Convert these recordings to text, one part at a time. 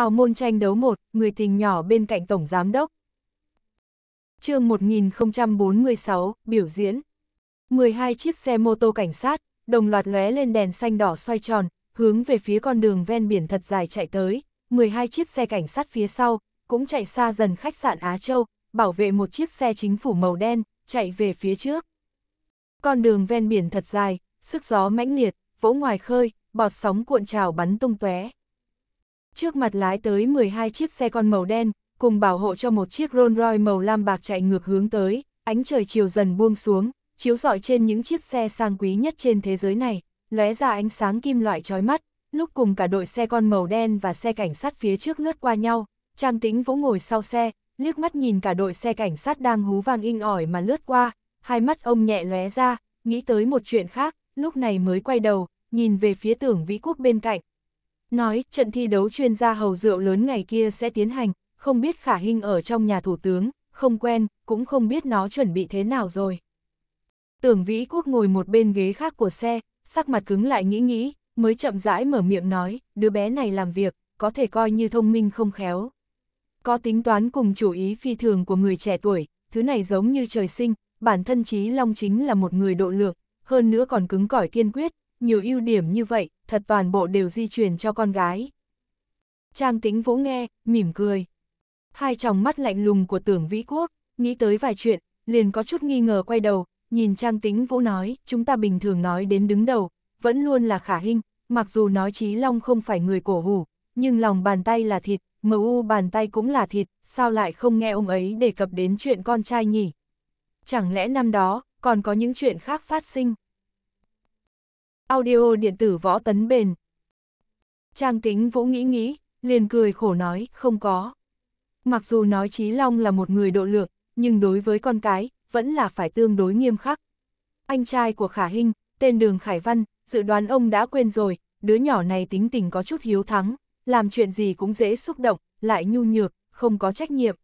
hào môn tranh đấu một, người tình nhỏ bên cạnh Tổng Giám Đốc. chương 1046, biểu diễn. 12 chiếc xe mô tô cảnh sát, đồng loạt lóe lên đèn xanh đỏ xoay tròn, hướng về phía con đường ven biển thật dài chạy tới. 12 chiếc xe cảnh sát phía sau, cũng chạy xa dần khách sạn Á Châu, bảo vệ một chiếc xe chính phủ màu đen, chạy về phía trước. Con đường ven biển thật dài, sức gió mãnh liệt, vỗ ngoài khơi, bọt sóng cuộn trào bắn tung tóe. Trước mặt lái tới 12 chiếc xe con màu đen, cùng bảo hộ cho một chiếc Rolls Royce màu lam bạc chạy ngược hướng tới, ánh trời chiều dần buông xuống, chiếu rọi trên những chiếc xe sang quý nhất trên thế giới này, lóe ra ánh sáng kim loại chói mắt, lúc cùng cả đội xe con màu đen và xe cảnh sát phía trước lướt qua nhau, Trang Tĩnh Vũ ngồi sau xe, liếc mắt nhìn cả đội xe cảnh sát đang hú vang inh ỏi mà lướt qua, hai mắt ông nhẹ lóe ra, nghĩ tới một chuyện khác, lúc này mới quay đầu, nhìn về phía tưởng vĩ quốc bên cạnh, nói trận thi đấu chuyên gia hầu rượu lớn ngày kia sẽ tiến hành, không biết khả hình ở trong nhà thủ tướng, không quen, cũng không biết nó chuẩn bị thế nào rồi. Tưởng Vĩ Quốc ngồi một bên ghế khác của xe, sắc mặt cứng lại nghĩ nghĩ, mới chậm rãi mở miệng nói, đứa bé này làm việc, có thể coi như thông minh không khéo. Có tính toán cùng chủ ý phi thường của người trẻ tuổi, thứ này giống như trời sinh, bản thân Trí Long chính là một người độ lượng, hơn nữa còn cứng cỏi kiên quyết, nhiều ưu điểm như vậy, thật toàn bộ đều di chuyển cho con gái. Trang Tĩnh vũ nghe, mỉm cười. Hai tròng mắt lạnh lùng của tưởng vĩ quốc, nghĩ tới vài chuyện, liền có chút nghi ngờ quay đầu, nhìn trang Tĩnh vũ nói, chúng ta bình thường nói đến đứng đầu, vẫn luôn là khả hình, mặc dù nói trí long không phải người cổ hủ, nhưng lòng bàn tay là thịt, mờ u bàn tay cũng là thịt, sao lại không nghe ông ấy đề cập đến chuyện con trai nhỉ? Chẳng lẽ năm đó, còn có những chuyện khác phát sinh? Audio điện tử võ tấn bền. Trang tính vũ nghĩ nghĩ, liền cười khổ nói, không có. Mặc dù nói Trí Long là một người độ lượng, nhưng đối với con cái, vẫn là phải tương đối nghiêm khắc. Anh trai của Khả Hinh, tên Đường Khải Văn, dự đoán ông đã quên rồi, đứa nhỏ này tính tình có chút hiếu thắng, làm chuyện gì cũng dễ xúc động, lại nhu nhược, không có trách nhiệm.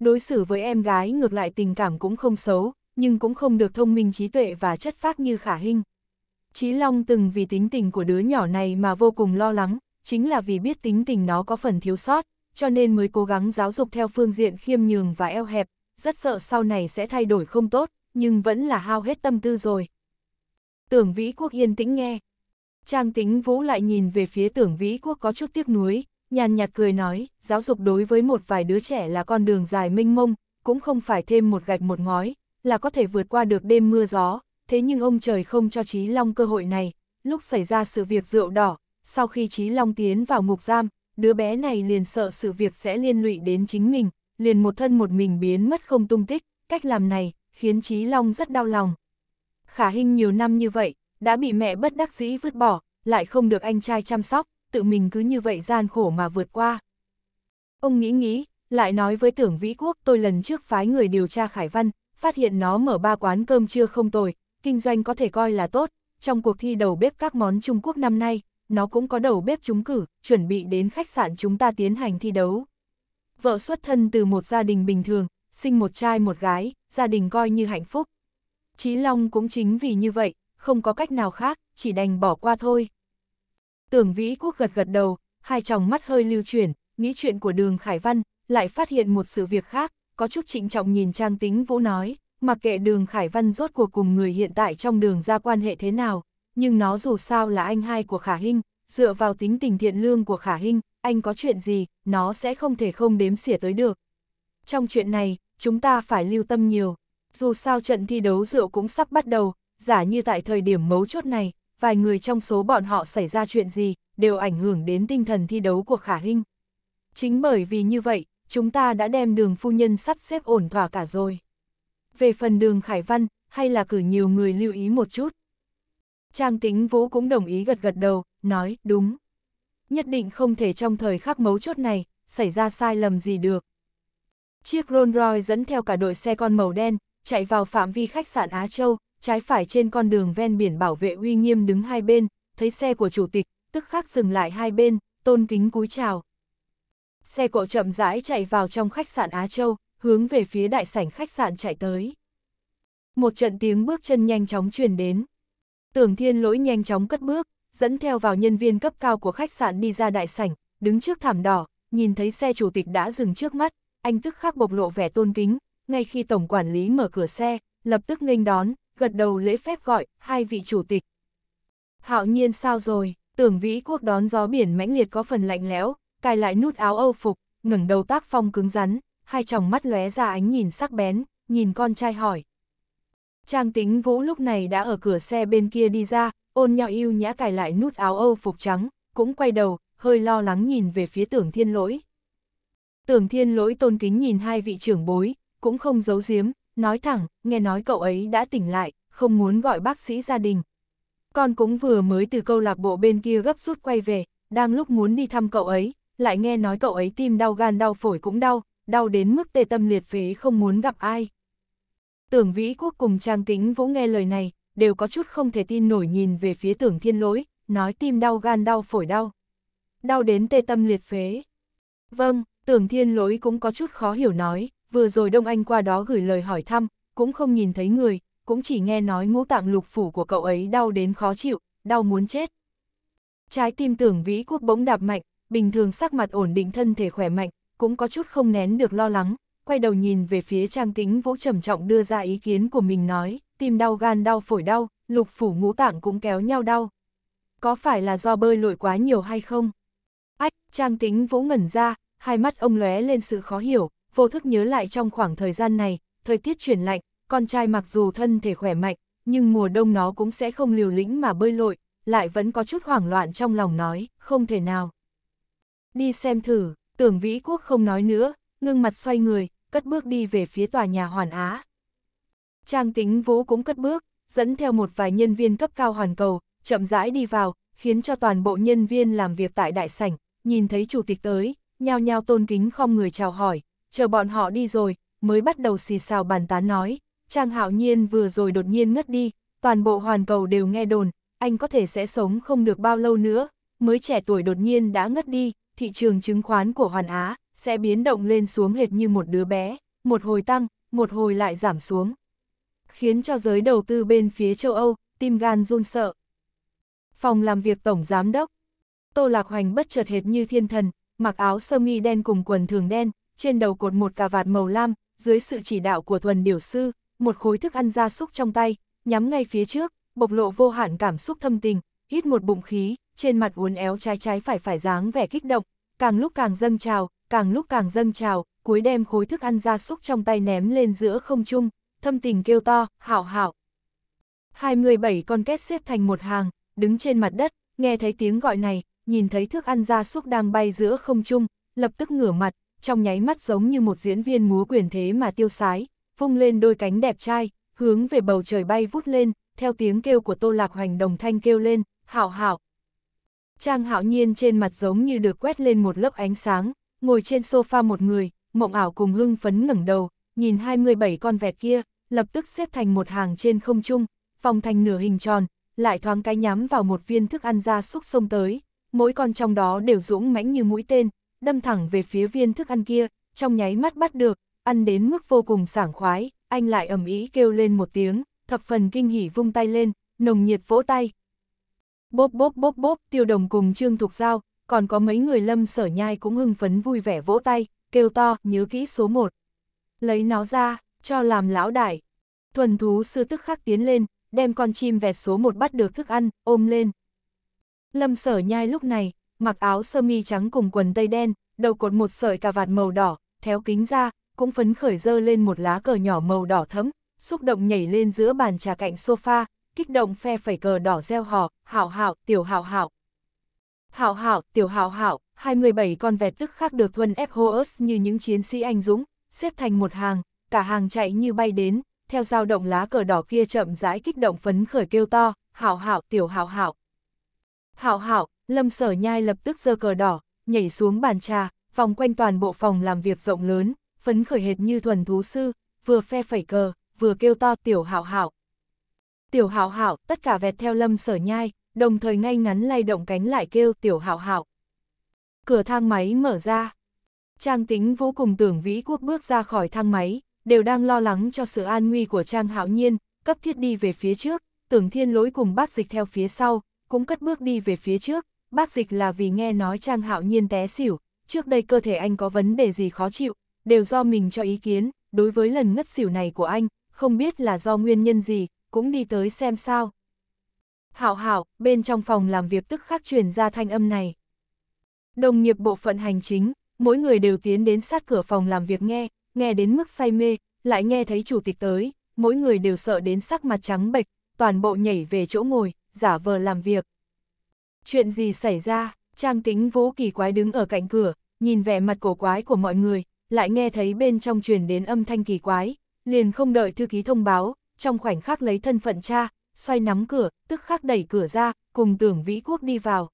Đối xử với em gái ngược lại tình cảm cũng không xấu, nhưng cũng không được thông minh trí tuệ và chất phác như Khả Hinh. Chí Long từng vì tính tình của đứa nhỏ này mà vô cùng lo lắng, chính là vì biết tính tình nó có phần thiếu sót, cho nên mới cố gắng giáo dục theo phương diện khiêm nhường và eo hẹp, rất sợ sau này sẽ thay đổi không tốt, nhưng vẫn là hao hết tâm tư rồi. Tưởng Vĩ Quốc yên tĩnh nghe. Trang Tính Vũ lại nhìn về phía Tưởng Vĩ Quốc có chút tiếc nuối, nhàn nhạt cười nói, giáo dục đối với một vài đứa trẻ là con đường dài mênh mông, cũng không phải thêm một gạch một ngói, là có thể vượt qua được đêm mưa gió, thế nhưng ông trời không cho Trí Long cơ hội này, lúc xảy ra sự việc rượu đỏ, sau khi Trí Long tiến vào ngục giam, đứa bé này liền sợ sự việc sẽ liên lụy đến chính mình, liền một thân một mình biến mất không tung tích, cách làm này khiến Trí Long rất đau lòng. Khả Hinh nhiều năm như vậy, đã bị mẹ bất đắc dĩ vứt bỏ, lại không được anh trai chăm sóc, tự mình cứ như vậy gian khổ mà vượt qua. Ông nghĩ nghĩ, lại nói với tưởng Vĩ Quốc tôi lần trước phái người điều tra Khải Văn, phát hiện nó mở ba quán cơm trưa không tồi, kinh doanh có thể coi là tốt, trong cuộc thi đầu bếp các món Trung Quốc năm nay, nó cũng có đầu bếp trúng cử, chuẩn bị đến khách sạn chúng ta tiến hành thi đấu. Vợ xuất thân từ một gia đình bình thường, sinh một trai một gái, gia đình coi như hạnh phúc. Chí Long cũng chính vì như vậy, không có cách nào khác, chỉ đành bỏ qua thôi. Tưởng Vĩ Quốc gật gật đầu, hai chồng mắt hơi lưu chuyển, nghĩ chuyện của đường Khải Văn, lại phát hiện một sự việc khác, có chút trịnh trọng nhìn Trang Tính Vũ nói mặc kệ đường Khải Văn rốt cuộc cùng người hiện tại trong đường ra quan hệ thế nào, nhưng nó dù sao là anh hai của Khả Hinh, dựa vào tính tình thiện lương của Khả Hinh, anh có chuyện gì, nó sẽ không thể không đếm xỉa tới được. Trong chuyện này, chúng ta phải lưu tâm nhiều, dù sao trận thi đấu rượu cũng sắp bắt đầu, giả như tại thời điểm mấu chốt này, vài người trong số bọn họ xảy ra chuyện gì, đều ảnh hưởng đến tinh thần thi đấu của Khả Hinh. Chính bởi vì như vậy, chúng ta đã đem đường phu nhân sắp xếp ổn thỏa cả rồi về phần đường Khải Văn, hay là cử nhiều người lưu ý một chút. Trang tính vũ cũng đồng ý gật gật đầu, nói, đúng. Nhất định không thể trong thời khắc mấu chốt này, xảy ra sai lầm gì được. Chiếc Rolls Royce dẫn theo cả đội xe con màu đen, chạy vào phạm vi khách sạn Á Châu, trái phải trên con đường ven biển bảo vệ uy nghiêm đứng hai bên, thấy xe của chủ tịch, tức khắc dừng lại hai bên, tôn kính cúi chào. Xe cộ chậm rãi chạy vào trong khách sạn Á Châu, hướng về phía đại sảnh khách sạn chạy tới. Một trận tiếng bước chân nhanh chóng truyền đến. Tưởng thiên lỗi nhanh chóng cất bước, dẫn theo vào nhân viên cấp cao của khách sạn đi ra đại sảnh, đứng trước thảm đỏ, nhìn thấy xe chủ tịch đã dừng trước mắt, anh tức khắc bộc lộ vẻ tôn kính, ngay khi tổng quản lý mở cửa xe, lập tức nghênh đón, gật đầu lễ phép gọi, hai vị chủ tịch. Hạo nhiên sao rồi, tưởng vĩ quốc đón gió biển mãnh liệt có phần lạnh lẽo, cài lại nút áo âu phục, ngẩng đầu tác phong cứng rắn, hai tròng mắt lóe ra ánh nhìn sắc bén, nhìn con trai hỏi. Trang tính vũ lúc này đã ở cửa xe bên kia đi ra, ôn nhạo yêu nhã cài lại nút áo âu phục trắng, cũng quay đầu, hơi lo lắng nhìn về phía tưởng thiên lỗi. Tưởng thiên lỗi tôn kính nhìn hai vị trưởng bối, cũng không giấu giếm, nói thẳng, nghe nói cậu ấy đã tỉnh lại, không muốn gọi bác sĩ gia đình. Con cũng vừa mới từ câu lạc bộ bên kia gấp rút quay về, đang lúc muốn đi thăm cậu ấy, lại nghe nói cậu ấy tim đau gan đau phổi cũng đau, đau đến mức tê tâm liệt phế không muốn gặp ai. Tưởng Vĩ Quốc cùng Trang Tĩnh Vũ nghe lời này, đều có chút không thể tin nổi nhìn về phía tưởng thiên lỗi, nói tim đau gan đau phổi đau. Đau đến tê tâm liệt phế. Vâng, tưởng thiên lỗi cũng có chút khó hiểu nói, vừa rồi Đông Anh qua đó gửi lời hỏi thăm, cũng không nhìn thấy người, cũng chỉ nghe nói ngũ tạng lục phủ của cậu ấy đau đến khó chịu, đau muốn chết. Trái tim tưởng vĩ quốc bỗng đạp mạnh, bình thường sắc mặt ổn định thân thể khỏe mạnh, cũng có chút không nén được lo lắng, quay đầu nhìn về phía Trang Tính Vũ trầm trọng đưa ra ý kiến của mình nói, tim đau gan đau phổi đau, lục phủ ngũ tạng cũng kéo nhau đau. Có phải là do bơi lội quá nhiều hay không? Ách, Trang Tính Vũ ngẩn ra, hai mắt ông lóe lên sự khó hiểu, vô thức nhớ lại trong khoảng thời gian này, thời tiết chuyển lạnh, con trai mặc dù thân thể khỏe mạnh, nhưng mùa đông nó cũng sẽ không liều lĩnh mà bơi lội, lại vẫn có chút hoảng loạn trong lòng nói, không thể nào. Đi xem thử, Tưởng Vĩ Quốc không nói nữa, ngưng mặt xoay người, cất bước đi về phía tòa nhà Hoàn Á. Trang tính vũ cũng cất bước, dẫn theo một vài nhân viên cấp cao hoàn cầu, chậm rãi đi vào, khiến cho toàn bộ nhân viên làm việc tại đại sảnh, nhìn thấy chủ tịch tới, nhao nhao tôn kính không người chào hỏi, chờ bọn họ đi rồi, mới bắt đầu xì xào bàn tán nói, Trang Hạo Nhiên vừa rồi đột nhiên ngất đi, toàn bộ hoàn cầu đều nghe đồn, anh có thể sẽ sống không được bao lâu nữa, mới trẻ tuổi đột nhiên đã ngất đi, thị trường chứng khoán của Hoàn Á sẽ biến động lên xuống hệt như một đứa bé, một hồi tăng, một hồi lại giảm xuống. Khiến cho giới đầu tư bên phía châu Âu, tim gan run sợ. Phòng làm việc Tổng Giám đốc Tô Lạc Hoành bất chợt hệt như thiên thần, mặc áo sơ mi đen cùng quần thường đen, trên đầu cột một cà vạt màu lam, dưới sự chỉ đạo của thuần điều sư, một khối thức ăn gia súc trong tay, nhắm ngay phía trước, bộc lộ vô hạn cảm xúc thâm tình, hít một bụng khí, trên mặt uốn éo trái trái phải phải dáng vẻ kích động, càng lúc càng dâng trào, càng lúc càng dâng trào, cuối đem khối thức ăn ra súc trong tay ném lên giữa không trung, thâm tình kêu to, hảo hảo. 27 con két xếp thành một hàng, đứng trên mặt đất, nghe thấy tiếng gọi này, nhìn thấy thức ăn ra súc đang bay giữa không trung, lập tức ngửa mặt, trong nháy mắt giống như một diễn viên múa quyền thế mà tiêu sái, vung lên đôi cánh đẹp trai, hướng về bầu trời bay vút lên, theo tiếng kêu của Tô Lạc Hoành đồng thanh kêu lên, hảo hảo, Trang hạo nhiên trên mặt giống như được quét lên một lớp ánh sáng, ngồi trên sofa một người, mộng ảo cùng hưng phấn ngẩng đầu, nhìn 27 con vẹt kia, lập tức xếp thành một hàng trên không trung, vòng thành nửa hình tròn, lại thoáng cái nhắm vào một viên thức ăn ra xúc sông tới, mỗi con trong đó đều dũng mãnh như mũi tên, đâm thẳng về phía viên thức ăn kia, trong nháy mắt bắt được, ăn đến mức vô cùng sảng khoái, anh lại ầm ý kêu lên một tiếng, thập phần kinh hỉ vung tay lên, nồng nhiệt vỗ tay, bốp bốp bốp bốp, tiêu đồng cùng Trương Thục Giao, còn có mấy người lâm sở nhai cũng hưng phấn vui vẻ vỗ tay, kêu to, nhớ kỹ số 1. Lấy nó ra, cho làm lão đại. Thuần thú sư tức khắc tiến lên, đem con chim vẹt số 1 bắt được thức ăn, ôm lên. Lâm sở nhai lúc này, mặc áo sơ mi trắng cùng quần tây đen, đầu cột một sợi cà vạt màu đỏ, theo kính ra, cũng phấn khởi dơ lên một lá cờ nhỏ màu đỏ thấm, xúc động nhảy lên giữa bàn trà cạnh sofa, kích động phe phẩy cờ đỏ gieo hò, hảo hảo, tiểu hảo hảo. Hảo hảo, tiểu hảo hảo, 27 con vẹt tức khác được thuần ép Hoos như những chiến sĩ anh dũng, xếp thành một hàng, cả hàng chạy như bay đến, theo dao động lá cờ đỏ kia chậm rãi kích động phấn khởi kêu to, hảo hảo, tiểu hảo hảo. Hảo hảo, lâm sở nhai lập tức giơ cờ đỏ, nhảy xuống bàn trà, vòng quanh toàn bộ phòng làm việc rộng lớn, phấn khởi hệt như thuần thú sư, vừa phe phẩy cờ, vừa kêu to tiểu hảo hảo tiểu hạo hạo, tất cả vẹt theo lâm sở nhai, đồng thời ngay ngắn lay động cánh lại kêu tiểu hạo hạo. Cửa thang máy mở ra. Trang tính vô cùng tưởng vĩ quốc bước ra khỏi thang máy, đều đang lo lắng cho sự an nguy của Trang hạo nhiên, cấp thiết đi về phía trước, tưởng thiên lỗi cùng bác dịch theo phía sau, cũng cất bước đi về phía trước, bác dịch là vì nghe nói Trang hạo nhiên té xỉu, trước đây cơ thể anh có vấn đề gì khó chịu, đều do mình cho ý kiến, đối với lần ngất xỉu này của anh, không biết là do nguyên nhân gì, cũng đi tới xem sao. Hảo hảo, bên trong phòng làm việc tức khắc truyền ra thanh âm này. Đồng nghiệp bộ phận hành chính, mỗi người đều tiến đến sát cửa phòng làm việc nghe, nghe đến mức say mê, lại nghe thấy chủ tịch tới, mỗi người đều sợ đến sắc mặt trắng bệch, toàn bộ nhảy về chỗ ngồi, giả vờ làm việc. Chuyện gì xảy ra, Trang tính vũ kỳ quái đứng ở cạnh cửa, nhìn vẻ mặt cổ quái của mọi người, lại nghe thấy bên trong truyền đến âm thanh kỳ quái, liền không đợi thư ký thông báo, trong khoảnh khắc lấy thân phận cha, xoay nắm cửa, tức khắc đẩy cửa ra, cùng tưởng vĩ quốc đi vào.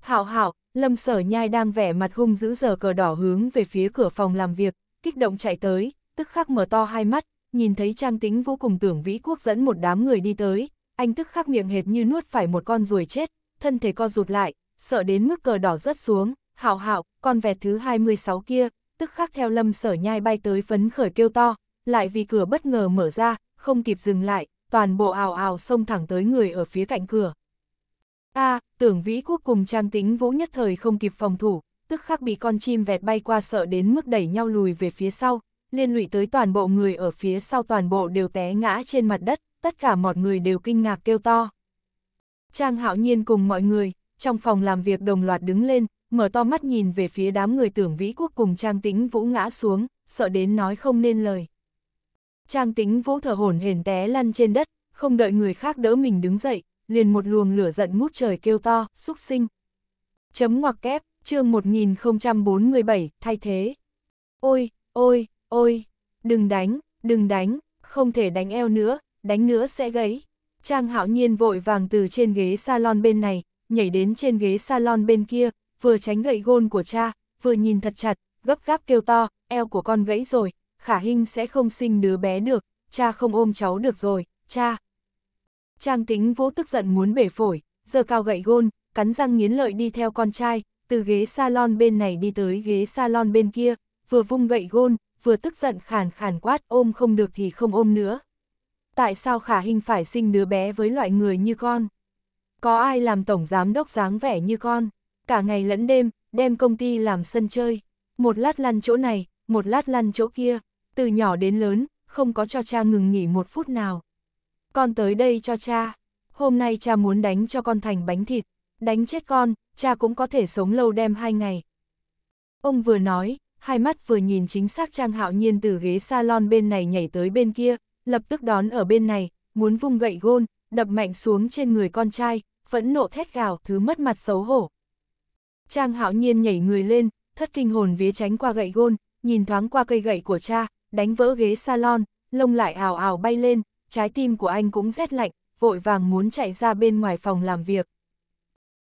Hảo hảo, lâm sở nhai đang vẻ mặt hung giữ giờ cờ đỏ hướng về phía cửa phòng làm việc, kích động chạy tới, tức khắc mở to hai mắt, nhìn thấy trang tính vô cùng tưởng vĩ quốc dẫn một đám người đi tới, anh tức khắc miệng hệt như nuốt phải một con ruồi chết, thân thể co rụt lại, sợ đến mức cờ đỏ rớt xuống, hảo hảo, con vẹt thứ 26 kia, tức khắc theo lâm sở nhai bay tới phấn khởi kêu to, lại vì cửa bất ngờ mở ra, không kịp dừng lại, toàn bộ ào ào xông thẳng tới người ở phía cạnh cửa. A, à, tưởng vĩ quốc cùng trang tính vũ nhất thời không kịp phòng thủ, tức khắc bị con chim vẹt bay qua sợ đến mức đẩy nhau lùi về phía sau, liên lụy tới toàn bộ người ở phía sau toàn bộ đều té ngã trên mặt đất, tất cả mọi người đều kinh ngạc kêu to. Trang hạo nhiên cùng mọi người, trong phòng làm việc đồng loạt đứng lên, mở to mắt nhìn về phía đám người tưởng vĩ quốc cùng trang tính vũ ngã xuống, sợ đến nói không nên lời. Trang tính vũ thở hổn hển té lăn trên đất, không đợi người khác đỡ mình đứng dậy, liền một luồng lửa giận ngút trời kêu to, xúc sinh. Chấm ngoặc kép, chương 1047, thay thế. Ôi, ôi, ôi, đừng đánh, đừng đánh, không thể đánh eo nữa, đánh nữa sẽ gãy. Trang hạo nhiên vội vàng từ trên ghế salon bên này, nhảy đến trên ghế salon bên kia, vừa tránh gậy gôn của cha, vừa nhìn thật chặt, gấp gáp kêu to, eo của con gãy rồi, khả hình sẽ không sinh đứa bé được, cha không ôm cháu được rồi, cha. Trang tính vỗ tức giận muốn bể phổi, giờ cao gậy gôn, cắn răng nghiến lợi đi theo con trai, từ ghế salon bên này đi tới ghế salon bên kia, vừa vung gậy gôn, vừa tức giận khàn khàn quát ôm không được thì không ôm nữa. Tại sao khả hình phải sinh đứa bé với loại người như con? Có ai làm tổng giám đốc dáng vẻ như con? Cả ngày lẫn đêm, đem công ty làm sân chơi. Một lát lăn chỗ này, một lát lăn chỗ kia, từ nhỏ đến lớn, không có cho cha ngừng nghỉ một phút nào. Con tới đây cho cha, hôm nay cha muốn đánh cho con thành bánh thịt, đánh chết con, cha cũng có thể sống lâu đêm hai ngày. Ông vừa nói, hai mắt vừa nhìn chính xác Trang Hạo Nhiên từ ghế salon bên này nhảy tới bên kia, lập tức đón ở bên này, muốn vung gậy gôn, đập mạnh xuống trên người con trai, phẫn nộ thét gào, thứ mất mặt xấu hổ. Trang Hạo Nhiên nhảy người lên, thất kinh hồn vía tránh qua gậy gôn, nhìn thoáng qua cây gậy của cha, đánh vỡ ghế salon, lông lại ảo ảo bay lên, trái tim của anh cũng rét lạnh, vội vàng muốn chạy ra bên ngoài phòng làm việc.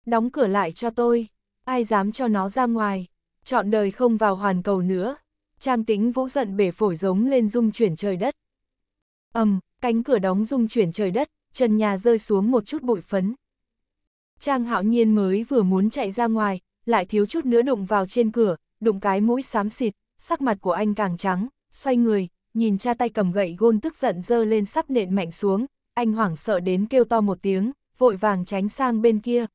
Đóng cửa lại cho tôi, ai dám cho nó ra ngoài, chọn đời không vào hoàn cầu nữa. Trang tính vũ giận bể phổi giống lên rung chuyển trời đất. ầm, um, cánh cửa đóng rung chuyển trời đất, trần nhà rơi xuống một chút bụi phấn. Trang hạo nhiên mới vừa muốn chạy ra ngoài, lại thiếu chút nữa đụng vào trên cửa, đụng cái mũi xám xịt, sắc mặt của anh càng trắng, xoay người, nhìn cha tay cầm gậy gôn tức giận dơ lên sắp nện mạnh xuống, anh hoảng sợ đến kêu to một tiếng, vội vàng tránh sang bên kia.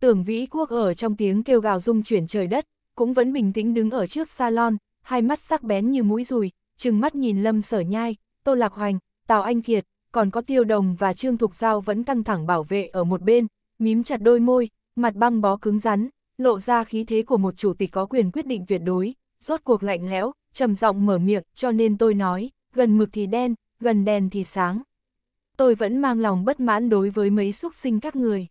Tưởng vĩ quốc ở trong tiếng kêu gào rung chuyển trời đất, cũng vẫn bình tĩnh đứng ở trước salon, hai mắt sắc bén như mũi rùi, trừng mắt nhìn lâm sở nhai, tô lạc hoành, tào anh kiệt, còn có tiêu đồng và trương thục giao vẫn căng thẳng bảo vệ ở một bên, mím chặt đôi môi, mặt băng bó cứng rắn, lộ ra khí thế của một chủ tịch có quyền quyết định tuyệt đối, rốt cuộc lạnh lẽo, trầm giọng mở miệng, cho nên tôi nói, gần mực thì đen, gần đèn thì sáng. Tôi vẫn mang lòng bất mãn đối với mấy xúc sinh các người.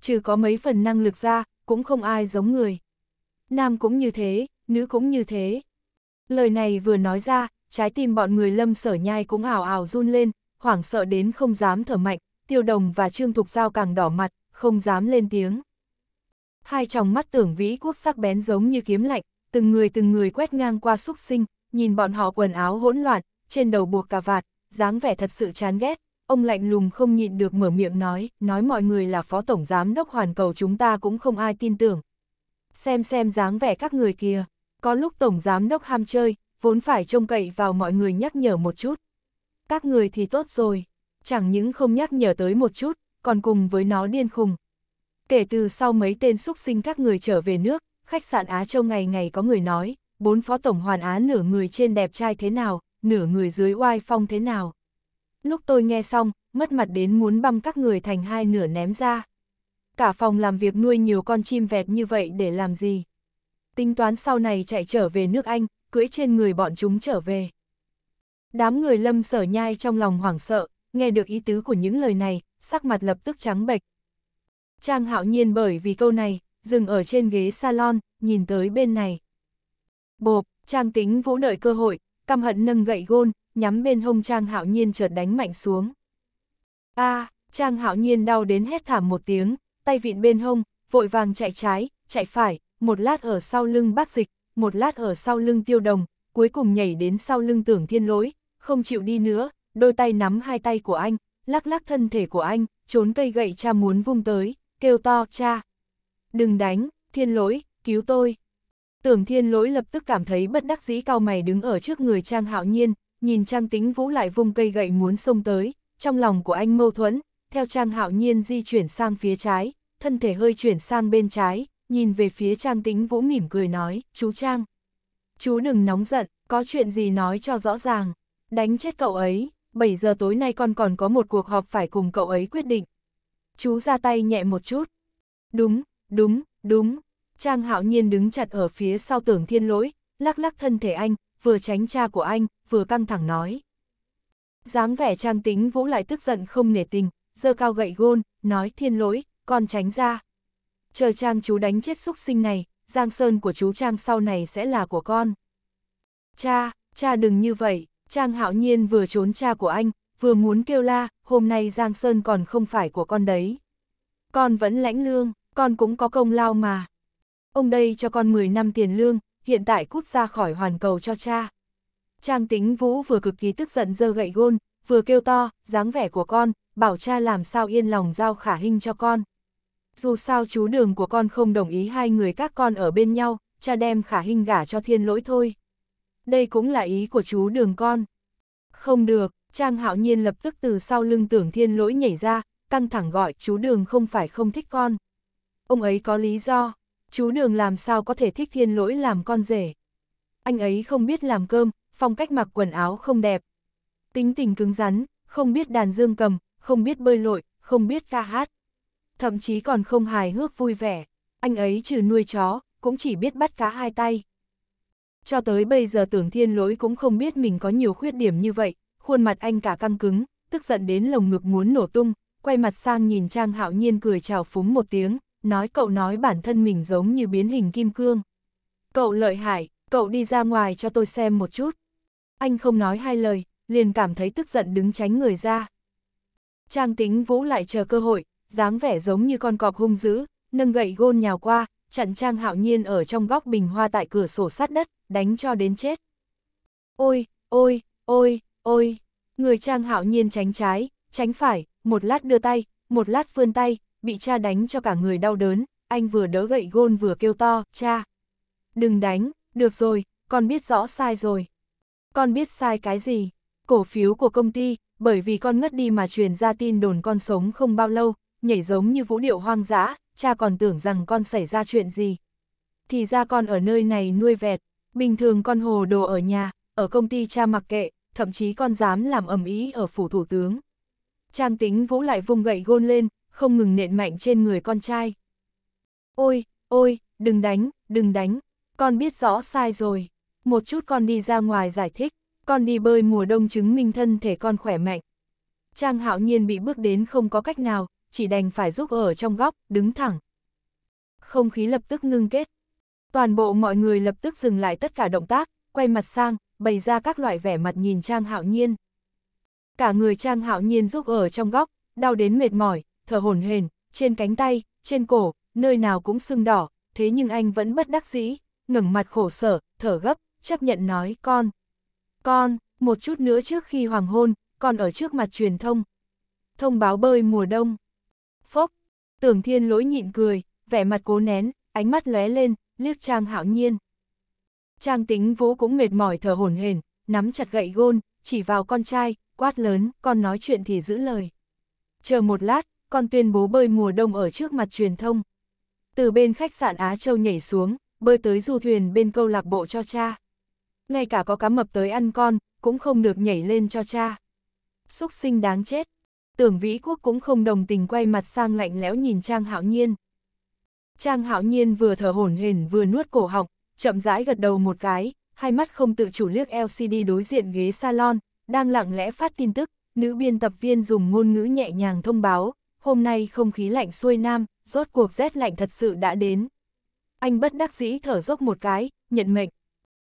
Trừ có mấy phần năng lực ra, cũng không ai giống người. Nam cũng như thế, nữ cũng như thế. Lời này vừa nói ra, trái tim bọn người lâm sở nhai cũng ảo ảo run lên, hoảng sợ đến không dám thở mạnh, tiêu đồng và trương thục giao càng đỏ mặt, không dám lên tiếng. Hai tròng mắt tưởng vĩ quốc sắc bén giống như kiếm lạnh, từng người từng người quét ngang qua xúc sinh, nhìn bọn họ quần áo hỗn loạn, trên đầu buộc cà vạt, dáng vẻ thật sự chán ghét, ông lạnh lùng không nhịn được mở miệng nói, nói mọi người là phó tổng giám đốc hoàn cầu chúng ta cũng không ai tin tưởng. Xem xem dáng vẻ các người kia, có lúc tổng giám đốc ham chơi, vốn phải trông cậy vào mọi người nhắc nhở một chút. Các người thì tốt rồi, chẳng những không nhắc nhở tới một chút, còn cùng với nó điên khùng. Kể từ sau mấy tên xúc sinh các người trở về nước, khách sạn Á Châu ngày ngày có người nói, bốn phó tổng hoàn á nửa người trên đẹp trai thế nào, nửa người dưới oai phong thế nào. Lúc tôi nghe xong, mất mặt đến muốn băm các người thành hai nửa ném ra. Cả phòng làm việc nuôi nhiều con chim vẹt như vậy để làm gì? Tính toán sau này chạy trở về nước Anh, cưỡi trên người bọn chúng trở về. Đám người lâm sở nhai trong lòng hoảng sợ, nghe được ý tứ của những lời này, sắc mặt lập tức trắng bệch. Trang hạo nhiên bởi vì câu này, dừng ở trên ghế salon, nhìn tới bên này. Bộp, Trang Tính Vũ đợi cơ hội, căm hận nâng gậy gôn, nhắm bên hông Trang Hạo Nhiên chợt đánh mạnh xuống. A, à, Trang Hạo Nhiên đau đến hét thảm một tiếng, tay vịn bên hông, vội vàng chạy trái, chạy phải, một lát ở sau lưng bác dịch, một lát ở sau lưng tiêu đồng, cuối cùng nhảy đến sau lưng tưởng thiên lỗi, không chịu đi nữa, đôi tay nắm hai tay của anh, lắc lắc thân thể của anh, trốn cây gậy cha muốn vung tới, kêu to cha, đừng đánh, thiên lỗi, cứu tôi. Tưởng thiên lỗi lập tức cảm thấy bất đắc dĩ cao mày đứng ở trước người Trang Hạo Nhiên, nhìn Trang Tính Vũ lại vùng cây gậy muốn xông tới, trong lòng của anh mâu thuẫn, theo Trang Hạo Nhiên di chuyển sang phía trái, thân thể hơi chuyển sang bên trái, nhìn về phía Trang Tính Vũ mỉm cười nói, chú Trang. Chú đừng nóng giận, có chuyện gì nói cho rõ ràng, đánh chết cậu ấy, 7 giờ tối nay con còn có một cuộc họp phải cùng cậu ấy quyết định. Chú ra tay nhẹ một chút. Đúng, đúng, đúng. Trang hạo nhiên đứng chặt ở phía sau tưởng thiên lỗi, lắc lắc thân thể anh, vừa tránh cha của anh, vừa căng thẳng nói. dáng vẻ trang tính vũ lại tức giận không nể tình, giơ cao gậy gôn, nói thiên lỗi, con tránh ra. Chờ trang chú đánh chết xúc sinh này, giang sơn của chú trang sau này sẽ là của con. Cha, cha đừng như vậy, trang hạo nhiên vừa trốn cha của anh, vừa muốn kêu la, hôm nay giang sơn còn không phải của con đấy. Con vẫn lãnh lương con cũng có công lao mà. Ông đây cho con 10 năm tiền lương, hiện tại cút ra khỏi hoàn cầu cho cha. Trang tính vũ vừa cực kỳ tức giận dơ gậy gôn, vừa kêu to, dáng vẻ của con, bảo cha làm sao yên lòng giao khả hình cho con. Dù sao chú đường của con không đồng ý hai người các con ở bên nhau, cha đem khả hình gả cho thiên lỗi thôi. Đây cũng là ý của chú đường con. Không được, Trang hạo nhiên lập tức từ sau lưng tưởng thiên lỗi nhảy ra, căng thẳng gọi chú đường không phải không thích con. Ông ấy có lý do, chú đường làm sao có thể thích thiên lỗi làm con rể. Anh ấy không biết làm cơm, phong cách mặc quần áo không đẹp. Tính tình cứng rắn, không biết đàn dương cầm, không biết bơi lội, không biết ca hát. Thậm chí còn không hài hước vui vẻ, anh ấy trừ nuôi chó, cũng chỉ biết bắt cá hai tay. Cho tới bây giờ tưởng thiên lỗi cũng không biết mình có nhiều khuyết điểm như vậy, khuôn mặt anh cả căng cứng, tức giận đến lồng ngực muốn nổ tung, quay mặt sang nhìn Trang Hạo Nhiên cười chào phúng một tiếng, nói cậu nói bản thân mình giống như biến hình kim cương. Cậu lợi hại, cậu đi ra ngoài cho tôi xem một chút. Anh không nói hai lời, liền cảm thấy tức giận đứng tránh người ra. Trang tính vũ lại chờ cơ hội, dáng vẻ giống như con cọp hung dữ, nâng gậy gôn nhào qua, chặn Trang hạo nhiên ở trong góc bình hoa tại cửa sổ sát đất, đánh cho đến chết. Ôi, ôi, ôi, ôi, người Trang hạo nhiên tránh trái, tránh phải, một lát đưa tay, một lát vươn tay, bị cha đánh cho cả người đau đớn, anh vừa đỡ gậy gôn vừa kêu to, cha. Đừng đánh, được rồi, con biết rõ sai rồi. Con biết sai cái gì? Cổ phiếu của công ty, bởi vì con ngất đi mà truyền ra tin đồn con sống không bao lâu, nhảy giống như vũ điệu hoang dã, cha còn tưởng rằng con xảy ra chuyện gì. Thì ra con ở nơi này nuôi vẹt, bình thường con hồ đồ ở nhà, ở công ty cha mặc kệ, thậm chí con dám làm ầm ý ở phủ thủ tướng. Trang tính vũ lại vùng gậy gôn lên, không ngừng nện mạnh trên người con trai. Ôi, ôi, đừng đánh, đừng đánh, con biết rõ sai rồi. Một chút con đi ra ngoài giải thích, con đi bơi mùa đông chứng minh thân thể con khỏe mạnh. Trang hạo nhiên bị bước đến không có cách nào, chỉ đành phải giúp ở trong góc, đứng thẳng. Không khí lập tức ngưng kết. Toàn bộ mọi người lập tức dừng lại tất cả động tác, quay mặt sang, bày ra các loại vẻ mặt nhìn Trang hạo nhiên. Cả người Trang hạo nhiên giúp ở trong góc, đau đến mệt mỏi, thở hổn hển, trên cánh tay, trên cổ, nơi nào cũng sưng đỏ, thế nhưng anh vẫn bất đắc dĩ, ngẩng mặt khổ sở, thở gấp, chấp nhận nói con. Con, một chút nữa trước khi hoàng hôn, còn ở trước mặt truyền thông. Thông báo bơi mùa đông. Phốc, tưởng thiên lỗi nhịn cười, vẻ mặt cố nén, ánh mắt lóe lên, liếc Trang hạo nhiên. Trang tính vũ cũng mệt mỏi thở hổn hển, nắm chặt gậy gôn, chỉ vào con trai, quát lớn, con nói chuyện thì giữ lời. Chờ một lát, còn tuyên bố bơi mùa đông ở trước mặt truyền thông. Từ bên khách sạn Á Châu nhảy xuống, bơi tới du thuyền bên câu lạc bộ cho cha. Ngay cả có cá mập tới ăn con, cũng không được nhảy lên cho cha. Xúc sinh đáng chết. Tưởng Vĩ Quốc cũng không đồng tình quay mặt sang lạnh lẽo nhìn Trang Hạo Nhiên. Trang Hạo Nhiên vừa thở hổn hển vừa nuốt cổ họng, chậm rãi gật đầu một cái, hai mắt không tự chủ liếc LCD đối diện ghế salon, đang lặng lẽ phát tin tức, nữ biên tập viên dùng ngôn ngữ nhẹ nhàng thông báo, hôm nay không khí lạnh xuôi nam, rốt cuộc rét lạnh thật sự đã đến. Anh bất đắc dĩ thở dốc một cái, nhận mệnh.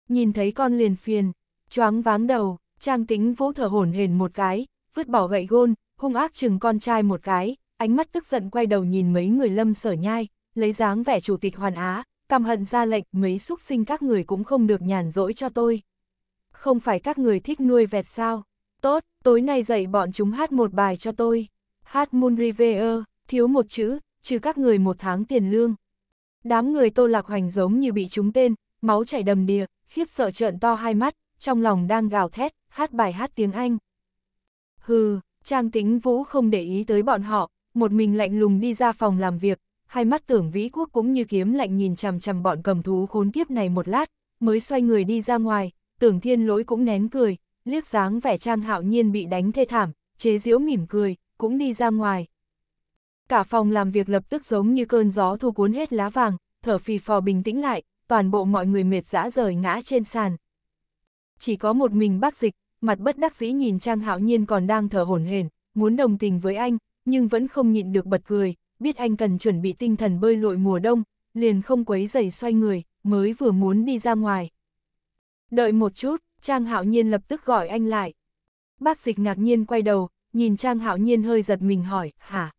Nhìn thấy con liền phiền, choáng váng đầu, trang tính vũ thở hổn hển một cái, vứt bỏ gậy gôn, hung ác chừng con trai một cái, ánh mắt tức giận quay đầu nhìn mấy người lâm sở nhai, lấy dáng vẻ chủ tịch hoàn á, căm hận ra lệnh mấy xúc sinh các người cũng không được nhàn rỗi cho tôi. Không phải các người thích nuôi vẹt sao? Tốt, tối nay dạy bọn chúng hát một bài cho tôi. Moon River, thiếu một chữ, trừ các người một tháng tiền lương. Đám người Tô Lạc Hoành giống như bị trúng tên, máu chảy đầm đìa, khiếp sợ trợn to hai mắt, trong lòng đang gào thét, hát bài hát tiếng Anh. Hừ, Trang Tính Vũ không để ý tới bọn họ, một mình lạnh lùng đi ra phòng làm việc, hai mắt tưởng vĩ quốc cũng như kiếm lạnh nhìn chằm chằm bọn cầm thú khốn kiếp này một lát, mới xoay người đi ra ngoài, tưởng thiên lỗi cũng nén cười, liếc dáng vẻ Trang Hạo Nhiên bị đánh thê thảm, chế diễu mỉm cười, cũng đi ra ngoài. Cả phòng làm việc lập tức giống như cơn gió thu cuốn hết lá vàng, thở phì phò bình tĩnh lại, toàn bộ mọi người mệt dã rời ngã trên sàn. Chỉ có một mình bác dịch, mặt bất đắc dĩ nhìn Trang Hạo Nhiên còn đang thở hổn hển, muốn đồng tình với anh, nhưng vẫn không nhịn được bật cười, biết anh cần chuẩn bị tinh thần bơi lội mùa đông, liền không quấy giày xoay người, mới vừa muốn đi ra ngoài. Đợi một chút, Trang Hạo Nhiên lập tức gọi anh lại. Bác dịch ngạc nhiên quay đầu, nhìn Trang Hạo Nhiên hơi giật mình hỏi, hả?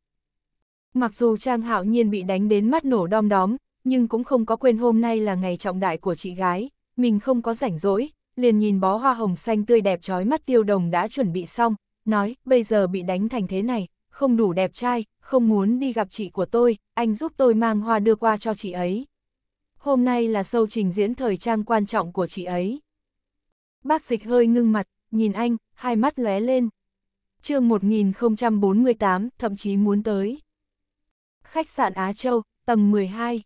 Mặc dù Trang Hạo Nhiên bị đánh đến mắt nổ đom đóm, nhưng cũng không có quên hôm nay là ngày trọng đại của chị gái, mình không có rảnh rỗi, liền nhìn bó hoa hồng xanh tươi đẹp trói mắt tiêu đồng đã chuẩn bị xong, nói, bây giờ bị đánh thành thế này, không đủ đẹp trai, không muốn đi gặp chị của tôi, anh giúp tôi mang hoa đưa qua cho chị ấy. Hôm nay là sâu trình diễn thời trang quan trọng của chị ấy. Bác dịch hơi ngưng mặt, nhìn anh, hai mắt lóe lên chương 1048, thậm chí muốn tới. Khách sạn Á Châu, tầng 12.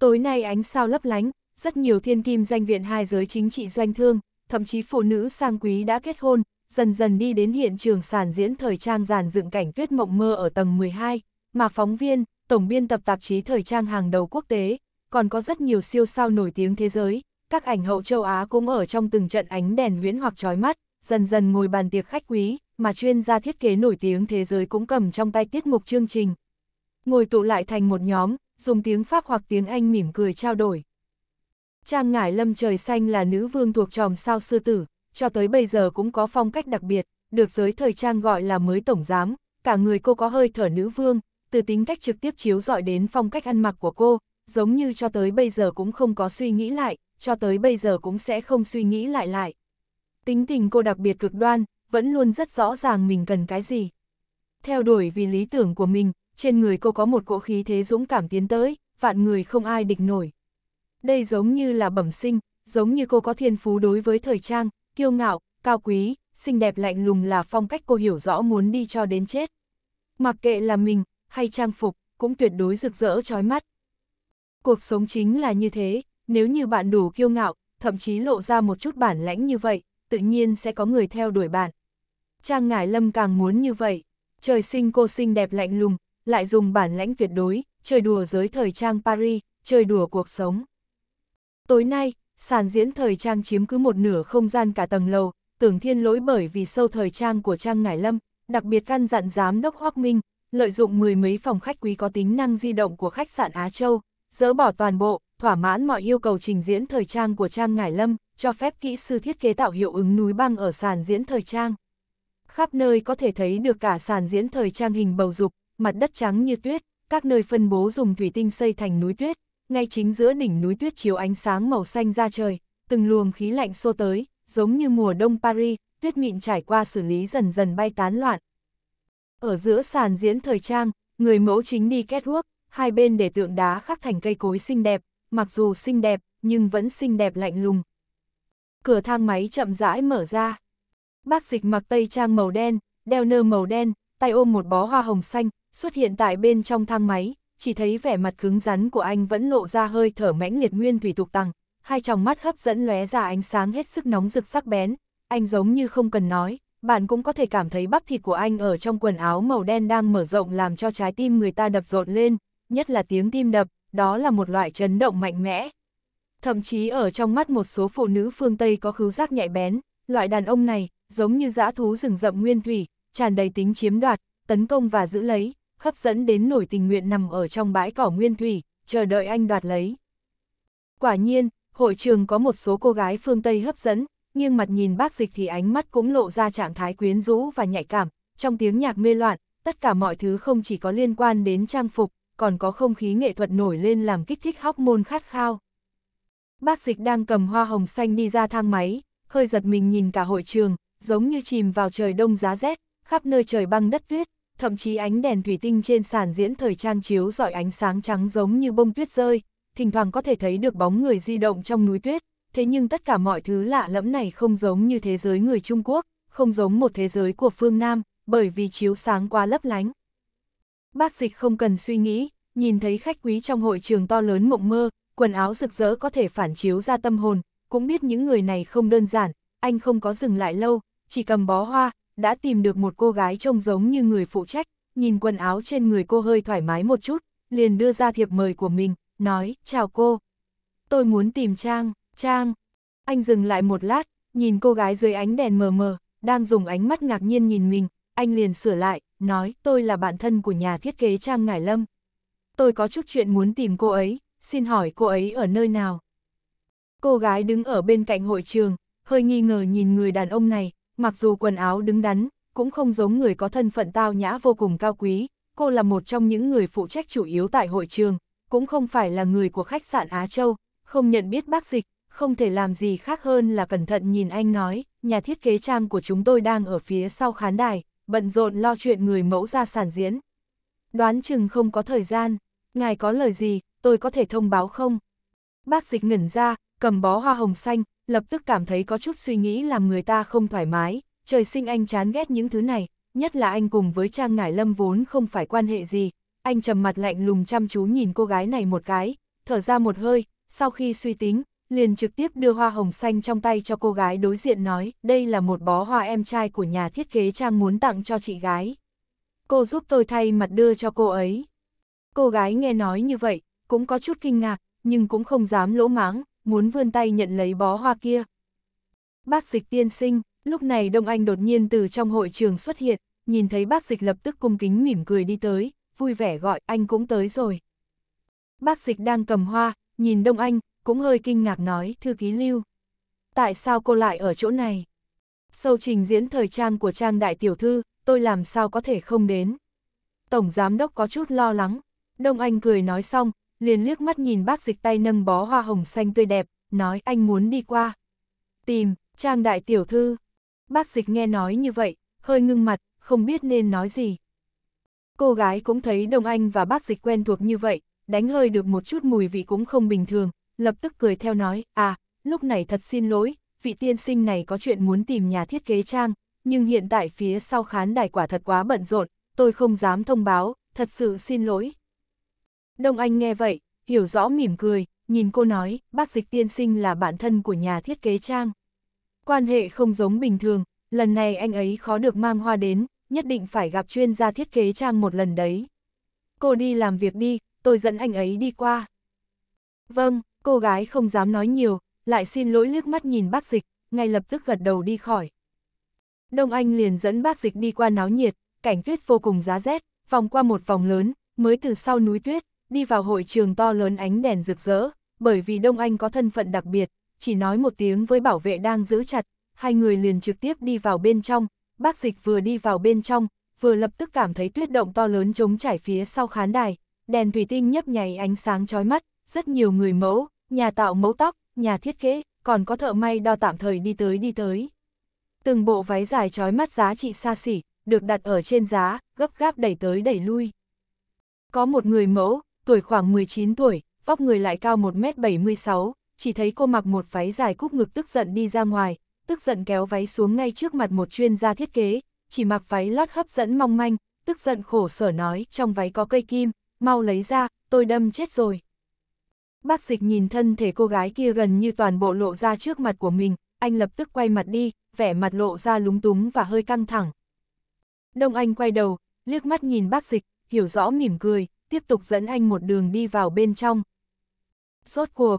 Tối nay ánh sao lấp lánh, rất nhiều thiên kim danh viện hai giới chính trị doanh thương, thậm chí phụ nữ sang quý đã kết hôn, dần dần đi đến hiện trường sản diễn thời trang giản dựng cảnh tuyết mộng mơ ở tầng 12, mà phóng viên, tổng biên tập tạp chí thời trang hàng đầu quốc tế, còn có rất nhiều siêu sao nổi tiếng thế giới, các ảnh hậu châu Á cũng ở trong từng trận ánh đèn huyễn hoặc trói mắt, dần dần ngồi bàn tiệc khách quý, mà chuyên gia thiết kế nổi tiếng thế giới cũng cầm trong tay tiết mục chương trình. Ngồi tụ lại thành một nhóm, dùng tiếng Pháp hoặc tiếng Anh mỉm cười trao đổi. Trang ngải lâm trời xanh là nữ vương thuộc tròm sao sư tử, cho tới bây giờ cũng có phong cách đặc biệt, được giới thời trang gọi là mới tổng giám, cả người cô có hơi thở nữ vương, từ tính cách trực tiếp chiếu dọi đến phong cách ăn mặc của cô, giống như cho tới bây giờ cũng không có suy nghĩ lại, cho tới bây giờ cũng sẽ không suy nghĩ lại lại. Tính tình cô đặc biệt cực đoan, vẫn luôn rất rõ ràng mình cần cái gì. Theo đuổi vì lý tưởng của mình, trên người cô có một cỗ khí thế dũng cảm tiến tới, vạn người không ai địch nổi. Đây giống như là bẩm sinh, giống như cô có thiên phú đối với thời trang, kiêu ngạo, cao quý, xinh đẹp lạnh lùng là phong cách cô hiểu rõ muốn đi cho đến chết. Mặc kệ là mình, hay trang phục, cũng tuyệt đối rực rỡ trói mắt. Cuộc sống chính là như thế, nếu như bạn đủ kiêu ngạo, thậm chí lộ ra một chút bản lãnh như vậy, tự nhiên sẽ có người theo đuổi bạn. Trang Ngải Lâm càng muốn như vậy, trời sinh cô xinh đẹp lạnh lùng, lại dùng bản lãnh tuyệt đối, chơi đùa giới thời trang Paris, chơi đùa cuộc sống. Tối nay, sàn diễn thời trang chiếm cứ một nửa không gian cả tầng lầu, tưởng thiên lỗi bởi vì sâu thời trang của Trang Ngải Lâm, đặc biệt căn dặn giám đốc Hoác Minh, lợi dụng mười mấy phòng khách quý có tính năng di động của khách sạn Á Châu, dỡ bỏ toàn bộ, thỏa mãn mọi yêu cầu trình diễn thời trang của Trang Ngải Lâm cho phép kỹ sư thiết kế tạo hiệu ứng núi băng ở sàn diễn thời trang. Khắp nơi có thể thấy được cả sàn diễn thời trang hình bầu dục, mặt đất trắng như tuyết, các nơi phân bố dùng thủy tinh xây thành núi tuyết, ngay chính giữa đỉnh núi tuyết chiếu ánh sáng màu xanh ra trời, từng luồng khí lạnh xô tới, giống như mùa đông Paris, tuyết mịn trải qua xử lý dần dần bay tán loạn. Ở giữa sàn diễn thời trang, người mẫu chính đi catwalk, hai bên để tượng đá khắc thành cây cối xinh đẹp, mặc dù xinh đẹp, nhưng vẫn xinh đẹp lạnh lùng, cửa thang máy chậm rãi mở ra. Bác dịch mặc tây trang màu đen, đeo nơ màu đen, tay ôm một bó hoa hồng xanh, xuất hiện tại bên trong thang máy, chỉ thấy vẻ mặt cứng rắn của anh vẫn lộ ra hơi thở mãnh liệt nguyên thủy tục tằng, hai tròng mắt hấp dẫn lóe ra ánh sáng hết sức nóng rực sắc bén, anh giống như không cần nói, bạn cũng có thể cảm thấy bắp thịt của anh ở trong quần áo màu đen đang mở rộng làm cho trái tim người ta đập rộn lên, nhất là tiếng tim đập, đó là một loại chấn động mạnh mẽ, Thậm chí ở trong mắt một số phụ nữ phương Tây có khứu giác nhạy bén, loại đàn ông này, giống như dã thú rừng rậm nguyên thủy, tràn đầy tính chiếm đoạt, tấn công và giữ lấy, hấp dẫn đến nổi tình nguyện nằm ở trong bãi cỏ nguyên thủy, chờ đợi anh đoạt lấy. Quả nhiên, hội trường có một số cô gái phương Tây hấp dẫn, nhưng mặt nhìn bác dịch thì ánh mắt cũng lộ ra trạng thái quyến rũ và nhạy cảm, trong tiếng nhạc mê loạn, tất cả mọi thứ không chỉ có liên quan đến trang phục, còn có không khí nghệ thuật nổi lên làm kích thích hóc môn khát khao. Bác dịch đang cầm hoa hồng xanh đi ra thang máy, hơi giật mình nhìn cả hội trường, giống như chìm vào trời đông giá rét, khắp nơi trời băng đất tuyết, thậm chí ánh đèn thủy tinh trên sàn diễn thời trang chiếu dọi ánh sáng trắng giống như bông tuyết rơi, thỉnh thoảng có thể thấy được bóng người di động trong núi tuyết, thế nhưng tất cả mọi thứ lạ lẫm này không giống như thế giới người Trung Quốc, không giống một thế giới của phương Nam, bởi vì chiếu sáng quá lấp lánh. Bác dịch không cần suy nghĩ, nhìn thấy khách quý trong hội trường to lớn mộng mơ, quần áo rực rỡ có thể phản chiếu ra tâm hồn, cũng biết những người này không đơn giản, anh không có dừng lại lâu, chỉ cầm bó hoa, đã tìm được một cô gái trông giống như người phụ trách, nhìn quần áo trên người cô hơi thoải mái một chút, liền đưa ra thiệp mời của mình, nói, chào cô. Tôi muốn tìm Trang, Trang. Anh dừng lại một lát, nhìn cô gái dưới ánh đèn mờ mờ, đang dùng ánh mắt ngạc nhiên nhìn mình, anh liền sửa lại, nói, tôi là bạn thân của nhà thiết kế Trang Ngải Lâm. Tôi có chút chuyện muốn tìm cô ấy, xin hỏi cô ấy ở nơi nào? Cô gái đứng ở bên cạnh hội trường, hơi nghi ngờ nhìn người đàn ông này, mặc dù quần áo đứng đắn, cũng không giống người có thân phận tao nhã vô cùng cao quý, cô là một trong những người phụ trách chủ yếu tại hội trường, cũng không phải là người của khách sạn Á Châu, không nhận biết bác dịch, không thể làm gì khác hơn là cẩn thận nhìn anh nói, nhà thiết kế trang của chúng tôi đang ở phía sau khán đài, bận rộn lo chuyện người mẫu ra sản diễn. Đoán chừng không có thời gian ngài có lời gì, tôi có thể thông báo không? Bác dịch ngẩn ra, cầm bó hoa hồng xanh, lập tức cảm thấy có chút suy nghĩ làm người ta không thoải mái, trời sinh anh chán ghét những thứ này, nhất là anh cùng với Trang Ngải Lâm vốn không phải quan hệ gì. Anh trầm mặt lạnh lùng chăm chú nhìn cô gái này một cái, thở ra một hơi, sau khi suy tính, liền trực tiếp đưa hoa hồng xanh trong tay cho cô gái đối diện nói, đây là một bó hoa em trai của nhà thiết kế Trang muốn tặng cho chị gái. Cô giúp tôi thay mặt đưa cho cô ấy. Cô gái nghe nói như vậy, cũng có chút kinh ngạc, nhưng cũng không dám lỗ máng, muốn vươn tay nhận lấy bó hoa kia. Bác dịch tiên sinh, lúc này Đông Anh đột nhiên từ trong hội trường xuất hiện, nhìn thấy bác dịch lập tức cung kính mỉm cười đi tới, vui vẻ gọi anh cũng tới rồi. Bác dịch đang cầm hoa, nhìn Đông Anh, cũng hơi kinh ngạc nói, thư ký lưu. Tại sao cô lại ở chỗ này? Sâu trình diễn thời trang của Trang Đại Tiểu Thư, tôi làm sao có thể không đến? Tổng Giám Đốc có chút lo lắng, Đông Anh cười nói xong, liền liếc mắt nhìn bác dịch tay nâng bó hoa hồng xanh tươi đẹp, nói anh muốn đi qua. Tìm, trang đại tiểu thư. Bác dịch nghe nói như vậy, hơi ngưng mặt, không biết nên nói gì. Cô gái cũng thấy Đông Anh và bác dịch quen thuộc như vậy, đánh hơi được một chút mùi vị cũng không bình thường, lập tức cười theo nói, à, lúc này thật xin lỗi, vị tiên sinh này có chuyện muốn tìm nhà thiết kế trang, nhưng hiện tại phía sau khán đài quả thật quá bận rộn, tôi không dám thông báo, thật sự xin lỗi. Đông Anh nghe vậy, hiểu rõ mỉm cười, nhìn cô nói, bác dịch tiên sinh là bạn thân của nhà thiết kế trang. Quan hệ không giống bình thường, lần này anh ấy khó được mang hoa đến, nhất định phải gặp chuyên gia thiết kế trang một lần đấy. Cô đi làm việc đi, tôi dẫn anh ấy đi qua. Vâng, cô gái không dám nói nhiều, lại xin lỗi liếc mắt nhìn bác dịch, ngay lập tức gật đầu đi khỏi. Đông Anh liền dẫn bác dịch đi qua náo nhiệt, cảnh tuyết vô cùng giá rét, vòng qua một vòng lớn, mới từ sau núi tuyết, đi vào hội trường to lớn ánh đèn rực rỡ, bởi vì Đông Anh có thân phận đặc biệt, chỉ nói một tiếng với bảo vệ đang giữ chặt, hai người liền trực tiếp đi vào bên trong, bác dịch vừa đi vào bên trong, vừa lập tức cảm thấy tuyết động to lớn trống trải phía sau khán đài, đèn thủy tinh nhấp nháy ánh sáng chói mắt, rất nhiều người mẫu, nhà tạo mẫu tóc, nhà thiết kế, còn có thợ may đo tạm thời đi tới đi tới. Từng bộ váy dài chói mắt giá trị xa xỉ, được đặt ở trên giá, gấp gáp đẩy tới đẩy lui. Có một người mẫu, tuổi khoảng 19 tuổi, vóc người lại cao 1m76, chỉ thấy cô mặc một váy dài cúp ngực tức giận đi ra ngoài, tức giận kéo váy xuống ngay trước mặt một chuyên gia thiết kế, chỉ mặc váy lót hấp dẫn mong manh, tức giận khổ sở nói trong váy có cây kim, mau lấy ra, tôi đâm chết rồi. Bác dịch nhìn thân thể cô gái kia gần như toàn bộ lộ ra trước mặt của mình, anh lập tức quay mặt đi, vẻ mặt lộ ra lúng túng và hơi căng thẳng. Đông Anh quay đầu, liếc mắt nhìn bác dịch, hiểu rõ mỉm cười, tiếp tục dẫn anh một đường đi vào bên trong. sốt cuộc,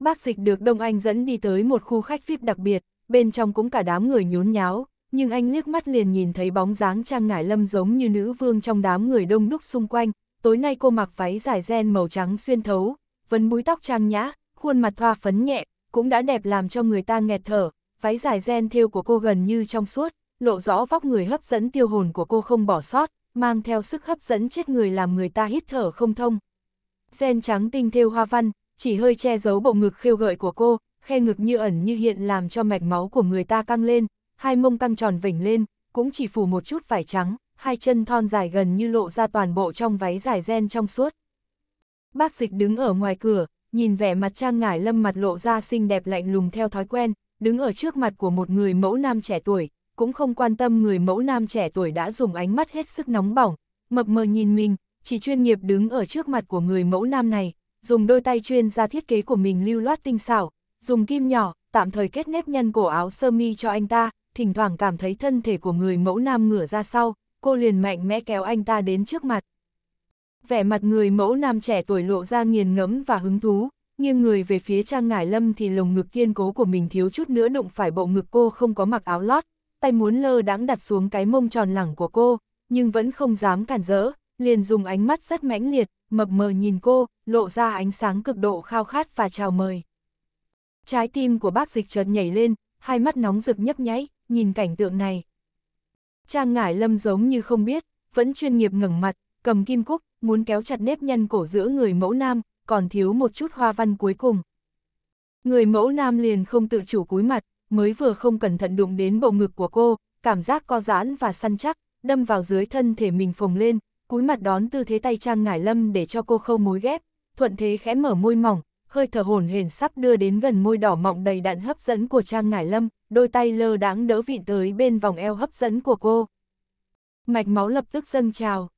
bác dịch được Đông Anh dẫn đi tới một khu khách VIP đặc biệt, bên trong cũng cả đám người nhốn nháo, nhưng anh liếc mắt liền nhìn thấy bóng dáng Trang Ngải Lâm giống như nữ vương trong đám người đông đúc xung quanh, tối nay cô mặc váy dài ren màu trắng xuyên thấu, vấn búi tóc trang nhã, khuôn mặt thoa phấn nhẹ, cũng đã đẹp làm cho người ta nghẹt thở, váy dài ren thêu của cô gần như trong suốt, lộ rõ vóc người hấp dẫn tiêu hồn của cô không bỏ sót, mang theo sức hấp dẫn chết người làm người ta hít thở không thông. Gen trắng tinh thêu hoa văn, chỉ hơi che giấu bộ ngực khiêu gợi của cô, khe ngực như ẩn như hiện làm cho mạch máu của người ta căng lên, hai mông căng tròn vỉnh lên, cũng chỉ phủ một chút vải trắng, hai chân thon dài gần như lộ ra toàn bộ trong váy dài gen trong suốt. Bác dịch đứng ở ngoài cửa, nhìn vẻ mặt trang ngải lâm mặt lộ ra xinh đẹp lạnh lùng theo thói quen, đứng ở trước mặt của một người mẫu nam trẻ tuổi, cũng không quan tâm người mẫu nam trẻ tuổi đã dùng ánh mắt hết sức nóng bỏng, mập mờ nhìn mình, chỉ chuyên nghiệp đứng ở trước mặt của người mẫu nam này, dùng đôi tay chuyên ra thiết kế của mình lưu loát tinh xảo, dùng kim nhỏ, tạm thời kết nếp nhân cổ áo sơ mi cho anh ta, thỉnh thoảng cảm thấy thân thể của người mẫu nam ngửa ra sau, cô liền mạnh mẽ kéo anh ta đến trước mặt. Vẻ mặt người mẫu nam trẻ tuổi lộ ra nghiền ngẫm và hứng thú, nhưng người về phía Trang Ngải Lâm thì lồng ngực kiên cố của mình thiếu chút nữa đụng phải bộ ngực cô không có mặc áo lót, tay muốn lơ đãng đặt xuống cái mông tròn lẳng của cô, nhưng vẫn không dám cản rỡ, liền dùng ánh mắt rất mãnh liệt, mập mờ nhìn cô, lộ ra ánh sáng cực độ khao khát và chào mời. Trái tim của bác dịch chợt nhảy lên, hai mắt nóng rực nhấp nháy, nhìn cảnh tượng này. Trang ngải lâm giống như không biết, vẫn chuyên nghiệp ngẩng mặt, cầm kim cúc, muốn kéo chặt nếp nhân cổ giữa người mẫu nam, còn thiếu một chút hoa văn cuối cùng. Người mẫu nam liền không tự chủ cúi mặt, mới vừa không cẩn thận đụng đến bộ ngực của cô, cảm giác co giãn và săn chắc, đâm vào dưới thân thể mình phồng lên, cúi mặt đón tư thế tay Trang Ngải Lâm để cho cô khâu mối ghép, thuận thế khẽ mở môi mỏng, hơi thở hồn hển sắp đưa đến gần môi đỏ mọng đầy đạn hấp dẫn của Trang Ngải Lâm, đôi tay lơ đáng đỡ vịn tới bên vòng eo hấp dẫn của cô. Mạch máu lập tức dâng trào.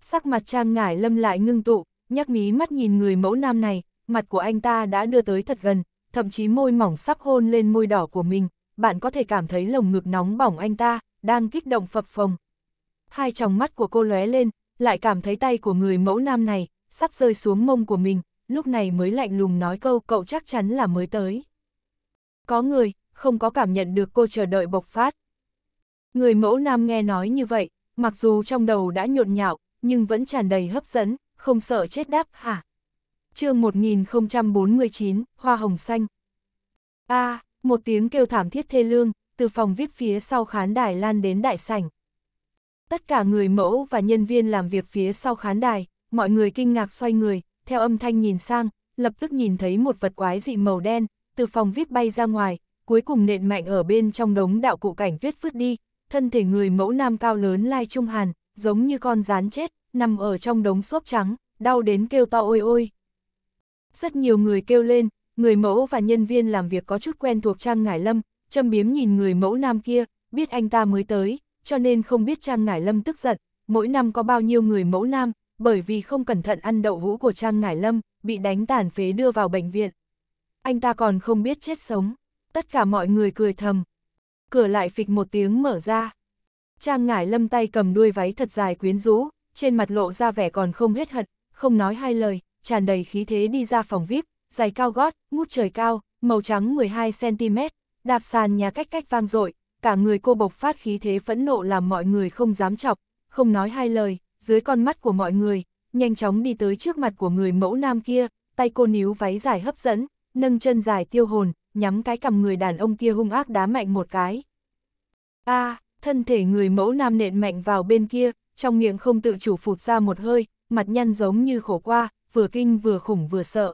Sắc mặt Trang Ngải Lâm lại ngưng tụ, nhắc mí mắt nhìn người mẫu nam này, mặt của anh ta đã đưa tới thật gần, thậm chí môi mỏng sắp hôn lên môi đỏ của mình, bạn có thể cảm thấy lồng ngực nóng bỏng anh ta, đang kích động phập phồng. Hai tròng mắt của cô lóe lên, lại cảm thấy tay của người mẫu nam này, sắp rơi xuống mông của mình, lúc này mới lạnh lùng nói câu cậu chắc chắn là mới tới. Có người, không có cảm nhận được cô chờ đợi bộc phát. Người mẫu nam nghe nói như vậy, mặc dù trong đầu đã nhộn nhạo, nhưng vẫn tràn đầy hấp dẫn, không sợ chết đáp hả? chương 1049, Hoa Hồng Xanh. A, à, một tiếng kêu thảm thiết thê lương, từ phòng VIP phía sau khán đài lan đến đại sảnh. Tất cả người mẫu và nhân viên làm việc phía sau khán đài, mọi người kinh ngạc xoay người, theo âm thanh nhìn sang, lập tức nhìn thấy một vật quái dị màu đen, từ phòng VIP bay ra ngoài, cuối cùng nện mạnh ở bên trong đống đạo cụ cảnh tuyết vứt đi, thân thể người mẫu nam cao lớn lai trung hàn, giống như con rán chết, nằm ở trong đống xốp trắng, đau đến kêu to ôi ôi. Rất nhiều người kêu lên, người mẫu và nhân viên làm việc có chút quen thuộc Trang Ngải Lâm, châm biếm nhìn người mẫu nam kia, biết anh ta mới tới, cho nên không biết Trang Ngải Lâm tức giận, mỗi năm có bao nhiêu người mẫu nam, bởi vì không cẩn thận ăn đậu hũ của Trang Ngải Lâm, bị đánh tàn phế đưa vào bệnh viện. Anh ta còn không biết chết sống, tất cả mọi người cười thầm. Cửa lại phịch một tiếng mở ra. Trang Ngải Lâm tay cầm đuôi váy thật dài quyến rũ, trên mặt lộ ra vẻ còn không hết hận, không nói hai lời, tràn đầy khí thế đi ra phòng VIP, giày cao gót, ngút trời cao, màu trắng 12cm, đạp sàn nhà cách cách vang dội cả người cô bộc phát khí thế phẫn nộ làm mọi người không dám chọc, không nói hai lời, dưới con mắt của mọi người, nhanh chóng đi tới trước mặt của người mẫu nam kia, tay cô níu váy dài hấp dẫn, nâng chân dài tiêu hồn, nhắm cái cầm người đàn ông kia hung ác đá mạnh một cái. a à, thân thể người mẫu nam nện mạnh vào bên kia, trong miệng không tự chủ phụt ra một hơi, mặt nhăn giống như khổ qua, vừa kinh vừa khủng vừa sợ.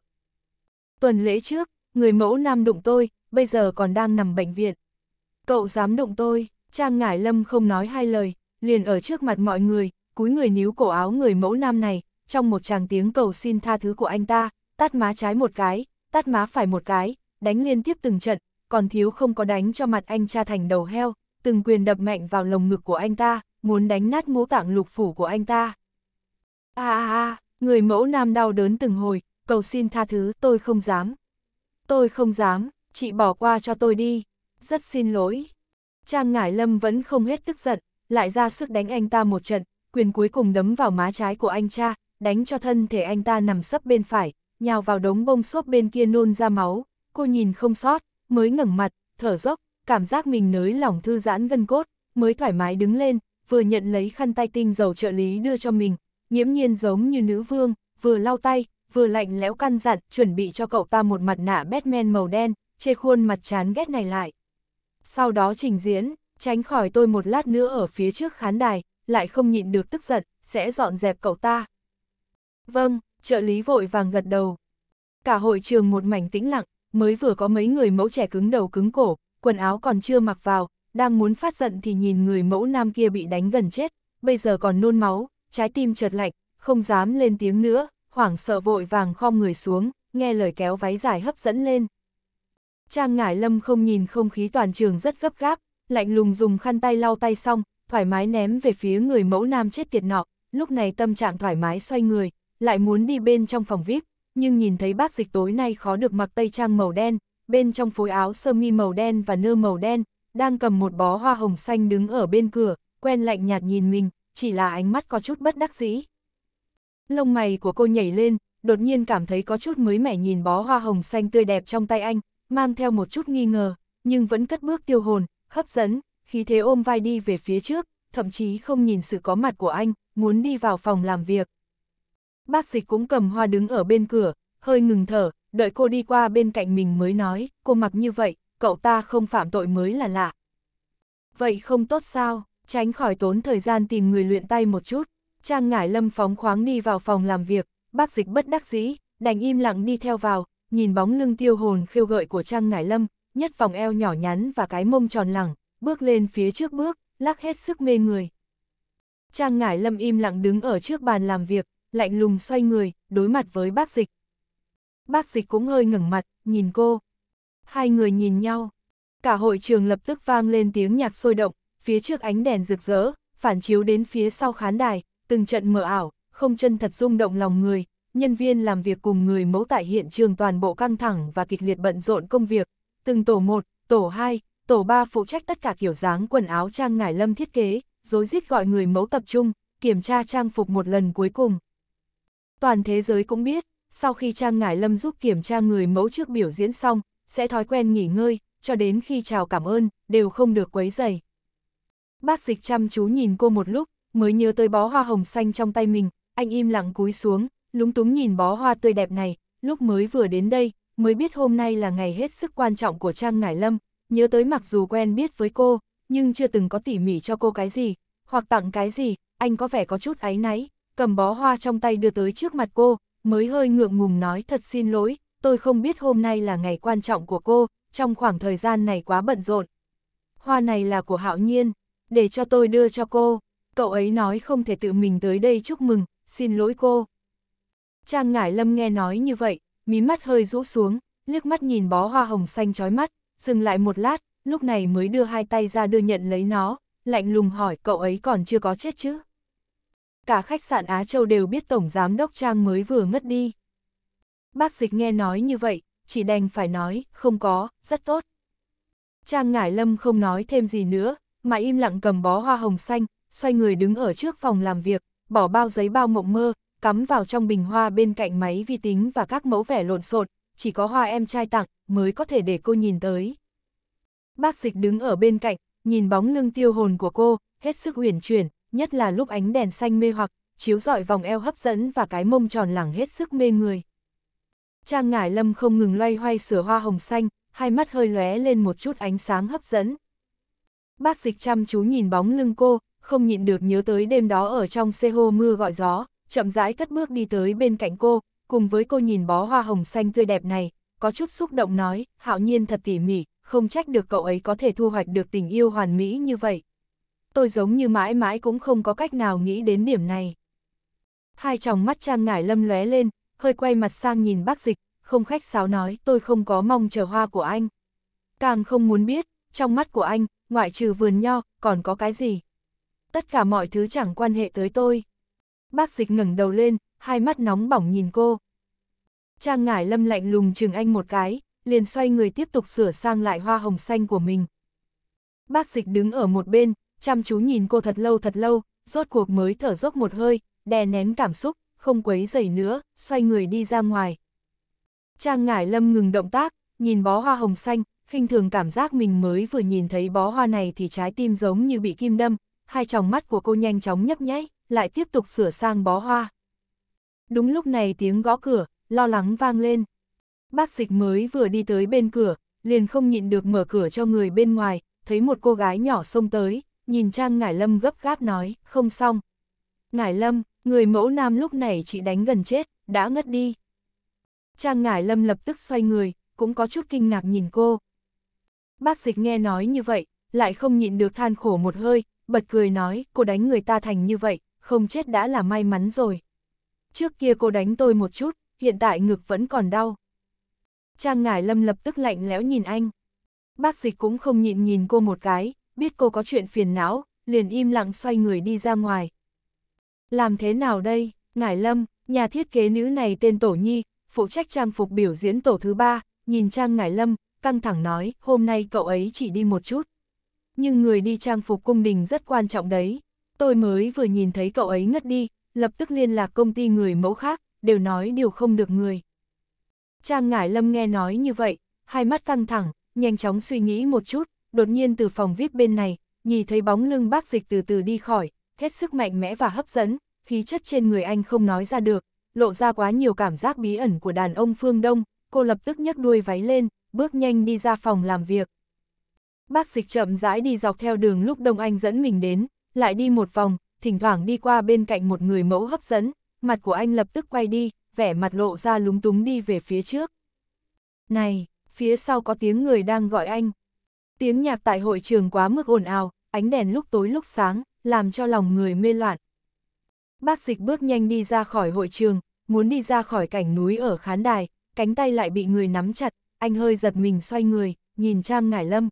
Tuần lễ trước, người mẫu nam đụng tôi, bây giờ còn đang nằm bệnh viện. Cậu dám đụng tôi, Trang Ngải Lâm không nói hai lời, liền ở trước mặt mọi người, cúi người níu cổ áo người mẫu nam này, trong một tràng tiếng cầu xin tha thứ của anh ta, tát má trái một cái, tát má phải một cái, đánh liên tiếp từng trận, còn thiếu không có đánh cho mặt anh cha thành đầu heo, từng quyền đập mạnh vào lồng ngực của anh ta, muốn đánh nát ngũ tạng lục phủ của anh ta. À à à, Người mẫu nam đau đớn từng hồi, cầu xin tha thứ, tôi không dám. Tôi không dám, chị bỏ qua cho tôi đi. Rất xin lỗi. Trang Ngải Lâm vẫn không hết tức giận, lại ra sức đánh anh ta một trận, quyền cuối cùng đấm vào má trái của anh cha, đánh cho thân thể anh ta nằm sấp bên phải, nhào vào đống bông xốp bên kia nôn ra máu, cô nhìn không sót, mới ngẩng mặt, thở dốc, cảm giác mình nới lỏng thư giãn gân cốt, mới thoải mái đứng lên, vừa nhận lấy khăn tay tinh dầu trợ lý đưa cho mình, nhiễm nhiên giống như nữ vương, vừa lau tay, vừa lạnh lẽo căn dặn, chuẩn bị cho cậu ta một mặt nạ Batman màu đen, che khuôn mặt chán ghét này lại. Sau đó trình diễn, tránh khỏi tôi một lát nữa ở phía trước khán đài, lại không nhịn được tức giận, sẽ dọn dẹp cậu ta. Vâng, trợ lý vội vàng gật đầu. Cả hội trường một mảnh tĩnh lặng, mới vừa có mấy người mẫu trẻ cứng đầu cứng cổ, quần áo còn chưa mặc vào, đang muốn phát giận thì nhìn người mẫu nam kia bị đánh gần chết, bây giờ còn nôn máu, trái tim chợt lạnh, không dám lên tiếng nữa, hoảng sợ vội vàng khom người xuống, nghe lời kéo váy dài hấp dẫn lên. Trang ngải lâm không nhìn không khí toàn trường rất gấp gáp, lạnh lùng dùng khăn tay lau tay xong, thoải mái ném về phía người mẫu nam chết tiệt nọ, lúc này tâm trạng thoải mái xoay người, lại muốn đi bên trong phòng VIP, nhưng nhìn thấy bác dịch tối nay khó được mặc tây trang màu đen, bên trong phối áo sơ mi màu đen và nơ màu đen, đang cầm một bó hoa hồng xanh đứng ở bên cửa, quen lạnh nhạt nhìn mình, chỉ là ánh mắt có chút bất đắc dĩ. Lông mày của cô nhảy lên, đột nhiên cảm thấy có chút mới mẻ nhìn bó hoa hồng xanh tươi đẹp trong tay anh, mang theo một chút nghi ngờ, nhưng vẫn cất bước tiêu hồn, hấp dẫn, khí thế ôm vai đi về phía trước, thậm chí không nhìn sự có mặt của anh, muốn đi vào phòng làm việc. Bác dịch cũng cầm hoa đứng ở bên cửa, hơi ngừng thở, đợi cô đi qua bên cạnh mình mới nói, cô mặc như vậy, cậu ta không phạm tội mới là lạ. Vậy không tốt sao? tránh khỏi tốn thời gian tìm người luyện tay một chút. Trang Ngải Lâm phóng khoáng đi vào phòng làm việc, bác dịch bất đắc dĩ, đành im lặng đi theo vào, nhìn bóng lưng tiêu hồn khiêu gợi của Trang Ngải Lâm, nhất vòng eo nhỏ nhắn và cái mông tròn lẳng, bước lên phía trước bước, lắc hết sức mê người. Trang Ngải Lâm im lặng đứng ở trước bàn làm việc, lạnh lùng xoay người, đối mặt với bác dịch. Bác dịch cũng hơi ngẩng mặt, nhìn cô. Hai người nhìn nhau. Cả hội trường lập tức vang lên tiếng nhạc sôi động, phía trước ánh đèn rực rỡ, phản chiếu đến phía sau khán đài, từng trận mờ ảo, không chân thật rung động lòng người, nhân viên làm việc cùng người mẫu tại hiện trường toàn bộ căng thẳng và kịch liệt bận rộn công việc, từng tổ 1, tổ 2, tổ 3 phụ trách tất cả kiểu dáng quần áo trang ngải lâm thiết kế, dối rít gọi người mẫu tập trung, kiểm tra trang phục một lần cuối cùng. Toàn thế giới cũng biết, sau khi trang ngải lâm giúp kiểm tra người mẫu trước biểu diễn xong, sẽ thói quen nghỉ ngơi, cho đến khi chào cảm ơn, đều không được quấy dày. Bác dịch chăm chú nhìn cô một lúc, mới nhớ tới bó hoa hồng xanh trong tay mình, anh im lặng cúi xuống, lúng túng nhìn bó hoa tươi đẹp này, lúc mới vừa đến đây, mới biết hôm nay là ngày hết sức quan trọng của Trang Ngải Lâm, nhớ tới mặc dù quen biết với cô, nhưng chưa từng có tỉ mỉ cho cô cái gì, hoặc tặng cái gì, anh có vẻ có chút áy náy, cầm bó hoa trong tay đưa tới trước mặt cô, mới hơi ngượng ngùng nói thật xin lỗi, tôi không biết hôm nay là ngày quan trọng của cô, trong khoảng thời gian này quá bận rộn. Hoa này là của Hạo Nhiên để cho tôi đưa cho cô. Cậu ấy nói không thể tự mình tới đây chúc mừng, xin lỗi cô. Trang Ngải Lâm nghe nói như vậy, mí mắt hơi rũ xuống, liếc mắt nhìn bó hoa hồng xanh chói mắt, dừng lại một lát, lúc này mới đưa hai tay ra đưa nhận lấy nó, lạnh lùng hỏi cậu ấy còn chưa có chết chứ. Cả khách sạn Á Châu đều biết Tổng Giám Đốc Trang mới vừa ngất đi. Bác dịch nghe nói như vậy, chỉ đành phải nói, không có, rất tốt. Trang Ngải Lâm không nói thêm gì nữa, mà im lặng cầm bó hoa hồng xanh, xoay người đứng ở trước phòng làm việc, bỏ bao giấy bao mộng mơ, cắm vào trong bình hoa bên cạnh máy vi tính và các mẫu vẻ lộn xộn, chỉ có hoa em trai tặng mới có thể để cô nhìn tới. Bác dịch đứng ở bên cạnh, nhìn bóng lưng tiêu hồn của cô, hết sức huyền chuyển, nhất là lúc ánh đèn xanh mê hoặc, chiếu rọi vòng eo hấp dẫn và cái mông tròn lẳng hết sức mê người. Trang ngải lâm không ngừng loay hoay sửa hoa hồng xanh, hai mắt hơi lóe lên một chút ánh sáng hấp dẫn, Bác dịch chăm chú nhìn bóng lưng cô, không nhịn được nhớ tới đêm đó ở trong xe hô mưa gọi gió, chậm rãi cất bước đi tới bên cạnh cô, cùng với cô nhìn bó hoa hồng xanh tươi đẹp này, có chút xúc động nói, hạo nhiên thật tỉ mỉ, không trách được cậu ấy có thể thu hoạch được tình yêu hoàn mỹ như vậy. Tôi giống như mãi mãi cũng không có cách nào nghĩ đến điểm này. Hai tròng mắt trang ngải lâm lóe lên, hơi quay mặt sang nhìn bác dịch, không khách sáo nói tôi không có mong chờ hoa của anh. Càng không muốn biết, trong mắt của anh, ngoại trừ vườn nho, còn có cái gì? Tất cả mọi thứ chẳng quan hệ tới tôi. Bác dịch ngẩng đầu lên, hai mắt nóng bỏng nhìn cô. Trang ngải lâm lạnh lùng chừng anh một cái, liền xoay người tiếp tục sửa sang lại hoa hồng xanh của mình. Bác dịch đứng ở một bên, chăm chú nhìn cô thật lâu thật lâu, rốt cuộc mới thở dốc một hơi, đè nén cảm xúc, không quấy dày nữa, xoay người đi ra ngoài. Trang ngải lâm ngừng động tác, nhìn bó hoa hồng xanh, khinh thường cảm giác mình mới vừa nhìn thấy bó hoa này thì trái tim giống như bị kim đâm, hai tròng mắt của cô nhanh chóng nhấp nháy, lại tiếp tục sửa sang bó hoa. Đúng lúc này tiếng gõ cửa, lo lắng vang lên. Bác dịch mới vừa đi tới bên cửa, liền không nhịn được mở cửa cho người bên ngoài, thấy một cô gái nhỏ xông tới, nhìn Trang Ngải Lâm gấp gáp nói, không xong. Ngải Lâm, người mẫu nam lúc này chị đánh gần chết, đã ngất đi. Trang Ngải Lâm lập tức xoay người, cũng có chút kinh ngạc nhìn cô. Bác dịch nghe nói như vậy, lại không nhịn được than khổ một hơi, bật cười nói, cô đánh người ta thành như vậy, không chết đã là may mắn rồi. Trước kia cô đánh tôi một chút, hiện tại ngực vẫn còn đau. Trang Ngải Lâm lập tức lạnh lẽo nhìn anh. Bác dịch cũng không nhịn nhìn cô một cái, biết cô có chuyện phiền não, liền im lặng xoay người đi ra ngoài. Làm thế nào đây, Ngải Lâm, nhà thiết kế nữ này tên Tổ Nhi, phụ trách trang phục biểu diễn tổ thứ ba, nhìn Trang Ngải Lâm, căng thẳng nói, hôm nay cậu ấy chỉ đi một chút. Nhưng người đi trang phục cung đình rất quan trọng đấy. Tôi mới vừa nhìn thấy cậu ấy ngất đi, lập tức liên lạc công ty người mẫu khác, đều nói điều không được người. Trang Ngải Lâm nghe nói như vậy, hai mắt căng thẳng, nhanh chóng suy nghĩ một chút, đột nhiên từ phòng VIP bên này, nhìn thấy bóng lưng bác dịch từ từ đi khỏi, hết sức mạnh mẽ và hấp dẫn, khí chất trên người anh không nói ra được, lộ ra quá nhiều cảm giác bí ẩn của đàn ông phương Đông, cô lập tức nhấc đuôi váy lên, bước nhanh đi ra phòng làm việc. Bác dịch chậm rãi đi dọc theo đường lúc Đông Anh dẫn mình đến, lại đi một vòng, thỉnh thoảng đi qua bên cạnh một người mẫu hấp dẫn, mặt của anh lập tức quay đi, vẻ mặt lộ ra lúng túng đi về phía trước. Này, phía sau có tiếng người đang gọi anh. Tiếng nhạc tại hội trường quá mức ồn ào, ánh đèn lúc tối lúc sáng, làm cho lòng người mê loạn. Bác dịch bước nhanh đi ra khỏi hội trường, muốn đi ra khỏi cảnh núi ở khán đài, cánh tay lại bị người nắm chặt, anh hơi giật mình xoay người, nhìn Trang Ngải Lâm.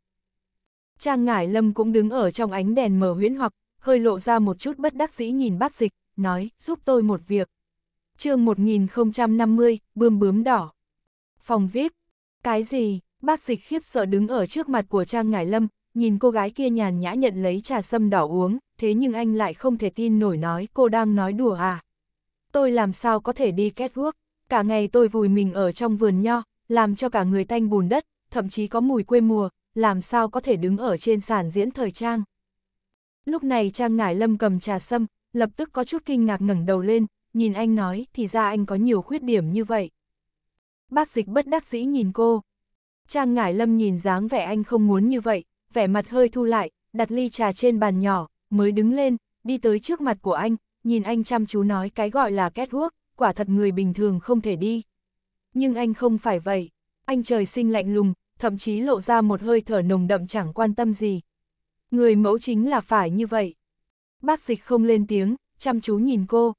Trang Ngải Lâm cũng đứng ở trong ánh đèn mở huyễn hoặc, hơi lộ ra một chút bất đắc dĩ nhìn bác dịch, nói, giúp tôi một việc. chương 1050, bươm bướm đỏ. Phòng VIP. Cái gì? Bác dịch khiếp sợ đứng ở trước mặt của Trang Ngải Lâm, nhìn cô gái kia nhàn nhã nhận lấy trà sâm đỏ uống, thế nhưng anh lại không thể tin nổi nói cô đang nói đùa à. Tôi làm sao có thể đi kết ruốc, cả ngày tôi vùi mình ở trong vườn nho, làm cho cả người tanh bùn đất, thậm chí có mùi quê mùa, làm sao có thể đứng ở trên sàn diễn thời trang. Lúc này Trang Ngải Lâm cầm trà sâm, lập tức có chút kinh ngạc ngẩng đầu lên, nhìn anh nói thì ra anh có nhiều khuyết điểm như vậy. Bác dịch bất đắc dĩ nhìn cô. Trang Ngải Lâm nhìn dáng vẻ anh không muốn như vậy, vẻ mặt hơi thu lại, đặt ly trà trên bàn nhỏ, mới đứng lên, đi tới trước mặt của anh, nhìn anh chăm chú nói cái gọi là catwalk, quả thật người bình thường không thể đi nhưng anh không phải vậy. Anh trời sinh lạnh lùng, thậm chí lộ ra một hơi thở nồng đậm chẳng quan tâm gì. Người mẫu chính là phải như vậy. Bác dịch không lên tiếng, chăm chú nhìn cô.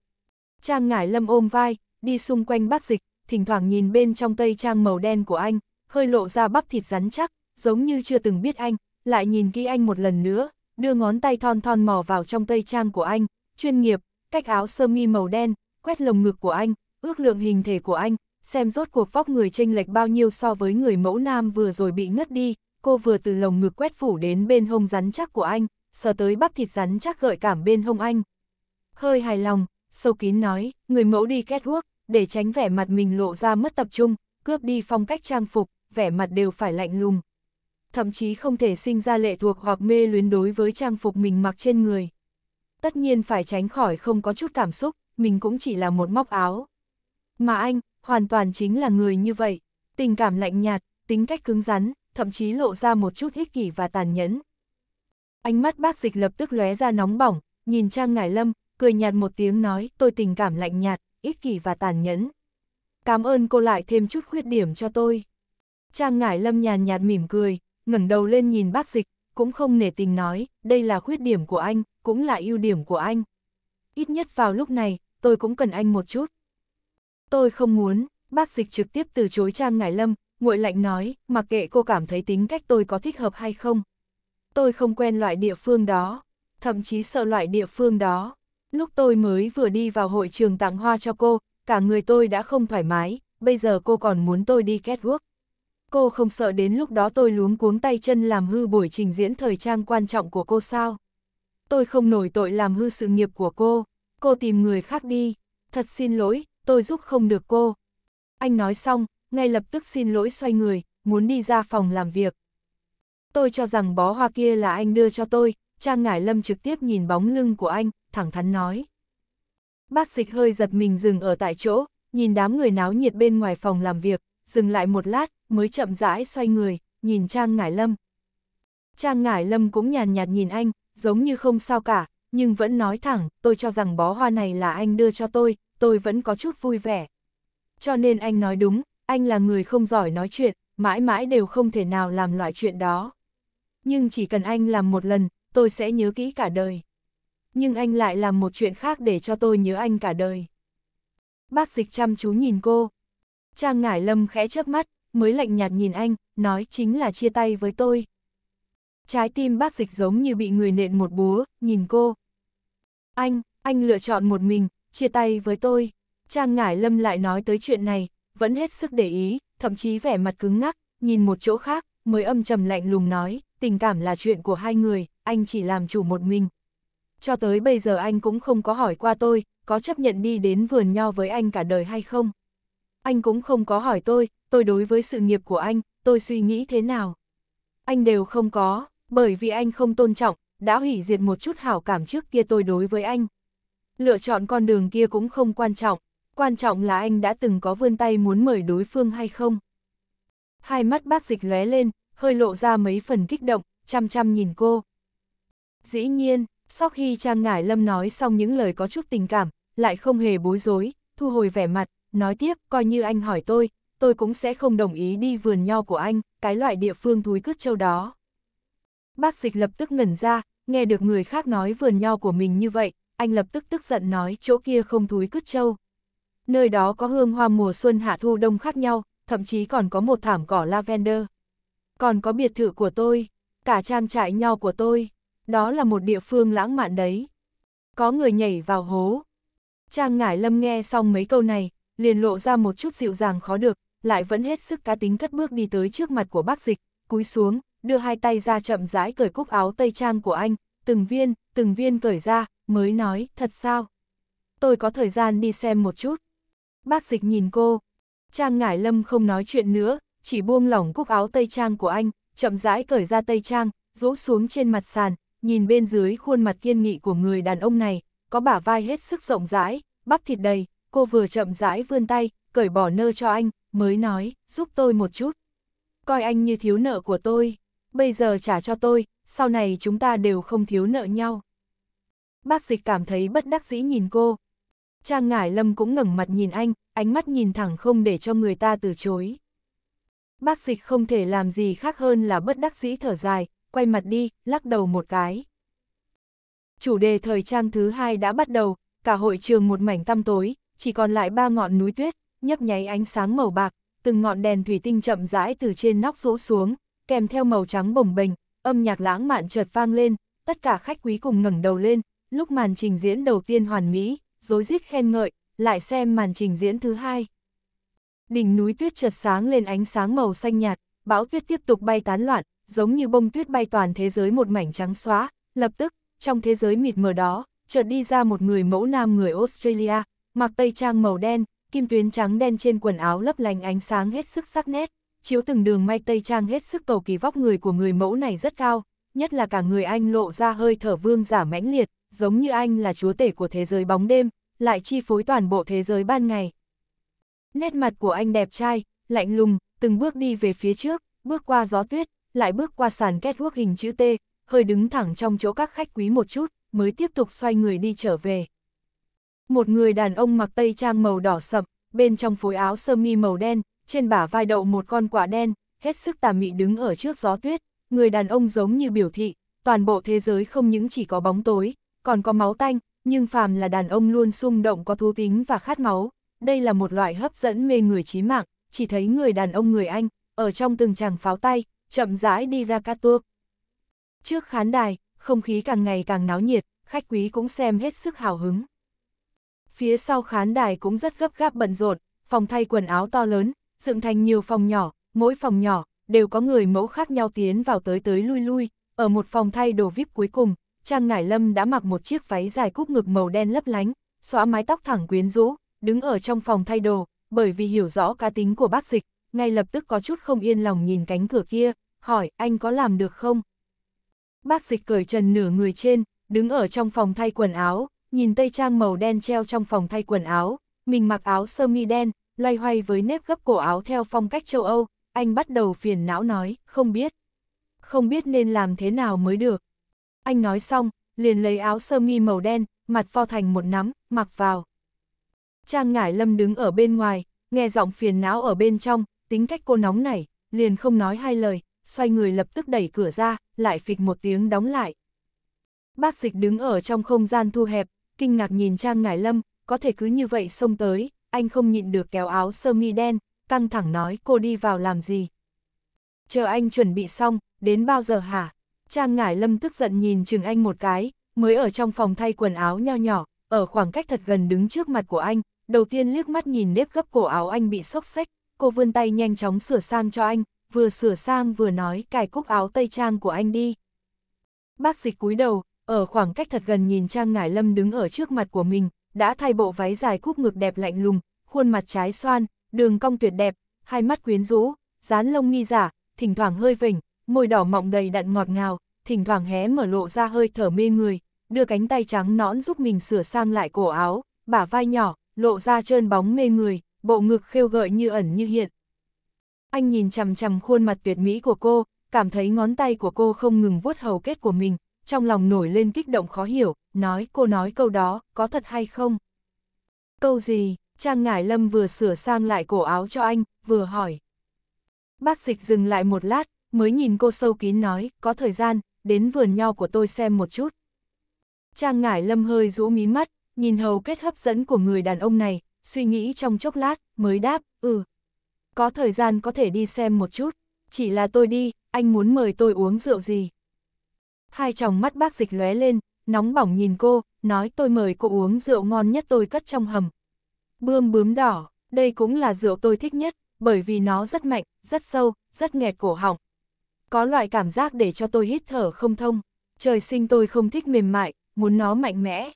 Trang ngải lâm ôm vai, đi xung quanh bác dịch, thỉnh thoảng nhìn bên trong tây trang màu đen của anh, hơi lộ ra bắp thịt rắn chắc, giống như chưa từng biết anh, lại nhìn kỹ anh một lần nữa, đưa ngón tay thon thon mò vào trong tây trang của anh, chuyên nghiệp, cách áo sơ mi màu đen, quét lồng ngực của anh, ước lượng hình thể của anh, xem rốt cuộc vóc người chênh lệch bao nhiêu so với người mẫu nam vừa rồi bị ngất đi, cô vừa từ lồng ngực quét phủ đến bên hông rắn chắc của anh, sờ tới bắp thịt rắn chắc gợi cảm bên hông anh. Hơi hài lòng, sâu kín nói, người mẫu đi catwalk, để tránh vẻ mặt mình lộ ra mất tập trung, cướp đi phong cách trang phục, vẻ mặt đều phải lạnh lùng. Thậm chí không thể sinh ra lệ thuộc hoặc mê luyến đối với trang phục mình mặc trên người. Tất nhiên phải tránh khỏi không có chút cảm xúc, mình cũng chỉ là một móc áo. Mà anh, hoàn toàn chính là người như vậy, tình cảm lạnh nhạt, tính cách cứng rắn, thậm chí lộ ra một chút ích kỷ và tàn nhẫn. Ánh mắt bác dịch lập tức lóe ra nóng bỏng, nhìn Trang Ngải Lâm, cười nhạt một tiếng nói, tôi tình cảm lạnh nhạt, ích kỷ và tàn nhẫn. Cảm ơn cô lại thêm chút khuyết điểm cho tôi. Trang Ngải Lâm nhàn nhạt mỉm cười, ngẩng đầu lên nhìn bác dịch, cũng không nể tình nói, đây là khuyết điểm của anh, cũng là ưu điểm của anh. Ít nhất vào lúc này, tôi cũng cần anh một chút. Tôi không muốn, bác dịch trực tiếp từ chối Trang Ngải Lâm, nguội lạnh nói, mặc kệ cô cảm thấy tính cách tôi có thích hợp hay không. Tôi không quen loại địa phương đó, thậm chí sợ loại địa phương đó. Lúc tôi mới vừa đi vào hội trường tặng hoa cho cô, cả người tôi đã không thoải mái, bây giờ cô còn muốn tôi đi catwalk. Cô không sợ đến lúc đó tôi luống cuống tay chân làm hư buổi trình diễn thời trang quan trọng của cô sao? Tôi không nổi tội làm hư sự nghiệp của cô, cô tìm người khác đi. Thật xin lỗi, tôi giúp không được cô. Anh nói xong, ngay lập tức xin lỗi xoay người, muốn đi ra phòng làm việc. Tôi cho rằng bó hoa kia là anh đưa cho tôi, Trang Ngải Lâm trực tiếp nhìn bóng lưng của anh, thẳng thắn nói. Bác dịch hơi giật mình dừng ở tại chỗ, nhìn đám người náo nhiệt bên ngoài phòng làm việc, dừng lại một lát, mới chậm rãi xoay người, nhìn Trang Ngải Lâm. Trang Ngải Lâm cũng nhàn nhạt nhìn anh, giống như không sao cả, nhưng vẫn nói thẳng, tôi cho rằng bó hoa này là anh đưa cho tôi, tôi vẫn có chút vui vẻ. Cho nên anh nói đúng, anh là người không giỏi nói chuyện, mãi mãi đều không thể nào làm loại chuyện đó. Nhưng chỉ cần anh làm một lần, tôi sẽ nhớ kỹ cả đời. Nhưng anh lại làm một chuyện khác để cho tôi nhớ anh cả đời. Bác dịch chăm chú nhìn cô. Trang Ngải Lâm khẽ chớp mắt, mới lạnh nhạt nhìn anh, nói chính là chia tay với tôi. Trái tim bác dịch giống như bị người nện một búa, nhìn cô. Anh, anh lựa chọn một mình, chia tay với tôi. Trang Ngải Lâm lại nói tới chuyện này, vẫn hết sức để ý, thậm chí vẻ mặt cứng ngắc, nhìn một chỗ khác, mới âm trầm lạnh lùng nói, tình cảm là chuyện của hai người, anh chỉ làm chủ một mình. Cho tới bây giờ anh cũng không có hỏi qua tôi, có chấp nhận đi đến vườn nho với anh cả đời hay không. Anh cũng không có hỏi tôi, tôi đối với sự nghiệp của anh, tôi suy nghĩ thế nào. Anh đều không có, bởi vì anh không tôn trọng, đã hủy diệt một chút hảo cảm trước kia tôi đối với anh lựa chọn con đường kia cũng không quan trọng, quan trọng là anh đã từng có vươn tay muốn mời đối phương hay không. Hai mắt bác dịch lóe lên, hơi lộ ra mấy phần kích động, chăm chăm nhìn cô. Dĩ nhiên, sau khi Trang Ngải Lâm nói xong những lời có chút tình cảm, lại không hề bối rối, thu hồi vẻ mặt, nói tiếp, coi như anh hỏi tôi, tôi cũng sẽ không đồng ý đi vườn nho của anh, cái loại địa phương thúi cứt châu đó. Bác dịch lập tức ngẩn ra, nghe được người khác nói vườn nho của mình như vậy, anh lập tức tức giận nói chỗ kia không thúi cứt châu. Nơi đó có hương hoa mùa xuân hạ thu đông khác nhau, thậm chí còn có một thảm cỏ lavender. Còn có biệt thự của tôi, cả trang trại nho của tôi, đó là một địa phương lãng mạn đấy. Có người nhảy vào hố. Trang ngải lâm nghe xong mấy câu này, liền lộ ra một chút dịu dàng khó được, lại vẫn hết sức cá tính cất bước đi tới trước mặt của bác dịch, cúi xuống, đưa hai tay ra chậm rãi cởi cúc áo tây trang của anh, từng viên, từng viên cởi ra, mới nói, thật sao? Tôi có thời gian đi xem một chút. Bác dịch nhìn cô. Trang Ngải Lâm không nói chuyện nữa, chỉ buông lỏng cúc áo tây trang của anh, chậm rãi cởi ra tây trang, rũ xuống trên mặt sàn, nhìn bên dưới khuôn mặt kiên nghị của người đàn ông này, có bả vai hết sức rộng rãi, bắp thịt đầy, cô vừa chậm rãi vươn tay, cởi bỏ nơ cho anh, mới nói, giúp tôi một chút. Coi anh như thiếu nợ của tôi, bây giờ trả cho tôi, sau này chúng ta đều không thiếu nợ nhau bác dịch cảm thấy bất đắc dĩ nhìn cô. Trang Ngải Lâm cũng ngẩng mặt nhìn anh, ánh mắt nhìn thẳng không để cho người ta từ chối. Bác dịch không thể làm gì khác hơn là bất đắc dĩ thở dài, quay mặt đi, lắc đầu một cái. Chủ đề thời trang thứ hai đã bắt đầu, cả hội trường một mảnh tăm tối, chỉ còn lại ba ngọn núi tuyết, nhấp nháy ánh sáng màu bạc, từng ngọn đèn thủy tinh chậm rãi từ trên nóc rũ xuống, kèm theo màu trắng bồng bềnh, âm nhạc lãng mạn chợt vang lên, tất cả khách quý cùng ngẩng đầu lên, lúc màn trình diễn đầu tiên hoàn mỹ, dối rít khen ngợi, lại xem màn trình diễn thứ hai. Đỉnh núi tuyết chợt sáng lên ánh sáng màu xanh nhạt, bão tuyết tiếp tục bay tán loạn, giống như bông tuyết bay toàn thế giới một mảnh trắng xóa, lập tức, trong thế giới mịt mờ đó, chợt đi ra một người mẫu nam người Australia, mặc tây trang màu đen, kim tuyến trắng đen trên quần áo lấp lành ánh sáng hết sức sắc nét, chiếu từng đường may tây trang hết sức cầu kỳ vóc người của người mẫu này rất cao, nhất là cả người anh lộ ra hơi thở vương giả mãnh liệt, giống như anh là chúa tể của thế giới bóng đêm, lại chi phối toàn bộ thế giới ban ngày. Nét mặt của anh đẹp trai, lạnh lùng, từng bước đi về phía trước, bước qua gió tuyết, lại bước qua sàn kết quốc hình chữ T, hơi đứng thẳng trong chỗ các khách quý một chút, mới tiếp tục xoay người đi trở về. Một người đàn ông mặc tây trang màu đỏ sậm, bên trong phối áo sơ mi màu đen, trên bả vai đậu một con quả đen, hết sức tà mị đứng ở trước gió tuyết, người đàn ông giống như biểu thị, toàn bộ thế giới không những chỉ có bóng tối, còn có máu tanh, nhưng phàm là đàn ông luôn xung động có thú tính và khát máu, đây là một loại hấp dẫn mê người chí mạng, chỉ thấy người đàn ông người Anh, ở trong từng chàng pháo tay, chậm rãi đi ra cát tuộc. Trước khán đài, không khí càng ngày càng náo nhiệt, khách quý cũng xem hết sức hào hứng. Phía sau khán đài cũng rất gấp gáp bận rộn, phòng thay quần áo to lớn, dựng thành nhiều phòng nhỏ, mỗi phòng nhỏ, đều có người mẫu khác nhau tiến vào tới tới lui lui, ở một phòng thay đồ VIP cuối cùng, Trang ngải Lâm đã mặc một chiếc váy dài cúp ngực màu đen lấp lánh, xóa mái tóc thẳng quyến rũ, đứng ở trong phòng thay đồ, bởi vì hiểu rõ cá tính của bác dịch, ngay lập tức có chút không yên lòng nhìn cánh cửa kia, hỏi anh có làm được không? Bác dịch cởi trần nửa người trên, đứng ở trong phòng thay quần áo, nhìn tây trang màu đen treo trong phòng thay quần áo, mình mặc áo sơ mi đen, loay hoay với nếp gấp cổ áo theo phong cách châu Âu, anh bắt đầu phiền não nói, không biết. Không biết nên làm thế nào mới được anh nói xong, liền lấy áo sơ mi màu đen, mặt pho thành một nắm, mặc vào. Trang Ngải Lâm đứng ở bên ngoài, nghe giọng phiền não ở bên trong, tính cách cô nóng này, liền không nói hai lời, xoay người lập tức đẩy cửa ra, lại phịch một tiếng đóng lại. Bác dịch đứng ở trong không gian thu hẹp, kinh ngạc nhìn Trang Ngải Lâm, có thể cứ như vậy xông tới, anh không nhịn được kéo áo sơ mi đen, căng thẳng nói cô đi vào làm gì. Chờ anh chuẩn bị xong, đến bao giờ hả? Trang Ngải Lâm tức giận nhìn Trừng Anh một cái, mới ở trong phòng thay quần áo nho nhỏ, ở khoảng cách thật gần đứng trước mặt của anh, đầu tiên liếc mắt nhìn nếp gấp cổ áo anh bị xốc xách, cô vươn tay nhanh chóng sửa sang cho anh, vừa sửa sang vừa nói cài cúc áo tây trang của anh đi. Bác dịch cúi đầu, ở khoảng cách thật gần nhìn Trang Ngải Lâm đứng ở trước mặt của mình, đã thay bộ váy dài cúc ngực đẹp lạnh lùng, khuôn mặt trái xoan, đường cong tuyệt đẹp, hai mắt quyến rũ, dán lông nghi giả, thỉnh thoảng hơi vỉnh, môi đỏ mọng đầy đặn ngọt ngào, thỉnh thoảng hé mở lộ ra hơi thở mê người, đưa cánh tay trắng nõn giúp mình sửa sang lại cổ áo, bả vai nhỏ, lộ ra trơn bóng mê người, bộ ngực khêu gợi như ẩn như hiện. Anh nhìn chằm chằm khuôn mặt tuyệt mỹ của cô, cảm thấy ngón tay của cô không ngừng vuốt hầu kết của mình, trong lòng nổi lên kích động khó hiểu, nói cô nói câu đó, có thật hay không? Câu gì? Trang Ngải Lâm vừa sửa sang lại cổ áo cho anh, vừa hỏi. Bác dịch dừng lại một lát, mới nhìn cô sâu kín nói, có thời gian, đến vườn nho của tôi xem một chút. Trang ngải lâm hơi rũ mí mắt, nhìn hầu kết hấp dẫn của người đàn ông này, suy nghĩ trong chốc lát, mới đáp, ừ. Có thời gian có thể đi xem một chút, chỉ là tôi đi, anh muốn mời tôi uống rượu gì. Hai chồng mắt bác dịch lóe lên, nóng bỏng nhìn cô, nói tôi mời cô uống rượu ngon nhất tôi cất trong hầm. Bươm bướm đỏ, đây cũng là rượu tôi thích nhất, bởi vì nó rất mạnh, rất sâu, rất nghẹt cổ họng, có loại cảm giác để cho tôi hít thở không thông, trời sinh tôi không thích mềm mại, muốn nó mạnh mẽ.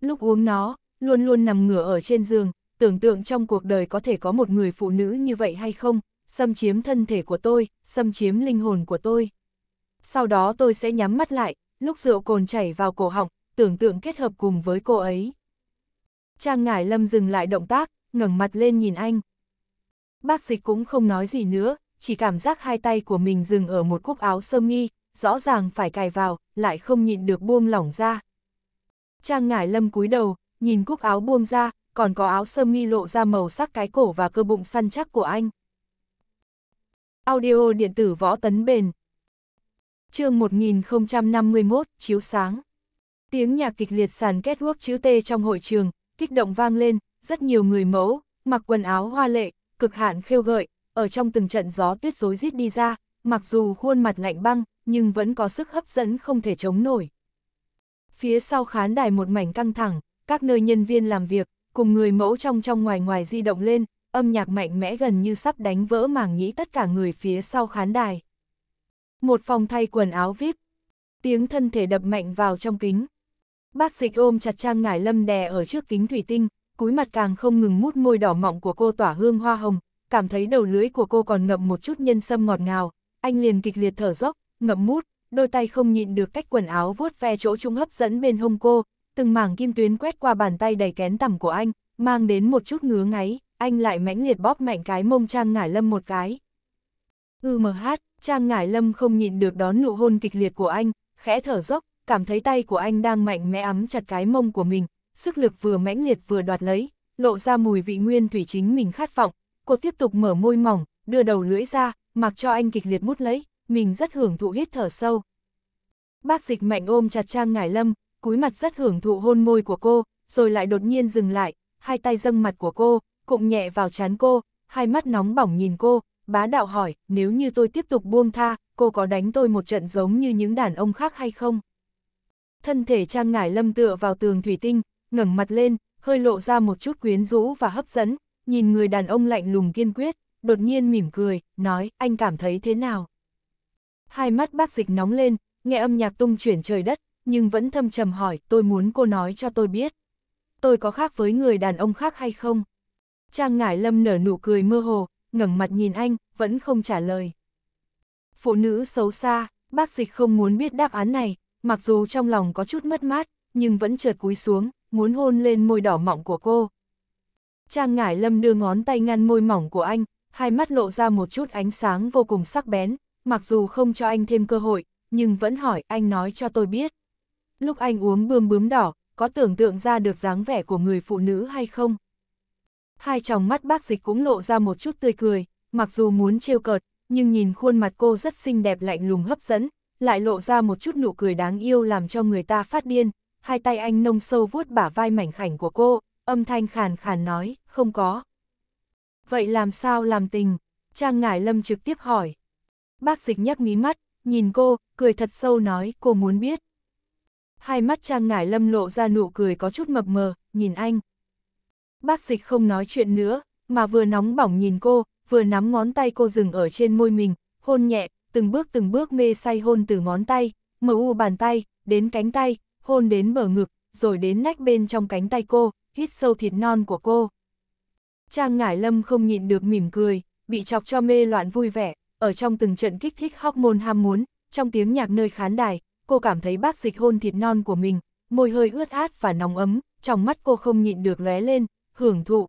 Lúc uống nó, luôn luôn nằm ngửa ở trên giường, tưởng tượng trong cuộc đời có thể có một người phụ nữ như vậy hay không, xâm chiếm thân thể của tôi, xâm chiếm linh hồn của tôi. Sau đó tôi sẽ nhắm mắt lại, lúc rượu cồn chảy vào cổ họng, tưởng tượng kết hợp cùng với cô ấy. Trang Ngải Lâm dừng lại động tác, ngẩng mặt lên nhìn anh. Bác dịch cũng không nói gì nữa, chỉ cảm giác hai tay của mình dừng ở một cúc áo sơ mi, rõ ràng phải cài vào, lại không nhịn được buông lỏng ra. Trang ngải lâm cúi đầu, nhìn cúc áo buông ra, còn có áo sơ mi lộ ra màu sắc cái cổ và cơ bụng săn chắc của anh. Audio điện tử võ tấn bền chương 1051, chiếu sáng. Tiếng nhạc kịch liệt sàn kết quốc chữ T trong hội trường, kích động vang lên, rất nhiều người mẫu, mặc quần áo hoa lệ, cực hạn khêu gợi, ở trong từng trận gió tuyết rối rít đi ra, mặc dù khuôn mặt lạnh băng, nhưng vẫn có sức hấp dẫn không thể chống nổi. Phía sau khán đài một mảnh căng thẳng, các nơi nhân viên làm việc, cùng người mẫu trong trong ngoài ngoài di động lên, âm nhạc mạnh mẽ gần như sắp đánh vỡ màng nhĩ tất cả người phía sau khán đài. Một phòng thay quần áo VIP, tiếng thân thể đập mạnh vào trong kính. Bác dịch ôm chặt Trang Ngải Lâm đè ở trước kính thủy tinh, cúi mặt càng không ngừng mút môi đỏ mọng của cô tỏa hương hoa hồng, cảm thấy đầu lưỡi của cô còn ngậm một chút nhân sâm ngọt ngào, anh liền kịch liệt thở dốc, ngậm mút, đôi tay không nhịn được cách quần áo vuốt ve chỗ trung hấp dẫn bên hông cô, từng mảng kim tuyến quét qua bàn tay đầy kén tằm của anh, mang đến một chút ngứa ngáy, anh lại mãnh liệt bóp mạnh cái mông Trang Ngải Lâm một cái. Ư mờ hát, Trang Ngải Lâm không nhịn được đón nụ hôn kịch liệt của anh, khẽ thở dốc, cảm thấy tay của anh đang mạnh mẽ ấm chặt cái mông của mình, sức lực vừa mãnh liệt vừa đoạt lấy, lộ ra mùi vị nguyên thủy chính mình khát vọng, Cô tiếp tục mở môi mỏng, đưa đầu lưỡi ra, mặc cho anh kịch liệt mút lấy, mình rất hưởng thụ hít thở sâu. Bác dịch mạnh ôm chặt Trang Ngải Lâm, cúi mặt rất hưởng thụ hôn môi của cô, rồi lại đột nhiên dừng lại, hai tay dâng mặt của cô, cụng nhẹ vào trán cô, hai mắt nóng bỏng nhìn cô, bá đạo hỏi, nếu như tôi tiếp tục buông tha, cô có đánh tôi một trận giống như những đàn ông khác hay không? Thân thể Trang Ngải Lâm tựa vào tường thủy tinh, ngẩng mặt lên, hơi lộ ra một chút quyến rũ và hấp dẫn, nhìn người đàn ông lạnh lùng kiên quyết, đột nhiên mỉm cười, nói, anh cảm thấy thế nào? Hai mắt bác dịch nóng lên, nghe âm nhạc tung chuyển trời đất, nhưng vẫn thâm trầm hỏi, tôi muốn cô nói cho tôi biết. Tôi có khác với người đàn ông khác hay không? Trang Ngải Lâm nở nụ cười mơ hồ, ngẩng mặt nhìn anh, vẫn không trả lời. Phụ nữ xấu xa, bác dịch không muốn biết đáp án này, mặc dù trong lòng có chút mất mát, nhưng vẫn trượt cúi xuống, muốn hôn lên môi đỏ mọng của cô, Trang Ngải Lâm đưa ngón tay ngăn môi mỏng của anh, hai mắt lộ ra một chút ánh sáng vô cùng sắc bén, mặc dù không cho anh thêm cơ hội, nhưng vẫn hỏi anh nói cho tôi biết. Lúc anh uống bươm bướm đỏ, có tưởng tượng ra được dáng vẻ của người phụ nữ hay không? Hai tròng mắt bác dịch cũng lộ ra một chút tươi cười, mặc dù muốn trêu cợt, nhưng nhìn khuôn mặt cô rất xinh đẹp lạnh lùng hấp dẫn, lại lộ ra một chút nụ cười đáng yêu làm cho người ta phát điên, hai tay anh nông sâu vuốt bả vai mảnh khảnh của cô, âm thanh khàn khàn nói, không có. Vậy làm sao làm tình? Trang Ngải Lâm trực tiếp hỏi. Bác dịch nhắc mí mắt, nhìn cô, cười thật sâu nói, cô muốn biết. Hai mắt Trang Ngải Lâm lộ ra nụ cười có chút mập mờ, nhìn anh. Bác dịch không nói chuyện nữa, mà vừa nóng bỏng nhìn cô, vừa nắm ngón tay cô dừng ở trên môi mình, hôn nhẹ, từng bước từng bước mê say hôn từ ngón tay, mờ u bàn tay, đến cánh tay, hôn đến bờ ngực, rồi đến nách bên trong cánh tay cô, hít sâu thịt non của cô. Trang Ngải Lâm không nhịn được mỉm cười, bị chọc cho mê loạn vui vẻ, ở trong từng trận kích thích môn ham muốn, trong tiếng nhạc nơi khán đài, cô cảm thấy bác dịch hôn thịt non của mình, môi hơi ướt át và nóng ấm, trong mắt cô không nhịn được lóe lên, hưởng thụ.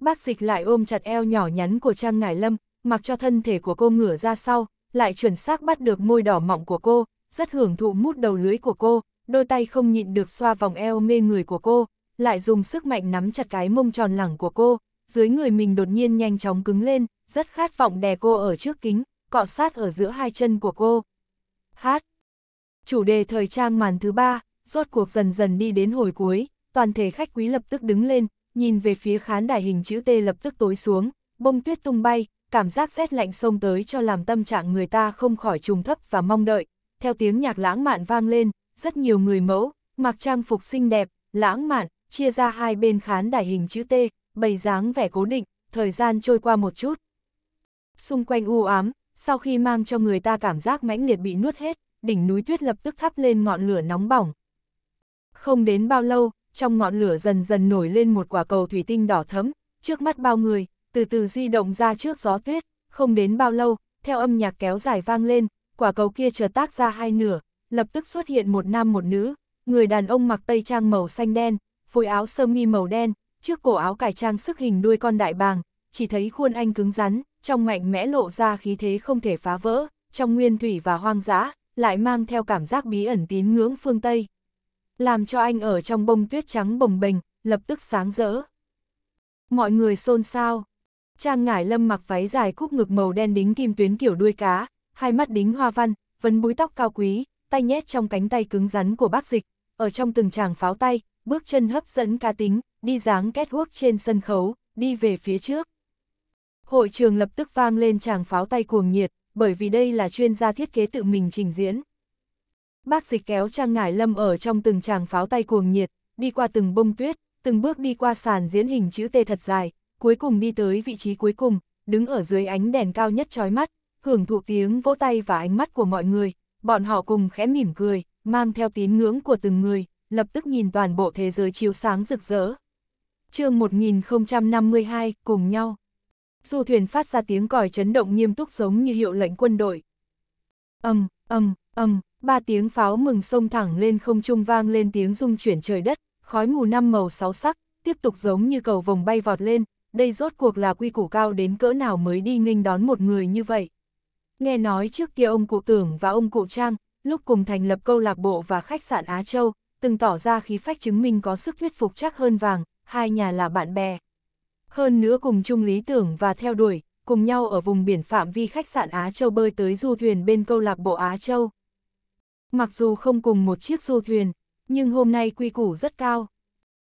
Bác dịch lại ôm chặt eo nhỏ nhắn của Trang Ngải Lâm, mặc cho thân thể của cô ngửa ra sau, lại chuẩn xác bắt được môi đỏ mọng của cô, rất hưởng thụ mút đầu lưới của cô, đôi tay không nhịn được xoa vòng eo mê người của cô, lại dùng sức mạnh nắm chặt cái mông tròn lẳng của cô, dưới người mình đột nhiên nhanh chóng cứng lên, rất khát vọng đè cô ở trước kính, cọ sát ở giữa hai chân của cô. Hát Chủ đề thời trang màn thứ ba, rốt cuộc dần dần đi đến hồi cuối, toàn thể khách quý lập tức đứng lên, nhìn về phía khán đài hình chữ T lập tức tối xuống, bông tuyết tung bay, cảm giác rét lạnh xông tới cho làm tâm trạng người ta không khỏi trùng thấp và mong đợi. Theo tiếng nhạc lãng mạn vang lên, rất nhiều người mẫu, mặc trang phục xinh đẹp, lãng mạn, chia ra hai bên khán đài hình chữ T, bày dáng vẻ cố định, thời gian trôi qua một chút. Xung quanh u ám, sau khi mang cho người ta cảm giác mãnh liệt bị nuốt hết, đỉnh núi tuyết lập tức thắp lên ngọn lửa nóng bỏng. Không đến bao lâu, trong ngọn lửa dần dần nổi lên một quả cầu thủy tinh đỏ thấm, trước mắt bao người, từ từ di động ra trước gió tuyết, không đến bao lâu, theo âm nhạc kéo dài vang lên, quả cầu kia chờ tác ra hai nửa, lập tức xuất hiện một nam một nữ, người đàn ông mặc tây trang màu xanh đen, phối áo sơ mi màu đen, trước cổ áo cải trang sức hình đuôi con đại bàng, chỉ thấy khuôn anh cứng rắn, trong mạnh mẽ lộ ra khí thế không thể phá vỡ, trong nguyên thủy và hoang dã, lại mang theo cảm giác bí ẩn tín ngưỡng phương Tây. Làm cho anh ở trong bông tuyết trắng bồng bềnh, lập tức sáng rỡ. Mọi người xôn xao. Trang ngải lâm mặc váy dài cúp ngực màu đen đính kim tuyến kiểu đuôi cá, hai mắt đính hoa văn, vấn búi tóc cao quý, tay nhét trong cánh tay cứng rắn của bác dịch, ở trong từng tràng pháo tay, bước chân hấp dẫn ca tính, đi dáng két guốc trên sân khấu, đi về phía trước. Hội trường lập tức vang lên chàng pháo tay cuồng nhiệt, bởi vì đây là chuyên gia thiết kế tự mình trình diễn. Bác dịch kéo Trang Ngải Lâm ở trong từng chàng pháo tay cuồng nhiệt, đi qua từng bông tuyết, từng bước đi qua sàn diễn hình chữ T thật dài, cuối cùng đi tới vị trí cuối cùng, đứng ở dưới ánh đèn cao nhất chói mắt, hưởng thụ tiếng vỗ tay và ánh mắt của mọi người, bọn họ cùng khẽ mỉm cười, mang theo tín ngưỡng của từng người, lập tức nhìn toàn bộ thế giới chiếu sáng rực rỡ. chương 1052, cùng nhau. Du thuyền phát ra tiếng còi chấn động nghiêm túc giống như hiệu lệnh quân đội. Âm, âm, âm, ba tiếng pháo mừng sông thẳng lên không trung vang lên tiếng rung chuyển trời đất, khói mù năm màu sáu sắc, tiếp tục giống như cầu vồng bay vọt lên, đây rốt cuộc là quy củ cao đến cỡ nào mới đi nghênh đón một người như vậy. Nghe nói trước kia ông cụ Tưởng và ông cụ Trang, lúc cùng thành lập câu lạc bộ và khách sạn Á Châu, từng tỏ ra khí phách chứng minh có sức thuyết phục chắc hơn vàng, hai nhà là bạn bè. Hơn nữa cùng chung lý tưởng và theo đuổi, cùng nhau ở vùng biển phạm vi khách sạn Á Châu bơi tới du thuyền bên câu lạc bộ Á Châu. Mặc dù không cùng một chiếc du thuyền, nhưng hôm nay quy củ rất cao.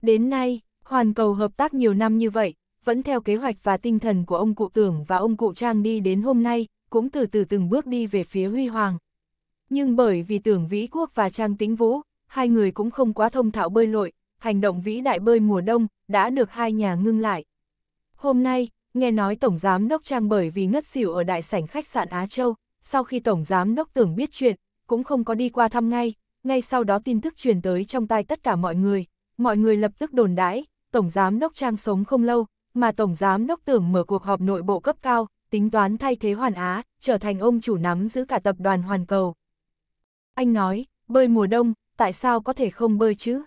Đến nay, Hoàn Cầu hợp tác nhiều năm như vậy, vẫn theo kế hoạch và tinh thần của ông cụ tưởng và ông cụ Trang đi đến hôm nay, cũng từ từ từng bước đi về phía huy hoàng. Nhưng bởi vì tưởng Vĩ Quốc và Trang tính Vũ, hai người cũng không quá thông thạo bơi lội, hành động vĩ đại bơi mùa đông đã được hai nhà ngưng lại. Hôm nay, nghe nói Tổng Giám Đốc Trang bởi vì ngất xỉu ở đại sảnh khách sạn Á Châu, sau khi Tổng Giám Đốc tưởng biết chuyện, cũng không có đi qua thăm ngay, ngay sau đó tin tức truyền tới trong tai tất cả mọi người, mọi người lập tức đồn đãi, Tổng Giám Đốc Trang sống không lâu, mà Tổng Giám Đốc tưởng mở cuộc họp nội bộ cấp cao, tính toán thay thế Hoàn Á, trở thành ông chủ nắm giữ cả tập đoàn Hoàn Cầu. Anh nói, bơi mùa đông, tại sao có thể không bơi chứ?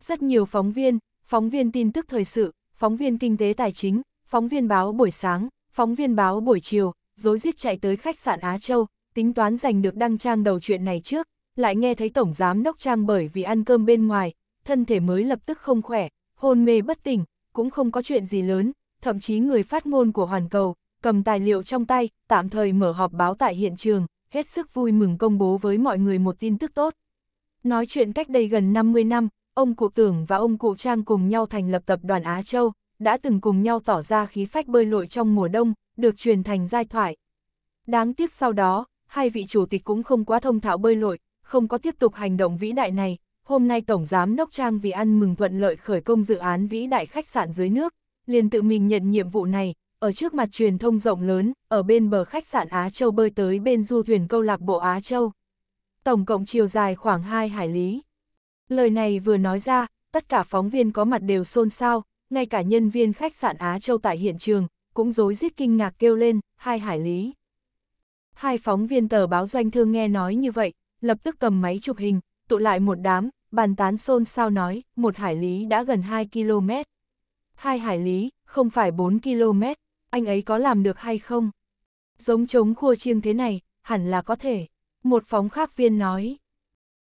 Rất nhiều phóng viên, phóng viên tin tức thời sự, phóng viên kinh tế tài chính, phóng viên báo buổi sáng, phóng viên báo buổi chiều, dối rít chạy tới khách sạn Á Châu, tính toán giành được đăng trang đầu chuyện này trước, lại nghe thấy Tổng Giám Đốc Trang bởi vì ăn cơm bên ngoài, thân thể mới lập tức không khỏe, hôn mê bất tỉnh, cũng không có chuyện gì lớn, thậm chí người phát ngôn của Hoàn Cầu, cầm tài liệu trong tay, tạm thời mở họp báo tại hiện trường, hết sức vui mừng công bố với mọi người một tin tức tốt, Nói chuyện cách đây gần 50 năm, ông cụ Tưởng và ông cụ Trang cùng nhau thành lập tập đoàn Á Châu, đã từng cùng nhau tỏ ra khí phách bơi lội trong mùa đông, được truyền thành giai thoại. Đáng tiếc sau đó, hai vị chủ tịch cũng không quá thông thạo bơi lội, không có tiếp tục hành động vĩ đại này. Hôm nay Tổng Giám Đốc Trang vì ăn mừng thuận lợi khởi công dự án vĩ đại khách sạn dưới nước, liền tự mình nhận nhiệm vụ này, ở trước mặt truyền thông rộng lớn, ở bên bờ khách sạn Á Châu bơi tới bên du thuyền câu lạc bộ Á Châu tổng cộng chiều dài khoảng 2 hải lý. Lời này vừa nói ra, tất cả phóng viên có mặt đều xôn xao, ngay cả nhân viên khách sạn Á Châu tại hiện trường, cũng rối rít kinh ngạc kêu lên, hai hải lý. Hai phóng viên tờ báo doanh thương nghe nói như vậy, lập tức cầm máy chụp hình, tụ lại một đám, bàn tán xôn xao nói, một hải lý đã gần 2 km. Hai hải lý, không phải 4 km, anh ấy có làm được hay không? Giống trống khua chiêng thế này, hẳn là có thể. Một phóng khác viên nói.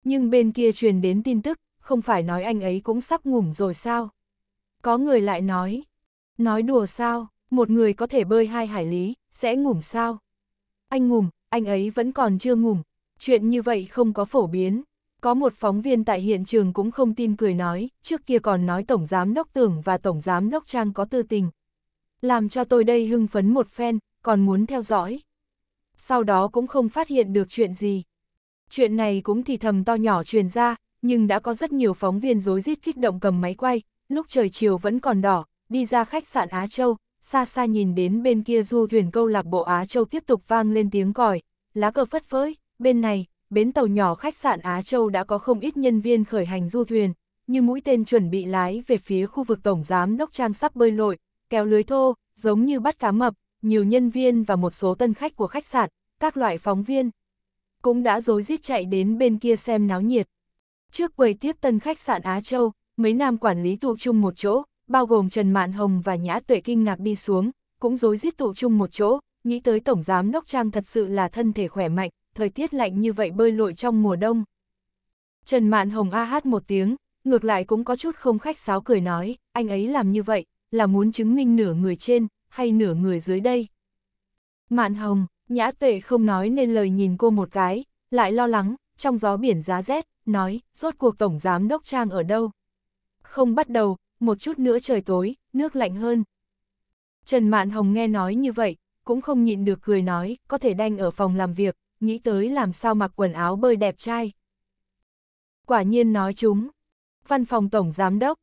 Nhưng bên kia truyền đến tin tức, không phải nói anh ấy cũng sắp ngủm rồi sao? Có người lại nói. Nói đùa sao, một người có thể bơi hai hải lý, sẽ ngủm sao? Anh ngủm, anh ấy vẫn còn chưa ngủm. Chuyện như vậy không có phổ biến. Có một phóng viên tại hiện trường cũng không tin cười nói, trước kia còn nói Tổng Giám Đốc Tưởng và Tổng Giám Đốc Trang có tư tình. Làm cho tôi đây hưng phấn một phen, còn muốn theo dõi sau đó cũng không phát hiện được chuyện gì. Chuyện này cũng thì thầm to nhỏ truyền ra, nhưng đã có rất nhiều phóng viên rối rít kích động cầm máy quay, lúc trời chiều vẫn còn đỏ, đi ra khách sạn Á Châu, xa xa nhìn đến bên kia du thuyền câu lạc bộ Á Châu tiếp tục vang lên tiếng còi, lá cờ phất phới, bên này, bến tàu nhỏ khách sạn Á Châu đã có không ít nhân viên khởi hành du thuyền, như mũi tên chuẩn bị lái về phía khu vực tổng giám đốc trang sắp bơi lội, kéo lưới thô, giống như bắt cá mập, nhiều nhân viên và một số tân khách của khách sạn, các loại phóng viên, cũng đã dối rít chạy đến bên kia xem náo nhiệt. Trước quầy tiếp tân khách sạn Á Châu, mấy nam quản lý tụ chung một chỗ, bao gồm Trần Mạn Hồng và Nhã Tuệ Kinh Ngạc đi xuống, cũng dối rít tụ chung một chỗ, nghĩ tới Tổng Giám Đốc Trang thật sự là thân thể khỏe mạnh, thời tiết lạnh như vậy bơi lội trong mùa đông. Trần Mạn Hồng a hát một tiếng, ngược lại cũng có chút không khách sáo cười nói, anh ấy làm như vậy, là muốn chứng minh nửa người trên, hay nửa người dưới đây? Mạn hồng, nhã tuệ không nói nên lời nhìn cô một cái, lại lo lắng, trong gió biển giá rét, nói, rốt cuộc tổng giám đốc trang ở đâu? Không bắt đầu, một chút nữa trời tối, nước lạnh hơn. Trần Mạn Hồng nghe nói như vậy, cũng không nhịn được cười nói, có thể đang ở phòng làm việc, nghĩ tới làm sao mặc quần áo bơi đẹp trai. Quả nhiên nói chúng, văn phòng tổng giám đốc.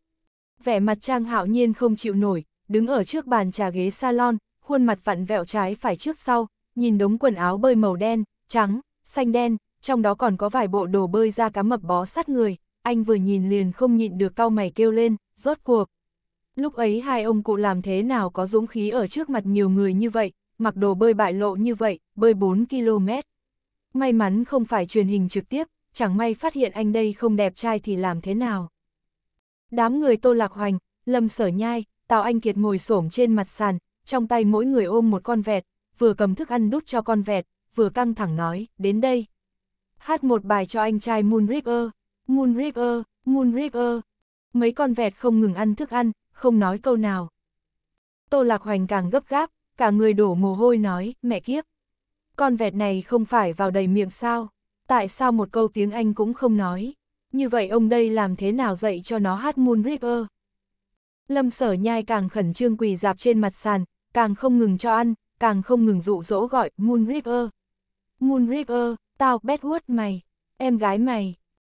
Vẻ mặt Trang Hạo Nhiên không chịu nổi, đứng ở trước bàn trà ghế salon, khuôn mặt vặn vẹo trái phải trước sau, nhìn đống quần áo bơi màu đen, trắng, xanh đen, trong đó còn có vài bộ đồ bơi da cá mập bó sát người, anh vừa nhìn liền không nhịn được cau mày kêu lên, rốt cuộc. Lúc ấy hai ông cụ làm thế nào có dũng khí ở trước mặt nhiều người như vậy, mặc đồ bơi bại lộ như vậy, bơi 4 km. May mắn không phải truyền hình trực tiếp, chẳng may phát hiện anh đây không đẹp trai thì làm thế nào. Đám người Tô Lạc Hoành, Lâm Sở Nhai, Tào Anh Kiệt ngồi xổm trên mặt sàn, trong tay mỗi người ôm một con vẹt, vừa cầm thức ăn đút cho con vẹt, vừa căng thẳng nói, đến đây. Hát một bài cho anh trai Moonripper, Moonripper, Moonripper. Mấy con vẹt không ngừng ăn thức ăn, không nói câu nào. Tô Lạc Hoành càng gấp gáp, cả người đổ mồ hôi nói, mẹ kiếp. Con vẹt này không phải vào đầy miệng sao, tại sao một câu tiếng Anh cũng không nói. Như vậy ông đây làm thế nào dạy cho nó hát Moonripper? Lâm sở nhai càng khẩn trương quỳ dạp trên mặt sàn, càng không ngừng cho ăn, càng không ngừng dụ dỗ gọi Moon River. Moon River, tao Bedwood mày, em gái mày,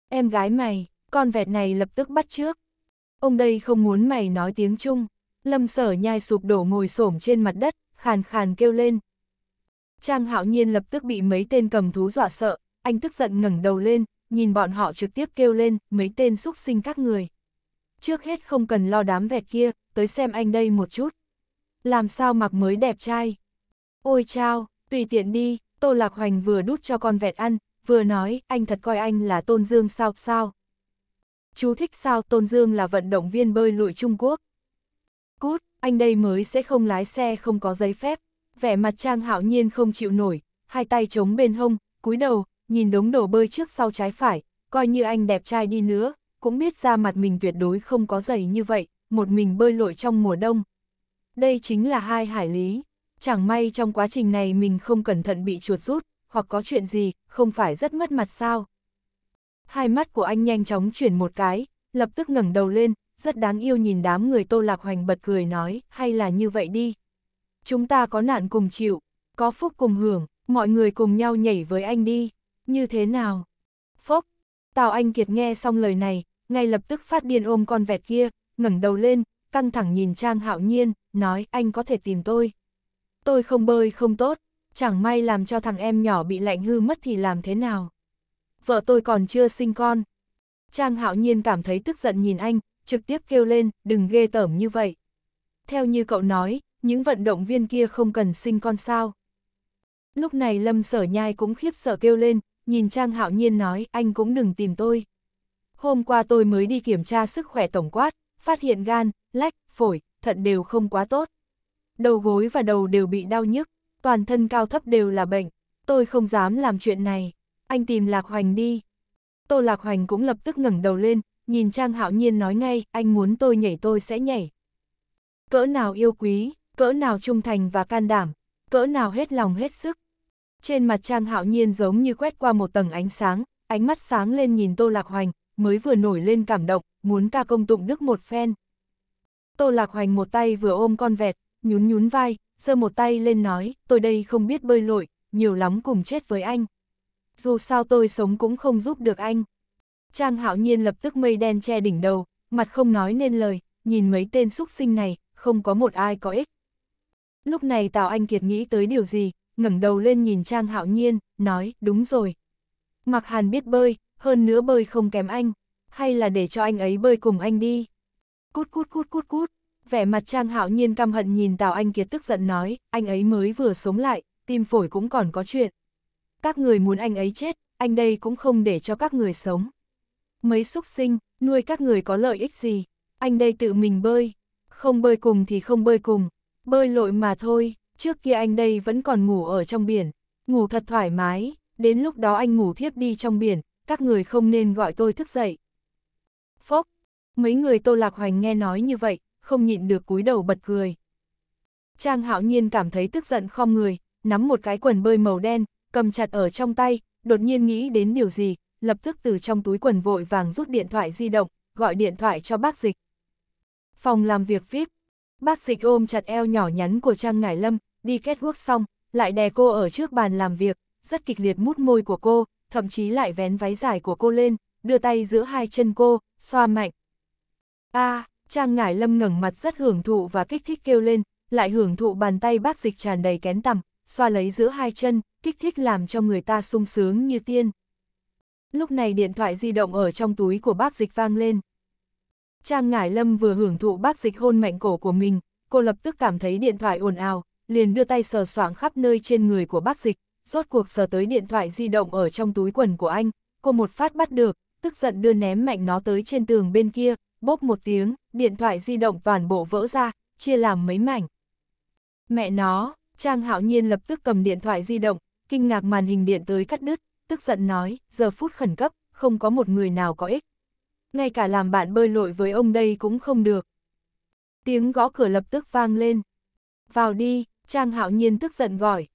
em gái mày, con vẹt này lập tức bắt trước. Ông đây không muốn mày nói tiếng Trung. Lâm sở nhai sụp đổ ngồi xổm trên mặt đất, khàn khàn kêu lên. Trang hạo nhiên lập tức bị mấy tên cầm thú dọa sợ, anh tức giận ngẩng đầu lên, nhìn bọn họ trực tiếp kêu lên, mấy tên xúc sinh các người trước hết không cần lo đám vẹt kia, tới xem anh đây một chút. Làm sao mặc mới đẹp trai? Ôi chao, tùy tiện đi, Tô Lạc Hoành vừa đút cho con vẹt ăn, vừa nói, anh thật coi anh là Tôn Dương sao sao? Chú thích sao Tôn Dương là vận động viên bơi lội Trung Quốc? Cút, anh đây mới sẽ không lái xe không có giấy phép. Vẻ mặt Trang hạo nhiên không chịu nổi, hai tay chống bên hông, cúi đầu, nhìn đống đổ bơi trước sau trái phải, coi như anh đẹp trai đi nữa, cũng biết ra mặt mình tuyệt đối không có dày như vậy, một mình bơi lội trong mùa đông. Đây chính là hai hải lý, chẳng may trong quá trình này mình không cẩn thận bị chuột rút, hoặc có chuyện gì, không phải rất mất mặt sao. Hai mắt của anh nhanh chóng chuyển một cái, lập tức ngẩng đầu lên, rất đáng yêu nhìn đám người tô lạc hoành bật cười nói, hay là như vậy đi. Chúng ta có nạn cùng chịu, có phúc cùng hưởng, mọi người cùng nhau nhảy với anh đi, như thế nào? Phốc, Tào Anh Kiệt nghe xong lời này, ngay lập tức phát điên ôm con vẹt kia, ngẩng đầu lên, căng thẳng nhìn Trang Hạo Nhiên, nói anh có thể tìm tôi. Tôi không bơi không tốt, chẳng may làm cho thằng em nhỏ bị lạnh hư mất thì làm thế nào. Vợ tôi còn chưa sinh con. Trang Hạo Nhiên cảm thấy tức giận nhìn anh, trực tiếp kêu lên, đừng ghê tởm như vậy. Theo như cậu nói, những vận động viên kia không cần sinh con sao. Lúc này Lâm Sở Nhai cũng khiếp sợ kêu lên, nhìn Trang Hạo Nhiên nói, anh cũng đừng tìm tôi hôm qua tôi mới đi kiểm tra sức khỏe tổng quát, phát hiện gan, lách, phổi, thận đều không quá tốt. Đầu gối và đầu đều bị đau nhức, toàn thân cao thấp đều là bệnh, tôi không dám làm chuyện này, anh tìm Lạc Hoành đi. Tô Lạc Hoành cũng lập tức ngẩng đầu lên, nhìn Trang Hạo Nhiên nói ngay, anh muốn tôi nhảy tôi sẽ nhảy. Cỡ nào yêu quý, cỡ nào trung thành và can đảm, cỡ nào hết lòng hết sức. Trên mặt Trang Hạo Nhiên giống như quét qua một tầng ánh sáng, ánh mắt sáng lên nhìn Tô Lạc Hoành, mới vừa nổi lên cảm động, muốn ca công tụng đức một phen. Tô Lạc Hoành một tay vừa ôm con vẹt, nhún nhún vai, giơ một tay lên nói, tôi đây không biết bơi lội, nhiều lắm cùng chết với anh. Dù sao tôi sống cũng không giúp được anh. Trang hạo nhiên lập tức mây đen che đỉnh đầu, mặt không nói nên lời, nhìn mấy tên xúc sinh này, không có một ai có ích. Lúc này Tào Anh Kiệt nghĩ tới điều gì, ngẩng đầu lên nhìn Trang hạo nhiên, nói, đúng rồi. Mặc hàn biết bơi, hơn nữa bơi không kém anh, hay là để cho anh ấy bơi cùng anh đi. Cút cút cút cút cút, vẻ mặt Trang Hạo Nhiên căm hận nhìn Tào Anh Kiệt tức giận nói, anh ấy mới vừa sống lại, tim phổi cũng còn có chuyện. Các người muốn anh ấy chết, anh đây cũng không để cho các người sống. Mấy xúc sinh, nuôi các người có lợi ích gì, anh đây tự mình bơi, không bơi cùng thì không bơi cùng, bơi lội mà thôi, trước kia anh đây vẫn còn ngủ ở trong biển, ngủ thật thoải mái, đến lúc đó anh ngủ thiếp đi trong biển, các người không nên gọi tôi thức dậy. Phốc, mấy người Tô Lạc Hoành nghe nói như vậy, không nhịn được cúi đầu bật cười. Trang hạo nhiên cảm thấy tức giận khom người, nắm một cái quần bơi màu đen, cầm chặt ở trong tay, đột nhiên nghĩ đến điều gì, lập tức từ trong túi quần vội vàng rút điện thoại di động, gọi điện thoại cho bác dịch. Phòng làm việc VIP, bác dịch ôm chặt eo nhỏ nhắn của Trang Ngải Lâm, đi kết quốc xong, lại đè cô ở trước bàn làm việc, rất kịch liệt mút môi của cô, thậm chí lại vén váy dài của cô lên, đưa tay giữa hai chân cô, xoa mạnh. a à, Trang Ngải Lâm ngẩng mặt rất hưởng thụ và kích thích kêu lên, lại hưởng thụ bàn tay bác dịch tràn đầy kén tằm, xoa lấy giữa hai chân, kích thích làm cho người ta sung sướng như tiên. Lúc này điện thoại di động ở trong túi của bác dịch vang lên. Trang Ngải Lâm vừa hưởng thụ bác dịch hôn mạnh cổ của mình, cô lập tức cảm thấy điện thoại ồn ào, liền đưa tay sờ soạng khắp nơi trên người của bác dịch, rốt cuộc sờ tới điện thoại di động ở trong túi quần của anh, cô một phát bắt được, tức giận đưa ném mạnh nó tới trên tường bên kia, bốp một tiếng, điện thoại di động toàn bộ vỡ ra, chia làm mấy mảnh. Mẹ nó, Trang Hạo Nhiên lập tức cầm điện thoại di động, kinh ngạc màn hình điện tới cắt đứt, tức giận nói, giờ phút khẩn cấp, không có một người nào có ích. Ngay cả làm bạn bơi lội với ông đây cũng không được. Tiếng gõ cửa lập tức vang lên. Vào đi, Trang Hạo Nhiên tức giận gọi,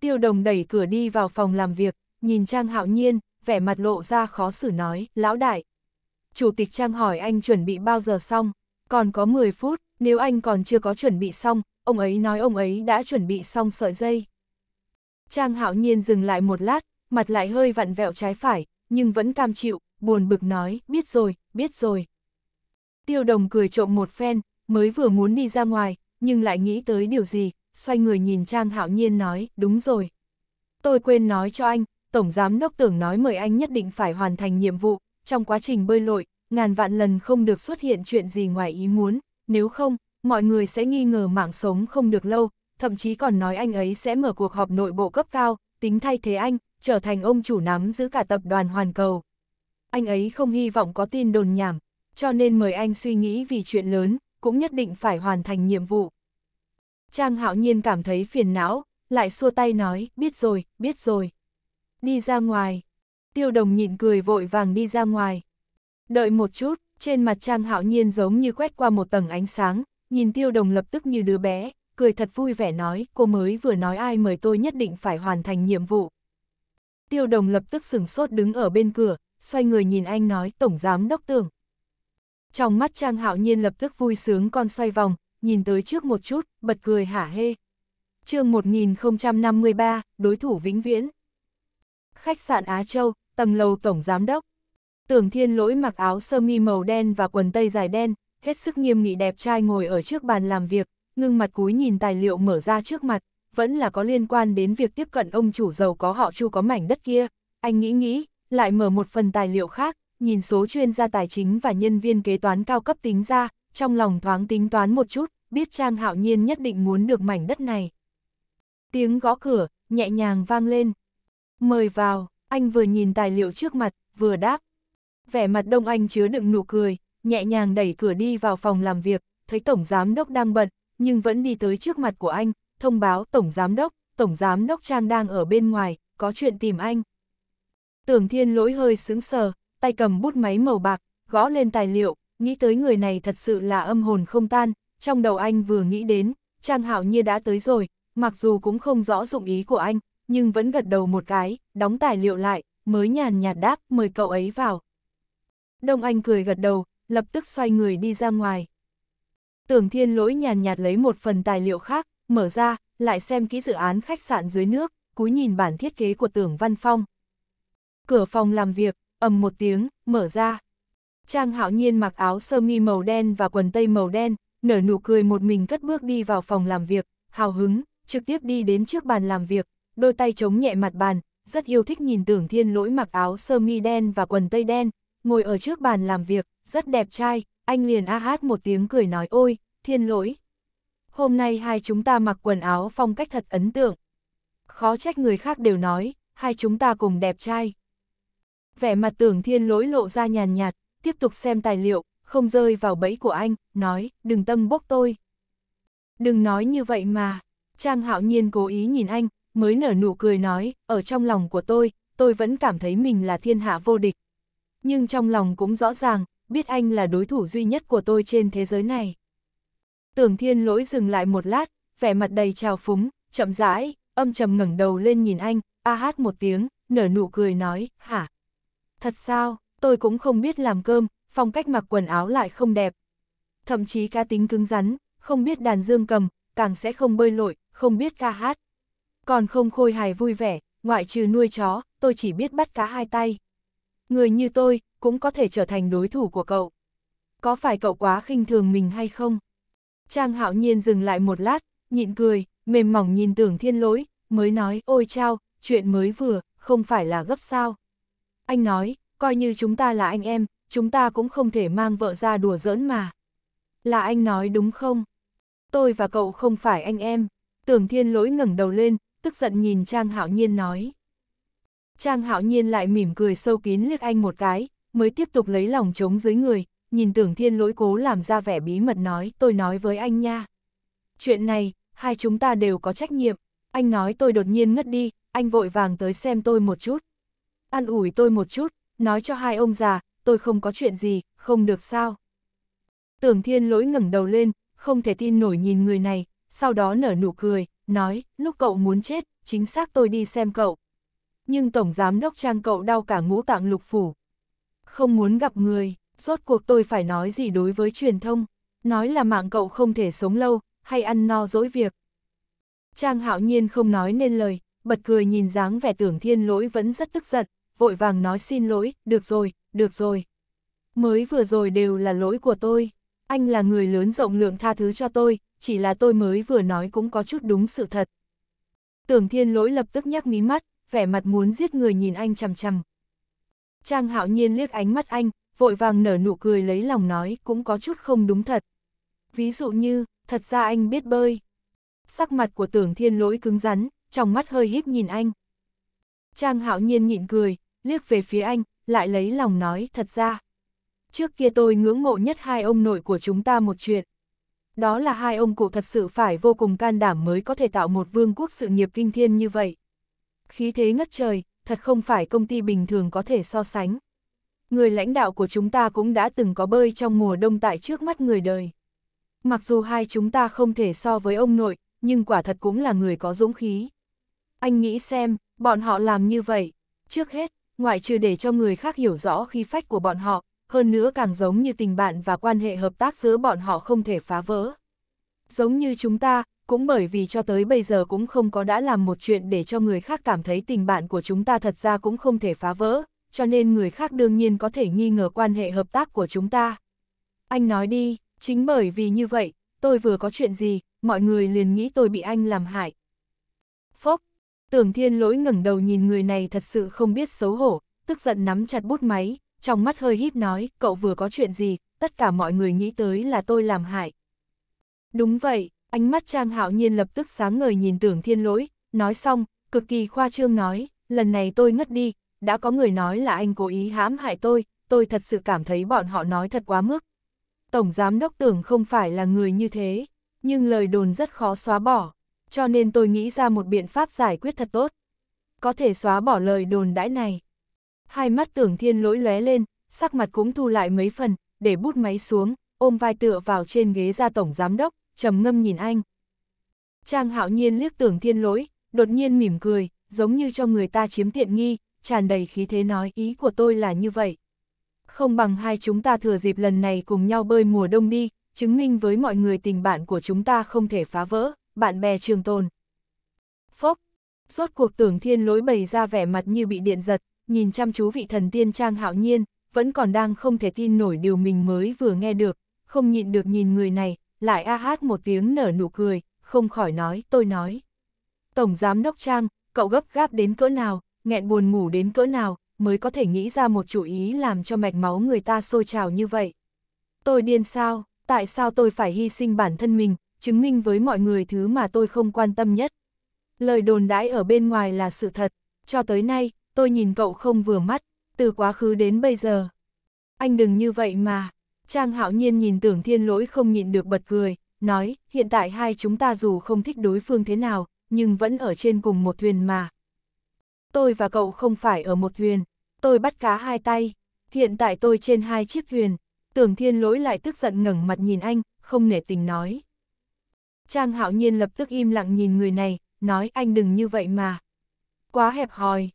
Tiêu đồng đẩy cửa đi vào phòng làm việc, nhìn Trang hạo nhiên, vẻ mặt lộ ra khó xử nói, lão đại. Chủ tịch Trang hỏi anh chuẩn bị bao giờ xong, còn có 10 phút, nếu anh còn chưa có chuẩn bị xong, ông ấy nói ông ấy đã chuẩn bị xong sợi dây. Trang hạo nhiên dừng lại một lát, mặt lại hơi vặn vẹo trái phải, nhưng vẫn cam chịu, buồn bực nói, biết rồi, biết rồi. Tiêu đồng cười trộm một phen, mới vừa muốn đi ra ngoài, nhưng lại nghĩ tới điều gì, xoay người nhìn Trang Hạo Nhiên nói, đúng rồi. Tôi quên nói cho anh, Tổng Giám Đốc Tưởng nói mời anh nhất định phải hoàn thành nhiệm vụ, trong quá trình bơi lội, ngàn vạn lần không được xuất hiện chuyện gì ngoài ý muốn, nếu không, mọi người sẽ nghi ngờ mạng sống không được lâu, thậm chí còn nói anh ấy sẽ mở cuộc họp nội bộ cấp cao, tính thay thế anh, trở thành ông chủ nắm giữ cả tập đoàn hoàn cầu. Anh ấy không hy vọng có tin đồn nhảm, cho nên mời anh suy nghĩ vì chuyện lớn, cũng nhất định phải hoàn thành nhiệm vụ. Trang hạo nhiên cảm thấy phiền não, lại xua tay nói, biết rồi, biết rồi. Đi ra ngoài. Tiêu đồng nhịn cười vội vàng đi ra ngoài. Đợi một chút, trên mặt Trang hạo nhiên giống như quét qua một tầng ánh sáng, nhìn tiêu đồng lập tức như đứa bé, cười thật vui vẻ nói, cô mới vừa nói ai mời tôi nhất định phải hoàn thành nhiệm vụ. Tiêu đồng lập tức sửng sốt đứng ở bên cửa, xoay người nhìn anh nói, tổng giám đốc tưởng. Trong mắt Trang hạo nhiên lập tức vui sướng con xoay vòng, nhìn tới trước một chút, bật cười hả hê. chương 1053, đối thủ vĩnh viễn. Khách sạn Á Châu, tầng lầu tổng giám đốc. Tưởng thiên lỗi mặc áo sơ mi màu đen và quần tây dài đen, hết sức nghiêm nghị đẹp trai ngồi ở trước bàn làm việc, ngưng mặt cúi nhìn tài liệu mở ra trước mặt, vẫn là có liên quan đến việc tiếp cận ông chủ giàu có họ chu có mảnh đất kia. Anh nghĩ nghĩ, lại mở một phần tài liệu khác, nhìn số chuyên gia tài chính và nhân viên kế toán cao cấp tính ra, trong lòng thoáng tính toán một chút, biết Trang Hạo Nhiên nhất định muốn được mảnh đất này. Tiếng gõ cửa, nhẹ nhàng vang lên. Mời vào, anh vừa nhìn tài liệu trước mặt, vừa đáp. Vẻ mặt Đông Anh chứa đựng nụ cười, nhẹ nhàng đẩy cửa đi vào phòng làm việc, thấy Tổng Giám Đốc đang bận, nhưng vẫn đi tới trước mặt của anh, thông báo Tổng Giám Đốc, Tổng Giám Đốc Trang đang ở bên ngoài, có chuyện tìm anh. Tưởng Thiên lỗi hơi sướng sờ, tay cầm bút máy màu bạc, gõ lên tài liệu, nghĩ tới người này thật sự là âm hồn không tan, trong đầu anh vừa nghĩ đến, Trang Hạo nhi đã tới rồi, mặc dù cũng không rõ dụng ý của anh, nhưng vẫn gật đầu một cái, đóng tài liệu lại, mới nhàn nhạt đáp mời cậu ấy vào. Đông Anh cười gật đầu, lập tức xoay người đi ra ngoài. Tưởng Thiên Lỗi nhàn nhạt lấy một phần tài liệu khác, mở ra, lại xem kỹ dự án khách sạn dưới nước, cúi nhìn bản thiết kế của Tưởng Văn Phong. Cửa phòng làm việc, ầm một tiếng, mở ra. Trang hạo nhiên mặc áo sơ mi màu đen và quần tây màu đen, nở nụ cười một mình cất bước đi vào phòng làm việc, hào hứng, trực tiếp đi đến trước bàn làm việc, đôi tay chống nhẹ mặt bàn, rất yêu thích nhìn tưởng thiên lỗi mặc áo sơ mi đen và quần tây đen, ngồi ở trước bàn làm việc, rất đẹp trai, anh liền a hát một tiếng cười nói ôi, thiên lỗi. Hôm nay hai chúng ta mặc quần áo phong cách thật ấn tượng. Khó trách người khác đều nói, hai chúng ta cùng đẹp trai. Vẻ mặt tưởng thiên lỗi lộ ra nhàn nhạt, tiếp tục xem tài liệu, không rơi vào bẫy của anh, nói, đừng tâm bốc tôi. Đừng nói như vậy mà, Trang Hạo Nhiên cố ý nhìn anh, mới nở nụ cười nói, ở trong lòng của tôi, tôi vẫn cảm thấy mình là thiên hạ vô địch. Nhưng trong lòng cũng rõ ràng, biết anh là đối thủ duy nhất của tôi trên thế giới này. Tưởng thiên lỗi dừng lại một lát, vẻ mặt đầy trào phúng, chậm rãi, âm trầm ngẩng đầu lên nhìn anh, a hát một tiếng, nở nụ cười nói, hả? Thật sao? tôi cũng không biết làm cơm, phong cách mặc quần áo lại không đẹp. Thậm chí cá tính cứng rắn, không biết đàn dương cầm, càng sẽ không bơi lội, không biết ca hát. Còn không khôi hài vui vẻ, ngoại trừ nuôi chó, tôi chỉ biết bắt cá hai tay. Người như tôi, cũng có thể trở thành đối thủ của cậu. Có phải cậu quá khinh thường mình hay không? Trang hạo nhiên dừng lại một lát, nhịn cười, mềm mỏng nhìn tưởng thiên lỗi, mới nói, ôi chao, chuyện mới vừa, không phải là gấp sao. Anh nói, coi như chúng ta là anh em, chúng ta cũng không thể mang vợ ra đùa giỡn mà. Là anh nói đúng không? Tôi và cậu không phải anh em. Tưởng thiên lỗi ngẩng đầu lên, tức giận nhìn Trang Hạo Nhiên nói. Trang Hạo Nhiên lại mỉm cười sâu kín liếc anh một cái, mới tiếp tục lấy lòng trống dưới người, nhìn tưởng thiên lỗi cố làm ra vẻ bí mật nói, tôi nói với anh nha. Chuyện này, hai chúng ta đều có trách nhiệm, anh nói tôi đột nhiên ngất đi, anh vội vàng tới xem tôi một chút. Ăn ủi tôi một chút, nói cho hai ông già, tôi không có chuyện gì, không được sao. Tưởng thiên lỗi ngẩng đầu lên, không thể tin nổi nhìn người này, sau đó nở nụ cười, nói, lúc cậu muốn chết, chính xác tôi đi xem cậu. Nhưng Tổng Giám Đốc Trang cậu đau cả ngũ tạng lục phủ. Không muốn gặp người, rốt cuộc tôi phải nói gì đối với truyền thông, nói là mạng cậu không thể sống lâu, hay ăn no dỗi việc. Trang hạo nhiên không nói nên lời, bật cười nhìn dáng vẻ tưởng thiên lỗi vẫn rất tức giận, vội vàng nói xin lỗi, được rồi, được rồi. Mới vừa rồi đều là lỗi của tôi, anh là người lớn rộng lượng tha thứ cho tôi, chỉ là tôi mới vừa nói cũng có chút đúng sự thật. Tưởng thiên lỗi lập tức nhắc mí mắt, vẻ mặt muốn giết người nhìn anh chằm chằm. Trang hạo nhiên liếc ánh mắt anh, vội vàng nở nụ cười lấy lòng nói cũng có chút không đúng thật. Ví dụ như, thật ra anh biết bơi. Sắc mặt của tưởng thiên lỗi cứng rắn, trong mắt hơi híp nhìn anh. Trang hạo nhiên nhịn cười, liếc về phía anh, lại lấy lòng nói thật ra. Trước kia tôi ngưỡng mộ nhất hai ông nội của chúng ta một chuyện. Đó là hai ông cụ thật sự phải vô cùng can đảm mới có thể tạo một vương quốc sự nghiệp kinh thiên như vậy. Khí thế ngất trời, thật không phải công ty bình thường có thể so sánh. Người lãnh đạo của chúng ta cũng đã từng có bơi trong mùa đông tại trước mắt người đời. Mặc dù hai chúng ta không thể so với ông nội, nhưng quả thật cũng là người có dũng khí. Anh nghĩ xem, bọn họ làm như vậy. Trước hết, ngoại trừ để cho người khác hiểu rõ khí phách của bọn họ, hơn nữa càng giống như tình bạn và quan hệ hợp tác giữa bọn họ không thể phá vỡ. Giống như chúng ta, cũng bởi vì cho tới bây giờ cũng không có đã làm một chuyện để cho người khác cảm thấy tình bạn của chúng ta thật ra cũng không thể phá vỡ, cho nên người khác đương nhiên có thể nghi ngờ quan hệ hợp tác của chúng ta. Anh nói đi, chính bởi vì như vậy, tôi vừa có chuyện gì, mọi người liền nghĩ tôi bị anh làm hại. Phốc, Tưởng thiên lỗi ngẩng đầu nhìn người này thật sự không biết xấu hổ, tức giận nắm chặt bút máy, trong mắt hơi híp nói, cậu vừa có chuyện gì, tất cả mọi người nghĩ tới là tôi làm hại. Đúng vậy, ánh mắt Trang Hạo Nhiên lập tức sáng ngời nhìn tưởng thiên lỗi, nói xong, cực kỳ khoa trương nói, lần này tôi ngất đi, đã có người nói là anh cố ý hãm hại tôi, tôi thật sự cảm thấy bọn họ nói thật quá mức. Tổng giám đốc tưởng không phải là người như thế, nhưng lời đồn rất khó xóa bỏ cho nên tôi nghĩ ra một biện pháp giải quyết thật tốt. Có thể xóa bỏ lời đồn đãi này. Hai mắt tưởng thiên lỗi lóe lên, sắc mặt cũng thu lại mấy phần, để bút máy xuống, ôm vai tựa vào trên ghế ra tổng giám đốc, trầm ngâm nhìn anh. Trang hạo nhiên liếc tưởng thiên lỗi, đột nhiên mỉm cười, giống như cho người ta chiếm tiện nghi, tràn đầy khí thế nói ý của tôi là như vậy. Không bằng hai chúng ta thừa dịp lần này cùng nhau bơi mùa đông đi, chứng minh với mọi người tình bạn của chúng ta không thể phá vỡ bạn bè trường tồn. Phốc, rốt cuộc tưởng thiên lỗi bày ra vẻ mặt như bị điện giật, nhìn chăm chú vị thần tiên trang hạo nhiên, vẫn còn đang không thể tin nổi điều mình mới vừa nghe được, không nhịn được nhìn người này, lại a hát một tiếng nở nụ cười, không khỏi nói, tôi nói. Tổng giám đốc trang, cậu gấp gáp đến cỡ nào, nghẹn buồn ngủ đến cỡ nào, mới có thể nghĩ ra một chủ ý làm cho mạch máu người ta sôi trào như vậy. Tôi điên sao, tại sao tôi phải hy sinh bản thân mình, chứng minh với mọi người thứ mà tôi không quan tâm nhất. Lời đồn đãi ở bên ngoài là sự thật, cho tới nay, tôi nhìn cậu không vừa mắt, từ quá khứ đến bây giờ. Anh đừng như vậy mà. Trang hạo nhiên nhìn tưởng thiên lỗi không nhịn được bật cười, nói, hiện tại hai chúng ta dù không thích đối phương thế nào, nhưng vẫn ở trên cùng một thuyền mà. Tôi và cậu không phải ở một thuyền, tôi bắt cá hai tay, hiện tại tôi trên hai chiếc thuyền. Tưởng thiên lỗi lại tức giận ngẩng mặt nhìn anh, không nể tình nói. Trang hạo nhiên lập tức im lặng nhìn người này, nói anh đừng như vậy mà. Quá hẹp hòi.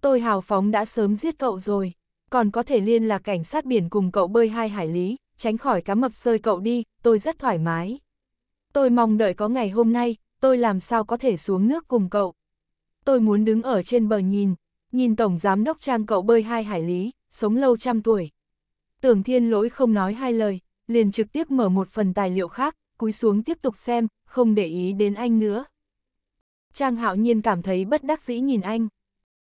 Tôi hào phóng đã sớm giết cậu rồi, còn có thể liên là cảnh sát biển cùng cậu bơi hai hải lý, tránh khỏi cá mập sơi cậu đi, tôi rất thoải mái. Tôi mong đợi có ngày hôm nay, tôi làm sao có thể xuống nước cùng cậu. Tôi muốn đứng ở trên bờ nhìn, nhìn Tổng Giám Đốc Trang cậu bơi hai hải lý, sống lâu trăm tuổi. Tưởng thiên lỗi không nói hai lời, liền trực tiếp mở một phần tài liệu khác, cúi xuống tiếp tục xem, không để ý đến anh nữa. Trang hạo nhiên cảm thấy bất đắc dĩ nhìn anh.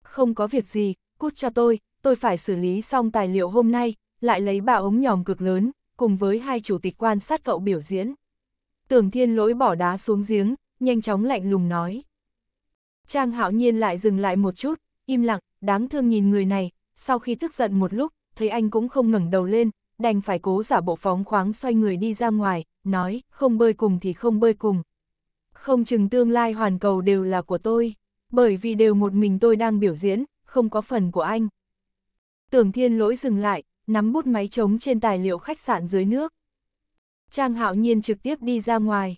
Không có việc gì, cút cho tôi, tôi phải xử lý xong tài liệu hôm nay, lại lấy ba ống nhòm cực lớn, cùng với hai chủ tịch quan sát cậu biểu diễn. Tưởng thiên lỗi bỏ đá xuống giếng, nhanh chóng lạnh lùng nói. Trang hạo nhiên lại dừng lại một chút, im lặng, đáng thương nhìn người này, sau khi tức giận một lúc, thấy anh cũng không ngẩng đầu lên, đành phải cố giả bộ phóng khoáng xoay người đi ra ngoài, nói, không bơi cùng thì không bơi cùng. Không chừng tương lai hoàn cầu đều là của tôi, bởi vì đều một mình tôi đang biểu diễn, không có phần của anh. Tưởng thiên lỗi dừng lại, nắm bút máy trống trên tài liệu khách sạn dưới nước. Trang hạo nhiên trực tiếp đi ra ngoài.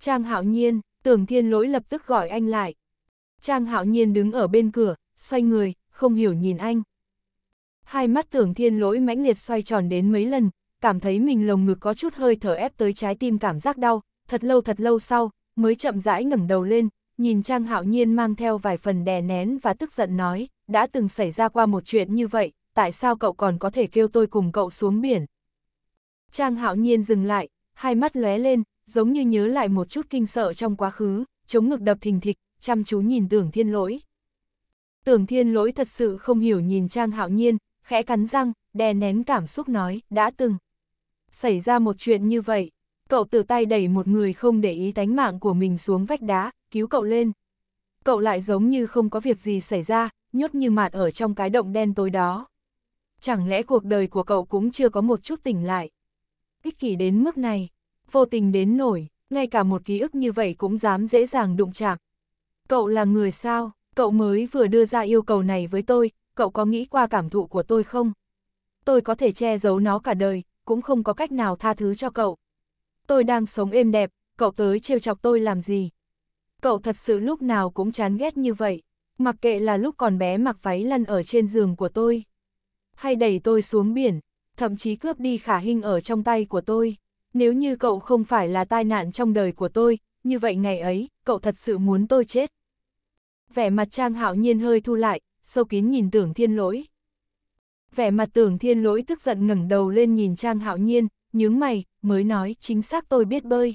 Trang hạo nhiên, tưởng thiên lỗi lập tức gọi anh lại. Trang hạo nhiên đứng ở bên cửa, xoay người, không hiểu nhìn anh. Hai mắt tưởng thiên lỗi mãnh liệt xoay tròn đến mấy lần, cảm thấy mình lồng ngực có chút hơi thở ép tới trái tim cảm giác đau, thật lâu thật lâu sau, mới chậm rãi ngẩng đầu lên, nhìn Trang Hạo Nhiên mang theo vài phần đè nén và tức giận nói, đã từng xảy ra qua một chuyện như vậy, tại sao cậu còn có thể kêu tôi cùng cậu xuống biển? Trang Hạo Nhiên dừng lại, hai mắt lóe lên, giống như nhớ lại một chút kinh sợ trong quá khứ, chống ngực đập thình thịch, chăm chú nhìn Tưởng Thiên Lỗi. Tưởng Thiên Lỗi thật sự không hiểu nhìn Trang Hạo Nhiên, khẽ cắn răng, đè nén cảm xúc nói, đã từng. Xảy ra một chuyện như vậy, cậu từ tay đẩy một người không để ý tánh mạng của mình xuống vách đá, cứu cậu lên. Cậu lại giống như không có việc gì xảy ra, nhốt như mạt ở trong cái động đen tối đó. Chẳng lẽ cuộc đời của cậu cũng chưa có một chút tỉnh lại? Ích kỷ đến mức này, vô tình đến nổi, ngay cả một ký ức như vậy cũng dám dễ dàng đụng chạm. Cậu là người sao, cậu mới vừa đưa ra yêu cầu này với tôi, cậu có nghĩ qua cảm thụ của tôi không? Tôi có thể che giấu nó cả đời, cũng không có cách nào tha thứ cho cậu. Tôi đang sống êm đẹp, cậu tới trêu chọc tôi làm gì? Cậu thật sự lúc nào cũng chán ghét như vậy, mặc kệ là lúc còn bé mặc váy lăn ở trên giường của tôi, hay đẩy tôi xuống biển, thậm chí cướp đi khả hình ở trong tay của tôi. Nếu như cậu không phải là tai nạn trong đời của tôi, như vậy ngày ấy, cậu thật sự muốn tôi chết. Vẻ mặt Trang Hạo Nhiên hơi thu lại, sâu kín nhìn tưởng thiên lỗi. Vẻ mặt tưởng thiên lỗi tức giận ngẩng đầu lên nhìn Trang Hạo Nhiên, nhướng mày, mới nói chính xác tôi biết bơi.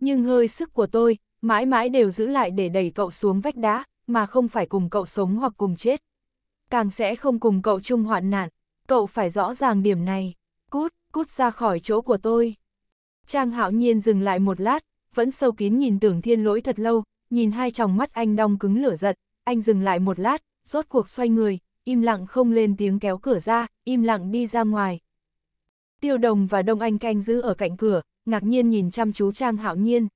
Nhưng hơi sức của tôi, mãi mãi đều giữ lại để đẩy cậu xuống vách đá, mà không phải cùng cậu sống hoặc cùng chết. Càng sẽ không cùng cậu chung hoạn nạn, cậu phải rõ ràng điểm này. Cút, cút ra khỏi chỗ của tôi. Trang hạo nhiên dừng lại một lát, vẫn sâu kín nhìn tưởng thiên lỗi thật lâu, nhìn hai tròng mắt anh đong cứng lửa giận, anh dừng lại một lát, rốt cuộc xoay người, im lặng không lên tiếng kéo cửa ra, im lặng đi ra ngoài. Tiêu đồng và Đông Anh canh giữ ở cạnh cửa, ngạc nhiên nhìn chăm chú Trang Hạo Nhiên.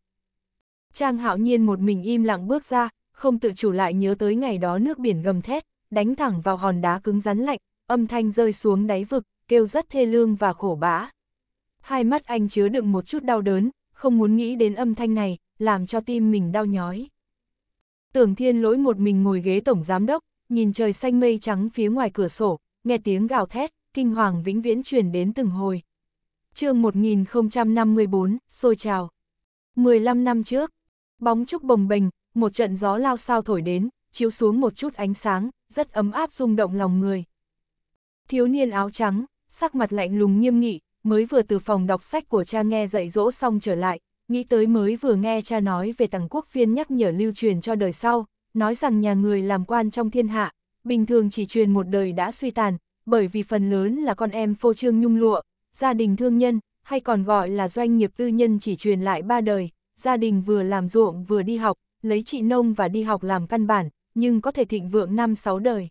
Trang Hạo Nhiên một mình im lặng bước ra, không tự chủ lại nhớ tới ngày đó nước biển gầm thét, đánh thẳng vào hòn đá cứng rắn lạnh, âm thanh rơi xuống đáy vực, kêu rất thê lương và khổ bã. Hai mắt anh chứa đựng một chút đau đớn, không muốn nghĩ đến âm thanh này, làm cho tim mình đau nhói. Tưởng thiên lỗi một mình ngồi ghế tổng giám đốc, nhìn trời xanh mây trắng phía ngoài cửa sổ, nghe tiếng gào thét, kinh hoàng vĩnh viễn truyền đến từng hồi. chương 1054, sôi trào. 15 năm trước, bóng trúc bồng bềnh, một trận gió lao sao thổi đến, chiếu xuống một chút ánh sáng, rất ấm áp rung động lòng người. Thiếu niên áo trắng, sắc mặt lạnh lùng nghiêm nghị, mới vừa từ phòng đọc sách của cha nghe dạy dỗ xong trở lại, nghĩ tới mới vừa nghe cha nói về tàng quốc viên nhắc nhở lưu truyền cho đời sau, nói rằng nhà người làm quan trong thiên hạ, bình thường chỉ truyền một đời đã suy tàn, bởi vì phần lớn là con em phô trương nhung lụa, gia đình thương nhân, hay còn gọi là doanh nghiệp tư nhân chỉ truyền lại ba đời, gia đình vừa làm ruộng vừa đi học, lấy chị nông và đi học làm căn bản, nhưng có thể thịnh vượng năm sáu đời.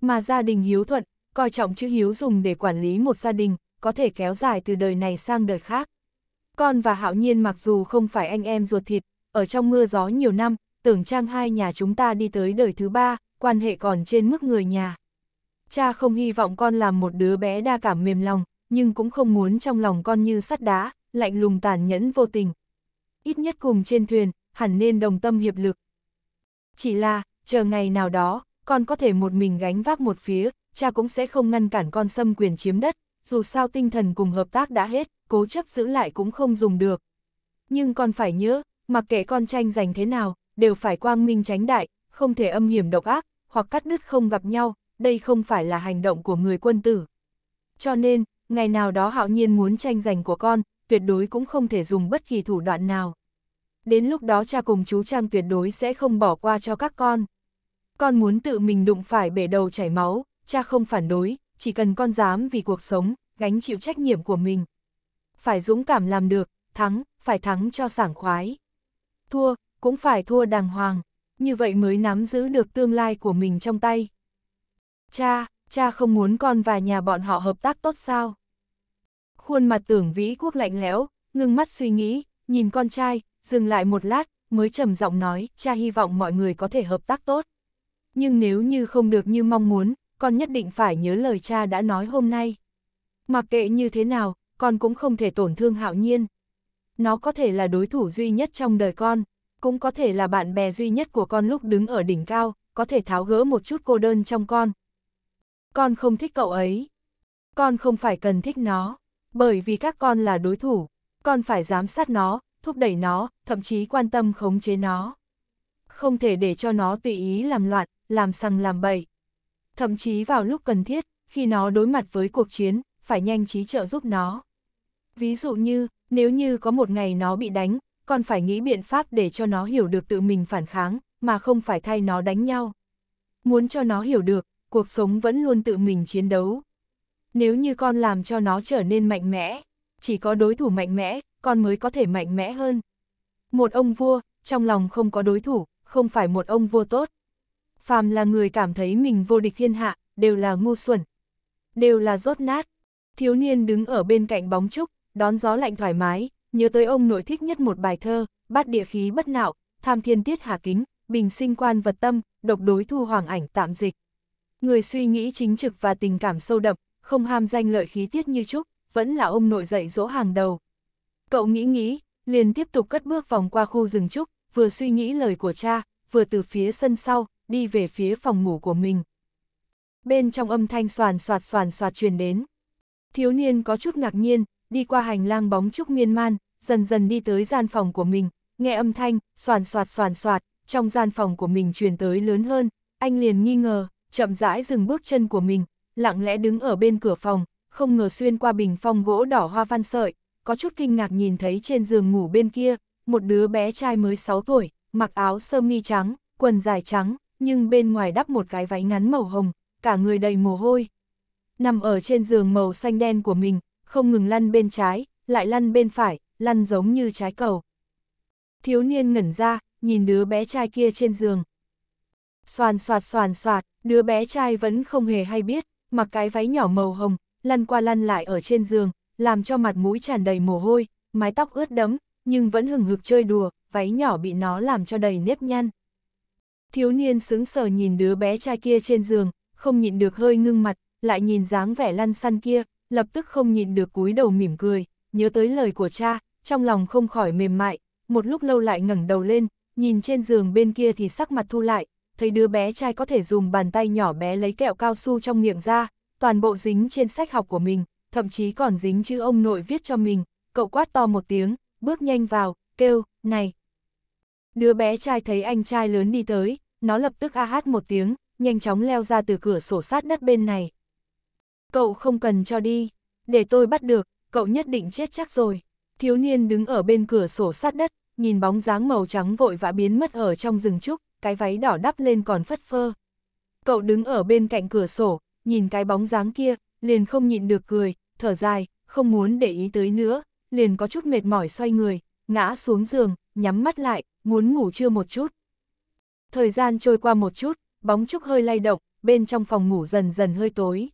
Mà gia đình hiếu thuận, coi trọng chữ hiếu dùng để quản lý một gia đình, có thể kéo dài từ đời này sang đời khác. Con và Hạo Nhiên mặc dù không phải anh em ruột thịt, ở trong mưa gió nhiều năm, tưởng trang hai nhà chúng ta đi tới đời thứ ba, quan hệ còn trên mức người nhà. Cha không hy vọng con làm một đứa bé đa cảm mềm lòng, nhưng cũng không muốn trong lòng con như sắt đá, lạnh lùng tàn nhẫn vô tình. Ít nhất cùng trên thuyền, hẳn nên đồng tâm hiệp lực. Chỉ là, chờ ngày nào đó, con có thể một mình gánh vác một phía, cha cũng sẽ không ngăn cản con xâm quyền chiếm đất, dù sao tinh thần cùng hợp tác đã hết, cố chấp giữ lại cũng không dùng được. Nhưng con phải nhớ, mặc kệ con tranh giành thế nào, đều phải quang minh tránh đại, không thể âm hiểm độc ác, hoặc cắt đứt không gặp nhau, đây không phải là hành động của người quân tử. Cho nên, ngày nào đó hạo nhiên muốn tranh giành của con, tuyệt đối cũng không thể dùng bất kỳ thủ đoạn nào. Đến lúc đó cha cùng chú Trang tuyệt đối sẽ không bỏ qua cho các con. Con muốn tự mình đụng phải bể đầu chảy máu, cha không phản đối, chỉ cần con dám vì cuộc sống, gánh chịu trách nhiệm của mình. Phải dũng cảm làm được, thắng, phải thắng cho sảng khoái. Thua, cũng phải thua đàng hoàng, như vậy mới nắm giữ được tương lai của mình trong tay. Cha, cha không muốn con và nhà bọn họ hợp tác tốt sao? Khuôn mặt tưởng vĩ quốc lạnh lẽo, ngưng mắt suy nghĩ, nhìn con trai, dừng lại một lát, mới trầm giọng nói, cha hy vọng mọi người có thể hợp tác tốt. Nhưng nếu như không được như mong muốn, con nhất định phải nhớ lời cha đã nói hôm nay. Mặc kệ như thế nào, con cũng không thể tổn thương hạo nhiên. Nó có thể là đối thủ duy nhất trong đời con cũng có thể là bạn bè duy nhất của con lúc đứng ở đỉnh cao, có thể tháo gỡ một chút cô đơn trong con. Con không thích cậu ấy. Con không phải cần thích nó, bởi vì các con là đối thủ, con phải giám sát nó, thúc đẩy nó, thậm chí quan tâm khống chế nó. Không thể để cho nó tùy ý làm loạn, làm sằng làm bậy. Thậm chí vào lúc cần thiết, khi nó đối mặt với cuộc chiến, phải nhanh trí trợ giúp nó. Ví dụ như, nếu như có một ngày nó bị đánh, còn phải nghĩ biện pháp để cho nó hiểu được tự mình phản kháng, mà không phải thay nó đánh nhau. Muốn cho nó hiểu được, cuộc sống vẫn luôn tự mình chiến đấu. Nếu như con làm cho nó trở nên mạnh mẽ, chỉ có đối thủ mạnh mẽ, con mới có thể mạnh mẽ hơn. Một ông vua, trong lòng không có đối thủ, không phải một ông vua tốt. Phàm là người cảm thấy mình vô địch thiên hạ, đều là ngu xuẩn, đều là rốt nát. Thiếu niên đứng ở bên cạnh bóng trúc, đón gió lạnh thoải mái, nhớ tới ông nội thích nhất một bài thơ, bát địa khí bất nạo, tham thiên tiết hà kính, bình sinh quan vật tâm, độc đối thu hoàng ảnh tạm dịch. Người suy nghĩ chính trực và tình cảm sâu đậm, không ham danh lợi khí tiết như trúc, vẫn là ông nội dạy dỗ hàng đầu. Cậu nghĩ nghĩ, liền tiếp tục cất bước vòng qua khu rừng trúc, vừa suy nghĩ lời của cha, vừa từ phía sân sau, đi về phía phòng ngủ của mình. Bên trong âm thanh soàn soạt soàn soạt truyền đến. Thiếu niên có chút ngạc nhiên, đi qua hành lang bóng trúc miên man, dần dần đi tới gian phòng của mình, nghe âm thanh, soàn soạt soàn soạt, trong gian phòng của mình truyền tới lớn hơn, anh liền nghi ngờ, chậm rãi dừng bước chân của mình, lặng lẽ đứng ở bên cửa phòng, không ngờ xuyên qua bình phong gỗ đỏ hoa văn sợi, có chút kinh ngạc nhìn thấy trên giường ngủ bên kia, một đứa bé trai mới 6 tuổi, mặc áo sơ mi trắng, quần dài trắng, nhưng bên ngoài đắp một cái váy ngắn màu hồng, cả người đầy mồ hôi. Nằm ở trên giường màu xanh đen của mình, không ngừng lăn bên trái, lại lăn bên phải, lăn giống như trái cầu. Thiếu niên ngẩn ra, nhìn đứa bé trai kia trên giường. Xoàn xoạt xoàn xoạt, đứa bé trai vẫn không hề hay biết, mặc cái váy nhỏ màu hồng, lăn qua lăn lại ở trên giường, làm cho mặt mũi tràn đầy mồ hôi, mái tóc ướt đẫm, nhưng vẫn hừng hực chơi đùa, váy nhỏ bị nó làm cho đầy nếp nhăn. Thiếu niên sững sờ nhìn đứa bé trai kia trên giường, không nhịn được hơi ngưng mặt, lại nhìn dáng vẻ lăn săn kia, lập tức không nhịn được cúi đầu mỉm cười, nhớ tới lời của cha, trong lòng không khỏi mềm mại, một lúc lâu lại ngẩng đầu lên, nhìn trên giường bên kia thì sắc mặt thu lại, thấy đứa bé trai có thể dùng bàn tay nhỏ bé lấy kẹo cao su trong miệng ra, toàn bộ dính trên sách học của mình, thậm chí còn dính chữ ông nội viết cho mình, cậu quát to một tiếng, bước nhanh vào, kêu, này. Đứa bé trai thấy anh trai lớn đi tới, nó lập tức a hát một tiếng, nhanh chóng leo ra từ cửa sổ sát đất bên này. Cậu không cần cho đi, để tôi bắt được, cậu nhất định chết chắc rồi. Thiếu niên đứng ở bên cửa sổ sát đất, nhìn bóng dáng màu trắng vội vã biến mất ở trong rừng trúc, cái váy đỏ đắp lên còn phất phơ. Cậu đứng ở bên cạnh cửa sổ, nhìn cái bóng dáng kia, liền không nhịn được cười, thở dài, không muốn để ý tới nữa, liền có chút mệt mỏi xoay người, ngã xuống giường, nhắm mắt lại, muốn ngủ trưa một chút. Thời gian trôi qua một chút, bóng trúc hơi lay động, bên trong phòng ngủ dần dần hơi tối.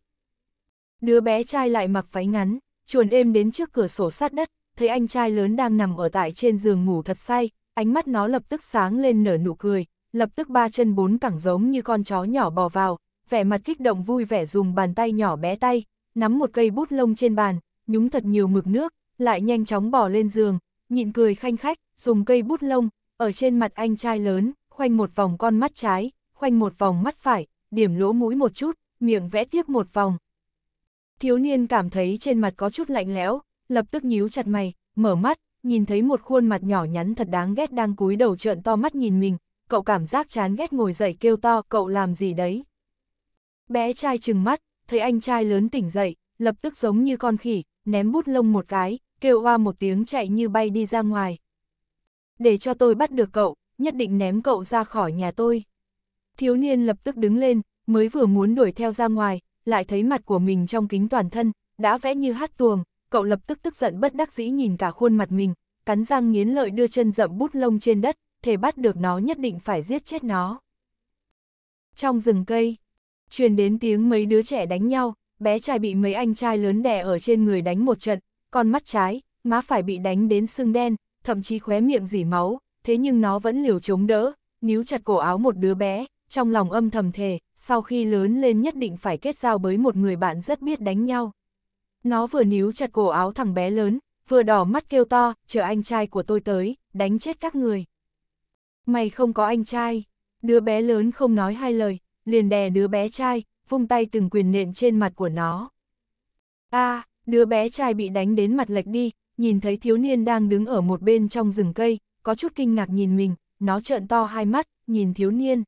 Đứa bé trai lại mặc váy ngắn, chuồn êm đến trước cửa sổ sát đất, thấy anh trai lớn đang nằm ở tại trên giường ngủ thật say, ánh mắt nó lập tức sáng lên nở nụ cười, lập tức ba chân bốn cẳng giống như con chó nhỏ bò vào, vẻ mặt kích động vui vẻ dùng bàn tay nhỏ bé tay, nắm một cây bút lông trên bàn, nhúng thật nhiều mực nước, lại nhanh chóng bỏ lên giường, nhịn cười khanh khách, dùng cây bút lông, ở trên mặt anh trai lớn, khoanh một vòng con mắt trái, khoanh một vòng mắt phải, điểm lỗ mũi một chút, miệng vẽ tiếp một vòng, Thiếu niên cảm thấy trên mặt có chút lạnh lẽo, lập tức nhíu chặt mày, mở mắt, nhìn thấy một khuôn mặt nhỏ nhắn thật đáng ghét đang cúi đầu trợn to mắt nhìn mình, cậu cảm giác chán ghét ngồi dậy kêu to, cậu làm gì đấy? Bé trai trừng mắt, thấy anh trai lớn tỉnh dậy, lập tức giống như con khỉ, ném bút lông một cái, kêu oa một tiếng chạy như bay đi ra ngoài. Để cho tôi bắt được cậu, nhất định ném cậu ra khỏi nhà tôi. Thiếu niên lập tức đứng lên, mới vừa muốn đuổi theo ra ngoài, lại thấy mặt của mình trong kính toàn thân, đã vẽ như hát tuồng, cậu lập tức tức giận bất đắc dĩ nhìn cả khuôn mặt mình, cắn răng nghiến lợi đưa chân dậm bút lông trên đất, thể bắt được nó nhất định phải giết chết nó. Trong rừng cây, truyền đến tiếng mấy đứa trẻ đánh nhau, bé trai bị mấy anh trai lớn đè ở trên người đánh một trận, con mắt trái, má phải bị đánh đến sưng đen, thậm chí khóe miệng dỉ máu, thế nhưng nó vẫn liều chống đỡ, níu chặt cổ áo một đứa bé, trong lòng âm thầm thề, sau khi lớn lên nhất định phải kết giao với một người bạn rất biết đánh nhau. Nó vừa níu chặt cổ áo thằng bé lớn, vừa đỏ mắt kêu to, chờ anh trai của tôi tới, đánh chết các người. Mày không có anh trai, đứa bé lớn không nói hai lời, liền đè đứa bé trai, vung tay từng quyền nện trên mặt của nó. a à, đứa bé trai bị đánh đến mặt lệch đi, nhìn thấy thiếu niên đang đứng ở một bên trong rừng cây, có chút kinh ngạc nhìn mình, nó trợn to hai mắt, nhìn thiếu niên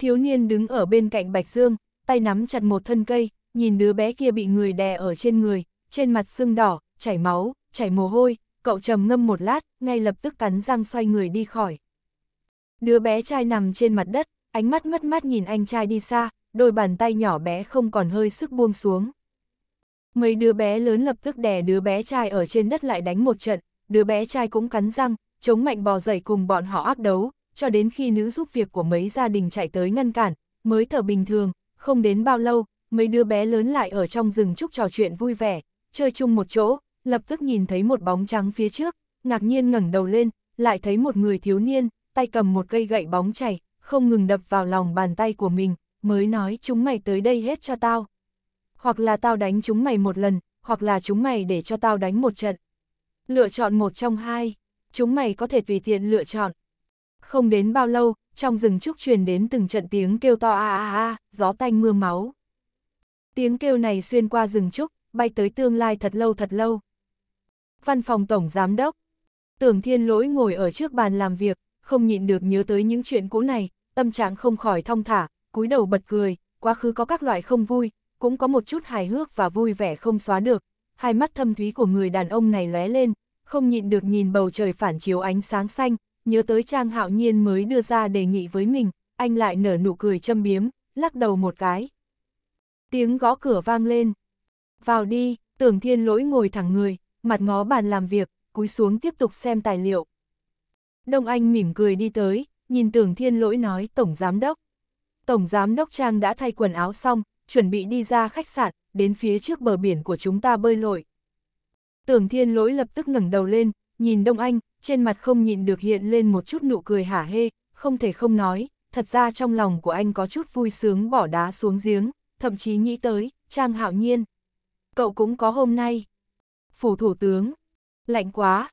thiếu niên đứng ở bên cạnh Bạch Dương, tay nắm chặt một thân cây, nhìn đứa bé kia bị người đè ở trên người, trên mặt sưng đỏ, chảy máu, chảy mồ hôi, cậu trầm ngâm một lát, ngay lập tức cắn răng xoay người đi khỏi. Đứa bé trai nằm trên mặt đất, ánh mắt mất mát nhìn anh trai đi xa, đôi bàn tay nhỏ bé không còn hơi sức buông xuống. Mấy đứa bé lớn lập tức đè đứa bé trai ở trên đất lại đánh một trận, đứa bé trai cũng cắn răng, chống mạnh bò dậy cùng bọn họ ác đấu, cho đến khi nữ giúp việc của mấy gia đình chạy tới ngăn cản, mới thở bình thường, không đến bao lâu, mấy đứa bé lớn lại ở trong rừng trúc trò chuyện vui vẻ, chơi chung một chỗ, lập tức nhìn thấy một bóng trắng phía trước, ngạc nhiên ngẩng đầu lên, lại thấy một người thiếu niên, tay cầm một cây gậy bóng chảy, không ngừng đập vào lòng bàn tay của mình, mới nói chúng mày tới đây hết cho tao. Hoặc là tao đánh chúng mày một lần, hoặc là chúng mày để cho tao đánh một trận. Lựa chọn một trong hai, chúng mày có thể tùy tiện lựa chọn. Không đến bao lâu, trong rừng trúc truyền đến từng trận tiếng kêu to a a a, gió tanh mưa máu. Tiếng kêu này xuyên qua rừng trúc, bay tới tương lai thật lâu thật lâu. Văn phòng tổng giám đốc, tưởng thiên lỗi ngồi ở trước bàn làm việc, không nhịn được nhớ tới những chuyện cũ này, tâm trạng không khỏi thong thả, cúi đầu bật cười, quá khứ có các loại không vui, cũng có một chút hài hước và vui vẻ không xóa được, hai mắt thâm thúy của người đàn ông này lóe lên, không nhịn được nhìn bầu trời phản chiếu ánh sáng xanh, nhớ tới Trang Hạo Nhiên mới đưa ra đề nghị với mình, anh lại nở nụ cười châm biếm, lắc đầu một cái. Tiếng gõ cửa vang lên. Vào đi, tưởng thiên lỗi ngồi thẳng người, mặt ngó bàn làm việc, cúi xuống tiếp tục xem tài liệu. Đông Anh mỉm cười đi tới, nhìn tưởng thiên lỗi nói Tổng Giám Đốc. Tổng Giám Đốc Trang đã thay quần áo xong, chuẩn bị đi ra khách sạn, đến phía trước bờ biển của chúng ta bơi lội. Tưởng thiên lỗi lập tức ngẩng đầu lên, nhìn Đông Anh, trên mặt không nhịn được hiện lên một chút nụ cười hả hê, không thể không nói, thật ra trong lòng của anh có chút vui sướng bỏ đá xuống giếng, thậm chí nghĩ tới, Trang Hạo Nhiên. Cậu cũng có hôm nay. Phủ thủ tướng. Lạnh quá.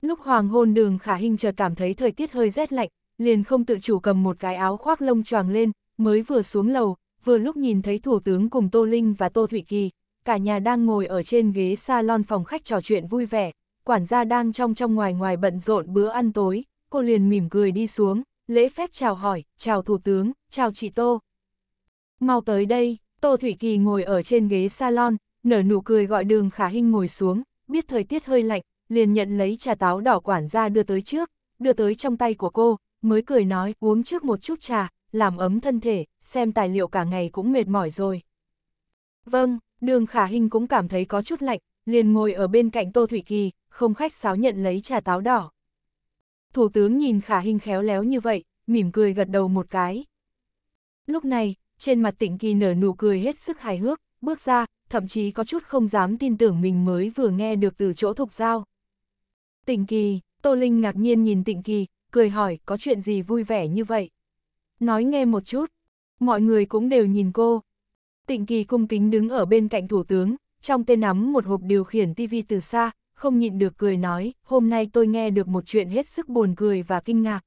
Lúc hoàng hôn đường khả hình chợt cảm thấy thời tiết hơi rét lạnh, liền không tự chủ cầm một cái áo khoác lông choàng lên, mới vừa xuống lầu, vừa lúc nhìn thấy thủ tướng cùng Tô Linh và Tô thủy Kỳ, cả nhà đang ngồi ở trên ghế salon phòng khách trò chuyện vui vẻ, quản gia đang trong trong ngoài ngoài bận rộn bữa ăn tối, cô liền mỉm cười đi xuống, lễ phép chào hỏi, chào thủ tướng, chào chị Tô. Mau tới đây, Tô Thủy Kỳ ngồi ở trên ghế salon, nở nụ cười gọi đường khả hinh ngồi xuống, biết thời tiết hơi lạnh, liền nhận lấy trà táo đỏ quản gia đưa tới trước, đưa tới trong tay của cô, mới cười nói uống trước một chút trà, làm ấm thân thể, xem tài liệu cả ngày cũng mệt mỏi rồi. Vâng, đường khả hinh cũng cảm thấy có chút lạnh, liền ngồi ở bên cạnh Tô Thủy Kỳ, không khách sáo nhận lấy trà táo đỏ. Thủ tướng nhìn khả hình khéo léo như vậy, mỉm cười gật đầu một cái. Lúc này, trên mặt tịnh kỳ nở nụ cười hết sức hài hước, bước ra, thậm chí có chút không dám tin tưởng mình mới vừa nghe được từ chỗ thục giao. Tịnh kỳ, Tô Linh ngạc nhiên nhìn tịnh kỳ, cười hỏi có chuyện gì vui vẻ như vậy. Nói nghe một chút, mọi người cũng đều nhìn cô. Tịnh kỳ cung kính đứng ở bên cạnh thủ tướng, trong tay nắm một hộp điều khiển tivi từ xa, không nhịn được cười nói, hôm nay tôi nghe được một chuyện hết sức buồn cười và kinh ngạc.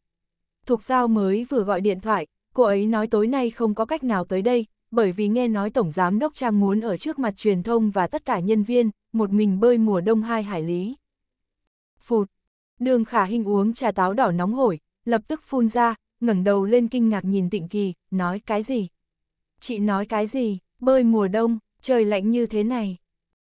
Thục Giao mới vừa gọi điện thoại, cô ấy nói tối nay không có cách nào tới đây, bởi vì nghe nói Tổng Giám Đốc Trang muốn ở trước mặt truyền thông và tất cả nhân viên, một mình bơi mùa đông hai hải lý. Phụt! Đường khả hình uống trà táo đỏ nóng hổi, lập tức phun ra, ngẩng đầu lên kinh ngạc nhìn tịnh kỳ, nói cái gì? Chị nói cái gì? Bơi mùa đông, trời lạnh như thế này.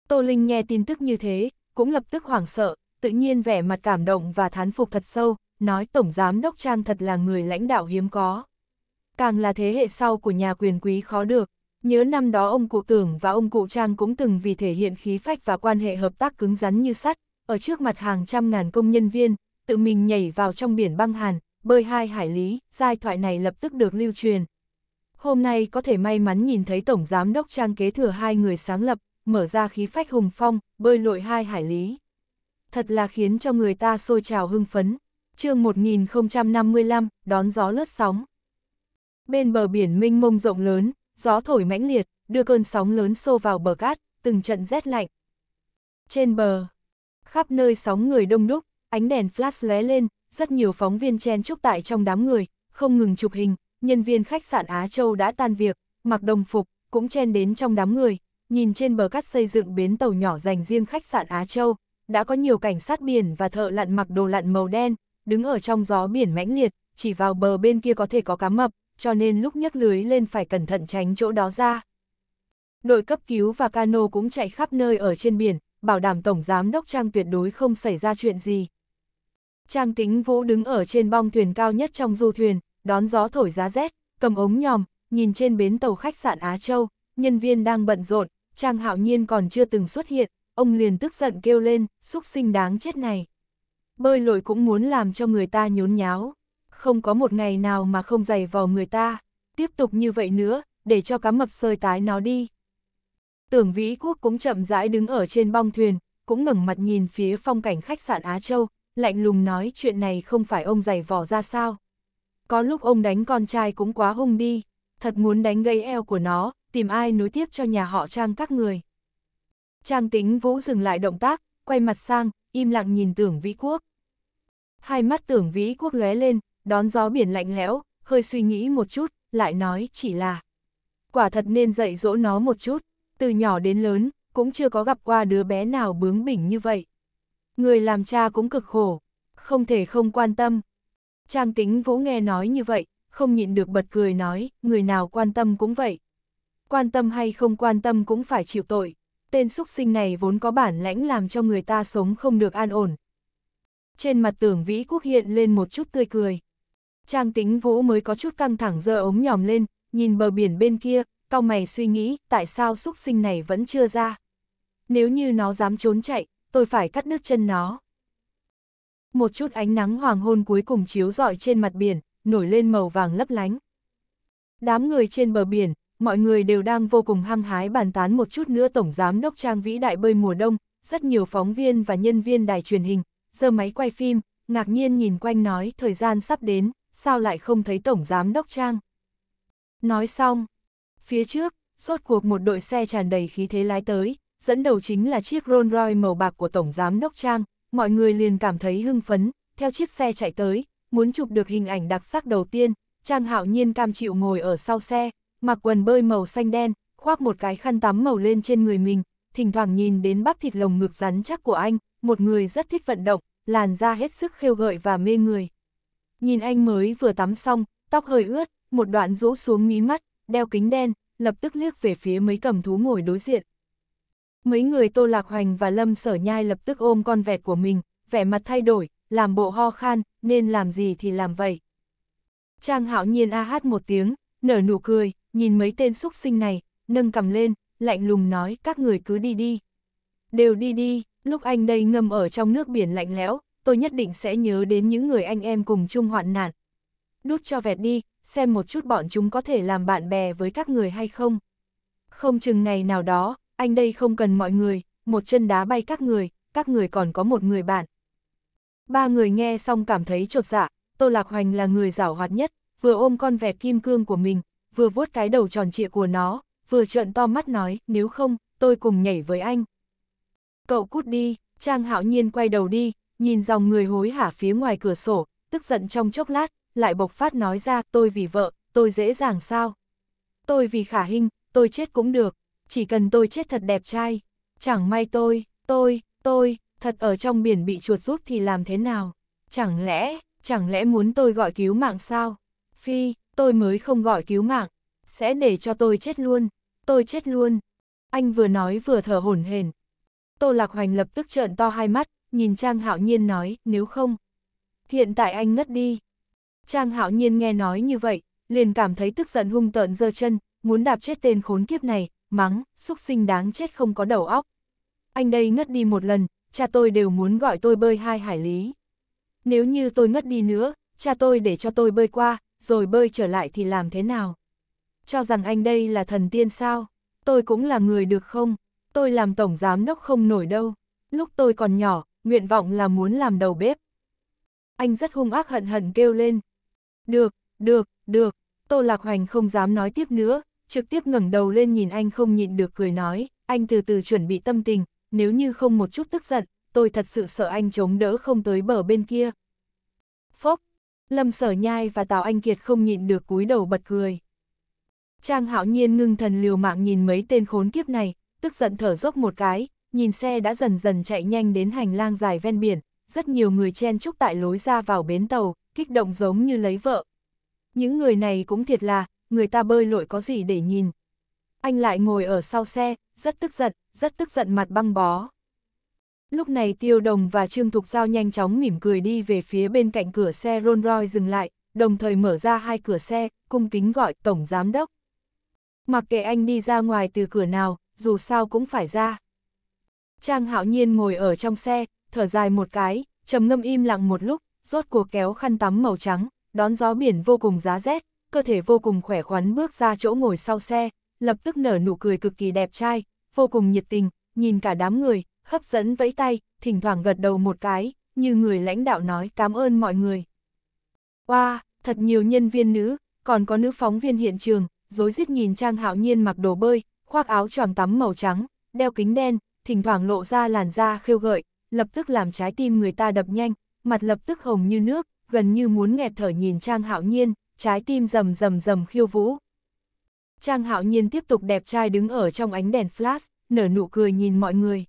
Tô Linh nghe tin tức như thế, cũng lập tức hoảng sợ, tự nhiên vẻ mặt cảm động và thán phục thật sâu, nói Tổng Giám Đốc Trang thật là người lãnh đạo hiếm có. Càng là thế hệ sau của nhà quyền quý khó được, nhớ năm đó ông cụ tưởng và ông cụ Trang cũng từng vì thể hiện khí phách và quan hệ hợp tác cứng rắn như sắt, ở trước mặt hàng trăm ngàn công nhân viên, tự mình nhảy vào trong biển băng hàn, bơi hai hải lý, giai thoại này lập tức được lưu truyền. Hôm nay có thể may mắn nhìn thấy Tổng Giám Đốc Trang kế thừa hai người sáng lập, mở ra khí phách hùng phong, bơi lội hai hải lý. Thật là khiến cho người ta sôi trào hưng phấn. chương 1055, đón gió lướt sóng. Bên bờ biển mênh mông rộng lớn, gió thổi mãnh liệt, đưa cơn sóng lớn xô vào bờ cát, từng trận rét lạnh. Trên bờ, khắp nơi sóng người đông đúc, ánh đèn flash lóe lên, rất nhiều phóng viên chen chúc tại trong đám người, không ngừng chụp hình, nhân viên khách sạn Á Châu đã tan việc, mặc đồng phục, cũng chen đến trong đám người, nhìn trên bờ cát xây dựng bến tàu nhỏ dành riêng khách sạn Á Châu, đã có nhiều cảnh sát biển và thợ lặn mặc đồ lặn màu đen, đứng ở trong gió biển mãnh liệt, chỉ vào bờ bên kia có thể có cá mập, cho nên lúc nhấc lưới lên phải cẩn thận tránh chỗ đó ra. Đội cấp cứu và cano cũng chạy khắp nơi ở trên biển, bảo đảm Tổng Giám Đốc Trang tuyệt đối không xảy ra chuyện gì. Trang tính Vũ đứng ở trên bong thuyền cao nhất trong du thuyền, đón gió thổi giá rét, cầm ống nhòm, nhìn trên bến tàu khách sạn Á Châu, nhân viên đang bận rộn, Trang hạo nhiên còn chưa từng xuất hiện, ông liền tức giận kêu lên, xúc sinh đáng chết này. Bơi lội cũng muốn làm cho người ta nhốn nháo, không có một ngày nào mà không giày vào người ta, tiếp tục như vậy nữa, để cho cá mập sơi tái nó đi. Tưởng Vĩ Quốc cũng chậm rãi đứng ở trên bong thuyền, cũng ngẩng mặt nhìn phía phong cảnh khách sạn Á Châu, lạnh lùng nói chuyện này không phải ông giày vò ra sao. Có lúc ông đánh con trai cũng quá hung đi, thật muốn đánh gây eo của nó, tìm ai nối tiếp cho nhà họ Trang các người. Trang tính vũ dừng lại động tác, quay mặt sang, im lặng nhìn tưởng vĩ quốc. Hai mắt tưởng vĩ quốc lóe lên, đón gió biển lạnh lẽo, hơi suy nghĩ một chút, lại nói chỉ là. Quả thật nên dạy dỗ nó một chút, từ nhỏ đến lớn, cũng chưa có gặp qua đứa bé nào bướng bỉnh như vậy. Người làm cha cũng cực khổ, không thể không quan tâm. Trang tính vũ nghe nói như vậy, không nhịn được bật cười nói, người nào quan tâm cũng vậy, quan tâm hay không quan tâm cũng phải chịu tội, tên xúc sinh này vốn có bản lãnh làm cho người ta sống không được an ổn. Trên mặt tưởng vĩ quốc hiện lên một chút tươi cười. Trang tính vũ mới có chút căng thẳng giờ ống nhòm lên, nhìn bờ biển bên kia, cao mày suy nghĩ tại sao xúc sinh này vẫn chưa ra. Nếu như nó dám trốn chạy, tôi phải cắt đứt chân nó. Một chút ánh nắng hoàng hôn cuối cùng chiếu rọi trên mặt biển, nổi lên màu vàng lấp lánh. Đám người trên bờ biển, mọi người đều đang vô cùng hăng hái bàn tán một chút nữa Tổng Giám Đốc Trang Vĩ Đại bơi mùa đông, rất nhiều phóng viên và nhân viên đài truyền hình, giơ máy quay phim, ngạc nhiên nhìn quanh nói thời gian sắp đến, sao lại không thấy Tổng Giám Đốc Trang. Nói xong, phía trước, rốt cuộc một đội xe tràn đầy khí thế lái tới, dẫn đầu chính là chiếc Rolls Royce màu bạc của Tổng Giám Đốc Trang, mọi người liền cảm thấy hưng phấn, theo chiếc xe chạy tới, muốn chụp được hình ảnh đặc sắc đầu tiên, Trang Hạo Nhiên cam chịu ngồi ở sau xe, mặc quần bơi màu xanh đen, khoác một cái khăn tắm màu lên trên người mình, thỉnh thoảng nhìn đến bắp thịt lồng ngực rắn chắc của anh, một người rất thích vận động, làn da hết sức khêu gợi và mê người. Nhìn anh mới vừa tắm xong, tóc hơi ướt, một đoạn rũ xuống mí mắt, đeo kính đen, lập tức liếc về phía mấy cầm thú ngồi đối diện. Mấy người Tô Lạc Hoành và Lâm Sở Nhai lập tức ôm con vẹt của mình, vẻ mặt thay đổi, làm bộ ho khan, nên làm gì thì làm vậy. Trang hạo nhiên a hát một tiếng, nở nụ cười, nhìn mấy tên xúc sinh này, nâng cầm lên, lạnh lùng nói các người cứ đi đi. Đều đi đi, lúc anh đây ngâm ở trong nước biển lạnh lẽo, tôi nhất định sẽ nhớ đến những người anh em cùng chung hoạn nạn. Đút cho vẹt đi, xem một chút bọn chúng có thể làm bạn bè với các người hay không. Không chừng ngày nào đó, anh đây không cần mọi người, một chân đá bay các người, các người còn có một người bạn. Ba người nghe xong cảm thấy trột dạ, Tô Lạc Hoành là người giảo hoạt nhất, vừa ôm con vẹt kim cương của mình, vừa vuốt cái đầu tròn trịa của nó, vừa trợn to mắt nói, nếu không, tôi cùng nhảy với anh. Cậu cút đi, Trang hạo nhiên quay đầu đi, nhìn dòng người hối hả phía ngoài cửa sổ, tức giận trong chốc lát, lại bộc phát nói ra, tôi vì vợ, tôi dễ dàng sao. Tôi vì khả hình, tôi chết cũng được, chỉ cần tôi chết thật đẹp trai, chẳng may tôi, tôi, tôi, thật ở trong biển bị chuột rút thì làm thế nào? Chẳng lẽ, chẳng lẽ muốn tôi gọi cứu mạng sao? Phi, tôi mới không gọi cứu mạng, sẽ để cho tôi chết luôn, tôi chết luôn. Anh vừa nói vừa thở hổn hển. Tô Lạc Hoành lập tức trợn to hai mắt, nhìn Trang Hạo Nhiên nói, nếu không, hiện tại anh ngất đi. Trang Hạo Nhiên nghe nói như vậy, liền cảm thấy tức giận hung tợn giơ chân, muốn đạp chết tên khốn kiếp này, mắng, xúc sinh đáng chết không có đầu óc. Anh đây ngất đi một lần, cha tôi đều muốn gọi tôi bơi hai hải lý. Nếu như tôi ngất đi nữa, cha tôi để cho tôi bơi qua, rồi bơi trở lại thì làm thế nào? Cho rằng anh đây là thần tiên sao? Tôi cũng là người được không? Tôi làm tổng giám đốc không nổi đâu. Lúc tôi còn nhỏ, nguyện vọng là muốn làm đầu bếp. Anh rất hung ác hận hận kêu lên. Được, được, được, Tô Lạc Hoành không dám nói tiếp nữa, trực tiếp ngẩng đầu lên nhìn anh không nhịn được cười nói, anh từ từ chuẩn bị tâm tình, nếu như không một chút tức giận, tôi thật sự sợ anh chống đỡ không tới bờ bên kia. Phốc, Lâm Sở Nhai và Tào Anh Kiệt không nhịn được cúi đầu bật cười. Trang hạo nhiên ngưng thần liều mạng nhìn mấy tên khốn kiếp này, tức giận thở dốc một cái, nhìn xe đã dần dần chạy nhanh đến hành lang dài ven biển, rất nhiều người chen chúc tại lối ra vào bến tàu, kích động giống như lấy vợ. Những người này cũng thiệt là, người ta bơi lội có gì để nhìn. Anh lại ngồi ở sau xe, rất tức giận, rất tức giận mặt băng bó. Lúc này Tiêu Đồng và Trương Thục Giao nhanh chóng mỉm cười đi về phía bên cạnh cửa xe Rolls Royce dừng lại, đồng thời mở ra hai cửa xe, cung kính gọi Tổng Giám Đốc. Mặc kệ anh đi ra ngoài từ cửa nào, dù sao cũng phải ra. Trang hạo nhiên ngồi ở trong xe, thở dài một cái, trầm ngâm im lặng một lúc, rốt cuộc kéo khăn tắm màu trắng, đón gió biển vô cùng giá rét, cơ thể vô cùng khỏe khoắn bước ra chỗ ngồi sau xe, lập tức nở nụ cười cực kỳ đẹp trai, vô cùng nhiệt tình, nhìn cả đám người, hấp dẫn vẫy tay, thỉnh thoảng gật đầu một cái, như người lãnh đạo nói cảm ơn mọi người. Wow, thật nhiều nhân viên nữ, còn có nữ phóng viên hiện trường, dối rít nhìn Trang Hạo Nhiên mặc đồ bơi, khoác áo choàng tắm màu trắng, đeo kính đen, thỉnh thoảng lộ ra làn da khêu gợi, lập tức làm trái tim người ta đập nhanh, mặt lập tức hồng như nước, gần như muốn nghẹt thở nhìn Trang Hạo Nhiên, trái tim rầm rầm rầm khiêu vũ. Trang Hạo Nhiên tiếp tục đẹp trai đứng ở trong ánh đèn flash, nở nụ cười nhìn mọi người.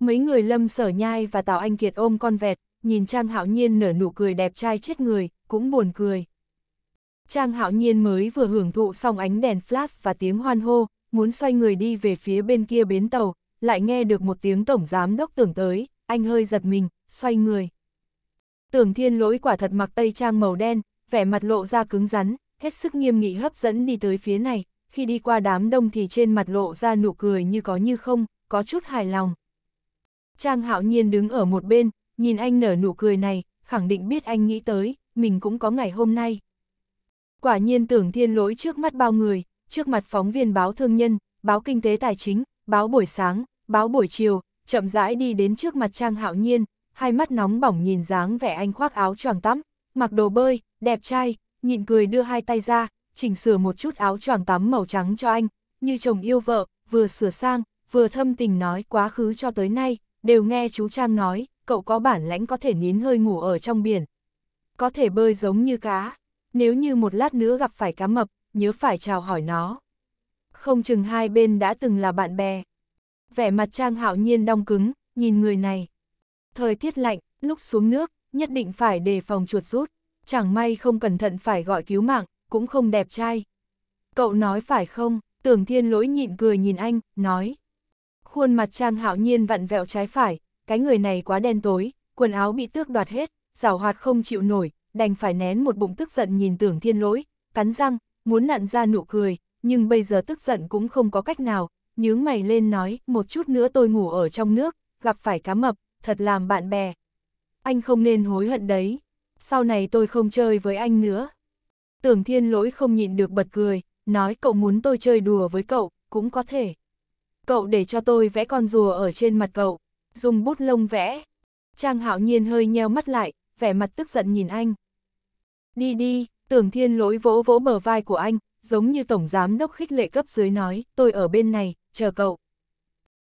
Mấy người Lâm Sở Nhai và Tào Anh Kiệt ôm con vẹt, nhìn Trang Hạo Nhiên nở nụ cười đẹp trai chết người, cũng buồn cười. Trang Hạo Nhiên mới vừa hưởng thụ xong ánh đèn flash và tiếng hoan hô, muốn xoay người đi về phía bên kia bến tàu, lại nghe được một tiếng tổng giám đốc tưởng tới, anh hơi giật mình, xoay người. Tưởng thiên lỗi quả thật mặc tây trang màu đen, vẻ mặt lộ ra cứng rắn, hết sức nghiêm nghị hấp dẫn đi tới phía này, khi đi qua đám đông thì trên mặt lộ ra nụ cười như có như không, có chút hài lòng. Trang hạo nhiên đứng ở một bên, nhìn anh nở nụ cười này, khẳng định biết anh nghĩ tới, mình cũng có ngày hôm nay. Quả nhiên tưởng thiên lỗi trước mắt bao người, trước mặt phóng viên báo thương nhân, báo kinh tế tài chính, báo buổi sáng, báo buổi chiều, chậm rãi đi đến trước mặt Trang Hạo Nhiên, hai mắt nóng bỏng nhìn dáng vẻ anh khoác áo choàng tắm, mặc đồ bơi, đẹp trai, nhịn cười đưa hai tay ra, chỉnh sửa một chút áo choàng tắm màu trắng cho anh, như chồng yêu vợ, vừa sửa sang, vừa thâm tình nói quá khứ cho tới nay, đều nghe chú Trang nói, cậu có bản lãnh có thể nín hơi ngủ ở trong biển. Có thể bơi giống như cá, nếu như một lát nữa gặp phải cá mập, nhớ phải chào hỏi nó. Không chừng hai bên đã từng là bạn bè. Vẻ mặt Trang hạo nhiên đong cứng, nhìn người này. Thời tiết lạnh, lúc xuống nước, nhất định phải đề phòng chuột rút. Chẳng may không cẩn thận phải gọi cứu mạng, cũng không đẹp trai. Cậu nói phải không, tưởng thiên lỗi nhịn cười nhìn anh, nói. Khuôn mặt Trang Hạo Nhiên vặn vẹo trái phải, cái người này quá đen tối, quần áo bị tước đoạt hết, giảo hoạt không chịu nổi, đành phải nén một bụng tức giận nhìn tưởng thiên lỗi, cắn răng, muốn nặn ra nụ cười, nhưng bây giờ tức giận cũng không có cách nào, nhướng mày lên nói, một chút nữa tôi ngủ ở trong nước, gặp phải cá mập, thật làm bạn bè. Anh không nên hối hận đấy, sau này tôi không chơi với anh nữa. Tưởng thiên lỗi không nhịn được bật cười, nói cậu muốn tôi chơi đùa với cậu, cũng có thể cậu để cho tôi vẽ con rùa ở trên mặt cậu, dùng bút lông vẽ. Trang hạo nhiên hơi nheo mắt lại, vẻ mặt tức giận nhìn anh. Đi đi, tưởng thiên lỗi vỗ vỗ bờ vai của anh, giống như tổng giám đốc khích lệ cấp dưới nói, tôi ở bên này, chờ cậu.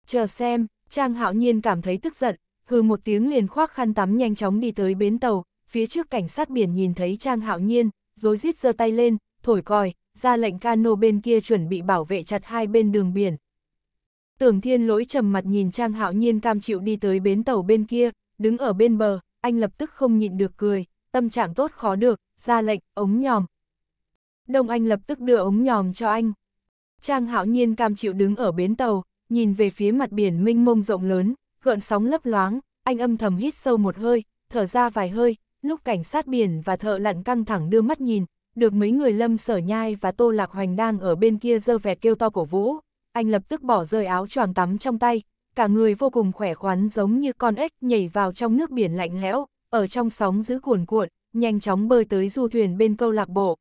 Chờ xem, Trang hạo nhiên cảm thấy tức giận, hừ một tiếng liền khoác khăn tắm nhanh chóng đi tới bến tàu, phía trước cảnh sát biển nhìn thấy Trang hạo nhiên, rối rít giơ tay lên, thổi còi, ra lệnh cano bên kia chuẩn bị bảo vệ chặt hai bên đường biển, Tưởng thiên lỗi trầm mặt nhìn Trang Hạo Nhiên cam chịu đi tới bến tàu bên kia, đứng ở bên bờ, anh lập tức không nhịn được cười, tâm trạng tốt khó được, ra lệnh, ống nhòm. Đông Anh lập tức đưa ống nhòm cho anh. Trang Hạo Nhiên cam chịu đứng ở bến tàu, nhìn về phía mặt biển mênh mông rộng lớn, gợn sóng lấp loáng, anh âm thầm hít sâu một hơi, thở ra vài hơi, lúc cảnh sát biển và thợ lặn căng thẳng đưa mắt nhìn, được mấy người lâm sở nhai và tô lạc hoành đang ở bên kia dơ vẹt kêu to cổ vũ, anh lập tức bỏ rơi áo choàng tắm trong tay, cả người vô cùng khỏe khoắn giống như con ếch nhảy vào trong nước biển lạnh lẽo, ở trong sóng giữ cuồn cuộn, nhanh chóng bơi tới du thuyền bên câu lạc bộ.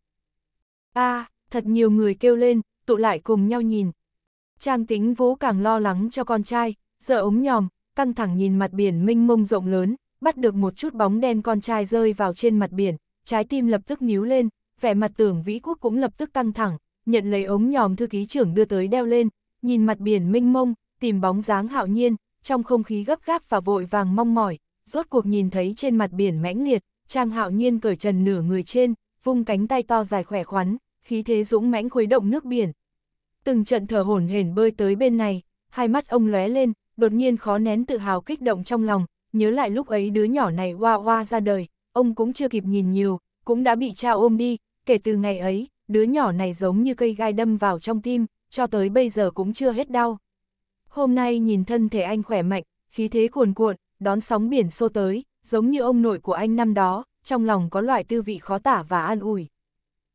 a à, thật nhiều người kêu lên, tụ lại cùng nhau nhìn. Trang tính vũ càng lo lắng cho con trai, giờ ống nhòm, căng thẳng nhìn mặt biển mênh mông rộng lớn, bắt được một chút bóng đen con trai rơi vào trên mặt biển, trái tim lập tức níu lên, vẻ mặt tưởng vĩ quốc cũng lập tức căng thẳng, nhận lấy ống nhòm thư ký trưởng đưa tới đeo lên, nhìn mặt biển mênh mông, tìm bóng dáng hạo nhiên, trong không khí gấp gáp và vội vàng mong mỏi, rốt cuộc nhìn thấy trên mặt biển mãnh liệt, Trang Hạo Nhiên cởi trần nửa người trên, vung cánh tay to dài khỏe khoắn, khí thế dũng mãnh khuấy động nước biển. Từng trận thở hổn hển bơi tới bên này, hai mắt ông lóe lên, đột nhiên khó nén tự hào kích động trong lòng, nhớ lại lúc ấy đứa nhỏ này oa oa ra đời, ông cũng chưa kịp nhìn nhiều, cũng đã bị cha ôm đi, kể từ ngày ấy, đứa nhỏ này giống như cây gai đâm vào trong tim, cho tới bây giờ cũng chưa hết đau. Hôm nay nhìn thân thể anh khỏe mạnh, khí thế cuồn cuộn, đón sóng biển xô tới, giống như ông nội của anh năm đó, trong lòng có loại tư vị khó tả và an ủi.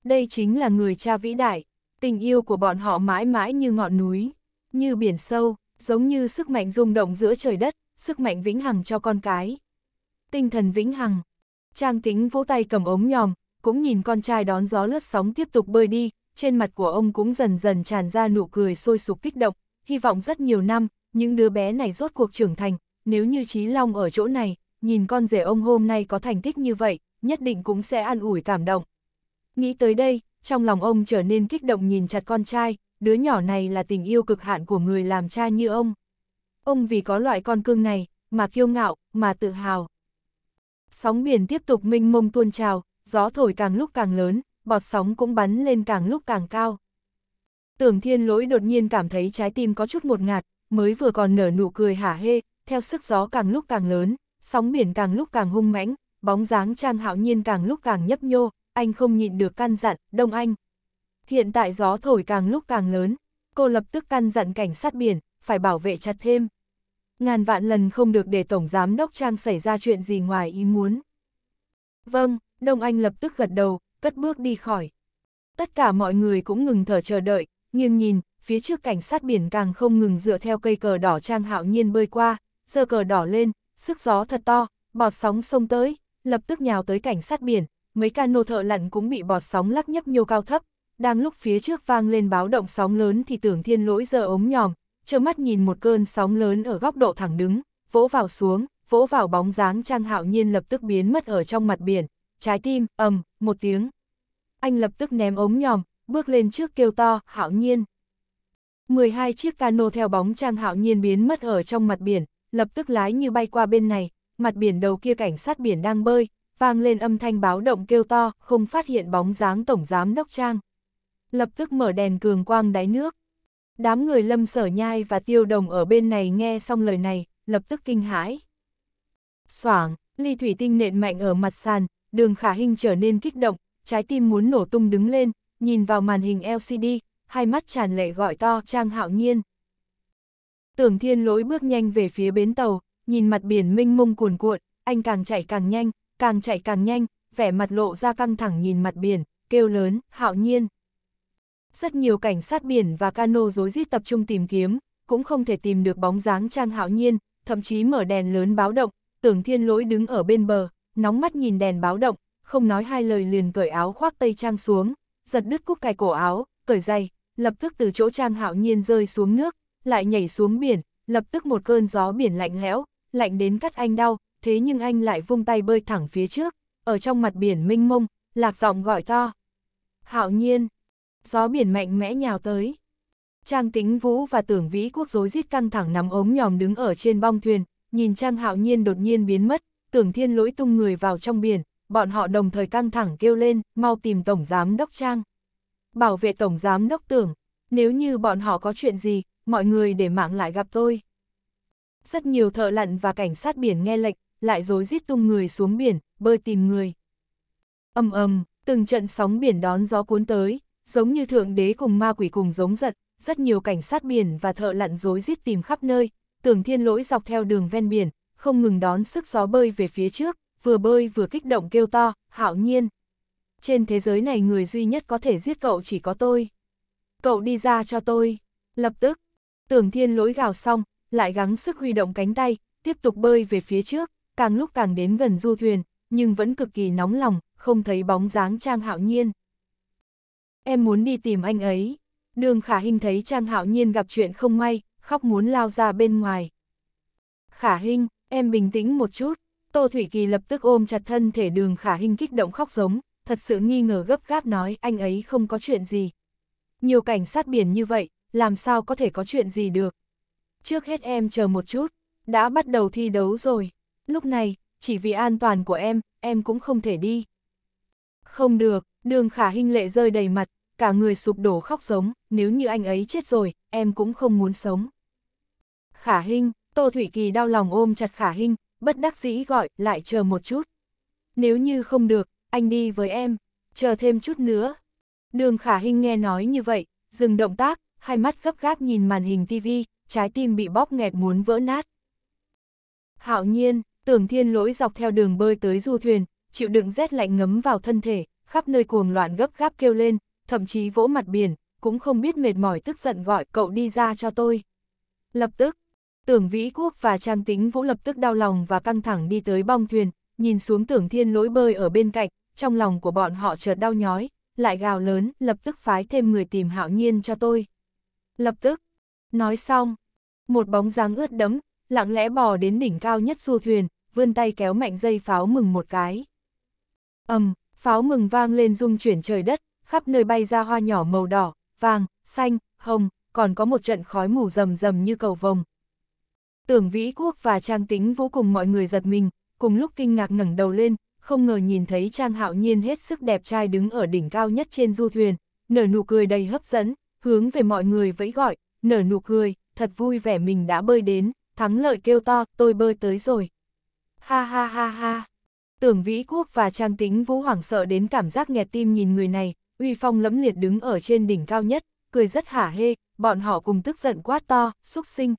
Đây chính là người cha vĩ đại, tình yêu của bọn họ mãi mãi như ngọn núi, như biển sâu, giống như sức mạnh rung động giữa trời đất, sức mạnh vĩnh hằng cho con cái. Tinh thần vĩnh hằng. Trang Tính vỗ tay cầm ống nhòm, cũng nhìn con trai đón gió lướt sóng tiếp tục bơi đi, trên mặt của ông cũng dần dần tràn ra nụ cười sôi sục kích động, hy vọng rất nhiều năm, những đứa bé này rốt cuộc trưởng thành, nếu như Trí Long ở chỗ này, nhìn con rể ông hôm nay có thành tích như vậy, nhất định cũng sẽ an ủi cảm động. Nghĩ tới đây, trong lòng ông trở nên kích động nhìn chặt con trai, đứa nhỏ này là tình yêu cực hạn của người làm cha như ông. Ông vì có loại con cưng này, mà kiêu ngạo, mà tự hào. Sóng biển tiếp tục minh mông tuôn trào, gió thổi càng lúc càng lớn, bọt sóng cũng bắn lên càng lúc càng cao. Tưởng thiên lỗi đột nhiên cảm thấy trái tim có chút một ngạt, mới vừa còn nở nụ cười hả hê, theo sức gió càng lúc càng lớn, sóng biển càng lúc càng hung mãnh, bóng dáng trang hạo nhiên càng lúc càng nhấp nhô, anh không nhịn được căn dặn, đông anh. Hiện tại gió thổi càng lúc càng lớn, cô lập tức căn dặn cảnh sát biển, phải bảo vệ chặt thêm. Ngàn vạn lần không được để Tổng Giám Đốc Trang xảy ra chuyện gì ngoài ý muốn. Vâng, Đông Anh lập tức gật đầu, cất bước đi khỏi. Tất cả mọi người cũng ngừng thở chờ đợi, nghiêng nhìn, phía trước cảnh sát biển càng không ngừng dựa theo cây cờ đỏ trang hạo nhiên bơi qua, giờ cờ đỏ lên, sức gió thật to, bọt sóng sông tới, lập tức nhào tới cảnh sát biển, mấy cano thợ lặn cũng bị bọt sóng lắc nhấp nhô cao thấp. Đang lúc phía trước vang lên báo động sóng lớn thì tưởng thiên lỗi giờ ống nhòm, trơ mắt nhìn một cơn sóng lớn ở góc độ thẳng đứng, vỗ vào xuống, vỗ vào bóng dáng trang hạo nhiên lập tức biến mất ở trong mặt biển, trái tim, ầm, một tiếng. Anh lập tức ném ống nhòm, bước lên trước kêu to, hạo nhiên. 12 chiếc cano theo bóng trang hạo nhiên biến mất ở trong mặt biển, lập tức lái như bay qua bên này, mặt biển đầu kia cảnh sát biển đang bơi, vang lên âm thanh báo động kêu to, không phát hiện bóng dáng tổng giám đốc trang. Lập tức mở đèn cường quang đáy nước. Đám người lâm sở nhai và tiêu đồng ở bên này nghe xong lời này, lập tức kinh hãi. Soảng, ly thủy tinh nện mạnh ở mặt sàn, đường khả hình trở nên kích động, trái tim muốn nổ tung đứng lên, nhìn vào màn hình LCD, hai mắt tràn lệ gọi to Trang Hạo Nhiên. Tưởng thiên lỗi bước nhanh về phía bến tàu, nhìn mặt biển minh mông cuồn cuộn, anh càng chạy càng nhanh, càng chạy càng nhanh, vẻ mặt lộ ra căng thẳng nhìn mặt biển, kêu lớn, hạo nhiên. Rất nhiều cảnh sát biển và cano rối rít tập trung tìm kiếm, cũng không thể tìm được bóng dáng Trang Hạo Nhiên, thậm chí mở đèn lớn báo động, tưởng thiên lỗi đứng ở bên bờ, nóng mắt nhìn đèn báo động, không nói hai lời liền cởi áo khoác tây trang xuống, giật đứt cúc cài cổ áo, cởi dây, lập tức từ chỗ trang hạo nhiên rơi xuống nước, lại nhảy xuống biển, lập tức một cơn gió biển lạnh lẽo, lạnh đến cắt anh đau, thế nhưng anh lại vung tay bơi thẳng phía trước, ở trong mặt biển minh mông, lạc giọng gọi to. Hạo nhiên, gió biển mạnh mẽ nhào tới. Trang tính vũ và tưởng vĩ quốc rối rít căng thẳng nắm ống nhòm đứng ở trên bong thuyền, nhìn Trang hạo nhiên đột nhiên biến mất, tưởng thiên lỗi tung người vào trong biển, bọn họ đồng thời căng thẳng kêu lên, mau tìm Tổng Giám Đốc Trang. Bảo vệ Tổng Giám Đốc tưởng, nếu như bọn họ có chuyện gì, mọi người để mạng lại gặp tôi. Rất nhiều thợ lặn và cảnh sát biển nghe lệnh, lại dối rít tung người xuống biển, bơi tìm người. ầm ầm, từng trận sóng biển đón gió cuốn tới, giống như thượng đế cùng ma quỷ cùng giống giận, rất nhiều cảnh sát biển và thợ lặn dối rít tìm khắp nơi, tưởng thiên lỗi dọc theo đường ven biển, không ngừng đón sức gió bơi về phía trước, vừa bơi vừa kích động kêu to, hạo nhiên. Trên thế giới này người duy nhất có thể giết cậu chỉ có tôi. Cậu đi ra cho tôi. Lập tức, tưởng thiên lỗi gào xong, lại gắng sức huy động cánh tay, tiếp tục bơi về phía trước, càng lúc càng đến gần du thuyền, nhưng vẫn cực kỳ nóng lòng, không thấy bóng dáng Trang Hạo Nhiên. Em muốn đi tìm anh ấy. Đường Khả Hinh thấy Trang Hạo Nhiên gặp chuyện không may, khóc muốn lao ra bên ngoài. Khả Hinh, Em bình tĩnh một chút, Tô Thủy Kỳ lập tức ôm chặt thân thể đường khả hình kích động khóc giống, thật sự nghi ngờ gấp gáp nói anh ấy không có chuyện gì. Nhiều cảnh sát biển như vậy, làm sao có thể có chuyện gì được. Trước hết em chờ một chút, đã bắt đầu thi đấu rồi, lúc này, chỉ vì an toàn của em, em cũng không thể đi. Không được, đường khả hình lệ rơi đầy mặt, cả người sụp đổ khóc giống, nếu như anh ấy chết rồi, em cũng không muốn sống. Khả hình, Tô Thủy Kỳ đau lòng ôm chặt Khả Hinh, bất đắc dĩ gọi, lại chờ một chút. Nếu như không được, anh đi với em, chờ thêm chút nữa. Đường Khả Hinh nghe nói như vậy, dừng động tác, hai mắt gấp gáp nhìn màn hình tivi, trái tim bị bóp nghẹt muốn vỡ nát. Hạo nhiên, tưởng thiên lỗi dọc theo đường bơi tới du thuyền, chịu đựng rét lạnh ngấm vào thân thể, khắp nơi cuồng loạn gấp gáp kêu lên, thậm chí vỗ mặt biển, cũng không biết mệt mỏi tức giận gọi cậu đi ra cho tôi. Lập tức, Tưởng Vĩ Quốc và Trang Tính Vũ lập tức đau lòng và căng thẳng đi tới bong thuyền, nhìn xuống tưởng thiên lỗi bơi ở bên cạnh, trong lòng của bọn họ chợt đau nhói, lại gào lớn, lập tức phái thêm người tìm hạo nhiên cho tôi. Lập tức, nói xong, một bóng dáng ướt đẫm, lặng lẽ bò đến đỉnh cao nhất du thuyền, vươn tay kéo mạnh dây pháo mừng một cái. ầm, pháo mừng vang lên rung chuyển trời đất, khắp nơi bay ra hoa nhỏ màu đỏ, vàng, xanh, hồng, còn có một trận khói mù rầm rầm như cầu vồng, Tưởng Vĩ Quốc và Trang Tính vũ cùng mọi người giật mình, cùng lúc kinh ngạc ngẩng đầu lên, không ngờ nhìn thấy Trang Hạo Nhiên hết sức đẹp trai đứng ở đỉnh cao nhất trên du thuyền, nở nụ cười đầy hấp dẫn, hướng về mọi người vẫy gọi, nở nụ cười, thật vui vẻ mình đã bơi đến, thắng lợi kêu to, tôi bơi tới rồi. Ha ha ha ha. Tưởng Vĩ Quốc và Trang Tính Vũ hoảng sợ đến cảm giác nghẹt tim nhìn người này, uy phong lẫm liệt đứng ở trên đỉnh cao nhất, cười rất hả hê, bọn họ cùng tức giận quát to, xúc sinh,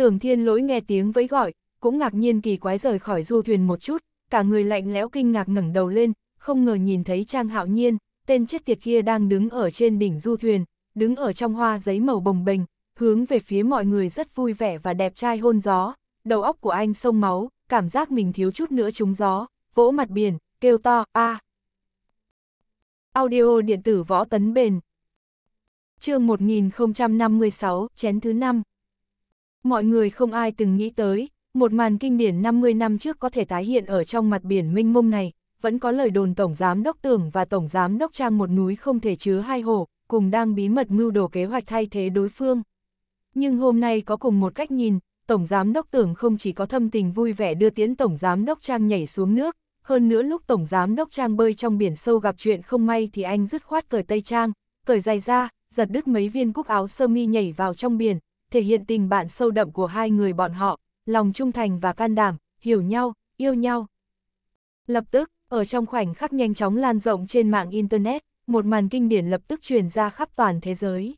Tưởng thiên lỗi nghe tiếng với gọi, cũng ngạc nhiên kỳ quái rời khỏi du thuyền một chút, cả người lạnh lẽo kinh ngạc ngẩng đầu lên, không ngờ nhìn thấy Trang Hạo Nhiên, tên chết tiệt kia đang đứng ở trên đỉnh du thuyền, đứng ở trong hoa giấy màu bồng bềnh, hướng về phía mọi người rất vui vẻ và đẹp trai hôn gió, đầu óc của anh sông máu, cảm giác mình thiếu chút nữa trúng gió, vỗ mặt biển, kêu to, a. Audio điện tử võ tấn bền. Chương 1056, chén thứ 5. Mọi người không ai từng nghĩ tới, một màn kinh điển 50 năm trước có thể tái hiện ở trong mặt biển mênh mông này, vẫn có lời đồn Tổng Giám Đốc Tưởng và Tổng Giám Đốc Trang một núi không thể chứa hai hồ, cùng đang bí mật mưu đồ kế hoạch thay thế đối phương. Nhưng hôm nay có cùng một cách nhìn, Tổng Giám Đốc Tưởng không chỉ có thâm tình vui vẻ đưa tiến Tổng Giám Đốc Trang nhảy xuống nước, hơn nữa lúc Tổng Giám Đốc Trang bơi trong biển sâu gặp chuyện không may thì anh dứt khoát cởi tay trang, cởi giày ra, giật đứt mấy viên cúc áo sơ mi nhảy vào trong biển, thể hiện tình bạn sâu đậm của hai người bọn họ, lòng trung thành và can đảm, hiểu nhau, yêu nhau. Lập tức, ở trong khoảnh khắc nhanh chóng lan rộng trên mạng Internet, một màn kinh điển lập tức truyền ra khắp toàn thế giới.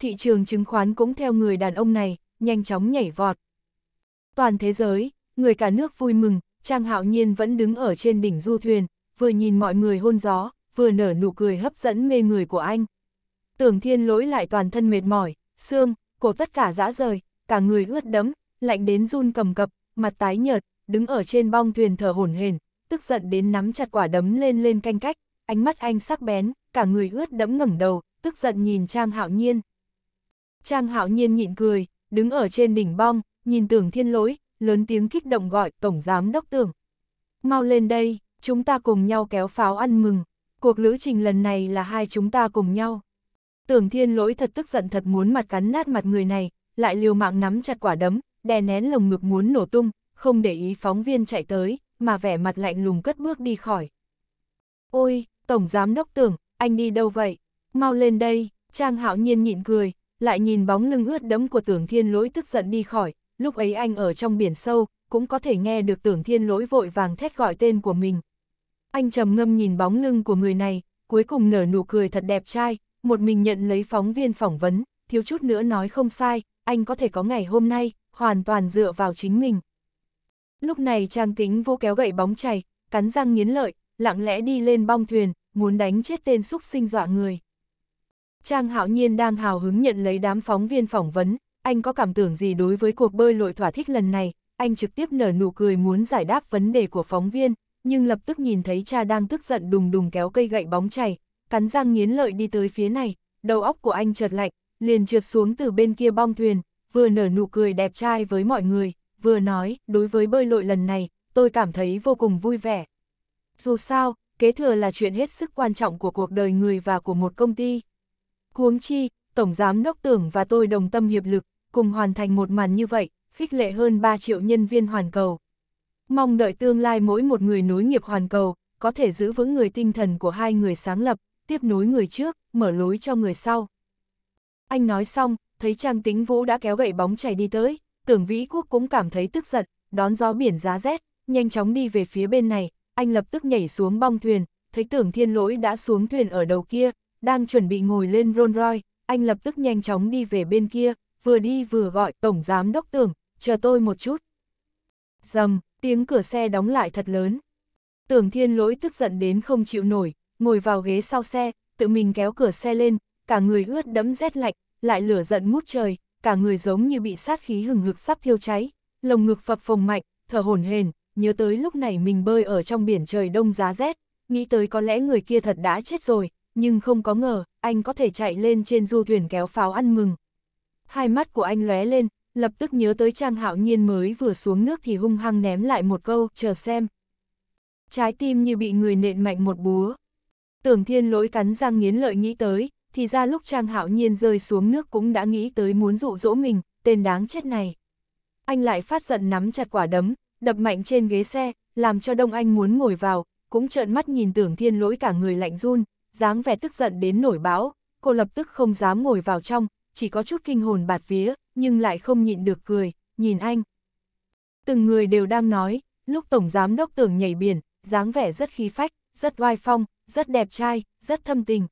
Thị trường chứng khoán cũng theo người đàn ông này, nhanh chóng nhảy vọt. Toàn thế giới, người cả nước vui mừng, Trang Hạo Nhiên vẫn đứng ở trên đỉnh du thuyền, vừa nhìn mọi người hôn gió, vừa nở nụ cười hấp dẫn mê người của anh. Tưởng thiên lỗi lại toàn thân mệt mỏi, xương, cổ tất cả dã rời, cả người ướt đẫm, lạnh đến run cầm cập, mặt tái nhợt, đứng ở trên bong thuyền thở hổn hển, tức giận đến nắm chặt quả đấm lên lên canh cách, ánh mắt anh sắc bén, cả người ướt đẫm ngẩng đầu, tức giận nhìn Trang Hạo Nhiên. Trang Hạo Nhiên nhịn cười, đứng ở trên đỉnh bong, nhìn Tưởng Thiên Lỗi, lớn tiếng kích động gọi tổng giám đốc Tưởng. Mau lên đây, chúng ta cùng nhau kéo pháo ăn mừng, cuộc lữ trình lần này là hai chúng ta cùng nhau. Tưởng thiên lỗi thật tức giận thật muốn mặt cắn nát mặt người này, lại liều mạng nắm chặt quả đấm, đè nén lồng ngực muốn nổ tung, không để ý phóng viên chạy tới, mà vẻ mặt lạnh lùng cất bước đi khỏi. Ôi, Tổng Giám Đốc Tưởng, anh đi đâu vậy? Mau lên đây, Trang Hạo Nhiên nhịn cười, lại nhìn bóng lưng ướt đấm của Tưởng Thiên Lỗi tức giận đi khỏi, lúc ấy anh ở trong biển sâu, cũng có thể nghe được Tưởng Thiên Lỗi vội vàng thét gọi tên của mình. Anh trầm ngâm nhìn bóng lưng của người này, cuối cùng nở nụ cười thật đẹp trai, một mình nhận lấy phóng viên phỏng vấn, thiếu chút nữa nói không sai, anh có thể có ngày hôm nay, hoàn toàn dựa vào chính mình. Lúc này Trang Tính vô kéo gậy bóng chày, cắn răng nghiến lợi, lặng lẽ đi lên bong thuyền, muốn đánh chết tên xúc sinh dọa người. Trang Hạo Nhiên đang hào hứng nhận lấy đám phóng viên phỏng vấn, anh có cảm tưởng gì đối với cuộc bơi lội thỏa thích lần này, anh trực tiếp nở nụ cười muốn giải đáp vấn đề của phóng viên, nhưng lập tức nhìn thấy cha đang tức giận đùng đùng kéo cây gậy bóng chày, cắn răng nghiến lợi đi tới phía này, đầu óc của anh chợt lạnh, liền trượt xuống từ bên kia bong thuyền, vừa nở nụ cười đẹp trai với mọi người, vừa nói, đối với bơi lội lần này, tôi cảm thấy vô cùng vui vẻ. Dù sao, kế thừa là chuyện hết sức quan trọng của cuộc đời người và của một công ty. Huống chi, Tổng Giám Đốc Tưởng và tôi đồng tâm hiệp lực, cùng hoàn thành một màn như vậy, khích lệ hơn 3 triệu nhân viên hoàn cầu. Mong đợi tương lai mỗi một người nối nghiệp hoàn cầu, có thể giữ vững người tinh thần của hai người sáng lập, tiếp nối người trước, mở lối cho người sau. Anh nói xong, thấy Trang Tính Vũ đã kéo gậy bóng chảy đi tới, tưởng Vĩ Quốc cũng cảm thấy tức giận, đón gió biển giá rét, nhanh chóng đi về phía bên này, anh lập tức nhảy xuống bong thuyền, thấy tưởng thiên lỗi đã xuống thuyền ở đầu kia, đang chuẩn bị ngồi lên Rolls Royce, anh lập tức nhanh chóng đi về bên kia, vừa đi vừa gọi Tổng Giám Đốc Tưởng, chờ tôi một chút. Dầm, tiếng cửa xe đóng lại thật lớn. Tưởng thiên lỗi tức giận đến không chịu nổi, ngồi vào ghế sau xe, tự mình kéo cửa xe lên, cả người ướt đẫm rét lạnh, lại lửa giận ngút trời, cả người giống như bị sát khí hừng hực sắp thiêu cháy, lồng ngực phập phồng mạnh, thở hổn hển, nhớ tới lúc này mình bơi ở trong biển trời đông giá rét, nghĩ tới có lẽ người kia thật đã chết rồi, nhưng không có ngờ, anh có thể chạy lên trên du thuyền kéo pháo ăn mừng. Hai mắt của anh lóe lên, lập tức nhớ tới Trang Hạo Nhiên mới vừa xuống nước thì hung hăng ném lại một câu, chờ xem. Trái tim như bị người nện mạnh một búa, Tưởng thiên lỗi cắn răng nghiến lợi nghĩ tới, thì ra lúc Trang Hạo Nhiên rơi xuống nước cũng đã nghĩ tới muốn dụ dỗ mình, tên đáng chết này. Anh lại phát giận nắm chặt quả đấm, đập mạnh trên ghế xe, làm cho Đông Anh muốn ngồi vào, cũng trợn mắt nhìn tưởng thiên lỗi cả người lạnh run, dáng vẻ tức giận đến nổi bão, cô lập tức không dám ngồi vào trong, chỉ có chút kinh hồn bạt vía, nhưng lại không nhịn được cười, nhìn anh. Từng người đều đang nói, lúc Tổng Giám Đốc tưởng nhảy biển, dáng vẻ rất khí phách rất oai phong, rất đẹp trai, rất thâm tình.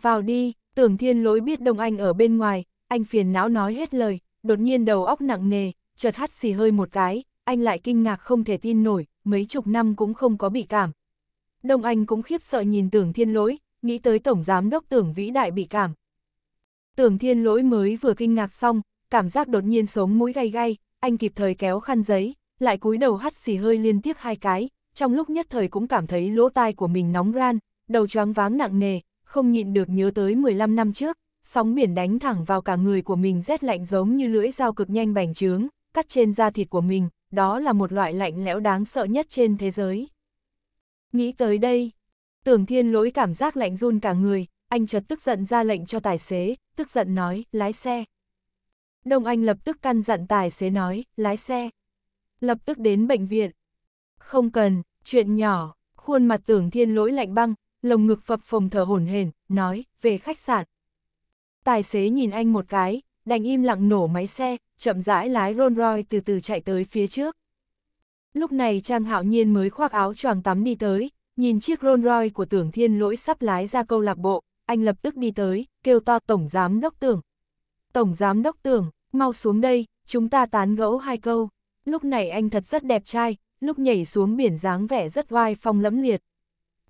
Vào đi, tưởng thiên lỗi biết Đông Anh ở bên ngoài, anh phiền não nói hết lời, đột nhiên đầu óc nặng nề, chợt hắt xì hơi một cái, anh lại kinh ngạc không thể tin nổi, mấy chục năm cũng không có bị cảm. Đông Anh cũng khiếp sợ nhìn tưởng thiên lỗi, nghĩ tới tổng giám đốc tưởng vĩ đại bị cảm. Tưởng thiên lỗi mới vừa kinh ngạc xong, cảm giác đột nhiên sống mũi gay gay, anh kịp thời kéo khăn giấy, lại cúi đầu hắt xì hơi liên tiếp hai cái, trong lúc nhất thời cũng cảm thấy lỗ tai của mình nóng ran, đầu choáng váng nặng nề, không nhịn được nhớ tới 15 năm trước, sóng biển đánh thẳng vào cả người của mình rét lạnh giống như lưỡi dao cực nhanh bành trướng, cắt trên da thịt của mình, đó là một loại lạnh lẽo đáng sợ nhất trên thế giới. Nghĩ tới đây, tưởng thiên lỗi cảm giác lạnh run cả người, anh chợt tức giận ra lệnh cho tài xế, tức giận nói, lái xe. Đông Anh lập tức căn dặn tài xế nói, lái xe. Lập tức đến bệnh viện. Không cần, Chuyện nhỏ, khuôn mặt tưởng thiên lỗi lạnh băng, lồng ngực phập phồng thở hổn hển, nói, về khách sạn. Tài xế nhìn anh một cái, đành im lặng nổ máy xe, chậm rãi lái Rolls Royce từ từ chạy tới phía trước. Lúc này Trang Hạo Nhiên mới khoác áo choàng tắm đi tới, nhìn chiếc Rolls Royce của Tưởng Thiên Lỗi sắp lái ra câu lạc bộ, anh lập tức đi tới, kêu to Tổng Giám Đốc Tưởng. Tổng Giám Đốc Tưởng, mau xuống đây, chúng ta tán gẫu hai câu. Lúc này anh thật rất đẹp trai, lúc nhảy xuống biển dáng vẻ rất oai phong lẫm liệt.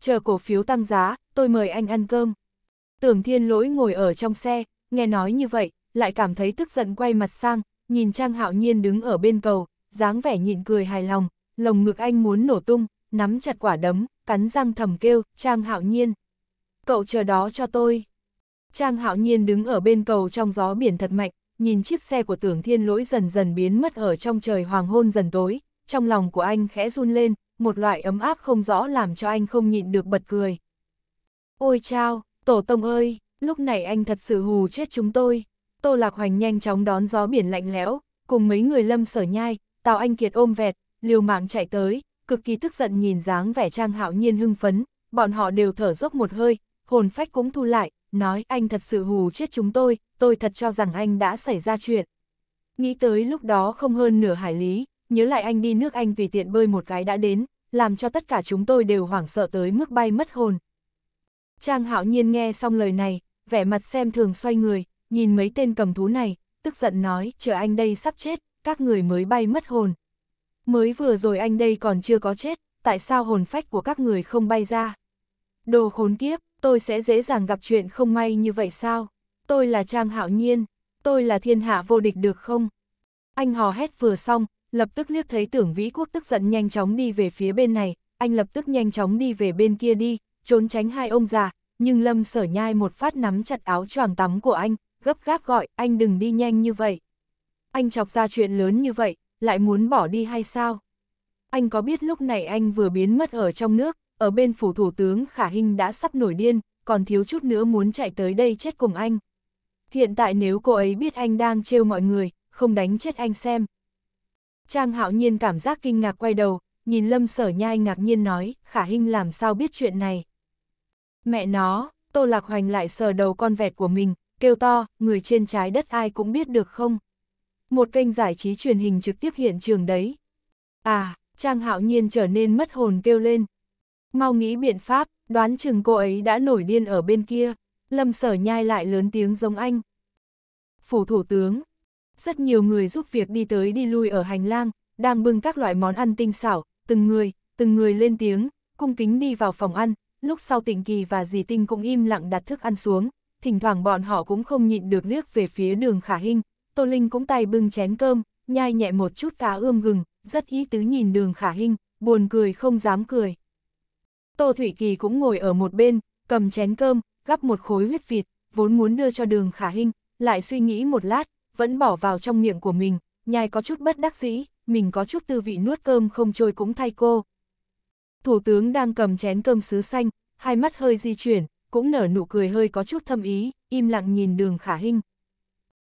Chờ cổ phiếu tăng giá, tôi mời anh ăn cơm. Tưởng thiên lỗi ngồi ở trong xe, nghe nói như vậy, lại cảm thấy tức giận quay mặt sang, nhìn Trang Hạo Nhiên đứng ở bên cầu, dáng vẻ nhịn cười hài lòng, lồng ngực anh muốn nổ tung, nắm chặt quả đấm, cắn răng thầm kêu, Trang Hạo Nhiên. Cậu chờ đó cho tôi. Trang Hạo Nhiên đứng ở bên cầu trong gió biển thật mạnh, nhìn chiếc xe của tưởng thiên lỗi dần dần biến mất ở trong trời hoàng hôn dần tối, trong lòng của anh khẽ run lên, một loại ấm áp không rõ làm cho anh không nhịn được bật cười. Ôi chao, tổ tông ơi, lúc này anh thật sự hù chết chúng tôi. Tô Lạc Hoành nhanh chóng đón gió biển lạnh lẽo, cùng mấy người lâm sở nhai, Tào Anh Kiệt ôm vẹt, liều mạng chạy tới, cực kỳ tức giận nhìn dáng vẻ trang hạo nhiên hưng phấn, bọn họ đều thở dốc một hơi, hồn phách cũng thu lại, nói anh thật sự hù chết chúng tôi, tôi thật cho rằng anh đã xảy ra chuyện. Nghĩ tới lúc đó không hơn nửa hải lý, nhớ lại anh đi nước Anh tùy tiện bơi một cái đã đến, làm cho tất cả chúng tôi đều hoảng sợ tới mức bay mất hồn. Trang hạo nhiên nghe xong lời này, vẻ mặt xem thường xoay người, nhìn mấy tên cầm thú này, tức giận nói, chờ anh đây sắp chết, các người mới bay mất hồn. Mới vừa rồi anh đây còn chưa có chết, tại sao hồn phách của các người không bay ra? Đồ khốn kiếp, tôi sẽ dễ dàng gặp chuyện không may như vậy sao? Tôi là Trang Hạo Nhiên, tôi là thiên hạ vô địch được không? Anh hò hét vừa xong, lập tức liếc thấy tưởng vĩ quốc tức giận nhanh chóng đi về phía bên này, anh lập tức nhanh chóng đi về bên kia đi, trốn tránh hai ông già, nhưng lâm sở nhai một phát nắm chặt áo choàng tắm của anh, gấp gáp gọi, anh đừng đi nhanh như vậy. Anh chọc ra chuyện lớn như vậy, lại muốn bỏ đi hay sao? Anh có biết lúc này anh vừa biến mất ở trong nước, ở bên phủ thủ tướng Khả hình đã sắp nổi điên, còn thiếu chút nữa muốn chạy tới đây chết cùng anh. Hiện tại nếu cô ấy biết anh đang trêu mọi người, không đánh chết anh xem, Trang hạo nhiên cảm giác kinh ngạc quay đầu, nhìn lâm sở nhai ngạc nhiên nói, khả hình làm sao biết chuyện này. Mẹ nó, tô lạc hoành lại sờ đầu con vẹt của mình, kêu to, người trên trái đất ai cũng biết được không? Một kênh giải trí truyền hình trực tiếp hiện trường đấy. À, Trang hạo nhiên trở nên mất hồn kêu lên. Mau nghĩ biện pháp, đoán chừng cô ấy đã nổi điên ở bên kia. Lâm sở nhai lại lớn tiếng giống anh. Phủ thủ tướng, rất nhiều người giúp việc đi tới đi lui ở hành lang, đang bưng các loại món ăn tinh xảo, từng người, từng người lên tiếng, cung kính đi vào phòng ăn, lúc sau tịnh kỳ và dì tinh cũng im lặng đặt thức ăn xuống, thỉnh thoảng bọn họ cũng không nhịn được liếc về phía đường khả hình, Tô Linh cũng tay bưng chén cơm, nhai nhẹ một chút cá ươm gừng, rất ý tứ nhìn đường khả hình, buồn cười không dám cười. Tô Thủy Kỳ cũng ngồi ở một bên, cầm chén cơm, gắp một khối huyết vịt, vốn muốn đưa cho đường khả hình, lại suy nghĩ một lát, vẫn bỏ vào trong miệng của mình, nhai có chút bất đắc dĩ, mình có chút tư vị nuốt cơm không trôi cũng thay cô. Thủ tướng đang cầm chén cơm sứ xanh, hai mắt hơi di chuyển, cũng nở nụ cười hơi có chút thâm ý, im lặng nhìn đường khả hình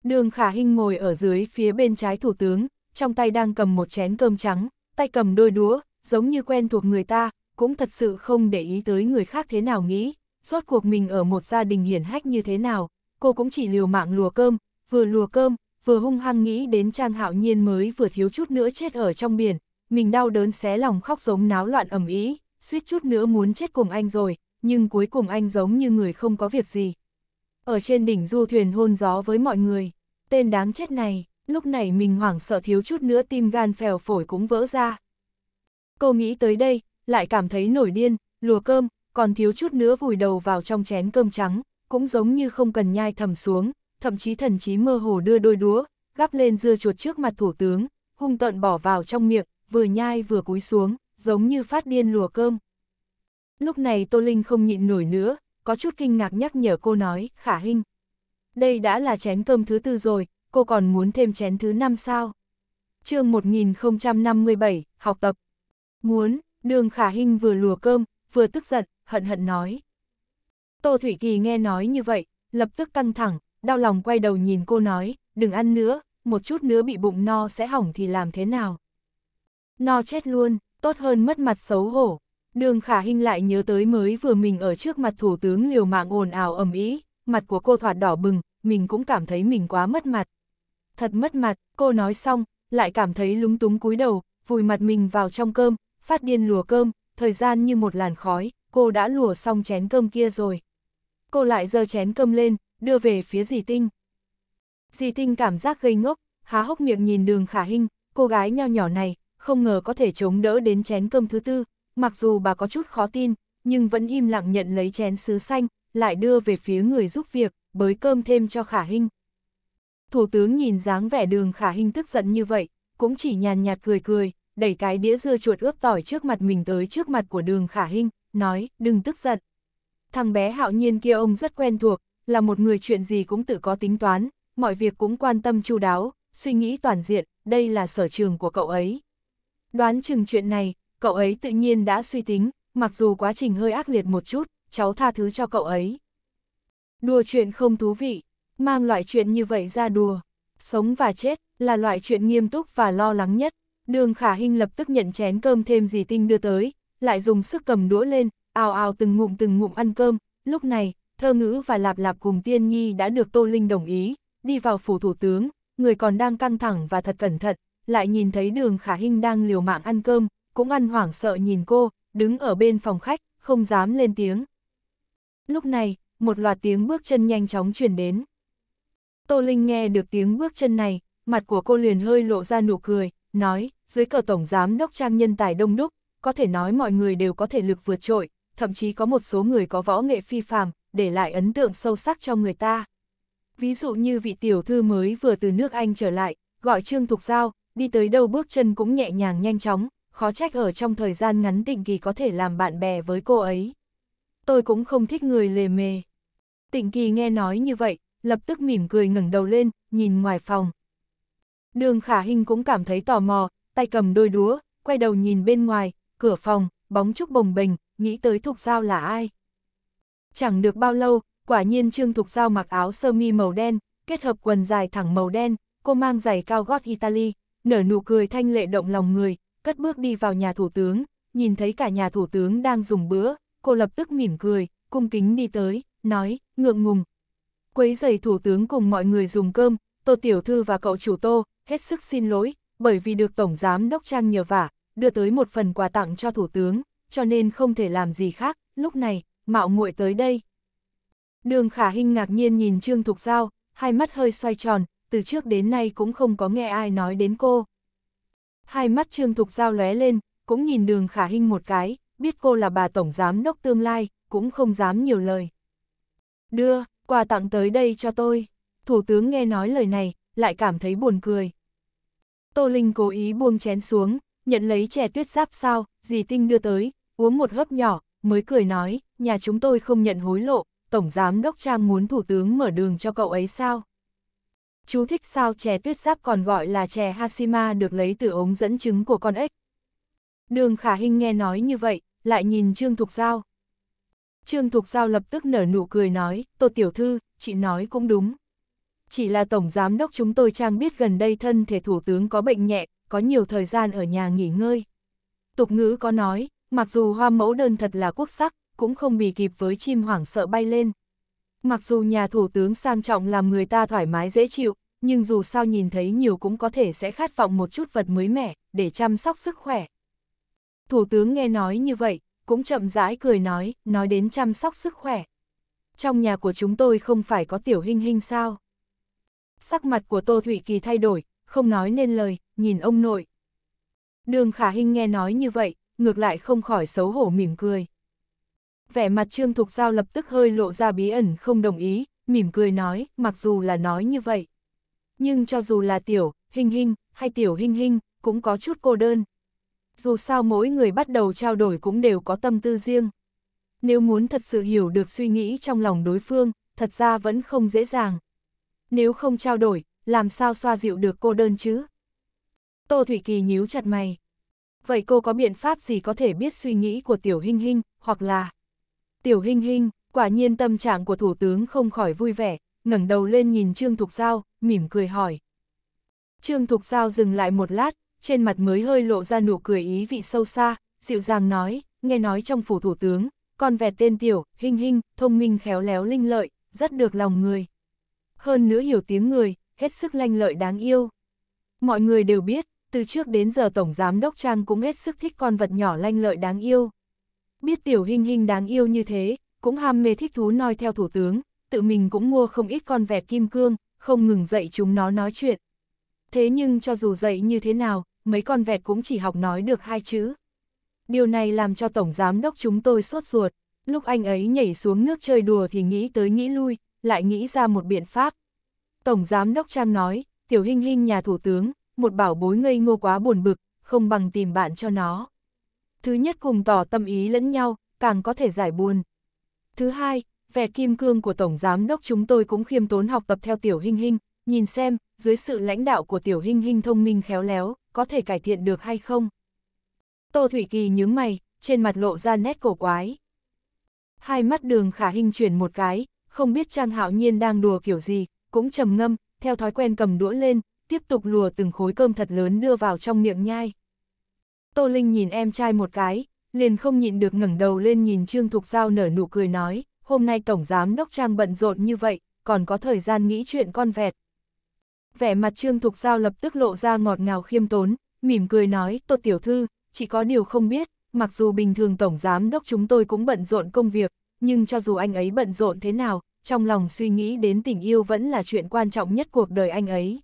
Đường khả hình ngồi ở dưới phía bên trái thủ tướng, trong tay đang cầm một chén cơm trắng, tay cầm đôi đũa, giống như quen thuộc người ta, cũng thật sự không để ý tới người khác thế nào nghĩ, rốt cuộc mình ở một gia đình hiển hách như thế nào, cô cũng chỉ liều mạng lùa cơm, vừa lùa cơm, vừa hung hăng nghĩ đến Trang Hạo Nhiên mới vừa thiếu chút nữa chết ở trong biển, mình đau đớn xé lòng khóc giống náo loạn ầm ĩ, suýt chút nữa muốn chết cùng anh rồi, nhưng cuối cùng anh giống như người không có việc gì. Ở trên đỉnh du thuyền hôn gió với mọi người, tên đáng chết này, lúc này mình hoảng sợ thiếu chút nữa tim gan phèo phổi cũng vỡ ra. Cô nghĩ tới đây, lại cảm thấy nổi điên, lùa cơm, còn thiếu chút nữa vùi đầu vào trong chén cơm trắng, cũng giống như không cần nhai thầm xuống, thậm chí thần chí mơ hồ đưa đôi đũa, gắp lên dưa chuột trước mặt thủ tướng, hung tợn bỏ vào trong miệng, vừa nhai vừa cúi xuống, giống như phát điên lùa cơm. Lúc này Tô Linh không nhịn nổi nữa, có chút kinh ngạc nhắc nhở cô nói, khả hình. Đây đã là chén cơm thứ tư rồi, cô còn muốn thêm chén thứ năm sao? chương 1057, học tập. Muốn, đường khả hình vừa lùa cơm, vừa tức giận, hận hận nói. Tô Thủy Kỳ nghe nói như vậy, lập tức căng thẳng, đau lòng quay đầu nhìn cô nói, đừng ăn nữa, một chút nữa bị bụng no sẽ hỏng thì làm thế nào. No chết luôn, tốt hơn mất mặt xấu hổ. Đường khả hình lại nhớ tới mới vừa mình ở trước mặt thủ tướng liều mạng ồn ào ầm ĩ, mặt của cô thoạt đỏ bừng, mình cũng cảm thấy mình quá mất mặt. Thật mất mặt, cô nói xong, lại cảm thấy lúng túng cúi đầu, vùi mặt mình vào trong cơm, phát điên lùa cơm, thời gian như một làn khói, cô đã lùa xong chén cơm kia rồi. Cô lại giơ chén cơm lên, đưa về phía dì tinh. Dì tinh cảm giác gây ngốc, há hốc miệng nhìn đường khả hinh, cô gái nho nhỏ này, không ngờ có thể chống đỡ đến chén cơm thứ tư, mặc dù bà có chút khó tin, nhưng vẫn im lặng nhận lấy chén sứ xanh, lại đưa về phía người giúp việc, bới cơm thêm cho khả hinh. Thủ tướng nhìn dáng vẻ đường khả hinh tức giận như vậy, cũng chỉ nhàn nhạt cười cười, đẩy cái đĩa dưa chuột ướp tỏi trước mặt mình tới trước mặt của đường khả hinh, nói, đừng tức giận. Thằng bé hạo nhiên kia ông rất quen thuộc, là một người chuyện gì cũng tự có tính toán, mọi việc cũng quan tâm chu đáo, suy nghĩ toàn diện, đây là sở trường của cậu ấy. Đoán chừng chuyện này, cậu ấy tự nhiên đã suy tính, mặc dù quá trình hơi ác liệt một chút, cháu tha thứ cho cậu ấy. Đùa chuyện không thú vị, mang loại chuyện như vậy ra đùa, sống và chết là loại chuyện nghiêm túc và lo lắng nhất. Đường Khả Hinh lập tức nhận chén cơm thêm gì tinh đưa tới, lại dùng sức cầm đũa lên, ào ào từng ngụm từng ngụm ăn cơm, lúc này, Thơ ngữ và lạp lạp cùng tiên nhi đã được Tô Linh đồng ý, đi vào phủ thủ tướng, người còn đang căng thẳng và thật cẩn thận, lại nhìn thấy đường khả hình đang liều mạng ăn cơm, cũng ăn hoảng sợ nhìn cô, đứng ở bên phòng khách, không dám lên tiếng. Lúc này, một loạt tiếng bước chân nhanh chóng truyền đến. Tô Linh nghe được tiếng bước chân này, mặt của cô liền hơi lộ ra nụ cười, nói, dưới cờ tổng giám đốc trang nhân tài đông đúc, có thể nói mọi người đều có thể lực vượt trội, thậm chí có một số người có võ nghệ phi phàm, để lại ấn tượng sâu sắc cho người ta. Ví dụ như vị tiểu thư mới vừa từ nước Anh trở lại, gọi Trương Thục Giao, đi tới đâu bước chân cũng nhẹ nhàng nhanh chóng, khó trách ở trong thời gian ngắn định kỳ có thể làm bạn bè với cô ấy. Tôi cũng không thích người lề mề. Tịnh kỳ nghe nói như vậy, lập tức mỉm cười ngẩng đầu lên, nhìn ngoài phòng. Đường khả hình cũng cảm thấy tò mò, tay cầm đôi đúa, quay đầu nhìn bên ngoài, cửa phòng, bóng trúc bồng bềnh, nghĩ tới thục giao là ai. Chẳng được bao lâu, quả nhiên Trương Thục Giao mặc áo sơ mi màu đen, kết hợp quần dài thẳng màu đen, cô mang giày cao gót Italy, nở nụ cười thanh lệ động lòng người, cất bước đi vào nhà thủ tướng, nhìn thấy cả nhà thủ tướng đang dùng bữa, cô lập tức mỉm cười, cung kính đi tới, nói, ngượng ngùng. Quấy giày thủ tướng cùng mọi người dùng cơm, Tô Tiểu Thư và cậu chủ Tô, hết sức xin lỗi, bởi vì được Tổng Giám Đốc Trang nhờ vả, đưa tới một phần quà tặng cho thủ tướng, cho nên không thể làm gì khác, lúc này, mạo muội tới đây. Đường khả hình ngạc nhiên nhìn Trương Thục Giao, hai mắt hơi xoay tròn, từ trước đến nay cũng không có nghe ai nói đến cô. Hai mắt Trương Thục Giao lóe lên, cũng nhìn đường khả hình một cái, biết cô là bà tổng giám đốc tương lai, cũng không dám nhiều lời. Đưa, quà tặng tới đây cho tôi. Thủ tướng nghe nói lời này, lại cảm thấy buồn cười. Tô Linh cố ý buông chén xuống, nhận lấy chè tuyết giáp sao, dì Tinh đưa tới, uống một hớp nhỏ, mới cười nói, nhà chúng tôi không nhận hối lộ, Tổng Giám Đốc Trang muốn Thủ tướng mở đường cho cậu ấy sao? Chú thích sao chè tuyết giáp còn gọi là chè Hashima được lấy từ ống dẫn chứng của con ếch. Đường Khả Hinh nghe nói như vậy, lại nhìn Trương Thục Giao. Trương Thục Giao lập tức nở nụ cười nói, Tô Tiểu Thư, chị nói cũng đúng. Chỉ là Tổng Giám Đốc chúng tôi Trang biết gần đây thân thể Thủ tướng có bệnh nhẹ, có nhiều thời gian ở nhà nghỉ ngơi. Tục ngữ có nói, Mặc dù hoa mẫu đơn thật là quốc sắc, cũng không bì kịp với chim hoảng sợ bay lên. Mặc dù nhà thủ tướng sang trọng làm người ta thoải mái dễ chịu, nhưng dù sao nhìn thấy nhiều cũng có thể sẽ khát vọng một chút vật mới mẻ, để chăm sóc sức khỏe. Thủ tướng nghe nói như vậy, cũng chậm rãi cười nói, nói đến chăm sóc sức khỏe. Trong nhà của chúng tôi không phải có tiểu hình hình sao? Sắc mặt của Tô Thụy Kỳ thay đổi, không nói nên lời, nhìn ông nội. Đường Khả hình nghe nói như vậy, ngược lại không khỏi xấu hổ mỉm cười. Vẻ mặt Trương Thục Giao lập tức hơi lộ ra bí ẩn không đồng ý, mỉm cười nói, mặc dù là nói như vậy. Nhưng cho dù là tiểu, hình hình, hay tiểu hình hình, cũng có chút cô đơn. Dù sao mỗi người bắt đầu trao đổi cũng đều có tâm tư riêng. Nếu muốn thật sự hiểu được suy nghĩ trong lòng đối phương, thật ra vẫn không dễ dàng. Nếu không trao đổi, làm sao xoa dịu được cô đơn chứ? Tô Thủy Kỳ nhíu chặt mày, vậy cô có biện pháp gì có thể biết suy nghĩ của Tiểu Hinh Hinh, hoặc là... Tiểu Hinh Hinh, quả nhiên tâm trạng của Thủ tướng không khỏi vui vẻ, ngẩng đầu lên nhìn Trương Thục Giao, mỉm cười hỏi. Trương Thục Giao dừng lại một lát, trên mặt mới hơi lộ ra nụ cười ý vị sâu xa, dịu dàng nói, nghe nói trong phủ Thủ tướng, con vẹt tên Tiểu, Hinh Hinh, thông minh khéo léo linh lợi, rất được lòng người. Hơn nữa hiểu tiếng người, hết sức lanh lợi đáng yêu. Mọi người đều biết, từ trước đến giờ Tổng Giám Đốc Trang cũng hết sức thích con vật nhỏ lanh lợi đáng yêu. Biết tiểu hình hình đáng yêu như thế, cũng ham mê thích thú noi theo Thủ tướng, tự mình cũng mua không ít con vẹt kim cương, không ngừng dạy chúng nó nói chuyện. Thế nhưng cho dù dạy như thế nào, mấy con vẹt cũng chỉ học nói được hai chữ. Điều này làm cho Tổng Giám Đốc chúng tôi sốt ruột, lúc anh ấy nhảy xuống nước chơi đùa thì nghĩ tới nghĩ lui, lại nghĩ ra một biện pháp. Tổng Giám Đốc Trang nói, tiểu hình hình nhà Thủ tướng, một bảo bối ngây ngô quá buồn bực, không bằng tìm bạn cho nó. Thứ nhất cùng tỏ tâm ý lẫn nhau, càng có thể giải buồn. Thứ hai, vẻ kim cương của Tổng Giám đốc chúng tôi cũng khiêm tốn học tập theo Tiểu Hinh Hinh, nhìn xem, dưới sự lãnh đạo của Tiểu Hinh Hinh thông minh khéo léo, có thể cải thiện được hay không. Tô Thủy Kỳ nhướng mày, trên mặt lộ ra nét cổ quái. Hai mắt đường khả hình chuyển một cái, không biết Trang Hạo Nhiên đang đùa kiểu gì, cũng trầm ngâm, theo thói quen cầm đũa lên, tiếp tục lùa từng khối cơm thật lớn đưa vào trong miệng nhai. Tô Linh nhìn em trai một cái, liền không nhịn được ngẩng đầu lên nhìn Trương Thục Giao nở nụ cười nói, hôm nay Tổng Giám Đốc Trang bận rộn như vậy, còn có thời gian nghĩ chuyện con vẹt. Vẻ mặt Trương Thục Giao lập tức lộ ra ngọt ngào khiêm tốn, mỉm cười nói, Tô Tiểu Thư, chỉ có điều không biết, mặc dù bình thường Tổng Giám Đốc chúng tôi cũng bận rộn công việc, nhưng cho dù anh ấy bận rộn thế nào, trong lòng suy nghĩ đến tình yêu vẫn là chuyện quan trọng nhất cuộc đời anh ấy.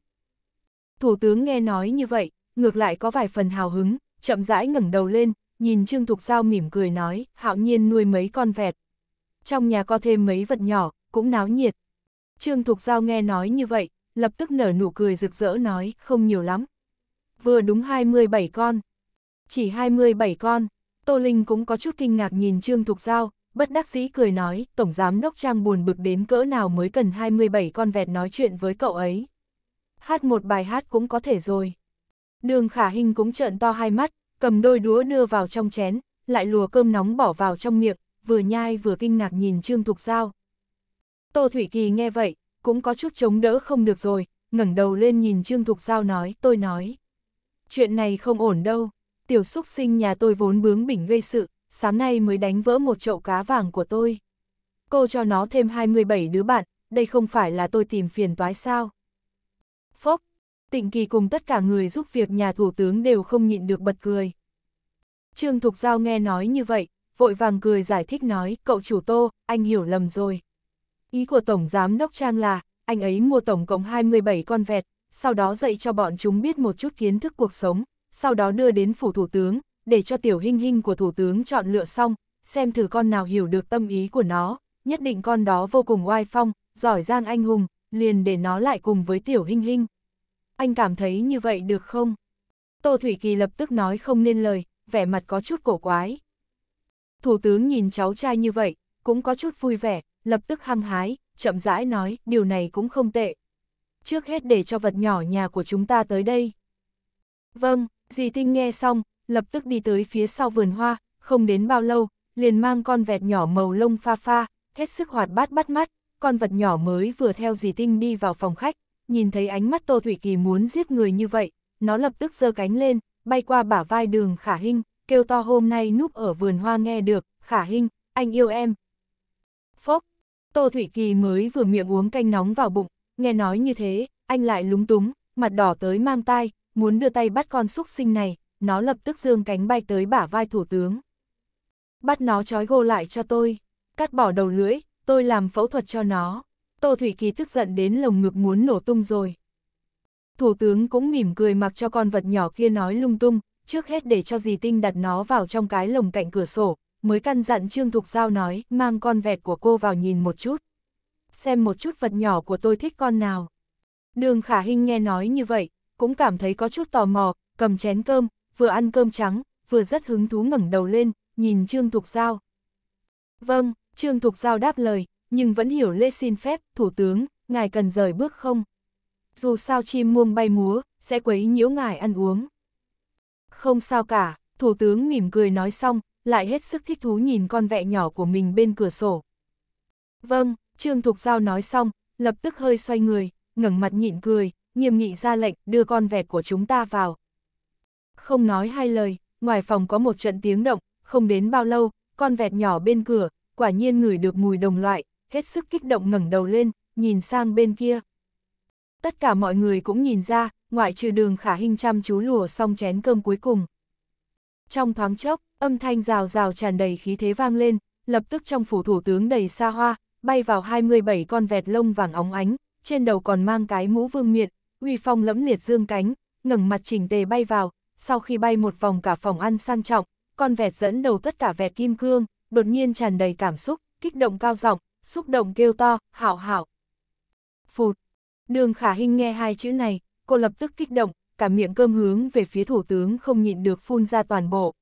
Thủ tướng nghe nói như vậy, ngược lại có vài phần hào hứng, chậm rãi ngẩng đầu lên, nhìn Trương Thục Giao mỉm cười nói, hạo nhiên nuôi mấy con vẹt. Trong nhà có thêm mấy vật nhỏ, cũng náo nhiệt. Trương Thục Giao nghe nói như vậy, lập tức nở nụ cười rực rỡ nói, không nhiều lắm. Vừa đúng 27 con. Chỉ 27 con, Tô Linh cũng có chút kinh ngạc nhìn Trương Thục Giao, bất đắc dĩ cười nói, Tổng Giám Đốc Trang buồn bực đến cỡ nào mới cần 27 con vẹt nói chuyện với cậu ấy hát một bài hát cũng có thể rồi. Đường khả hình cũng trợn to hai mắt, cầm đôi đũa đưa vào trong chén, lại lùa cơm nóng bỏ vào trong miệng, vừa nhai vừa kinh ngạc nhìn Trương Thục Giao. Tô Thủy Kỳ nghe vậy, cũng có chút chống đỡ không được rồi, ngẩng đầu lên nhìn Trương Thục Giao nói, tôi nói. Chuyện này không ổn đâu, tiểu xúc sinh nhà tôi vốn bướng bỉnh gây sự, sáng nay mới đánh vỡ một chậu cá vàng của tôi. Cô cho nó thêm 27 đứa bạn, đây không phải là tôi tìm phiền toái sao. Phốc, Tịnh Kỳ cùng tất cả người giúp việc nhà thủ tướng đều không nhịn được bật cười. Trương Thục Giao nghe nói như vậy, vội vàng cười giải thích nói, cậu chủ tô, anh hiểu lầm rồi. Ý của Tổng Giám Đốc Trang là, anh ấy mua tổng cộng 27 con vẹt, sau đó dạy cho bọn chúng biết một chút kiến thức cuộc sống, sau đó đưa đến phủ thủ tướng, để cho tiểu hình hình của thủ tướng chọn lựa xong, xem thử con nào hiểu được tâm ý của nó, nhất định con đó vô cùng oai phong, giỏi giang anh hùng, liền để nó lại cùng với tiểu hinh hinh. Anh cảm thấy như vậy được không? Tô Thủy Kỳ lập tức nói không nên lời, vẻ mặt có chút cổ quái. Thủ tướng nhìn cháu trai như vậy, cũng có chút vui vẻ, lập tức hăng hái, chậm rãi nói, điều này cũng không tệ. Trước hết để cho vật nhỏ nhà của chúng ta tới đây. Vâng, dì Tinh nghe xong, lập tức đi tới phía sau vườn hoa, không đến bao lâu, liền mang con vẹt nhỏ màu lông pha pha, hết sức hoạt bát bắt mắt, con vật nhỏ mới vừa theo dì Tinh đi vào phòng khách, nhìn thấy ánh mắt Tô Thủy Kỳ muốn giết người như vậy, nó lập tức giơ cánh lên, bay qua bả vai đường Khả Hinh, kêu to hôm nay núp ở vườn hoa nghe được, Khả Hinh, anh yêu em. Phốc, Tô Thủy Kỳ mới vừa miệng uống canh nóng vào bụng, nghe nói như thế, anh lại lúng túng, mặt đỏ tới mang tai, muốn đưa tay bắt con xúc sinh này, nó lập tức dương cánh bay tới bả vai thủ tướng. Bắt nó trói gô lại cho tôi, cắt bỏ đầu lưỡi, tôi làm phẫu thuật cho nó. Tô Thủy Kỳ tức giận đến lồng ngực muốn nổ tung rồi. Thủ tướng cũng mỉm cười mặc cho con vật nhỏ kia nói lung tung, trước hết để cho dì Tinh đặt nó vào trong cái lồng cạnh cửa sổ, mới căn dặn Trương Thục Giao nói, mang con vẹt của cô vào nhìn một chút. Xem một chút vật nhỏ của tôi thích con nào. Đường Khả Hinh nghe nói như vậy, cũng cảm thấy có chút tò mò, cầm chén cơm, vừa ăn cơm trắng, vừa rất hứng thú ngẩng đầu lên, nhìn Trương Thục Giao. Vâng, Trương Thục Giao đáp lời, nhưng vẫn hiểu lễ xin phép, Thủ tướng, ngài cần rời bước không? Dù sao chim muông bay múa, sẽ quấy nhiễu ngài ăn uống. Không sao cả, Thủ tướng mỉm cười nói xong, lại hết sức thích thú nhìn con vẹ nhỏ của mình bên cửa sổ. Vâng, Trương Thục Giao nói xong, lập tức hơi xoay người, ngẩng mặt nhịn cười, nghiêm nghị ra lệnh đưa con vẹt của chúng ta vào. Không nói hai lời, ngoài phòng có một trận tiếng động, không đến bao lâu, con vẹt nhỏ bên cửa, quả nhiên ngửi được mùi đồng loại, hết sức kích động ngẩng đầu lên, nhìn sang bên kia. Tất cả mọi người cũng nhìn ra, ngoại trừ đường khả hình chăm chú lùa xong chén cơm cuối cùng. Trong thoáng chốc, âm thanh rào rào tràn đầy khí thế vang lên, lập tức trong phủ thủ tướng đầy xa hoa, bay vào 27 con vẹt lông vàng óng ánh, trên đầu còn mang cái mũ vương miện, uy phong lẫm liệt dương cánh, ngẩng mặt chỉnh tề bay vào, sau khi bay một vòng cả phòng ăn sang trọng, con vẹt dẫn đầu tất cả vẹt kim cương, đột nhiên tràn đầy cảm xúc, kích động cao giọng, xúc động kêu to, hảo hảo. Phụt. Đường khả Hinh nghe hai chữ này, cô lập tức kích động, cả miệng cơm hướng về phía thủ tướng không nhịn được phun ra toàn bộ.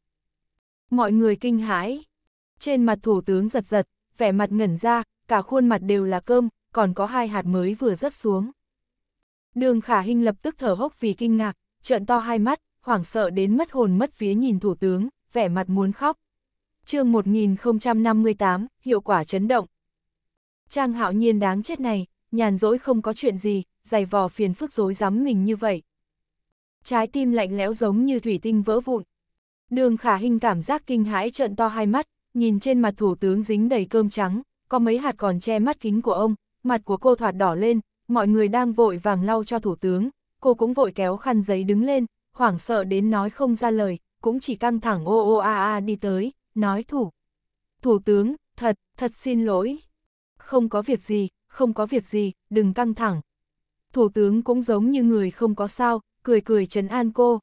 Mọi người kinh hãi. Trên mặt thủ tướng giật giật, vẻ mặt ngẩn ra, cả khuôn mặt đều là cơm, còn có hai hạt mới vừa rớt xuống. Đường khả Hinh lập tức thở hốc vì kinh ngạc, trợn to hai mắt, hoảng sợ đến mất hồn mất vía nhìn thủ tướng, vẻ mặt muốn khóc chương 1058, hiệu quả chấn động. Trang hạo nhiên đáng chết này, nhàn rỗi không có chuyện gì, dày vò phiền phức rối rắm mình như vậy. Trái tim lạnh lẽo giống như thủy tinh vỡ vụn. Đường khả hình cảm giác kinh hãi trợn to hai mắt, nhìn trên mặt thủ tướng dính đầy cơm trắng, có mấy hạt còn che mắt kính của ông, mặt của cô thoạt đỏ lên, mọi người đang vội vàng lau cho thủ tướng, cô cũng vội kéo khăn giấy đứng lên, hoảng sợ đến nói không ra lời, cũng chỉ căng thẳng ô ô a a đi tới nói thủ. Thủ tướng, thật, thật xin lỗi. Không có việc gì, không có việc gì, đừng căng thẳng. Thủ tướng cũng giống như người không có sao, cười cười trấn an cô.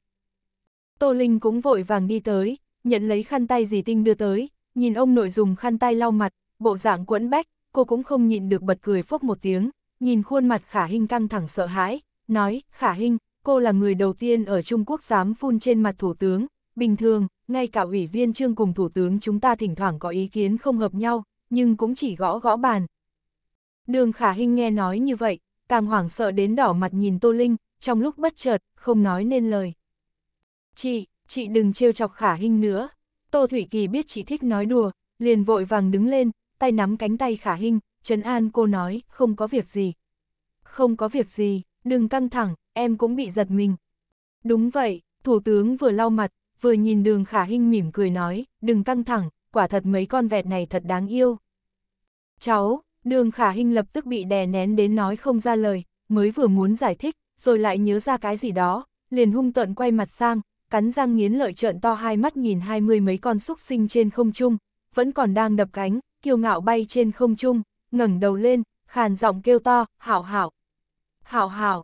Tô Linh cũng vội vàng đi tới, nhận lấy khăn tay dì tinh đưa tới, nhìn ông nội dùng khăn tay lau mặt, bộ dạng quẫn bách, cô cũng không nhịn được bật cười phốc một tiếng, nhìn khuôn mặt khả hình căng thẳng sợ hãi, nói, khả hình, cô là người đầu tiên ở Trung Quốc dám phun trên mặt thủ tướng, bình thường, ngay cả ủy viên trương cùng thủ tướng chúng ta thỉnh thoảng có ý kiến không hợp nhau, nhưng cũng chỉ gõ gõ bàn. Đường khả hình nghe nói như vậy, càng hoảng sợ đến đỏ mặt nhìn Tô Linh, trong lúc bất chợt, không nói nên lời. Chị, chị đừng trêu chọc khả hình nữa. Tô Thủy Kỳ biết chị thích nói đùa, liền vội vàng đứng lên, tay nắm cánh tay khả hình, trấn an cô nói, không có việc gì. Không có việc gì, đừng căng thẳng, em cũng bị giật mình. Đúng vậy, Thủ tướng vừa lau mặt, vừa nhìn đường khả hinh mỉm cười nói, đừng căng thẳng, quả thật mấy con vẹt này thật đáng yêu. Cháu, đường khả hinh lập tức bị đè nén đến nói không ra lời, mới vừa muốn giải thích, rồi lại nhớ ra cái gì đó, liền hung tận quay mặt sang, cắn răng nghiến lợi trợn to hai mắt nhìn hai mươi mấy con xúc sinh trên không trung, vẫn còn đang đập cánh, kiêu ngạo bay trên không trung, ngẩng đầu lên, khàn giọng kêu to, hảo hảo. Hảo hảo.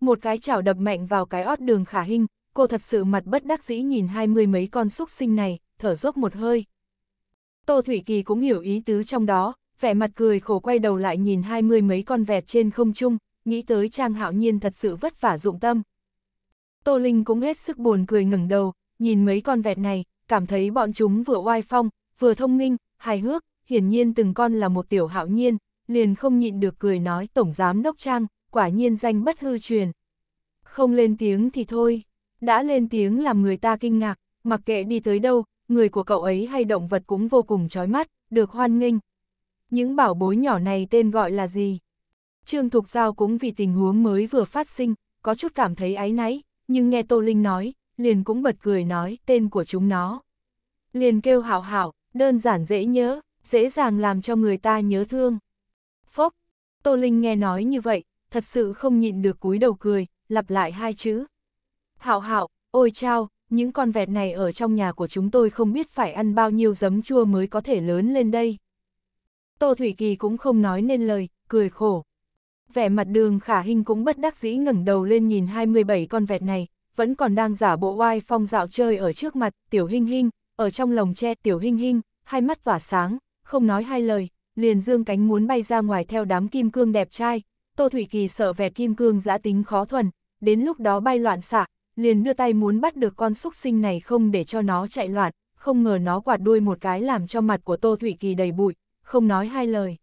Một cái chảo đập mạnh vào cái ót đường khả hình, cô thật sự mặt bất đắc dĩ nhìn hai mươi mấy con xúc sinh này, thở dốc một hơi. Tô Thủy Kỳ cũng hiểu ý tứ trong đó, vẻ mặt cười khổ quay đầu lại nhìn hai mươi mấy con vẹt trên không trung, nghĩ tới Trang Hạo Nhiên thật sự vất vả dụng tâm. Tô Linh cũng hết sức buồn cười ngẩng đầu, nhìn mấy con vẹt này, cảm thấy bọn chúng vừa oai phong, vừa thông minh, hài hước, hiển nhiên từng con là một tiểu hạo nhiên, liền không nhịn được cười nói Tổng Giám Đốc Trang, quả nhiên danh bất hư truyền. Không lên tiếng thì thôi đã lên tiếng làm người ta kinh ngạc, mặc kệ đi tới đâu, người của cậu ấy hay động vật cũng vô cùng chói mắt, được hoan nghênh. Những bảo bối nhỏ này tên gọi là gì? Trương Thục Giao cũng vì tình huống mới vừa phát sinh, có chút cảm thấy áy náy, nhưng nghe Tô Linh nói, liền cũng bật cười nói tên của chúng nó. Liền kêu hảo hảo, đơn giản dễ nhớ, dễ dàng làm cho người ta nhớ thương. Phốc, Tô Linh nghe nói như vậy, thật sự không nhịn được cúi đầu cười, lặp lại hai chữ. Hạo hạo, ôi chao, những con vẹt này ở trong nhà của chúng tôi không biết phải ăn bao nhiêu giấm chua mới có thể lớn lên đây. Tô Thủy Kỳ cũng không nói nên lời, cười khổ. Vẻ mặt đường khả hình cũng bất đắc dĩ ngẩng đầu lên nhìn 27 con vẹt này, vẫn còn đang giả bộ oai phong dạo chơi ở trước mặt tiểu hình hình, ở trong lồng tre tiểu hình hình, hai mắt tỏa sáng, không nói hai lời, liền dương cánh muốn bay ra ngoài theo đám kim cương đẹp trai. Tô Thủy Kỳ sợ vẹt kim cương giã tính khó thuần, đến lúc đó bay loạn xạ, liền đưa tay muốn bắt được con xúc sinh này không để cho nó chạy loạn, không ngờ nó quạt đuôi một cái làm cho mặt của Tô Thủy Kỳ đầy bụi, không nói hai lời.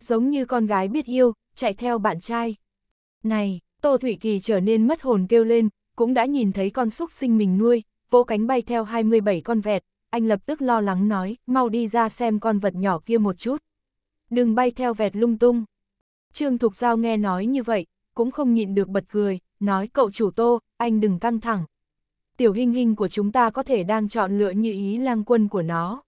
Giống như con gái biết yêu, chạy theo bạn trai. Này, Tô Thủy Kỳ trở nên mất hồn kêu lên, cũng đã nhìn thấy con xúc sinh mình nuôi, vỗ cánh bay theo 27 con vẹt, anh lập tức lo lắng nói, mau đi ra xem con vật nhỏ kia một chút. Đừng bay theo vẹt lung tung. Trương Thục Giao nghe nói như vậy, cũng không nhịn được bật cười, nói cậu chủ tô, anh đừng căng thẳng. Tiểu hình hình của chúng ta có thể đang chọn lựa như ý lang quân của nó.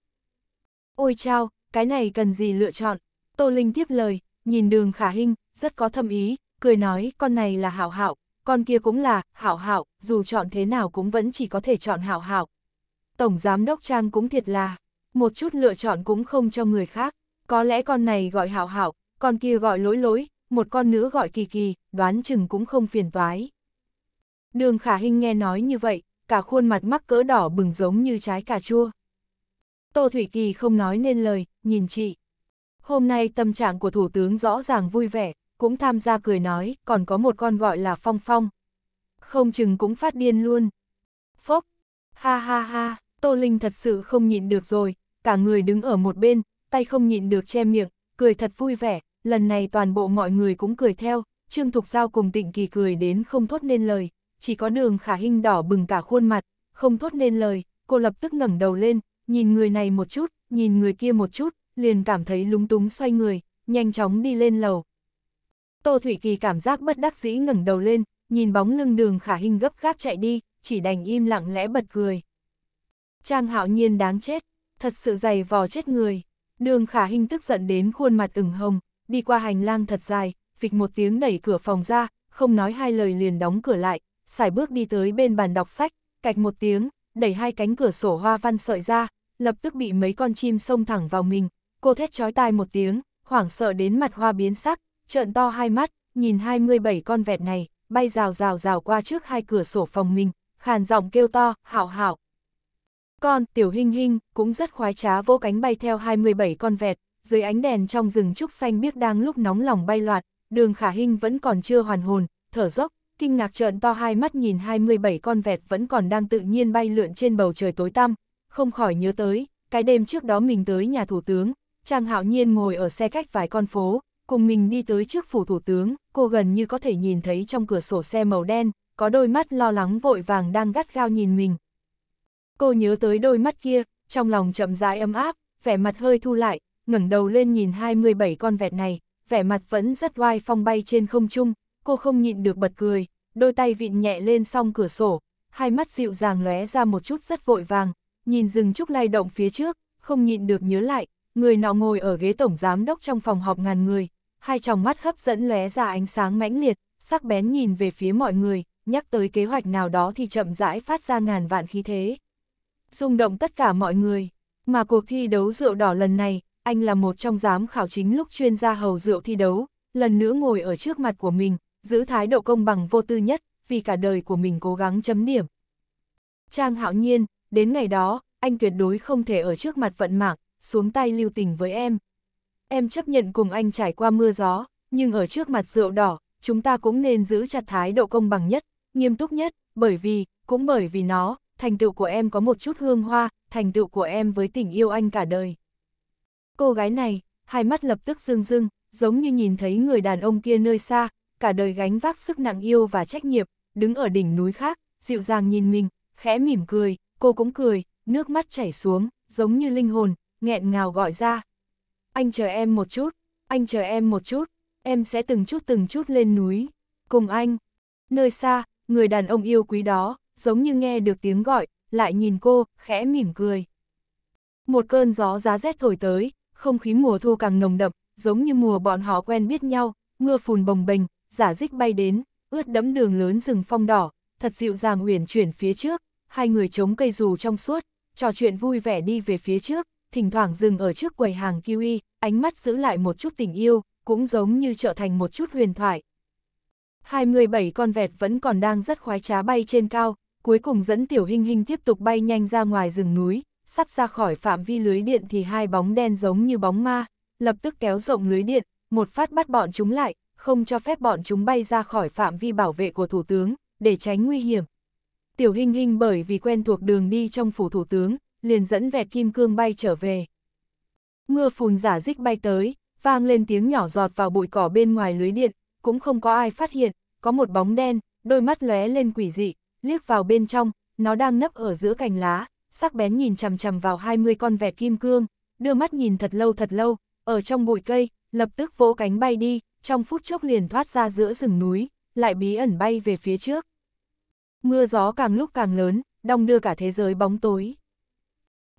Ôi chao, cái này cần gì lựa chọn? Tô Linh tiếp lời, nhìn đường khả hình, rất có thâm ý, cười nói con này là hảo hảo, con kia cũng là hảo hảo, dù chọn thế nào cũng vẫn chỉ có thể chọn hảo hảo. Tổng giám đốc Trang cũng thiệt là, một chút lựa chọn cũng không cho người khác, có lẽ con này gọi hảo hảo, con kia gọi lỗi lỗi, một con nữa gọi kỳ kỳ, đoán chừng cũng không phiền toái. Đường khả hình nghe nói như vậy, cả khuôn mặt mắc cỡ đỏ bừng giống như trái cà chua. Tô Thủy Kỳ không nói nên lời, nhìn chị. Hôm nay tâm trạng của Thủ tướng rõ ràng vui vẻ, cũng tham gia cười nói, còn có một con gọi là Phong Phong. Không chừng cũng phát điên luôn. Phốc, ha ha ha, Tô Linh thật sự không nhịn được rồi, cả người đứng ở một bên, tay không nhịn được che miệng, cười thật vui vẻ, lần này toàn bộ mọi người cũng cười theo, Trương Thục Giao cùng Tịnh Kỳ cười đến không thốt nên lời, chỉ có đường khả hình đỏ bừng cả khuôn mặt, không thốt nên lời, cô lập tức ngẩng đầu lên, nhìn người này một chút, nhìn người kia một chút, liền cảm thấy lúng túng xoay người, nhanh chóng đi lên lầu. Tô Thủy Kỳ cảm giác bất đắc dĩ ngẩng đầu lên, nhìn bóng lưng đường khả hình gấp gáp chạy đi, chỉ đành im lặng lẽ bật cười. Trang hạo nhiên đáng chết, thật sự dày vò chết người. Đường khả hình tức giận đến khuôn mặt ửng hồng, đi qua hành lang thật dài, phịch một tiếng đẩy cửa phòng ra, không nói hai lời liền đóng cửa lại, xài bước đi tới bên bàn đọc sách, cạch một tiếng, đẩy hai cánh cửa sổ hoa văn sợi ra, lập tức bị mấy con chim xông thẳng vào mình, cô thét chói tai một tiếng, hoảng sợ đến mặt hoa biến sắc, trợn to hai mắt, nhìn 27 con vẹt này, bay rào rào rào qua trước hai cửa sổ phòng mình, khàn giọng kêu to, hảo hảo. Con, tiểu hình hình, cũng rất khoái trá vô cánh bay theo 27 con vẹt, dưới ánh đèn trong rừng trúc xanh biếc đang lúc nóng lòng bay loạt, đường khả hình vẫn còn chưa hoàn hồn, thở dốc, kinh ngạc trợn to hai mắt nhìn 27 con vẹt vẫn còn đang tự nhiên bay lượn trên bầu trời tối tăm, không khỏi nhớ tới, cái đêm trước đó mình tới nhà thủ tướng, Trang Hạo Nhiên ngồi ở xe cách vài con phố, cùng mình đi tới trước phủ thủ tướng, cô gần như có thể nhìn thấy trong cửa sổ xe màu đen, có đôi mắt lo lắng vội vàng đang gắt gao nhìn mình. Cô nhớ tới đôi mắt kia, trong lòng chậm rãi ấm áp, vẻ mặt hơi thu lại, ngẩng đầu lên nhìn 27 con vẹt này, vẻ mặt vẫn rất oai phong bay trên không trung, cô không nhịn được bật cười, đôi tay vịn nhẹ lên song cửa sổ, hai mắt dịu dàng lóe ra một chút rất vội vàng, nhìn rừng trúc lay động phía trước, không nhịn được nhớ lại, người nọ ngồi ở ghế tổng giám đốc trong phòng họp ngàn người, hai tròng mắt hấp dẫn lóe ra ánh sáng mãnh liệt, sắc bén nhìn về phía mọi người, nhắc tới kế hoạch nào đó thì chậm rãi phát ra ngàn vạn khí thế. Rung động tất cả mọi người, mà cuộc thi đấu rượu đỏ lần này, anh là một trong giám khảo chính lúc chuyên gia hầu rượu thi đấu, lần nữa ngồi ở trước mặt của mình, giữ thái độ công bằng vô tư nhất, vì cả đời của mình cố gắng chấm điểm. Trang hạo nhiên, đến ngày đó, anh tuyệt đối không thể ở trước mặt vận mạng, xuống tay lưu tình với em. Em chấp nhận cùng anh trải qua mưa gió, nhưng ở trước mặt rượu đỏ, chúng ta cũng nên giữ chặt thái độ công bằng nhất, nghiêm túc nhất, bởi vì, cũng bởi vì nó, thành tựu của em có một chút hương hoa, thành tựu của em với tình yêu anh cả đời. Cô gái này, hai mắt lập tức rưng rưng, giống như nhìn thấy người đàn ông kia nơi xa, cả đời gánh vác sức nặng yêu và trách nhiệm, đứng ở đỉnh núi khác, dịu dàng nhìn mình, khẽ mỉm cười, cô cũng cười, nước mắt chảy xuống, giống như linh hồn, nghẹn ngào gọi ra. Anh chờ em một chút, anh chờ em một chút, em sẽ từng chút từng chút lên núi, cùng anh. Nơi xa, người đàn ông yêu quý đó, giống như nghe được tiếng gọi, lại nhìn cô, khẽ mỉm cười. Một cơn gió giá rét thổi tới, không khí mùa thu càng nồng đậm, giống như mùa bọn họ quen biết nhau, mưa phùn bồng bềnh, giả dích bay đến, ướt đẫm đường lớn rừng phong đỏ, thật dịu dàng uyển chuyển phía trước, hai người chống cây dù trong suốt, trò chuyện vui vẻ đi về phía trước, thỉnh thoảng dừng ở trước quầy hàng kiwi, ánh mắt giữ lại một chút tình yêu, cũng giống như trở thành một chút huyền thoại. 27 con vẹt vẫn còn đang rất khoái trá bay trên cao, cuối cùng dẫn tiểu hình hình tiếp tục bay nhanh ra ngoài rừng núi, sắp ra khỏi phạm vi lưới điện thì hai bóng đen giống như bóng ma, lập tức kéo rộng lưới điện, một phát bắt bọn chúng lại, không cho phép bọn chúng bay ra khỏi phạm vi bảo vệ của thủ tướng, để tránh nguy hiểm. Tiểu Hinh Hinh bởi vì quen thuộc đường đi trong phủ thủ tướng, liền dẫn vẹt kim cương bay trở về. Mưa phùn giả dích bay tới, vang lên tiếng nhỏ giọt vào bụi cỏ bên ngoài lưới điện, cũng không có ai phát hiện, có một bóng đen, đôi mắt lóe lên quỷ dị, liếc vào bên trong, nó đang nấp ở giữa cành lá, sắc bén nhìn chằm chằm vào 20 con vẹt kim cương, đưa mắt nhìn thật lâu thật lâu, ở trong bụi cây, lập tức vỗ cánh bay đi, trong phút chốc liền thoát ra giữa rừng núi, lại bí ẩn bay về phía trước. Mưa gió càng lúc càng lớn, đong đưa cả thế giới bóng tối.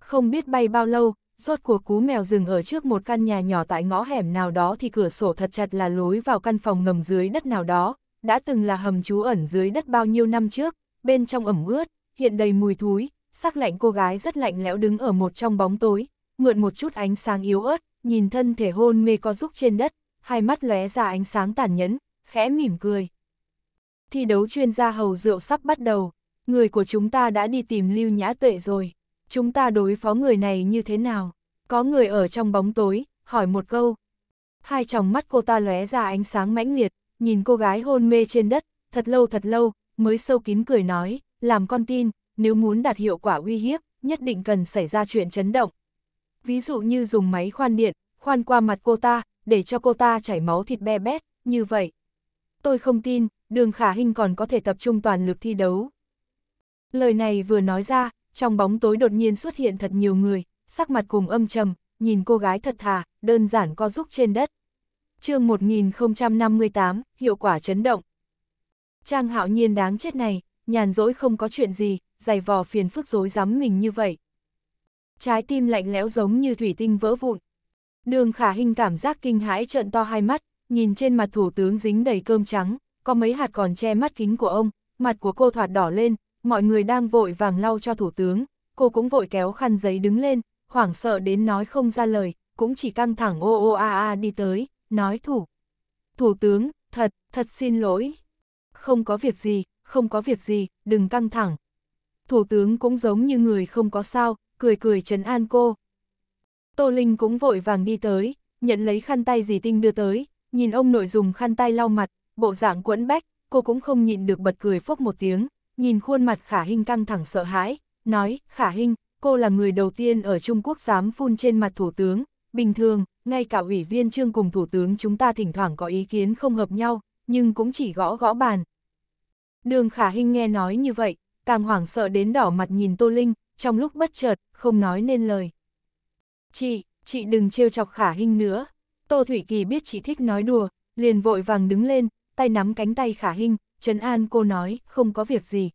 Không biết bay bao lâu, rốt cuộc cú mèo dừng ở trước một căn nhà nhỏ tại ngõ hẻm nào đó thì cửa sổ thật chặt là lối vào căn phòng ngầm dưới đất nào đó, đã từng là hầm trú ẩn dưới đất bao nhiêu năm trước, bên trong ẩm ướt, hiện đầy mùi thúi, sắc lạnh cô gái rất lạnh lẽo đứng ở một trong bóng tối, mượn một chút ánh sáng yếu ớt, nhìn thân thể hôn mê co rúc trên đất, hai mắt lóe ra ánh sáng tàn nhẫn, khẽ mỉm cười. Thi đấu chuyên gia hầu rượu sắp bắt đầu, người của chúng ta đã đi tìm Lưu Nhã Tuệ rồi, chúng ta đối phó người này như thế nào? Có người ở trong bóng tối, hỏi một câu. Hai tròng mắt cô ta lóe ra ánh sáng mãnh liệt, nhìn cô gái hôn mê trên đất, thật lâu thật lâu, mới sâu kín cười nói, làm con tin, nếu muốn đạt hiệu quả uy hiếp, nhất định cần xảy ra chuyện chấn động. Ví dụ như dùng máy khoan điện, khoan qua mặt cô ta, để cho cô ta chảy máu thịt be bét, như vậy. Tôi không tin, đường khả hình còn có thể tập trung toàn lực thi đấu. Lời này vừa nói ra, trong bóng tối đột nhiên xuất hiện thật nhiều người, sắc mặt cùng âm trầm, nhìn cô gái thật thà, đơn giản co giúp trên đất. chương 1058, hiệu quả chấn động. Trang hạo nhiên đáng chết này, nhàn rỗi không có chuyện gì, dày vò phiền phức rối rắm mình như vậy. Trái tim lạnh lẽo giống như thủy tinh vỡ vụn. Đường khả hình cảm giác kinh hãi trợn to hai mắt, nhìn trên mặt thủ tướng dính đầy cơm trắng, có mấy hạt còn che mắt kính của ông, mặt của cô thoạt đỏ lên, mọi người đang vội vàng lau cho thủ tướng, cô cũng vội kéo khăn giấy đứng lên, hoảng sợ đến nói không ra lời, cũng chỉ căng thẳng ô ô a a đi tới, nói thủ. Thủ tướng, thật, thật xin lỗi. Không có việc gì, không có việc gì, đừng căng thẳng, Thủ tướng cũng giống như người không có sao, cười cười trấn an cô. Tô Linh cũng vội vàng đi tới, nhận lấy khăn tay dì Tinh đưa tới, nhìn ông nội dùng khăn tay lau mặt, bộ dạng quẫn bách, cô cũng không nhịn được bật cười phốc một tiếng, nhìn khuôn mặt Khả Hinh căng thẳng sợ hãi, nói, Khả Hinh, cô là người đầu tiên ở Trung Quốc dám phun trên mặt Thủ tướng, bình thường, ngay cả ủy viên trương cùng Thủ tướng chúng ta thỉnh thoảng có ý kiến không hợp nhau, nhưng cũng chỉ gõ gõ bàn. Đường Khả Hinh nghe nói như vậy, càng hoảng sợ đến đỏ mặt nhìn Tô Linh, trong lúc bất chợt, không nói nên lời. Chị, chị đừng trêu chọc khả hình nữa. Tô Thủy Kỳ biết chị thích nói đùa, liền vội vàng đứng lên, tay nắm cánh tay khả hình, trấn an cô nói, không có việc gì.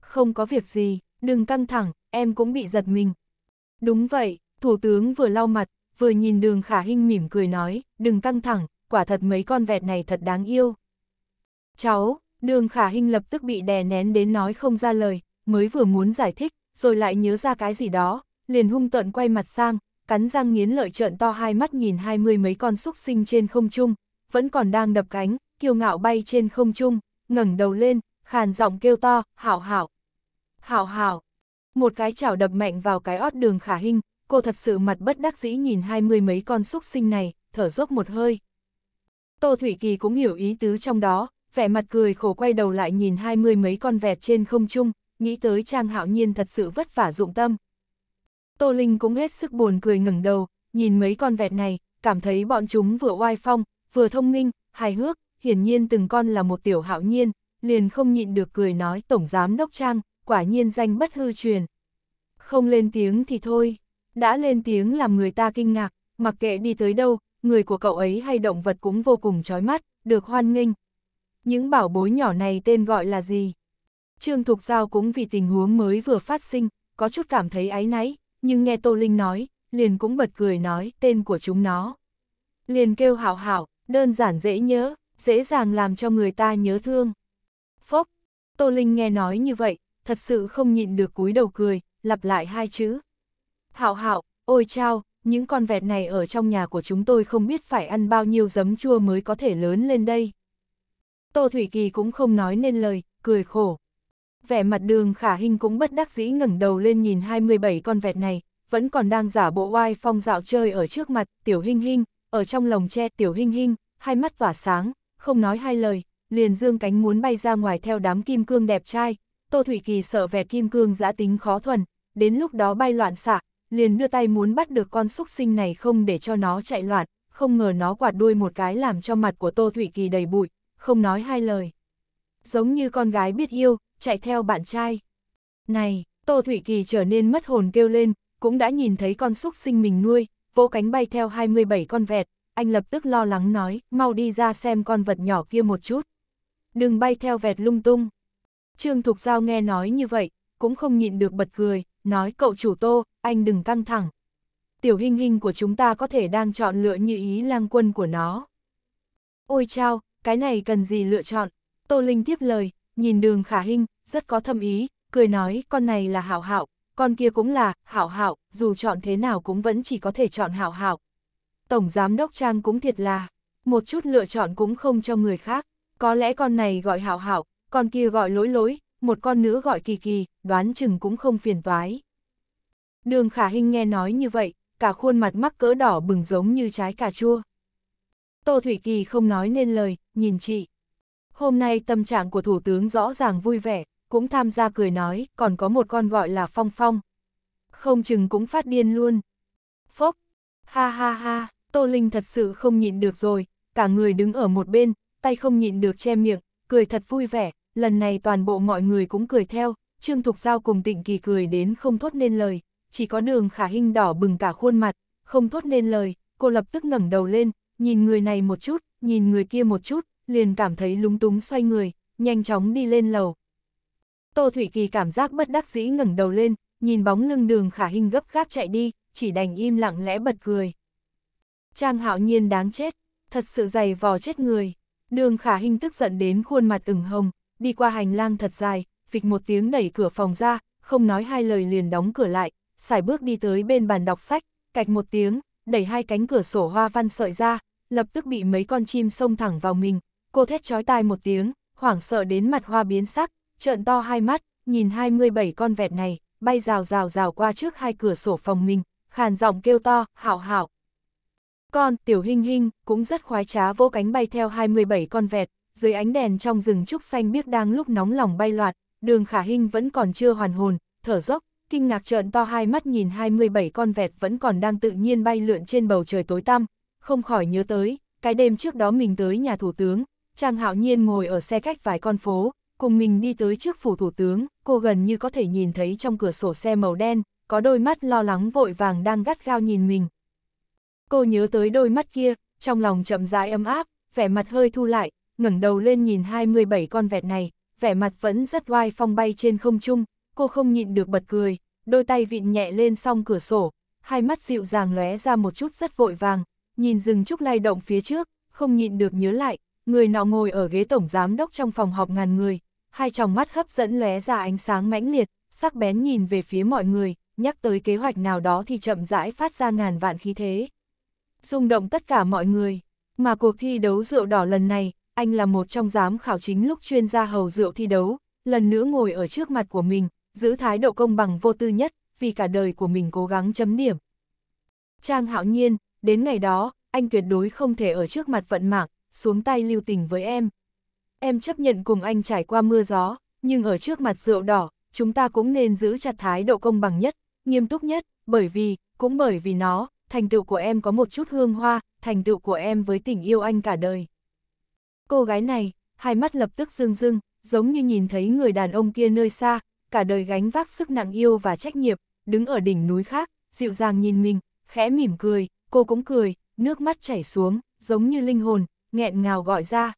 Không có việc gì, đừng căng thẳng, em cũng bị giật mình. Đúng vậy, Thủ tướng vừa lau mặt, vừa nhìn đường khả hình mỉm cười nói, đừng căng thẳng, quả thật mấy con vẹt này thật đáng yêu. Cháu, Đường khả hình lập tức bị đè nén đến nói không ra lời, mới vừa muốn giải thích, rồi lại nhớ ra cái gì đó, liền hung tận quay mặt sang, cắn răng nghiến lợi trợn to hai mắt nhìn hai mươi mấy con xúc sinh trên không trung, vẫn còn đang đập cánh, kiêu ngạo bay trên không trung, ngẩng đầu lên, khàn giọng kêu to, hảo hảo. Hảo hảo. Một cái chảo đập mạnh vào cái ót đường khả hình, cô thật sự mặt bất đắc dĩ nhìn hai mươi mấy con xúc sinh này, thở dốc một hơi. Tô Thủy Kỳ cũng hiểu ý tứ trong đó, vẻ mặt cười khổ quay đầu lại nhìn hai mươi mấy con vẹt trên không trung, nghĩ tới Trang Hạo Nhiên thật sự vất vả dụng tâm. Tô Linh cũng hết sức buồn cười ngẩng đầu, nhìn mấy con vẹt này, cảm thấy bọn chúng vừa oai phong, vừa thông minh, hài hước, hiển nhiên từng con là một tiểu hạo nhiên, liền không nhịn được cười nói Tổng Giám Đốc Trang, quả nhiên danh bất hư truyền. Không lên tiếng thì thôi, đã lên tiếng làm người ta kinh ngạc, mặc kệ đi tới đâu, người của cậu ấy hay động vật cũng vô cùng chói mắt, được hoan nghênh, những bảo bối nhỏ này tên gọi là gì? Trương Thục Giao cũng vì tình huống mới vừa phát sinh, có chút cảm thấy áy náy, nhưng nghe Tô Linh nói, liền cũng bật cười nói tên của chúng nó. Liền kêu hảo hảo, đơn giản dễ nhớ, dễ dàng làm cho người ta nhớ thương. Phốc, Tô Linh nghe nói như vậy, thật sự không nhịn được cúi đầu cười, lặp lại hai chữ. Hảo hảo, ôi chao, những con vẹt này ở trong nhà của chúng tôi không biết phải ăn bao nhiêu giấm chua mới có thể lớn lên đây. Tô Thủy Kỳ cũng không nói nên lời, cười khổ. Vẻ mặt đường khả hình cũng bất đắc dĩ ngẩng đầu lên nhìn 27 con vẹt này, vẫn còn đang giả bộ oai phong dạo chơi ở trước mặt tiểu hình hình, ở trong lồng tre tiểu hình hình, hai mắt tỏa sáng, không nói hai lời, liền dương cánh muốn bay ra ngoài theo đám kim cương đẹp trai. Tô Thủy Kỳ sợ vẹt kim cương giã tính khó thuần, đến lúc đó bay loạn xạ, liền đưa tay muốn bắt được con xúc sinh này không để cho nó chạy loạn, không ngờ nó quạt đuôi một cái làm cho mặt của Tô Thủy Kỳ đầy bụi, không nói hai lời. Giống như con gái biết yêu, chạy theo bạn trai. Này, Tô Thủy Kỳ trở nên mất hồn kêu lên, cũng đã nhìn thấy con xúc sinh mình nuôi, vỗ cánh bay theo 27 con vẹt, anh lập tức lo lắng nói, mau đi ra xem con vật nhỏ kia một chút. Đừng bay theo vẹt lung tung. Trương Thục Giao nghe nói như vậy, cũng không nhịn được bật cười, nói cậu chủ tô, anh đừng căng thẳng. Tiểu hình hình của chúng ta có thể đang chọn lựa như ý lang quân của nó. Ôi chao, cái này cần gì lựa chọn? Tô Linh tiếp lời, nhìn đường khả hinh, rất có thâm ý, cười nói con này là hảo hảo, con kia cũng là hảo hảo, dù chọn thế nào cũng vẫn chỉ có thể chọn hảo hảo. Tổng giám đốc Trang cũng thiệt là, một chút lựa chọn cũng không cho người khác, có lẽ con này gọi hảo hảo, con kia gọi lỗi lỗi, một con nữa gọi kỳ kỳ, đoán chừng cũng không phiền toái. Đường khả hinh nghe nói như vậy, cả khuôn mặt mắc cỡ đỏ bừng giống như trái cà chua. Tô Thủy Kỳ không nói nên lời, nhìn chị. Hôm nay tâm trạng của Thủ tướng rõ ràng vui vẻ, cũng tham gia cười nói, còn có một con gọi là Phong Phong. Không chừng cũng phát điên luôn. Phốc, ha ha ha, Tô Linh thật sự không nhịn được rồi, cả người đứng ở một bên, tay không nhịn được che miệng, cười thật vui vẻ, lần này toàn bộ mọi người cũng cười theo, Trương Thục Giao cùng Tịnh Kỳ cười đến không thốt nên lời, chỉ có đường khả hinh đỏ bừng cả khuôn mặt, không thốt nên lời, cô lập tức ngẩng đầu lên, nhìn người này một chút, nhìn người kia một chút, liền cảm thấy lúng túng xoay người, nhanh chóng đi lên lầu. Tô Thủy Kỳ cảm giác bất đắc dĩ ngẩng đầu lên, nhìn bóng lưng đường khả hình gấp gáp chạy đi, chỉ đành im lặng lẽ bật cười. Trang hạo nhiên đáng chết, thật sự dày vò chết người. Đường khả hình tức giận đến khuôn mặt ửng hồng, đi qua hành lang thật dài, phịch một tiếng đẩy cửa phòng ra, không nói hai lời liền đóng cửa lại, xài bước đi tới bên bàn đọc sách, cạch một tiếng, đẩy hai cánh cửa sổ hoa văn sợi ra, lập tức bị mấy con chim xông thẳng vào mình, cô thét chói tai một tiếng, hoảng sợ đến mặt hoa biến sắc, trợn to hai mắt, nhìn 27 con vẹt này, bay rào rào rào qua trước hai cửa sổ phòng mình, khàn giọng kêu to, hảo hảo. Con, tiểu hình hình, cũng rất khoái trá vô cánh bay theo 27 con vẹt, dưới ánh đèn trong rừng trúc xanh biếc đang lúc nóng lòng bay loạt, đường khả hình vẫn còn chưa hoàn hồn, thở dốc, kinh ngạc trợn to hai mắt nhìn 27 con vẹt vẫn còn đang tự nhiên bay lượn trên bầu trời tối tăm, không khỏi nhớ tới, cái đêm trước đó mình tới nhà thủ tướng, Trang Hạo Nhiên ngồi ở xe khách vài con phố, cùng mình đi tới trước phủ thủ tướng, cô gần như có thể nhìn thấy trong cửa sổ xe màu đen, có đôi mắt lo lắng vội vàng đang gắt gao nhìn mình. Cô nhớ tới đôi mắt kia, trong lòng chậm rãi ấm áp, vẻ mặt hơi thu lại, ngẩng đầu lên nhìn 27 con vẹt này, vẻ mặt vẫn rất oai phong bay trên không trung, cô không nhịn được bật cười, đôi tay vịn nhẹ lên song cửa sổ, hai mắt dịu dàng lóe ra một chút rất vội vàng, Nhìn rừng trúc lay động phía trước, không nhịn được nhớ lại, người nọ ngồi ở ghế tổng giám đốc trong phòng họp ngàn người, hai tròng mắt hấp dẫn lóe ra ánh sáng mãnh liệt, sắc bén nhìn về phía mọi người, nhắc tới kế hoạch nào đó thì chậm rãi phát ra ngàn vạn khí thế. rung động tất cả mọi người, mà cuộc thi đấu rượu đỏ lần này, anh là một trong giám khảo chính lúc chuyên gia hầu rượu thi đấu, lần nữa ngồi ở trước mặt của mình, giữ thái độ công bằng vô tư nhất, vì cả đời của mình cố gắng chấm điểm. Trang Hạo Nhiên, đến ngày đó, anh tuyệt đối không thể ở trước mặt vận mạng, xuống tay lưu tình với em. Em chấp nhận cùng anh trải qua mưa gió, nhưng ở trước mặt rượu đỏ, chúng ta cũng nên giữ chặt thái độ công bằng nhất, nghiêm túc nhất, bởi vì, cũng bởi vì nó, thành tựu của em có một chút hương hoa, thành tựu của em với tình yêu anh cả đời. Cô gái này, hai mắt lập tức rưng rưng, giống như nhìn thấy người đàn ông kia nơi xa, cả đời gánh vác sức nặng yêu và trách nhiệm, đứng ở đỉnh núi khác, dịu dàng nhìn mình, khẽ mỉm cười, cô cũng cười, nước mắt chảy xuống, giống như linh hồn, nghẹn ngào gọi ra.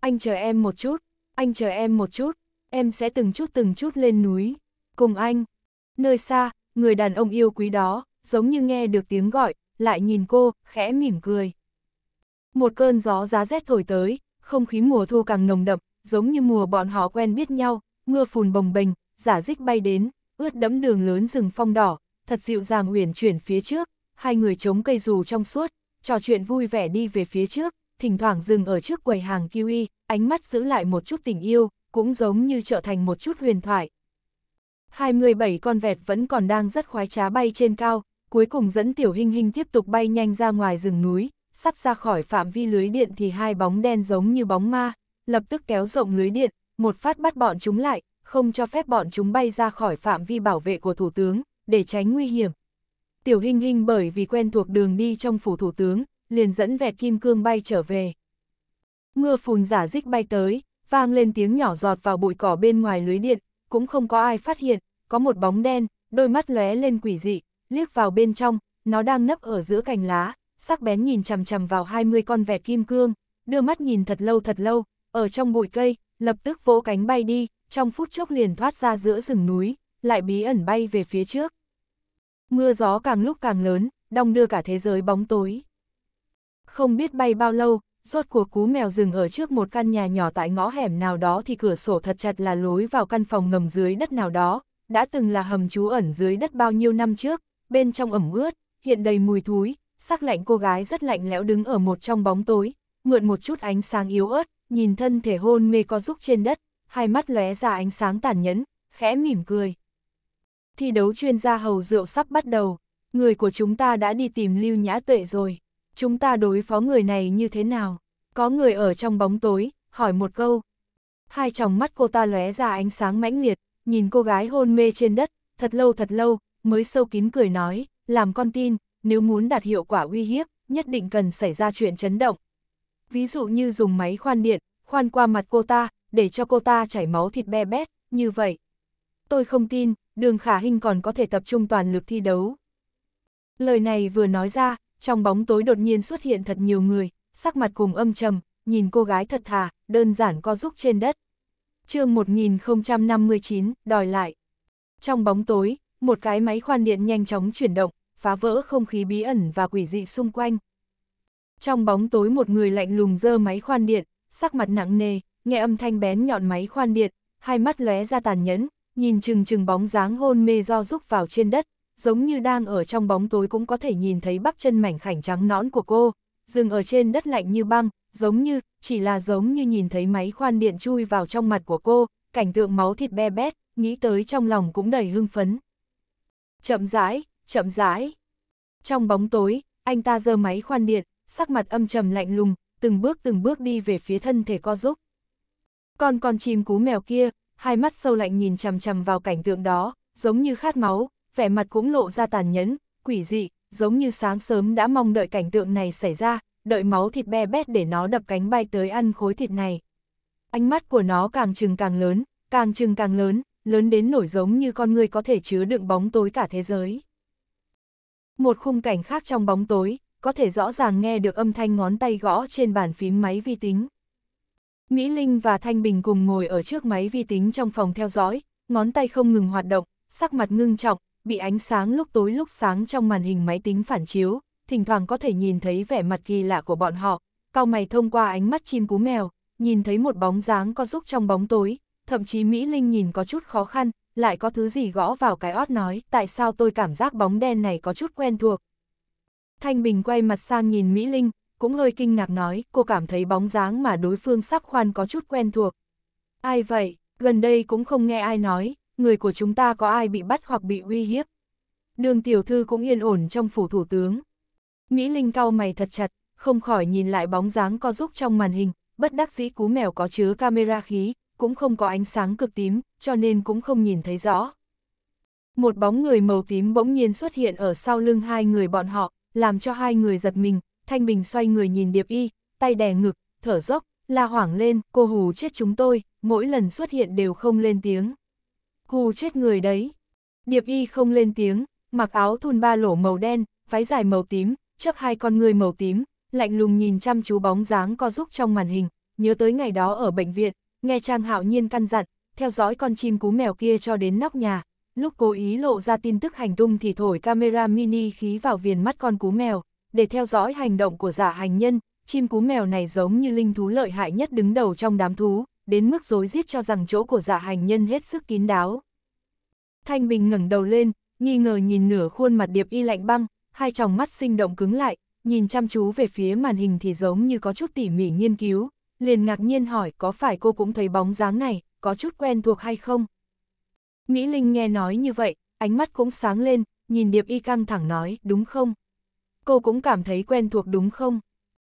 Anh chờ em một chút, anh chờ em một chút, em sẽ từng chút từng chút lên núi, cùng anh. Nơi xa, người đàn ông yêu quý đó, giống như nghe được tiếng gọi, lại nhìn cô, khẽ mỉm cười. Một cơn gió giá rét thổi tới, không khí mùa thu càng nồng đậm, giống như mùa bọn họ quen biết nhau, mưa phùn bồng bềnh, giả dích bay đến, ướt đẫm đường lớn rừng phong đỏ, thật dịu dàng uyển chuyển phía trước, hai người chống cây dù trong suốt, trò chuyện vui vẻ đi về phía trước, thỉnh thoảng dừng ở trước quầy hàng kiwi, ánh mắt giữ lại một chút tình yêu, cũng giống như trở thành một chút huyền thoại. 27 con vẹt vẫn còn đang rất khoái trá bay trên cao, cuối cùng dẫn tiểu hình hình tiếp tục bay nhanh ra ngoài rừng núi, sắp ra khỏi phạm vi lưới điện thì hai bóng đen giống như bóng ma, lập tức kéo rộng lưới điện, một phát bắt bọn chúng lại, không cho phép bọn chúng bay ra khỏi phạm vi bảo vệ của thủ tướng, để tránh nguy hiểm. Tiểu Hinh Hinh bởi vì quen thuộc đường đi trong phủ thủ tướng, liền dẫn vẹt kim cương bay trở về. Mưa phùn giả dích bay tới, vang lên tiếng nhỏ giọt vào bụi cỏ bên ngoài lưới điện, cũng không có ai phát hiện, có một bóng đen, đôi mắt lóe lên quỷ dị, liếc vào bên trong, nó đang nấp ở giữa cành lá, sắc bén nhìn chằm chằm vào 20 con vẹt kim cương, đưa mắt nhìn thật lâu thật lâu, ở trong bụi cây, lập tức vỗ cánh bay đi, trong phút chốc liền thoát ra giữa rừng núi, lại bí ẩn bay về phía trước mưa gió càng lúc càng lớn, đong đưa cả thế giới bóng tối. Không biết bay bao lâu, rốt cuộc cú mèo dừng ở trước một căn nhà nhỏ tại ngõ hẻm nào đó thì cửa sổ thật chặt là lối vào căn phòng ngầm dưới đất nào đó, đã từng là hầm trú ẩn dưới đất bao nhiêu năm trước, bên trong ẩm ướt, hiện đầy mùi thúi, sắc lạnh cô gái rất lạnh lẽo đứng ở một trong bóng tối, mượn một chút ánh sáng yếu ớt, nhìn thân thể hôn mê co giúp trên đất, hai mắt lóe ra ánh sáng tàn nhẫn, khẽ mỉm cười thi đấu chuyên gia hầu rượu sắp bắt đầu, người của chúng ta đã đi tìm Lưu Nhã Tuệ rồi, chúng ta đối phó người này như thế nào? Có người ở trong bóng tối, hỏi một câu. Hai tròng mắt cô ta lóe ra ánh sáng mãnh liệt, nhìn cô gái hôn mê trên đất, thật lâu thật lâu, mới sâu kín cười nói, làm con tin, nếu muốn đạt hiệu quả uy hiếp, nhất định cần xảy ra chuyện chấn động. Ví dụ như dùng máy khoan điện, khoan qua mặt cô ta, để cho cô ta chảy máu thịt be bét, như vậy. Tôi không tin, đường khả hình còn có thể tập trung toàn lực thi đấu. Lời này vừa nói ra, trong bóng tối đột nhiên xuất hiện thật nhiều người, sắc mặt cùng âm trầm, nhìn cô gái thật thà, đơn giản co rúc trên đất. chương 1059, đòi lại. Trong bóng tối, một cái máy khoan điện nhanh chóng chuyển động, phá vỡ không khí bí ẩn và quỷ dị xung quanh. Trong bóng tối một người lạnh lùng dơ máy khoan điện, sắc mặt nặng nề, nghe âm thanh bén nhọn máy khoan điện, hai mắt lóe ra tàn nhẫn, nhìn chừng chừng bóng dáng hôn mê do rúc vào trên đất, giống như đang ở trong bóng tối cũng có thể nhìn thấy bắp chân mảnh khảnh trắng nõn của cô, dừng ở trên đất lạnh như băng, giống như, chỉ là giống như nhìn thấy máy khoan điện chui vào trong mặt của cô, cảnh tượng máu thịt be bét, nghĩ tới trong lòng cũng đầy hưng phấn. Chậm rãi, chậm rãi. Trong bóng tối, anh ta giơ máy khoan điện, sắc mặt âm trầm lạnh lùng, từng bước từng bước đi về phía thân thể co giúp. Còn con chim cú mèo kia, hai mắt sâu lạnh nhìn chằm chằm vào cảnh tượng đó, giống như khát máu, vẻ mặt cũng lộ ra tàn nhẫn, quỷ dị, giống như sáng sớm đã mong đợi cảnh tượng này xảy ra, đợi máu thịt be bét để nó đập cánh bay tới ăn khối thịt này. Ánh mắt của nó càng trừng càng lớn, càng trừng càng lớn, lớn đến nổi giống như con người có thể chứa đựng bóng tối cả thế giới. Một khung cảnh khác trong bóng tối, có thể rõ ràng nghe được âm thanh ngón tay gõ trên bàn phím máy vi tính. Mỹ Linh và Thanh Bình cùng ngồi ở trước máy vi tính trong phòng theo dõi, ngón tay không ngừng hoạt động, sắc mặt ngưng trọng, bị ánh sáng lúc tối lúc sáng trong màn hình máy tính phản chiếu, thỉnh thoảng có thể nhìn thấy vẻ mặt kỳ lạ của bọn họ, cao mày thông qua ánh mắt chim cú mèo, nhìn thấy một bóng dáng có giúp trong bóng tối, thậm chí Mỹ Linh nhìn có chút khó khăn, lại có thứ gì gõ vào cái ót nói, tại sao tôi cảm giác bóng đen này có chút quen thuộc. Thanh Bình quay mặt sang nhìn Mỹ Linh, cũng hơi kinh ngạc nói, cô cảm thấy bóng dáng mà đối phương sắp khoan có chút quen thuộc. Ai vậy, gần đây cũng không nghe ai nói, người của chúng ta có ai bị bắt hoặc bị uy hiếp. Đường tiểu thư cũng yên ổn trong phủ thủ tướng. Mỹ Linh cau mày thật chặt, không khỏi nhìn lại bóng dáng co rúc trong màn hình, bất đắc dĩ cú mèo có chứa camera khí, cũng không có ánh sáng cực tím, cho nên cũng không nhìn thấy rõ. Một bóng người màu tím bỗng nhiên xuất hiện ở sau lưng hai người bọn họ, làm cho hai người giật mình, Thanh Bình xoay người nhìn Điệp Y, tay đè ngực, thở dốc, la hoảng lên, cô hù chết chúng tôi, mỗi lần xuất hiện đều không lên tiếng. Hù chết người đấy. Điệp Y không lên tiếng, mặc áo thun ba lỗ màu đen, váy dài màu tím, chấp hai con người màu tím, lạnh lùng nhìn chăm chú bóng dáng co giúp trong màn hình, nhớ tới ngày đó ở bệnh viện, nghe Trang Hạo Nhiên căn dặn, theo dõi con chim cú mèo kia cho đến nóc nhà, lúc cố ý lộ ra tin tức hành tung thì thổi camera mini khí vào viền mắt con cú mèo, để theo dõi hành động của giả hành nhân, chim cú mèo này giống như linh thú lợi hại nhất đứng đầu trong đám thú, đến mức dối giết cho rằng chỗ của giả hành nhân hết sức kín đáo. Thanh Bình ngẩng đầu lên, nghi ngờ nhìn nửa khuôn mặt điệp y lạnh băng, hai tròng mắt sinh động cứng lại, nhìn chăm chú về phía màn hình thì giống như có chút tỉ mỉ nghiên cứu, liền ngạc nhiên hỏi có phải cô cũng thấy bóng dáng này, có chút quen thuộc hay không? Mỹ Linh nghe nói như vậy, ánh mắt cũng sáng lên, nhìn điệp y căng thẳng nói, đúng không? cô cũng cảm thấy quen thuộc đúng không?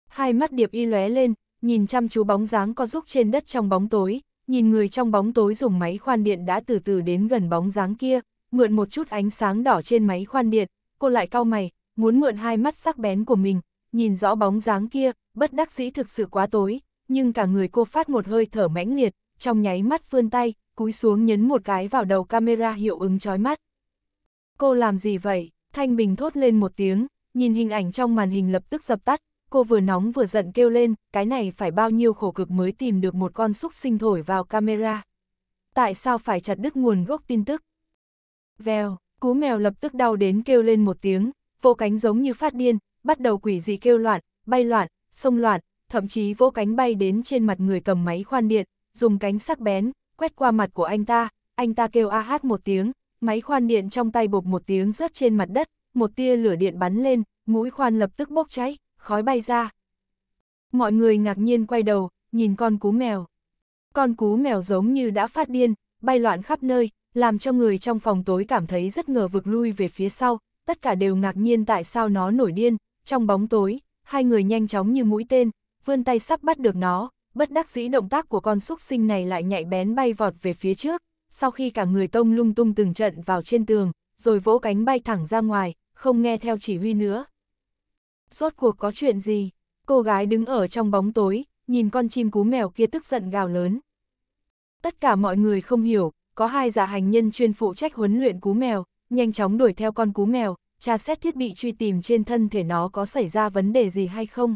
Hai mắt điệp y lóe lên, nhìn chăm chú bóng dáng có rúc trên đất trong bóng tối, nhìn người trong bóng tối dùng máy khoan điện đã từ từ đến gần bóng dáng kia, mượn một chút ánh sáng đỏ trên máy khoan điện, cô lại cau mày, muốn mượn hai mắt sắc bén của mình, nhìn rõ bóng dáng kia, bất đắc dĩ thực sự quá tối, nhưng cả người cô phát một hơi thở mãnh liệt, trong nháy mắt vươn tay, cúi xuống nhấn một cái vào đầu camera hiệu ứng chói mắt. Cô làm gì vậy? Thanh Bình thốt lên một tiếng, nhìn hình ảnh trong màn hình lập tức dập tắt, cô vừa nóng vừa giận kêu lên, cái này phải bao nhiêu khổ cực mới tìm được một con xúc sinh thổi vào camera. Tại sao phải chặt đứt nguồn gốc tin tức? Vèo, cú mèo lập tức đau đến kêu lên một tiếng, vô cánh giống như phát điên, bắt đầu quỷ dị kêu loạn, bay loạn, sông loạn, thậm chí vô cánh bay đến trên mặt người cầm máy khoan điện, dùng cánh sắc bén, quét qua mặt của anh ta, anh ta kêu a ah hát một tiếng, máy khoan điện trong tay bột một tiếng rớt trên mặt đất, một tia lửa điện bắn lên, mũi khoan lập tức bốc cháy, khói bay ra. Mọi người ngạc nhiên quay đầu, nhìn con cú mèo. Con cú mèo giống như đã phát điên, bay loạn khắp nơi, làm cho người trong phòng tối cảm thấy rất ngờ vực lui về phía sau, tất cả đều ngạc nhiên tại sao nó nổi điên, trong bóng tối, hai người nhanh chóng như mũi tên, vươn tay sắp bắt được nó, bất đắc dĩ động tác của con xúc sinh này lại nhạy bén bay vọt về phía trước, sau khi cả người tông lung tung từng trận vào trên tường, rồi vỗ cánh bay thẳng ra ngoài, không nghe theo chỉ huy nữa. Rốt cuộc có chuyện gì? Cô gái đứng ở trong bóng tối, nhìn con chim cú mèo kia tức giận gào lớn. Tất cả mọi người không hiểu, có hai giả dạ hành nhân chuyên phụ trách huấn luyện cú mèo, nhanh chóng đuổi theo con cú mèo, tra xét thiết bị truy tìm trên thân thể nó có xảy ra vấn đề gì hay không.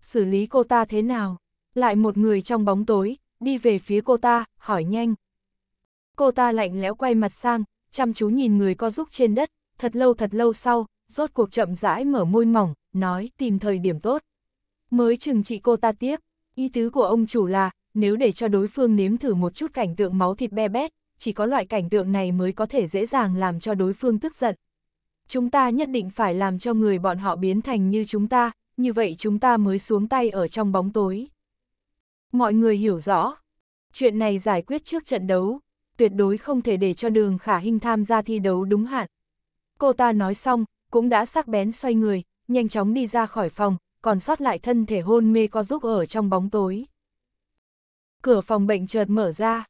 Xử lý cô ta thế nào? Lại một người trong bóng tối, đi về phía cô ta, hỏi nhanh. Cô ta lạnh lẽo quay mặt sang, chăm chú nhìn người co giúp trên đất, thật lâu thật lâu sau, rốt cuộc chậm rãi mở môi mỏng, nói tìm thời điểm tốt. Mới chừng trị cô ta tiếp, ý tứ của ông chủ là, nếu để cho đối phương nếm thử một chút cảnh tượng máu thịt be bét, chỉ có loại cảnh tượng này mới có thể dễ dàng làm cho đối phương tức giận. Chúng ta nhất định phải làm cho người bọn họ biến thành như chúng ta, như vậy chúng ta mới xuống tay ở trong bóng tối. Mọi người hiểu rõ, chuyện này giải quyết trước trận đấu, tuyệt đối không thể để cho đường khả hình tham gia thi đấu đúng hạn. Cô ta nói xong, cũng đã sắc bén xoay người, nhanh chóng đi ra khỏi phòng, còn sót lại thân thể hôn mê co giúp ở trong bóng tối. Cửa phòng bệnh chợt mở ra.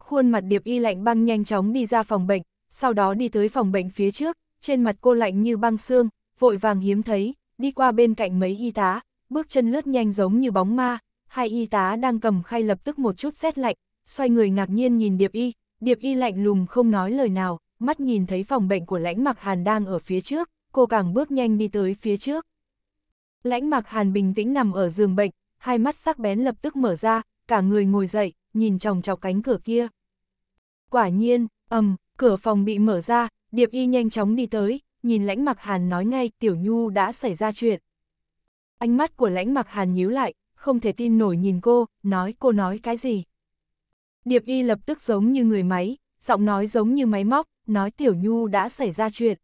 Khuôn mặt Điệp Y lạnh băng nhanh chóng đi ra phòng bệnh, sau đó đi tới phòng bệnh phía trước, trên mặt cô lạnh như băng xương, vội vàng hiếm thấy, đi qua bên cạnh mấy y tá, bước chân lướt nhanh giống như bóng ma, hai y tá đang cầm khay lập tức một chút rét lạnh, xoay người ngạc nhiên nhìn Điệp Y, Điệp Y lạnh lùng không nói lời nào, mắt nhìn thấy phòng bệnh của lãnh mặc hàn đang ở phía trước, cô càng bước nhanh đi tới phía trước. Lãnh mặc hàn bình tĩnh nằm ở giường bệnh, hai mắt sắc bén lập tức mở ra, cả người ngồi dậy, nhìn chòng chọc cánh cửa kia. Quả nhiên, ầm, cửa phòng bị mở ra, Điệp Y nhanh chóng đi tới, nhìn lãnh mặc hàn nói ngay Tiểu Nhu đã xảy ra chuyện. Ánh mắt của lãnh mặc hàn nhíu lại, không thể tin nổi nhìn cô, nói cô nói cái gì. Điệp Y lập tức giống như người máy, giọng nói giống như máy móc, nói Tiểu Nhu đã xảy ra chuyện.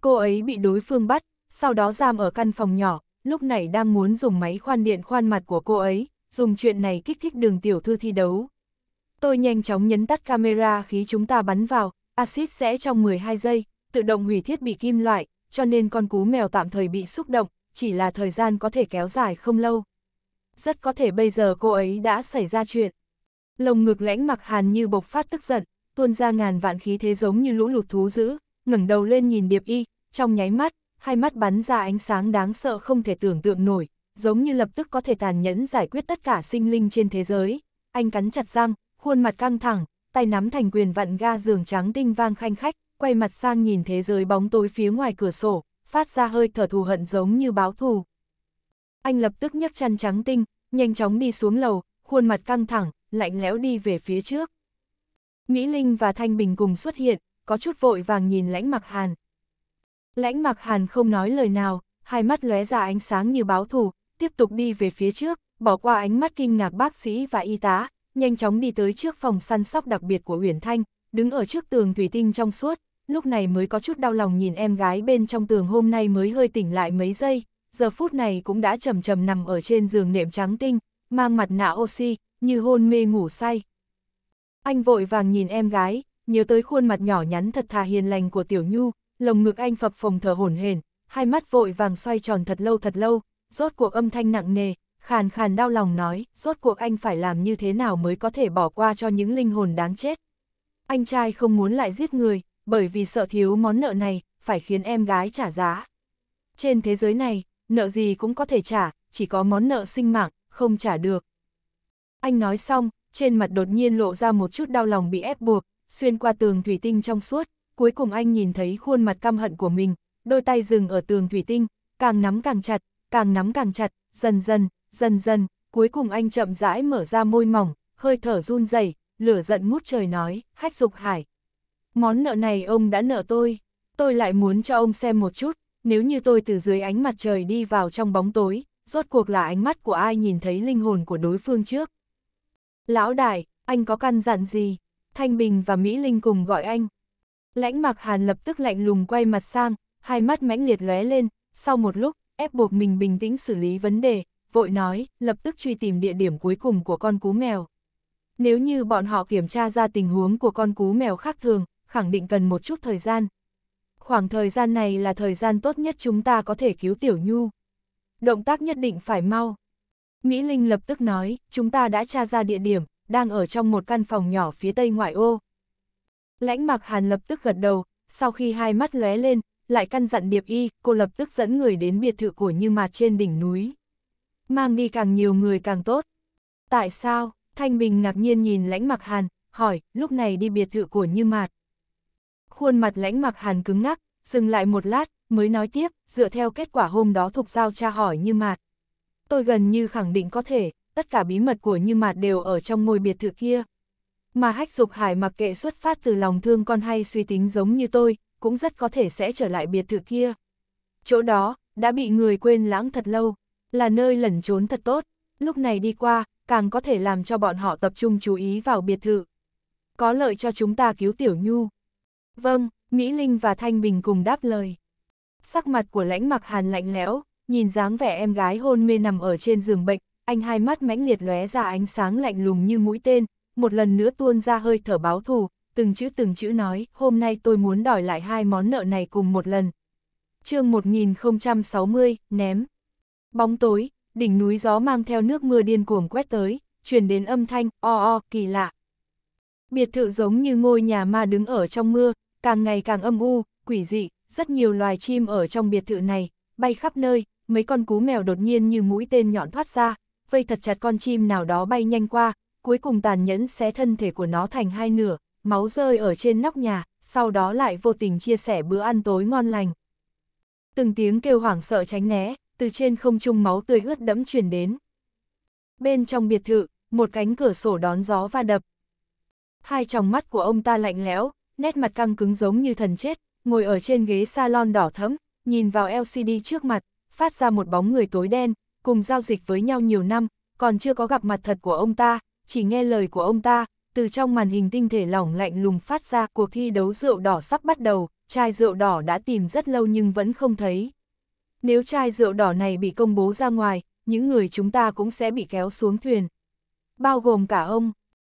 Cô ấy bị đối phương bắt, sau đó giam ở căn phòng nhỏ, lúc này đang muốn dùng máy khoan điện khoan mặt của cô ấy, dùng chuyện này kích thích đường Tiểu Thư thi đấu. Tôi nhanh chóng nhấn tắt camera khi chúng ta bắn vào, axit sẽ trong 12 giây, tự động hủy thiết bị kim loại, cho nên con cú mèo tạm thời bị xúc động, chỉ là thời gian có thể kéo dài không lâu. Rất có thể bây giờ cô ấy đã xảy ra chuyện. Lồng ngực lãnh mặc hàn như bộc phát tức giận, tuôn ra ngàn vạn khí thế giống như lũ lụt thú dữ, ngẩng đầu lên nhìn Điệp Y, trong nháy mắt, hai mắt bắn ra ánh sáng đáng sợ không thể tưởng tượng nổi, giống như lập tức có thể tàn nhẫn giải quyết tất cả sinh linh trên thế giới. Anh cắn chặt răng, khuôn mặt căng thẳng, tay nắm thành quyền vặn ga giường trắng tinh vang khanh khách, quay mặt sang nhìn thế giới bóng tối phía ngoài cửa sổ, phát ra hơi thở thù hận giống như báo thù. Anh lập tức nhấc chăn trắng tinh, nhanh chóng đi xuống lầu, khuôn mặt căng thẳng, lạnh lẽo đi về phía trước. Mỹ Linh và Thanh Bình cùng xuất hiện, có chút vội vàng nhìn lãnh mặc hàn. Lãnh mặc hàn không nói lời nào, hai mắt lóe ra ánh sáng như báo thù, tiếp tục đi về phía trước, bỏ qua ánh mắt kinh ngạc bác sĩ và y tá, nhanh chóng đi tới trước phòng săn sóc đặc biệt của Huyền Thanh, đứng ở trước tường thủy tinh trong suốt, lúc này mới có chút đau lòng nhìn em gái bên trong tường hôm nay mới hơi tỉnh lại mấy giây, giờ phút này cũng đã chầm chầm nằm ở trên giường nệm trắng tinh, mang mặt nạ oxy, như hôn mê ngủ say. Anh vội vàng nhìn em gái, nhớ tới khuôn mặt nhỏ nhắn thật thà hiền lành của Tiểu Nhu, lồng ngực anh phập phồng thở hổn hển, hai mắt vội vàng xoay tròn thật lâu thật lâu, rốt cuộc âm thanh nặng nề, khàn khàn đau lòng nói, rốt cuộc anh phải làm như thế nào mới có thể bỏ qua cho những linh hồn đáng chết. Anh trai không muốn lại giết người, bởi vì sợ thiếu món nợ này, phải khiến em gái trả giá. Trên thế giới này, nợ gì cũng có thể trả, chỉ có món nợ sinh mạng, không trả được. Anh nói xong, trên mặt đột nhiên lộ ra một chút đau lòng bị ép buộc, xuyên qua tường thủy tinh trong suốt, cuối cùng anh nhìn thấy khuôn mặt căm hận của mình, đôi tay dừng ở tường thủy tinh, càng nắm càng chặt, càng nắm càng chặt, dần dần, dần dần, cuối cùng anh chậm rãi mở ra môi mỏng, hơi thở run rẩy, lửa giận mút trời nói, hách dục hải. Món nợ này ông đã nợ tôi, tôi lại muốn cho ông xem một chút, nếu như tôi từ dưới ánh mặt trời đi vào trong bóng tối, rốt cuộc là ánh mắt của ai nhìn thấy linh hồn của đối phương trước. Lão đại, anh có căn dặn gì? Thanh Bình và Mỹ Linh cùng gọi anh. Lãnh mặc hàn lập tức lạnh lùng quay mặt sang, hai mắt mãnh liệt lóe lên, sau một lúc, ép buộc mình bình tĩnh xử lý vấn đề, vội nói, lập tức truy tìm địa điểm cuối cùng của con cú mèo. Nếu như bọn họ kiểm tra ra tình huống của con cú mèo khác thường, khẳng định cần một chút thời gian. Khoảng thời gian này là thời gian tốt nhất chúng ta có thể cứu Tiểu Nhu. Động tác nhất định phải mau. Mỹ Linh lập tức nói, chúng ta đã tra ra địa điểm, đang ở trong một căn phòng nhỏ phía tây ngoại ô. Lãnh Mặc Hàn lập tức gật đầu, sau khi hai mắt lóe lên, lại căn dặn Điệp Y, cô lập tức dẫn người đến biệt thự của Như Mạt trên đỉnh núi. Mang đi càng nhiều người càng tốt. Tại sao? Thanh Bình ngạc nhiên nhìn Lãnh Mặc Hàn, hỏi, lúc này đi biệt thự của Như Mạt. Khuôn mặt Lãnh Mặc Hàn cứng ngắc, dừng lại một lát, mới nói tiếp, dựa theo kết quả hôm đó thuộc giao tra hỏi Như Mạt tôi gần như khẳng định có thể, tất cả bí mật của Như Mạt đều ở trong ngôi biệt thự kia. Mà hách dục hải mặc kệ xuất phát từ lòng thương con hay suy tính giống như tôi, cũng rất có thể sẽ trở lại biệt thự kia. Chỗ đó, đã bị người quên lãng thật lâu, là nơi lẩn trốn thật tốt, lúc này đi qua, càng có thể làm cho bọn họ tập trung chú ý vào biệt thự. Có lợi cho chúng ta cứu Tiểu Nhu. Vâng, Mỹ Linh và Thanh Bình cùng đáp lời. Sắc mặt của lãnh mặc hàn lạnh lẽo, Nhìn dáng vẻ em gái hôn mê nằm ở trên giường bệnh, anh hai mắt mãnh liệt lóe ra ánh sáng lạnh lùng như mũi tên, một lần nữa tuôn ra hơi thở báo thù, từng chữ từng chữ nói, hôm nay tôi muốn đòi lại hai món nợ này cùng một lần. chương 1060, ném. Bóng tối, đỉnh núi gió mang theo nước mưa điên cuồng quét tới, truyền đến âm thanh, o o, kỳ lạ. Biệt thự giống như ngôi nhà ma đứng ở trong mưa, càng ngày càng âm u, quỷ dị, rất nhiều loài chim ở trong biệt thự này, bay khắp nơi, mấy con cú mèo đột nhiên như mũi tên nhọn thoát ra, vây thật chặt con chim nào đó bay nhanh qua, cuối cùng tàn nhẫn xé thân thể của nó thành hai nửa, máu rơi ở trên nóc nhà, sau đó lại vô tình chia sẻ bữa ăn tối ngon lành. Từng tiếng kêu hoảng sợ tránh né, từ trên không trung máu tươi ướt đẫm truyền đến. Bên trong biệt thự, một cánh cửa sổ đón gió va đập. Hai tròng mắt của ông ta lạnh lẽo, nét mặt căng cứng giống như thần chết, ngồi ở trên ghế salon đỏ thẫm, nhìn vào LCD trước mặt, phát ra một bóng người tối đen, cùng giao dịch với nhau nhiều năm, còn chưa có gặp mặt thật của ông ta, chỉ nghe lời của ông ta, từ trong màn hình tinh thể lỏng lạnh lùng phát ra cuộc thi đấu rượu đỏ sắp bắt đầu, chai rượu đỏ đã tìm rất lâu nhưng vẫn không thấy. Nếu chai rượu đỏ này bị công bố ra ngoài, những người chúng ta cũng sẽ bị kéo xuống thuyền. Bao gồm cả ông.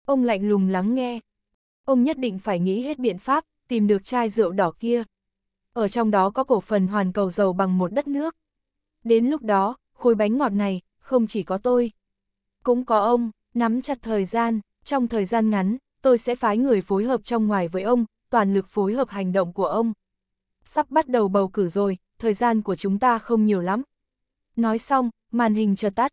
Ông lạnh lùng lắng nghe. Ông nhất định phải nghĩ hết biện pháp, tìm được chai rượu đỏ kia. Ở trong đó có cổ phần hoàn cầu dầu bằng một đất nước. Đến lúc đó, khối bánh ngọt này, không chỉ có tôi. Cũng có ông, nắm chặt thời gian, trong thời gian ngắn, tôi sẽ phái người phối hợp trong ngoài với ông, toàn lực phối hợp hành động của ông. Sắp bắt đầu bầu cử rồi, thời gian của chúng ta không nhiều lắm. Nói xong, màn hình chợt tắt.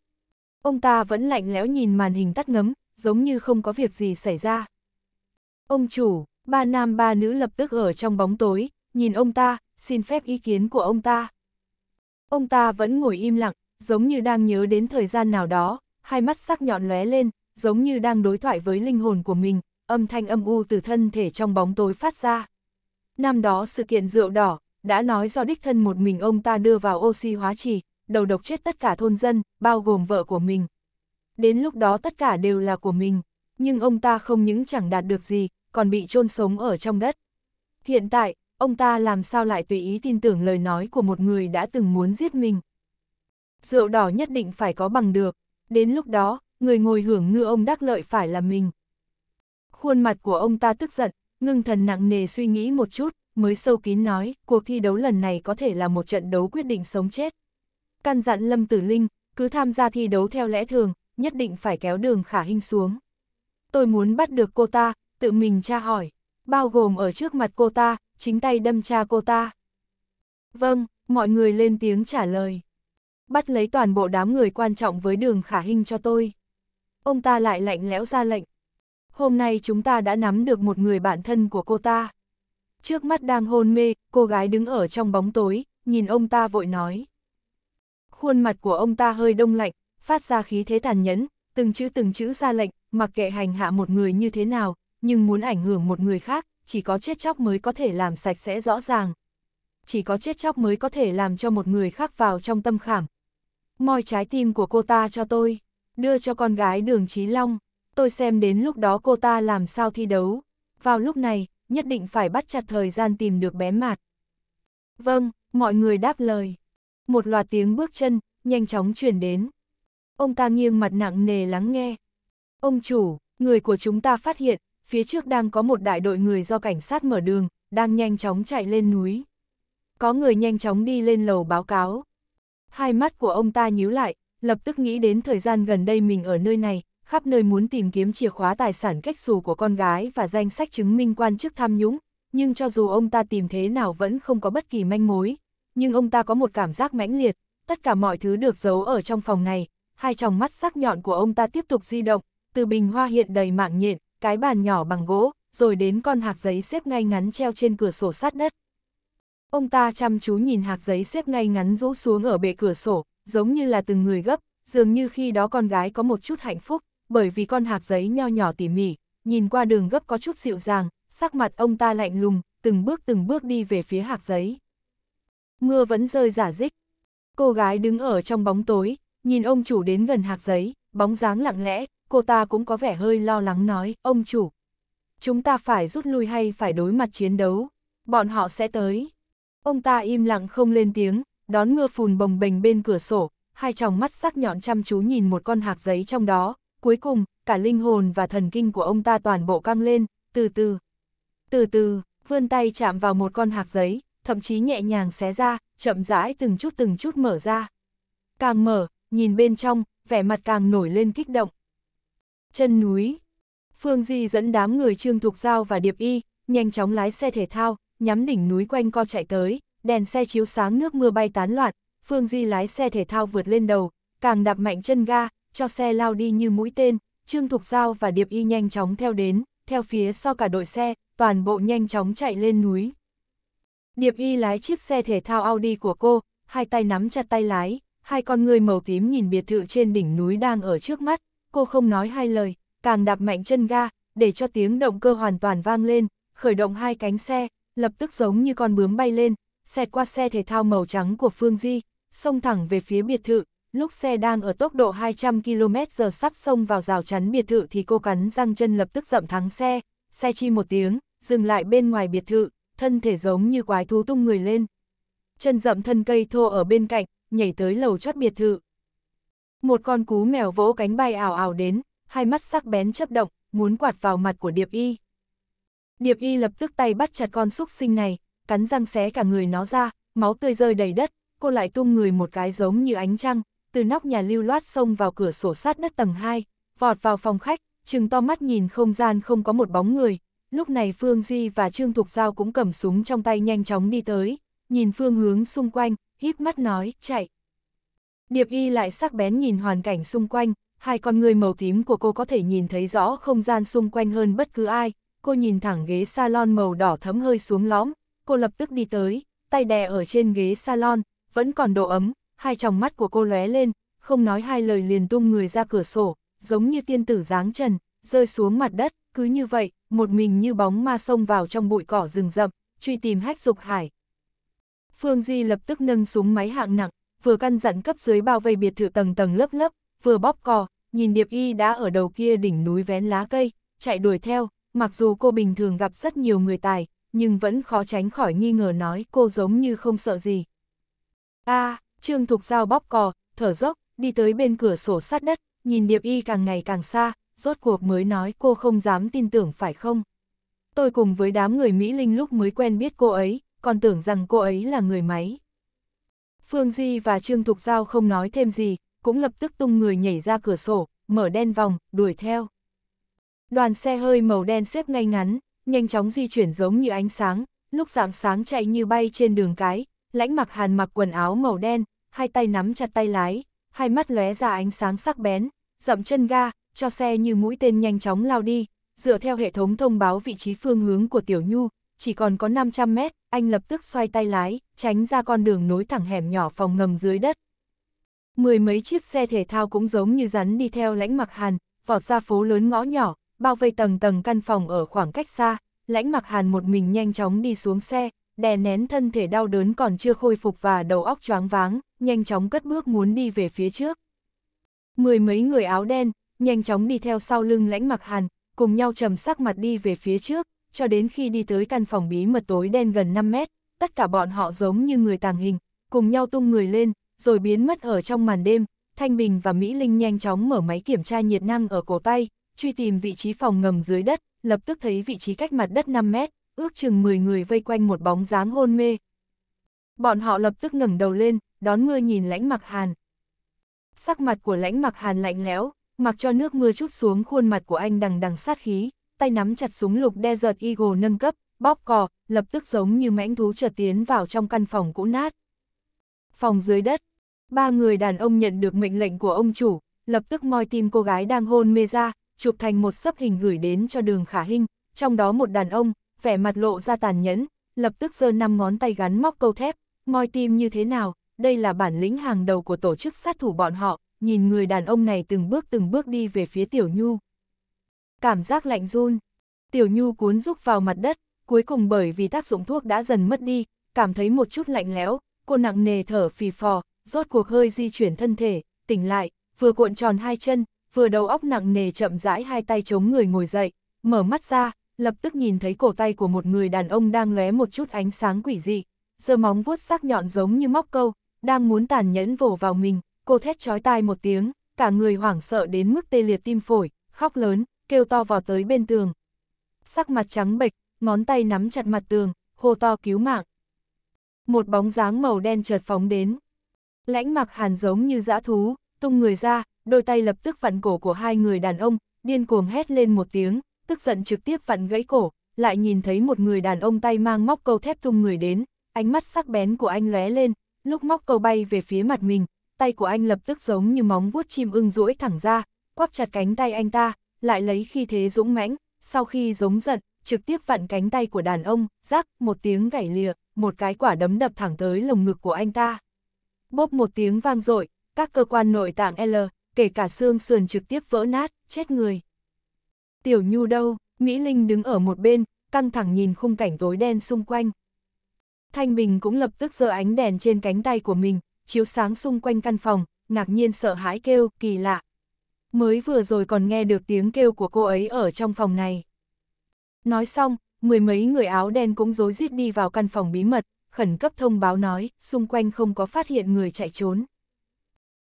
Ông ta vẫn lạnh lẽo nhìn màn hình tắt ngấm, giống như không có việc gì xảy ra. Ông chủ, ba nam ba nữ lập tức ở trong bóng tối, nhìn ông ta, xin phép ý kiến của ông ta. Ông ta vẫn ngồi im lặng, giống như đang nhớ đến thời gian nào đó, hai mắt sắc nhọn lóe lên, giống như đang đối thoại với linh hồn của mình, âm thanh âm u từ thân thể trong bóng tối phát ra. Năm đó sự kiện rượu đỏ, đã nói do đích thân một mình ông ta đưa vào oxy hóa trì, đầu độc chết tất cả thôn dân, bao gồm vợ của mình. Đến lúc đó tất cả đều là của mình, nhưng ông ta không những chẳng đạt được gì, còn bị chôn sống ở trong đất. Hiện tại, ông ta làm sao lại tùy ý tin tưởng lời nói của một người đã từng muốn giết mình. Rượu đỏ nhất định phải có bằng được, đến lúc đó, người ngồi hưởng ngư ông đắc lợi phải là mình. Khuôn mặt của ông ta tức giận, ngưng thần nặng nề suy nghĩ một chút, mới sâu kín nói, cuộc thi đấu lần này có thể là một trận đấu quyết định sống chết. Căn dặn Lâm Tử Linh, cứ tham gia thi đấu theo lẽ thường, nhất định phải kéo đường khả hình xuống. Tôi muốn bắt được cô ta, tự mình tra hỏi, bao gồm ở trước mặt cô ta, chính tay đâm cha cô ta. Vâng, mọi người lên tiếng trả lời. Bắt lấy toàn bộ đám người quan trọng với đường khả hình cho tôi. Ông ta lại lạnh lẽo ra lệnh. Hôm nay chúng ta đã nắm được một người bạn thân của cô ta. Trước mắt đang hôn mê, cô gái đứng ở trong bóng tối, nhìn ông ta vội nói. Khuôn mặt của ông ta hơi đông lạnh, phát ra khí thế tàn nhẫn, từng chữ từng chữ ra lệnh, mặc kệ hành hạ một người như thế nào, nhưng muốn ảnh hưởng một người khác, chỉ có chết chóc mới có thể làm sạch sẽ rõ ràng. Chỉ có chết chóc mới có thể làm cho một người khác vào trong tâm khảm. Moi trái tim của cô ta cho tôi, đưa cho con gái đường Chí Long, tôi xem đến lúc đó cô ta làm sao thi đấu. Vào lúc này, nhất định phải bắt chặt thời gian tìm được bé mạt. Vâng, mọi người đáp lời. Một loạt tiếng bước chân, nhanh chóng chuyển đến. Ông ta nghiêng mặt nặng nề lắng nghe. Ông chủ, người của chúng ta phát hiện, phía trước đang có một đại đội người do cảnh sát mở đường, đang nhanh chóng chạy lên núi. Có người nhanh chóng đi lên lầu báo cáo. Hai mắt của ông ta nhíu lại, lập tức nghĩ đến thời gian gần đây mình ở nơi này, khắp nơi muốn tìm kiếm chìa khóa tài sản cách xù của con gái và danh sách chứng minh quan chức tham nhũng, nhưng cho dù ông ta tìm thế nào vẫn không có bất kỳ manh mối. Nhưng ông ta có một cảm giác mãnh liệt, tất cả mọi thứ được giấu ở trong phòng này, hai tròng mắt sắc nhọn của ông ta tiếp tục di động, từ bình hoa hiện đầy mạng nhện, cái bàn nhỏ bằng gỗ, rồi đến con hạc giấy xếp ngay ngắn treo trên cửa sổ sát đất. Ông ta chăm chú nhìn hạc giấy xếp ngay ngắn rũ xuống ở bệ cửa sổ, giống như là từng người gấp, dường như khi đó con gái có một chút hạnh phúc, bởi vì con hạc giấy nho nhỏ tỉ mỉ, nhìn qua đường gấp có chút dịu dàng, sắc mặt ông ta lạnh lùng, từng bước từng bước đi về phía hạc giấy. Mưa vẫn rơi giả dích. Cô gái đứng ở trong bóng tối, nhìn ông chủ đến gần hạc giấy, bóng dáng lặng lẽ, cô ta cũng có vẻ hơi lo lắng nói, ông chủ. Chúng ta phải rút lui hay phải đối mặt chiến đấu, bọn họ sẽ tới. Ông ta im lặng không lên tiếng, đón mưa phùn bồng bềnh bên cửa sổ, hai tròng mắt sắc nhọn chăm chú nhìn một con hạc giấy trong đó, cuối cùng, cả linh hồn và thần kinh của ông ta toàn bộ căng lên, từ từ. Từ từ, vươn tay chạm vào một con hạc giấy, thậm chí nhẹ nhàng xé ra, chậm rãi từng chút từng chút mở ra. Càng mở, nhìn bên trong, vẻ mặt càng nổi lên kích động. Chân núi, Phương Di dẫn đám người Trương Thục Giao và Điệp Y, nhanh chóng lái xe thể thao, nhắm đỉnh núi quanh co chạy tới, đèn xe chiếu sáng nước mưa bay tán loạn, Phương Di lái xe thể thao vượt lên đầu, càng đạp mạnh chân ga, cho xe lao đi như mũi tên, Trương Thục Giao và Điệp Y nhanh chóng theo đến, theo phía sau cả đội xe, toàn bộ nhanh chóng chạy lên núi. Điệp Y lái chiếc xe thể thao Audi của cô, hai tay nắm chặt tay lái, hai con người màu tím nhìn biệt thự trên đỉnh núi đang ở trước mắt, cô không nói hai lời, càng đạp mạnh chân ga, để cho tiếng động cơ hoàn toàn vang lên, khởi động hai cánh xe, lập tức giống như con bướm bay lên, xẹt qua xe thể thao màu trắng của Phương Di, xông thẳng về phía biệt thự, lúc xe đang ở tốc độ 200 km giờ sắp xông vào rào chắn biệt thự thì cô cắn răng chân lập tức dậm thắng xe, xe chi một tiếng, dừng lại bên ngoài biệt thự, thân thể giống như quái thú tung người lên. Chân dậm thân cây thô ở bên cạnh, nhảy tới lầu chót biệt thự. Một con cú mèo vỗ cánh bay ảo ảo đến, hai mắt sắc bén chấp động, muốn quạt vào mặt của Điệp Y. Điệp Y lập tức tay bắt chặt con súc sinh này, cắn răng xé cả người nó ra, máu tươi rơi đầy đất, cô lại tung người một cái giống như ánh trăng, từ nóc nhà lưu loát xông vào cửa sổ sát đất tầng 2, vọt vào phòng khách, trừng to mắt nhìn không gian không có một bóng người. Lúc này Phương Di và Trương Thục Giao cũng cầm súng trong tay nhanh chóng đi tới, nhìn phương hướng xung quanh, híp mắt nói, chạy. Điệp y lại sắc bén nhìn hoàn cảnh xung quanh, hai con người màu tím của cô có thể nhìn thấy rõ không gian xung quanh hơn bất cứ ai, cô nhìn thẳng ghế salon màu đỏ thấm hơi xuống lõm, cô lập tức đi tới, tay đè ở trên ghế salon, vẫn còn độ ấm, hai tròng mắt của cô lóe lên, không nói hai lời liền tung người ra cửa sổ, giống như tiên tử giáng trần, rơi xuống mặt đất, cứ như vậy, một mình như bóng ma sông vào trong bụi cỏ rừng rậm, truy tìm hách dục hải, Phương Di lập tức nâng súng máy hạng nặng, vừa căn dặn cấp dưới bao vây biệt thự tầng tầng lớp lớp, vừa bóp cò, nhìn Điệp Y đã ở đầu kia đỉnh núi vén lá cây, chạy đuổi theo, mặc dù cô bình thường gặp rất nhiều người tài, nhưng vẫn khó tránh khỏi nghi ngờ nói cô giống như không sợ gì. a à, Trương Thục Giao bóp cò, thở dốc, đi tới bên cửa sổ sát đất, nhìn Điệp Y càng ngày càng xa, rốt cuộc mới nói cô không dám tin tưởng phải không. Tôi cùng với đám người Mỹ Linh lúc mới quen biết cô ấy, còn tưởng rằng cô ấy là người máy. Phương Di và Trương Thục Giao không nói thêm gì, cũng lập tức tung người nhảy ra cửa sổ, mở đen vòng, đuổi theo. Đoàn xe hơi màu đen xếp ngay ngắn, nhanh chóng di chuyển giống như ánh sáng, lúc dạng sáng chạy như bay trên đường cái, lãnh mặc hàn mặc quần áo màu đen, hai tay nắm chặt tay lái, hai mắt lóe ra ánh sáng sắc bén, dậm chân ga, cho xe như mũi tên nhanh chóng lao đi, dựa theo hệ thống thông báo vị trí phương hướng của Tiểu Nhu, chỉ còn có 500 mét, anh lập tức xoay tay lái, tránh ra con đường nối thẳng hẻm nhỏ phòng ngầm dưới đất. Mười mấy chiếc xe thể thao cũng giống như rắn đi theo lãnh mặc hàn, vọt ra phố lớn ngõ nhỏ, bao vây tầng tầng căn phòng ở khoảng cách xa, lãnh mặc hàn một mình nhanh chóng đi xuống xe, đè nén thân thể đau đớn còn chưa khôi phục và đầu óc choáng váng, nhanh chóng cất bước muốn đi về phía trước. Mười mấy người áo đen, nhanh chóng đi theo sau lưng lãnh mặc hàn, cùng nhau trầm sắc mặt đi về phía trước, cho đến khi đi tới căn phòng bí mật tối đen gần 5 mét, tất cả bọn họ giống như người tàng hình, cùng nhau tung người lên, rồi biến mất ở trong màn đêm. Thanh Bình và Mỹ Linh nhanh chóng mở máy kiểm tra nhiệt năng ở cổ tay, truy tìm vị trí phòng ngầm dưới đất, lập tức thấy vị trí cách mặt đất 5 mét, ước chừng 10 người vây quanh một bóng dáng hôn mê. Bọn họ lập tức ngẩng đầu lên, đón mưa nhìn lãnh mặc hàn. Sắc mặt của lãnh mặc hàn lạnh lẽo, mặc cho nước mưa chút xuống khuôn mặt của anh đằng đằng sát khí tay nắm chặt súng lục Desert Eagle nâng cấp, bóp cò, lập tức giống như mãnh thú chợt tiến vào trong căn phòng cũ nát. Phòng dưới đất, ba người đàn ông nhận được mệnh lệnh của ông chủ, lập tức moi tim cô gái đang hôn mê ra, chụp thành một sấp hình gửi đến cho đường khả hình, trong đó một đàn ông, vẻ mặt lộ ra tàn nhẫn, lập tức giơ năm ngón tay gắn móc câu thép, moi tim như thế nào, đây là bản lĩnh hàng đầu của tổ chức sát thủ bọn họ, nhìn người đàn ông này từng bước từng bước đi về phía tiểu nhu. Cảm giác lạnh run. Tiểu Nhu cuốn rúc vào mặt đất, cuối cùng bởi vì tác dụng thuốc đã dần mất đi, cảm thấy một chút lạnh lẽo, cô nặng nề thở phì phò, rốt cuộc hơi di chuyển thân thể, tỉnh lại, vừa cuộn tròn hai chân, vừa đầu óc nặng nề chậm rãi hai tay chống người ngồi dậy, mở mắt ra, lập tức nhìn thấy cổ tay của một người đàn ông đang lóe một chút ánh sáng quỷ dị, giơ móng vuốt sắc nhọn giống như móc câu, đang muốn tàn nhẫn vồ vào mình, cô thét chói tai một tiếng, cả người hoảng sợ đến mức tê liệt tim phổi, khóc lớn, kêu to vào tới bên tường. Sắc mặt trắng bệch, ngón tay nắm chặt mặt tường, hô to cứu mạng. Một bóng dáng màu đen chợt phóng đến. Lãnh mặc hàn giống như dã thú, tung người ra, đôi tay lập tức vặn cổ của hai người đàn ông, điên cuồng hét lên một tiếng, tức giận trực tiếp vặn gãy cổ, lại nhìn thấy một người đàn ông tay mang móc câu thép tung người đến, ánh mắt sắc bén của anh lóe lên, lúc móc câu bay về phía mặt mình, tay của anh lập tức giống như móng vuốt chim ưng duỗi thẳng ra, quắp chặt cánh tay anh ta, lại lấy khi thế dũng mãnh, sau khi giống giận, trực tiếp vặn cánh tay của đàn ông, rắc một tiếng gãy lìa, một cái quả đấm đập thẳng tới lồng ngực của anh ta. Bốp một tiếng vang dội, các cơ quan nội tạng L, kể cả xương sườn trực tiếp vỡ nát, chết người. Tiểu Nhu đâu, Mỹ Linh đứng ở một bên, căng thẳng nhìn khung cảnh tối đen xung quanh. Thanh Bình cũng lập tức giơ ánh đèn trên cánh tay của mình, chiếu sáng xung quanh căn phòng, ngạc nhiên sợ hãi kêu, kỳ lạ, mới vừa rồi còn nghe được tiếng kêu của cô ấy ở trong phòng này. Nói xong, mười mấy người áo đen cũng rối rít đi vào căn phòng bí mật, khẩn cấp thông báo nói, xung quanh không có phát hiện người chạy trốn.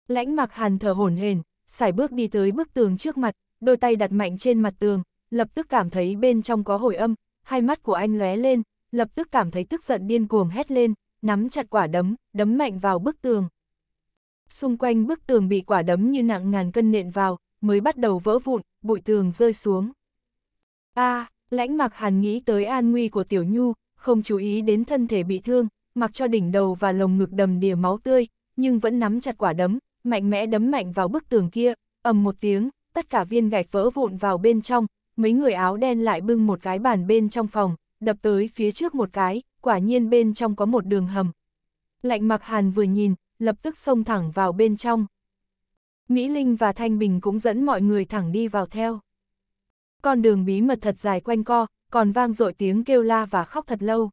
Lãnh mặc hàn thở hổn hển, xài bước đi tới bức tường trước mặt, đôi tay đặt mạnh trên mặt tường, lập tức cảm thấy bên trong có hồi âm, hai mắt của anh lóe lên, lập tức cảm thấy tức giận điên cuồng hét lên, nắm chặt quả đấm, đấm mạnh vào bức tường, xung quanh bức tường bị quả đấm như nặng ngàn cân nện vào, mới bắt đầu vỡ vụn, bụi tường rơi xuống. A, à, lãnh mặc hàn nghĩ tới an nguy của tiểu nhu, không chú ý đến thân thể bị thương, mặc cho đỉnh đầu và lồng ngực đầm đìa máu tươi, nhưng vẫn nắm chặt quả đấm, mạnh mẽ đấm mạnh vào bức tường kia, ầm một tiếng, tất cả viên gạch vỡ vụn vào bên trong, mấy người áo đen lại bưng một cái bàn bên trong phòng, đập tới phía trước một cái, quả nhiên bên trong có một đường hầm. Lạnh mặc hàn vừa nhìn, lập tức xông thẳng vào bên trong. Mỹ Linh và Thanh Bình cũng dẫn mọi người thẳng đi vào theo. Con đường bí mật thật dài quanh co, còn vang dội tiếng kêu la và khóc thật lâu.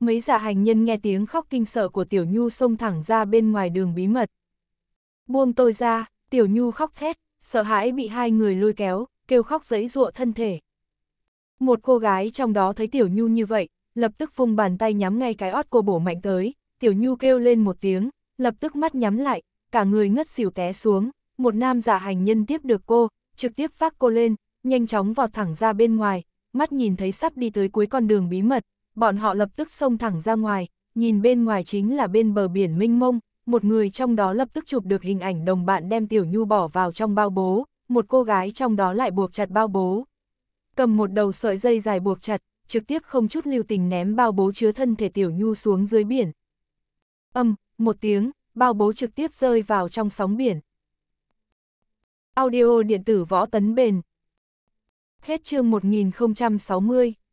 Mấy dạ hành nhân nghe tiếng khóc kinh sợ của Tiểu Nhu xông thẳng ra bên ngoài đường bí mật. Buông tôi ra, Tiểu Nhu khóc thét, sợ hãi bị hai người lôi kéo, kêu khóc dẫy dụa thân thể. Một cô gái trong đó thấy Tiểu Nhu như vậy, lập tức vung bàn tay nhắm ngay cái ót cô bổ mạnh tới, Tiểu Nhu kêu lên một tiếng, lập tức mắt nhắm lại, cả người ngất xỉu té xuống, một nam giả hành nhân tiếp được cô, trực tiếp vác cô lên, nhanh chóng vọt thẳng ra bên ngoài, mắt nhìn thấy sắp đi tới cuối con đường bí mật, bọn họ lập tức xông thẳng ra ngoài, nhìn bên ngoài chính là bên bờ biển mênh mông, một người trong đó lập tức chụp được hình ảnh đồng bạn đem Tiểu Nhu bỏ vào trong bao bố, một cô gái trong đó lại buộc chặt bao bố. Cầm một đầu sợi dây dài buộc chặt, trực tiếp không chút lưu tình ném bao bố chứa thân thể Tiểu Nhu xuống dưới biển. Âm, một tiếng, bao bố trực tiếp rơi vào trong sóng biển. Audio điện tử võ tấn bền. Hết chương 1060.